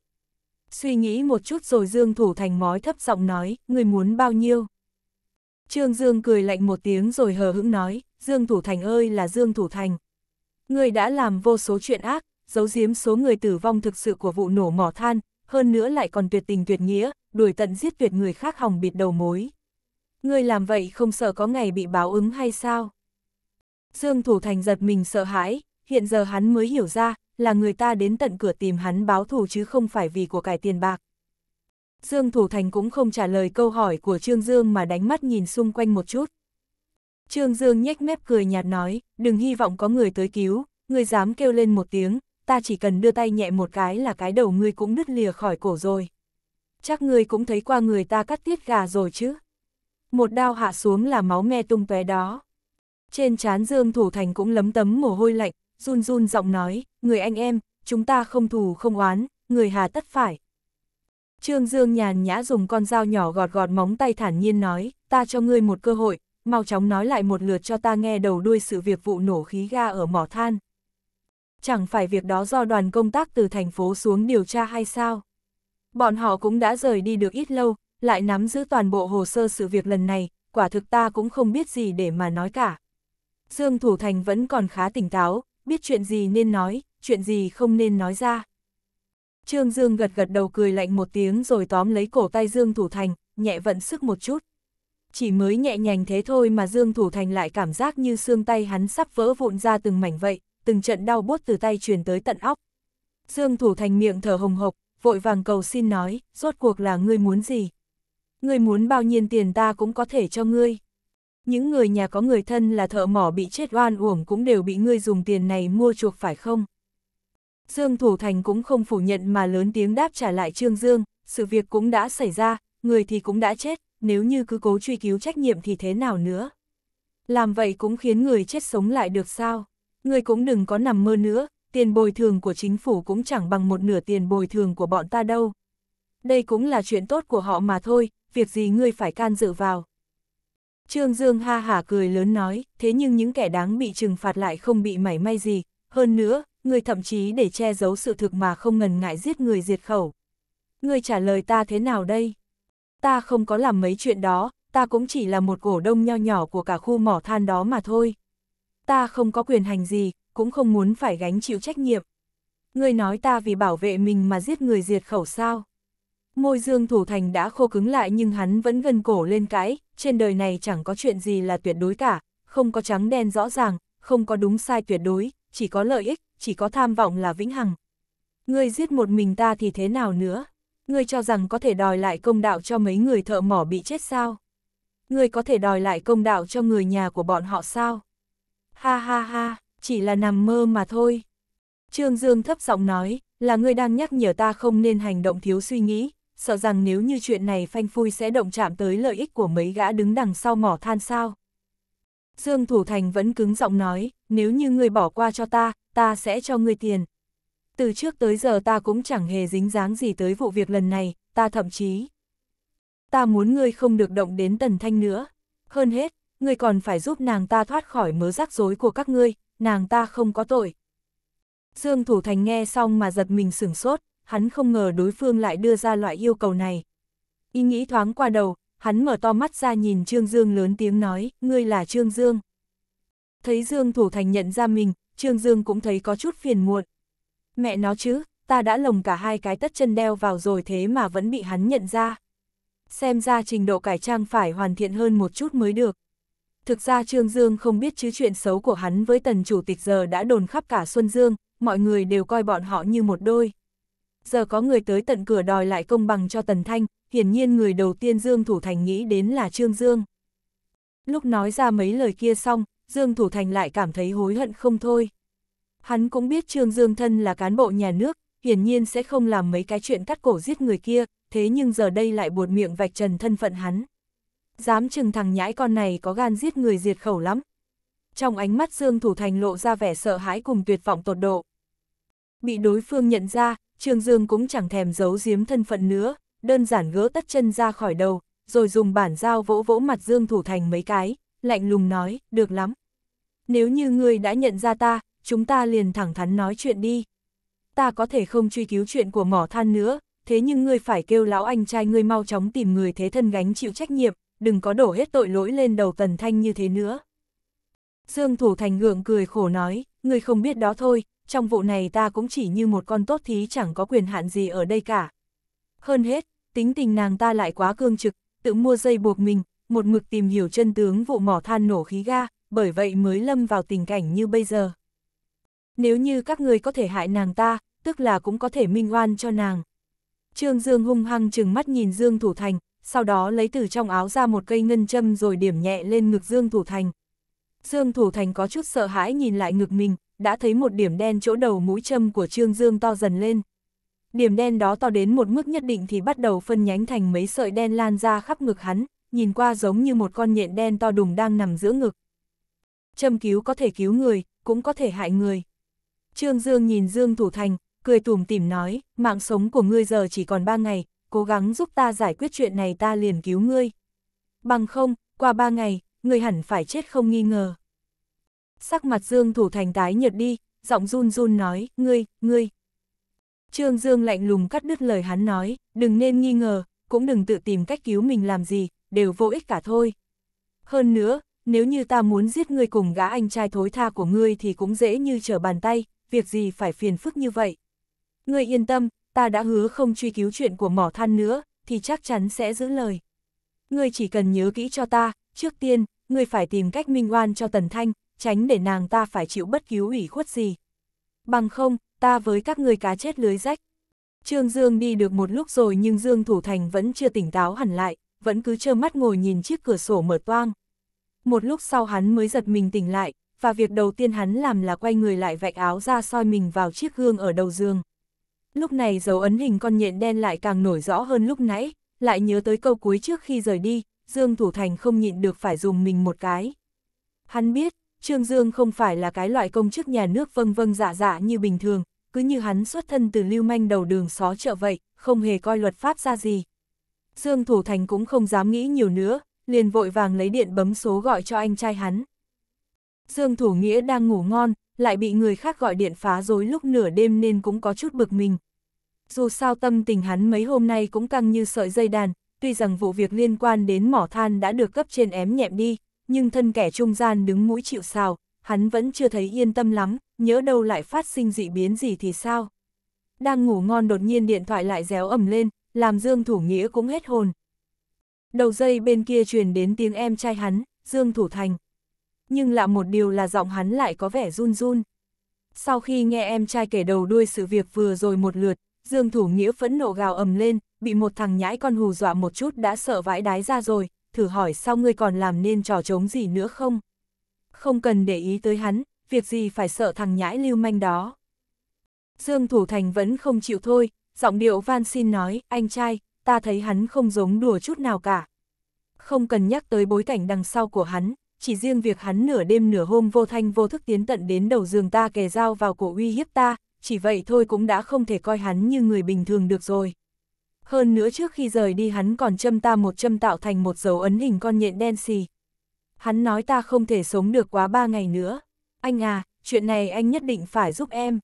Suy nghĩ một chút rồi Dương Thủ Thành mói thấp giọng nói, người muốn bao nhiêu? Trương Dương cười lạnh một tiếng rồi hờ hững nói, Dương Thủ Thành ơi là Dương Thủ Thành. Người đã làm vô số chuyện ác, giấu giếm số người tử vong thực sự của vụ nổ mỏ than, hơn nữa lại còn tuyệt tình tuyệt nghĩa, đuổi tận giết tuyệt người khác hòng bịt đầu mối. Ngươi làm vậy không sợ có ngày bị báo ứng hay sao? Dương Thủ Thành giật mình sợ hãi, hiện giờ hắn mới hiểu ra, là người ta đến tận cửa tìm hắn báo thù chứ không phải vì của cải tiền bạc. Dương Thủ Thành cũng không trả lời câu hỏi của Trương Dương mà đánh mắt nhìn xung quanh một chút. Trương Dương nhếch mép cười nhạt nói, đừng hy vọng có người tới cứu, người dám kêu lên một tiếng, ta chỉ cần đưa tay nhẹ một cái là cái đầu ngươi cũng nứt lìa khỏi cổ rồi. Chắc ngươi cũng thấy qua người ta cắt tiết gà rồi chứ. Một đao hạ xuống là máu me tung tóe đó. Trên trán Dương Thủ Thành cũng lấm tấm mồ hôi lạnh, run run giọng nói, người anh em, chúng ta không thù không oán, người hà tất phải. Trương Dương nhàn nhã dùng con dao nhỏ gọt gọt móng tay thản nhiên nói, ta cho ngươi một cơ hội, mau chóng nói lại một lượt cho ta nghe đầu đuôi sự việc vụ nổ khí ga ở mỏ than, chẳng phải việc đó do đoàn công tác từ thành phố xuống điều tra hay sao? Bọn họ cũng đã rời đi được ít lâu, lại nắm giữ toàn bộ hồ sơ sự việc lần này, quả thực ta cũng không biết gì để mà nói cả. Dương Thủ Thành vẫn còn khá tỉnh táo, biết chuyện gì nên nói, chuyện gì không nên nói ra. Trương Dương gật gật đầu cười lạnh một tiếng rồi tóm lấy cổ tay Dương Thủ Thành, nhẹ vận sức một chút. Chỉ mới nhẹ nhàng thế thôi mà Dương Thủ Thành lại cảm giác như xương tay hắn sắp vỡ vụn ra từng mảnh vậy, từng trận đau buốt từ tay truyền tới tận óc. Dương Thủ Thành miệng thở hồng hộc, vội vàng cầu xin nói, rốt cuộc là ngươi muốn gì? Ngươi muốn bao nhiêu tiền ta cũng có thể cho ngươi. Những người nhà có người thân là thợ mỏ bị chết oan uổng cũng đều bị ngươi dùng tiền này mua chuộc phải không? Dương Thủ Thành cũng không phủ nhận mà lớn tiếng đáp trả lại Trương Dương, sự việc cũng đã xảy ra, người thì cũng đã chết, nếu như cứ cố truy cứu trách nhiệm thì thế nào nữa? Làm vậy cũng khiến người chết sống lại được sao? ngươi cũng đừng có nằm mơ nữa, tiền bồi thường của chính phủ cũng chẳng bằng một nửa tiền bồi thường của bọn ta đâu. Đây cũng là chuyện tốt của họ mà thôi, việc gì ngươi phải can dự vào. Trương Dương ha hả cười lớn nói, thế nhưng những kẻ đáng bị trừng phạt lại không bị mảy may gì, hơn nữa, ngươi thậm chí để che giấu sự thực mà không ngần ngại giết người diệt khẩu. Ngươi trả lời ta thế nào đây? Ta không có làm mấy chuyện đó, ta cũng chỉ là một cổ đông nho nhỏ của cả khu mỏ than đó mà thôi ta không có quyền hành gì, cũng không muốn phải gánh chịu trách nhiệm. Ngươi nói ta vì bảo vệ mình mà giết người diệt khẩu sao? Môi dương thủ thành đã khô cứng lại nhưng hắn vẫn gần cổ lên cái, trên đời này chẳng có chuyện gì là tuyệt đối cả, không có trắng đen rõ ràng, không có đúng sai tuyệt đối, chỉ có lợi ích, chỉ có tham vọng là vĩnh hằng. Ngươi giết một mình ta thì thế nào nữa? Ngươi cho rằng có thể đòi lại công đạo cho mấy người thợ mỏ bị chết sao? Ngươi có thể đòi lại công đạo cho người nhà của bọn họ sao? ha ha ha, chỉ là nằm mơ mà thôi. Trương Dương thấp giọng nói, là ngươi đang nhắc nhở ta không nên hành động thiếu suy nghĩ, sợ rằng nếu như chuyện này phanh phui sẽ động chạm tới lợi ích của mấy gã đứng đằng sau mỏ than sao. Dương Thủ Thành vẫn cứng giọng nói, nếu như ngươi bỏ qua cho ta, ta sẽ cho ngươi tiền. Từ trước tới giờ ta cũng chẳng hề dính dáng gì tới vụ việc lần này, ta thậm chí. Ta muốn ngươi không được động đến Tần Thanh nữa. Hơn hết, ngươi còn phải giúp nàng ta thoát khỏi mớ rắc rối của các ngươi, nàng ta không có tội. Dương Thủ Thành nghe xong mà giật mình sửng sốt, hắn không ngờ đối phương lại đưa ra loại yêu cầu này. Ý nghĩ thoáng qua đầu, hắn mở to mắt ra nhìn Trương Dương lớn tiếng nói, ngươi là Trương Dương. Thấy Dương Thủ Thành nhận ra mình, Trương Dương cũng thấy có chút phiền muộn. Mẹ nó chứ, ta đã lồng cả hai cái tất chân đeo vào rồi thế mà vẫn bị hắn nhận ra. Xem ra trình độ cải trang phải hoàn thiện hơn một chút mới được. Thực ra Trương Dương không biết chứ chuyện xấu của hắn với tần chủ tịch giờ đã đồn khắp cả Xuân Dương, mọi người đều coi bọn họ như một đôi. Giờ có người tới tận cửa đòi lại công bằng cho Tần Thanh, hiển nhiên người đầu tiên Dương Thủ Thành nghĩ đến là Trương Dương. Lúc nói ra mấy lời kia xong, Dương Thủ Thành lại cảm thấy hối hận không thôi. Hắn cũng biết Trương Dương thân là cán bộ nhà nước, hiển nhiên sẽ không làm mấy cái chuyện cắt cổ giết người kia, thế nhưng giờ đây lại buột miệng vạch trần thân phận hắn dám chừng thằng nhãi con này có gan giết người diệt khẩu lắm. Trong ánh mắt Dương Thủ Thành lộ ra vẻ sợ hãi cùng tuyệt vọng tột độ. Bị đối phương nhận ra, Trương Dương cũng chẳng thèm giấu giếm thân phận nữa, đơn giản gỡ tất chân ra khỏi đầu, rồi dùng bản dao vỗ vỗ mặt Dương Thủ Thành mấy cái, lạnh lùng nói, được lắm. Nếu như ngươi đã nhận ra ta, chúng ta liền thẳng thắn nói chuyện đi. Ta có thể không truy cứu chuyện của mỏ than nữa, thế nhưng ngươi phải kêu lão anh trai ngươi mau chóng tìm người thế thân gánh chịu trách nhiệm, đừng có đổ hết tội lỗi lên đầu Tần Thanh như thế nữa. Dương Thủ Thành ngượng cười khổ nói, ngươi không biết đó thôi, trong vụ này ta cũng chỉ như một con tốt thí chẳng có quyền hạn gì ở đây cả. Hơn hết, tính tình nàng ta lại quá cương trực, tự mua dây buộc mình, một mực tìm hiểu chân tướng vụ mỏ than nổ khí ga, bởi vậy mới lâm vào tình cảnh như bây giờ. Nếu như các ngươi có thể hại nàng ta, tức là cũng có thể minh oan cho nàng. Trương Dương hung hăng chừng mắt nhìn Dương Thủ Thành, sau đó lấy từ trong áo ra một cây ngân châm rồi điểm nhẹ lên ngực Dương Thủ Thành. Dương Thủ Thành có chút sợ hãi nhìn lại ngực mình, đã thấy một điểm đen chỗ đầu mũi châm của Trương Dương to dần lên. Điểm đen đó to đến một mức nhất định thì bắt đầu phân nhánh thành mấy sợi đen lan ra khắp ngực hắn, nhìn qua giống như một con nhện đen to đùng đang nằm giữa ngực. Châm cứu có thể cứu người, cũng có thể hại người. Trương Dương nhìn Dương Thủ Thành, cười tủm tỉm nói, mạng sống của ngươi giờ chỉ còn ba ngày, cố gắng giúp ta giải quyết chuyện này ta liền cứu ngươi. Bằng không, qua ba ngày, ngươi hẳn phải chết không nghi ngờ. Sắc mặt Dương Thủ Thành tái nhợt đi, giọng run run nói, ngươi, ngươi. Trương Dương lạnh lùng cắt đứt lời hắn nói, đừng nên nghi ngờ, cũng đừng tự tìm cách cứu mình làm gì, đều vô ích cả thôi. Hơn nữa, nếu như ta muốn giết ngươi cùng gã anh trai thối tha của ngươi thì cũng dễ như trở bàn tay, việc gì phải phiền phức như vậy. Ngươi yên tâm, ta đã hứa không truy cứu chuyện của mỏ than nữa, thì chắc chắn sẽ giữ lời. Ngươi chỉ cần nhớ kỹ cho ta, trước tiên, ngươi phải tìm cách minh oan cho Tần Thanh, tránh để nàng ta phải chịu bất cứ ủy khuất gì. Bằng không, ta với các ngươi cá chết lưới rách. Trương Dương đi được một lúc rồi nhưng Dương Thủ Thành vẫn chưa tỉnh táo hẳn lại, vẫn cứ trơ mắt ngồi nhìn chiếc cửa sổ mở toang. Một lúc sau hắn mới giật mình tỉnh lại, và việc đầu tiên hắn làm là quay người lại vạch áo ra soi mình vào chiếc gương ở đầu giường. Lúc này dấu ấn hình con nhện đen lại càng nổi rõ hơn lúc nãy, lại nhớ tới câu cuối trước khi rời đi, Dương Thủ Thành không nhịn được phải dùng mình một cái. Hắn biết, Trương Dương không phải là cái loại công chức nhà nước vâng vâng dạ dạ như bình thường, cứ như hắn xuất thân từ lưu manh đầu đường xó chợ vậy, không hề coi luật pháp ra gì. Dương Thủ Thành cũng không dám nghĩ nhiều nữa, liền vội vàng lấy điện bấm số gọi cho anh trai hắn. Dương Thủ Nghĩa đang ngủ ngon, lại bị người khác gọi điện phá rối lúc nửa đêm nên cũng có chút bực mình. Dù sao tâm tình hắn mấy hôm nay cũng căng như sợi dây đàn, tuy rằng vụ việc liên quan đến mỏ than đã được cấp trên ém nhẹm đi, nhưng thân kẻ trung gian đứng mũi chịu sào, hắn vẫn chưa thấy yên tâm lắm, nhớ đâu lại phát sinh dị biến gì thì sao. Đang ngủ ngon đột nhiên điện thoại lại réo ẩm lên, làm Dương Thủ Nghĩa cũng hết hồn. Đầu dây bên kia truyền đến tiếng em trai hắn, Dương Thủ Thành nhưng lạ một điều là giọng hắn lại có vẻ run run. Sau khi nghe em trai kể đầu đuôi sự việc vừa rồi một lượt, Dương Thủ Nghĩa phẫn nộ gào ầm lên, bị một thằng nhãi con hù dọa một chút đã sợ vãi đái ra rồi, thử hỏi sao ngươi còn làm nên trò trống gì nữa không? Không cần để ý tới hắn, việc gì phải sợ thằng nhãi lưu manh đó. Dương Thủ Thành vẫn không chịu thôi, giọng điệu van xin nói, anh trai, ta thấy hắn không giống đùa chút nào cả. Không cần nhắc tới bối cảnh đằng sau của hắn, chỉ riêng việc hắn nửa đêm nửa hôm vô thanh vô thức tiến tận đến đầu giường ta kề dao vào cổ uy hiếp ta, chỉ vậy thôi cũng đã không thể coi hắn như người bình thường được rồi. Hơn nữa trước khi rời đi hắn còn châm ta một châm tạo thành một dấu ấn hình con nhện đen xì. Hắn nói ta không thể sống được quá ba ngày nữa. Anh à, chuyện này anh nhất định phải giúp em.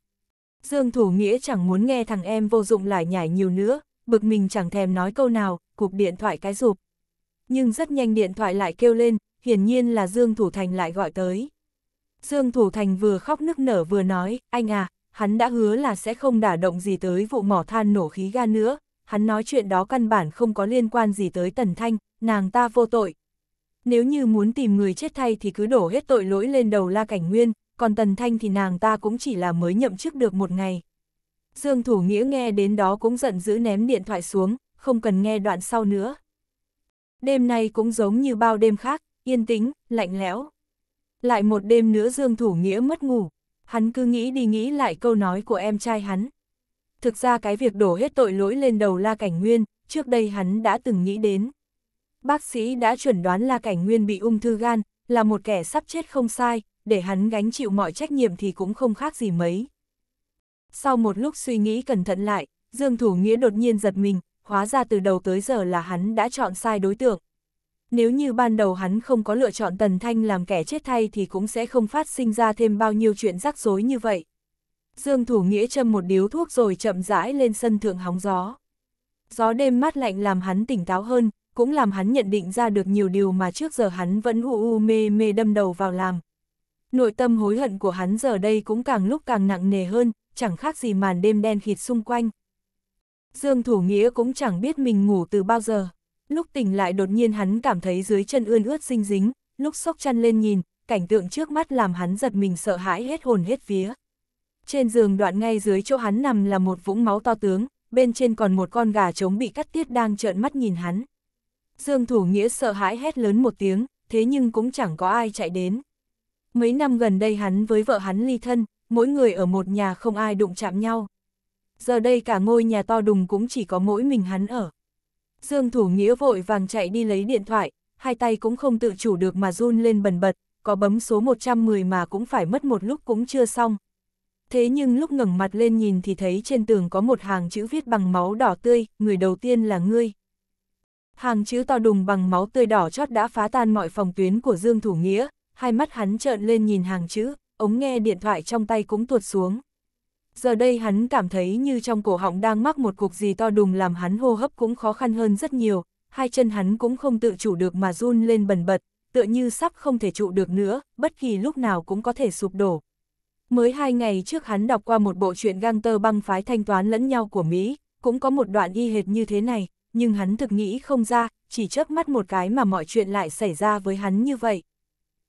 Dương Thủ Nghĩa chẳng muốn nghe thằng em vô dụng lại nhảy nhiều nữa, bực mình chẳng thèm nói câu nào, cục điện thoại cái rụp. Nhưng rất nhanh điện thoại lại kêu lên, hiển nhiên là Dương Thủ Thành lại gọi tới. Dương Thủ Thành vừa khóc nức nở vừa nói, anh à, hắn đã hứa là sẽ không đả động gì tới vụ mỏ than nổ khí ga nữa, hắn nói chuyện đó căn bản không có liên quan gì tới Tần Thanh, nàng ta vô tội. Nếu như muốn tìm người chết thay thì cứ đổ hết tội lỗi lên đầu La Cảnh Nguyên, còn Tần Thanh thì nàng ta cũng chỉ là mới nhậm chức được một ngày. Dương Thủ Nghĩa nghe đến đó cũng giận dữ ném điện thoại xuống, không cần nghe đoạn sau nữa. Đêm nay cũng giống như bao đêm khác, yên tĩnh, lạnh lẽo. Lại một đêm nữa Dương Thủ Nghĩa mất ngủ, hắn cứ nghĩ đi nghĩ lại câu nói của em trai hắn. Thực ra cái việc đổ hết tội lỗi lên đầu La Cảnh Nguyên, trước đây hắn đã từng nghĩ đến. Bác sĩ đã chuẩn đoán La Cảnh Nguyên bị ung thư gan, là một kẻ sắp chết không sai, để hắn gánh chịu mọi trách nhiệm thì cũng không khác gì mấy. Sau một lúc suy nghĩ cẩn thận lại, Dương Thủ Nghĩa đột nhiên giật mình, hóa ra từ đầu tới giờ là hắn đã chọn sai đối tượng, nếu như ban đầu hắn không có lựa chọn Tần Thanh làm kẻ chết thay thì cũng sẽ không phát sinh ra thêm bao nhiêu chuyện rắc rối như vậy. Dương Thủ Nghĩa châm một điếu thuốc rồi chậm rãi lên sân thượng hóng gió. Gió đêm mát lạnh làm hắn tỉnh táo hơn, cũng làm hắn nhận định ra được nhiều điều mà trước giờ hắn vẫn u u mê mê đâm đầu vào làm. Nội tâm hối hận của hắn giờ đây cũng càng lúc càng nặng nề hơn, chẳng khác gì màn đêm đen khịt xung quanh. Dương Thủ Nghĩa cũng chẳng biết mình ngủ từ bao giờ. Lúc tỉnh lại đột nhiên hắn cảm thấy dưới chân ươn ướt sinh dính, lúc sốc chăn lên nhìn, cảnh tượng trước mắt làm hắn giật mình sợ hãi hết hồn hết vía. Trên giường đoạn ngay dưới chỗ hắn nằm là một vũng máu to tướng, bên trên còn một con gà trống bị cắt tiết đang trợn mắt nhìn hắn. Dương Thủ Nghĩa sợ hãi hét lớn một tiếng, thế nhưng cũng chẳng có ai chạy đến. Mấy năm gần đây hắn với vợ hắn ly thân, mỗi người ở một nhà không ai đụng chạm nhau. Giờ đây cả ngôi nhà to đùng cũng chỉ có mỗi mình hắn ở. Dương Thủ Nghĩa vội vàng chạy đi lấy điện thoại, hai tay cũng không tự chủ được mà run lên bần bật, có bấm số 110 mà cũng phải mất một lúc cũng chưa xong. Thế nhưng lúc ngẩng mặt lên nhìn thì thấy trên tường có một hàng chữ viết bằng máu đỏ tươi, người đầu tiên là ngươi. Hàng chữ to đùng bằng máu tươi đỏ chót đã phá tan mọi phòng tuyến của Dương Thủ Nghĩa, hai mắt hắn trợn lên nhìn hàng chữ, ống nghe điện thoại trong tay cũng tuột xuống giờ đây hắn cảm thấy như trong cổ họng đang mắc một cục gì to đùng làm hắn hô hấp cũng khó khăn hơn rất nhiều, hai chân hắn cũng không tự chủ được mà run lên bần bật, tựa như sắp không thể trụ được nữa, bất kỳ lúc nào cũng có thể sụp đổ. Mới hai ngày trước hắn đọc qua một bộ truyện gang tơ băng phái thanh toán lẫn nhau của Mỹ, cũng có một đoạn y hệt như thế này, nhưng hắn thực nghĩ không ra, chỉ chớp mắt một cái mà mọi chuyện lại xảy ra với hắn như vậy.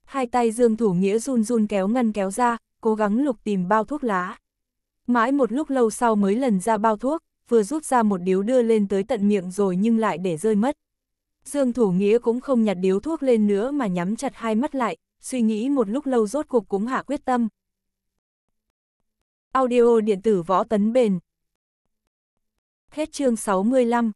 Hai tay Dương Thủ Nghĩa run run kéo ngăn kéo ra, cố gắng lục tìm bao thuốc lá. Mãi một lúc lâu sau mới lần ra bao thuốc, vừa rút ra một điếu đưa lên tới tận miệng rồi nhưng lại để rơi mất. Dương Thủ Nghĩa cũng không nhặt điếu thuốc lên nữa mà nhắm chặt hai mắt lại, suy nghĩ một lúc lâu rốt cuộc cũng hạ quyết tâm. Audio điện tử võ tấn bền Hết chương 65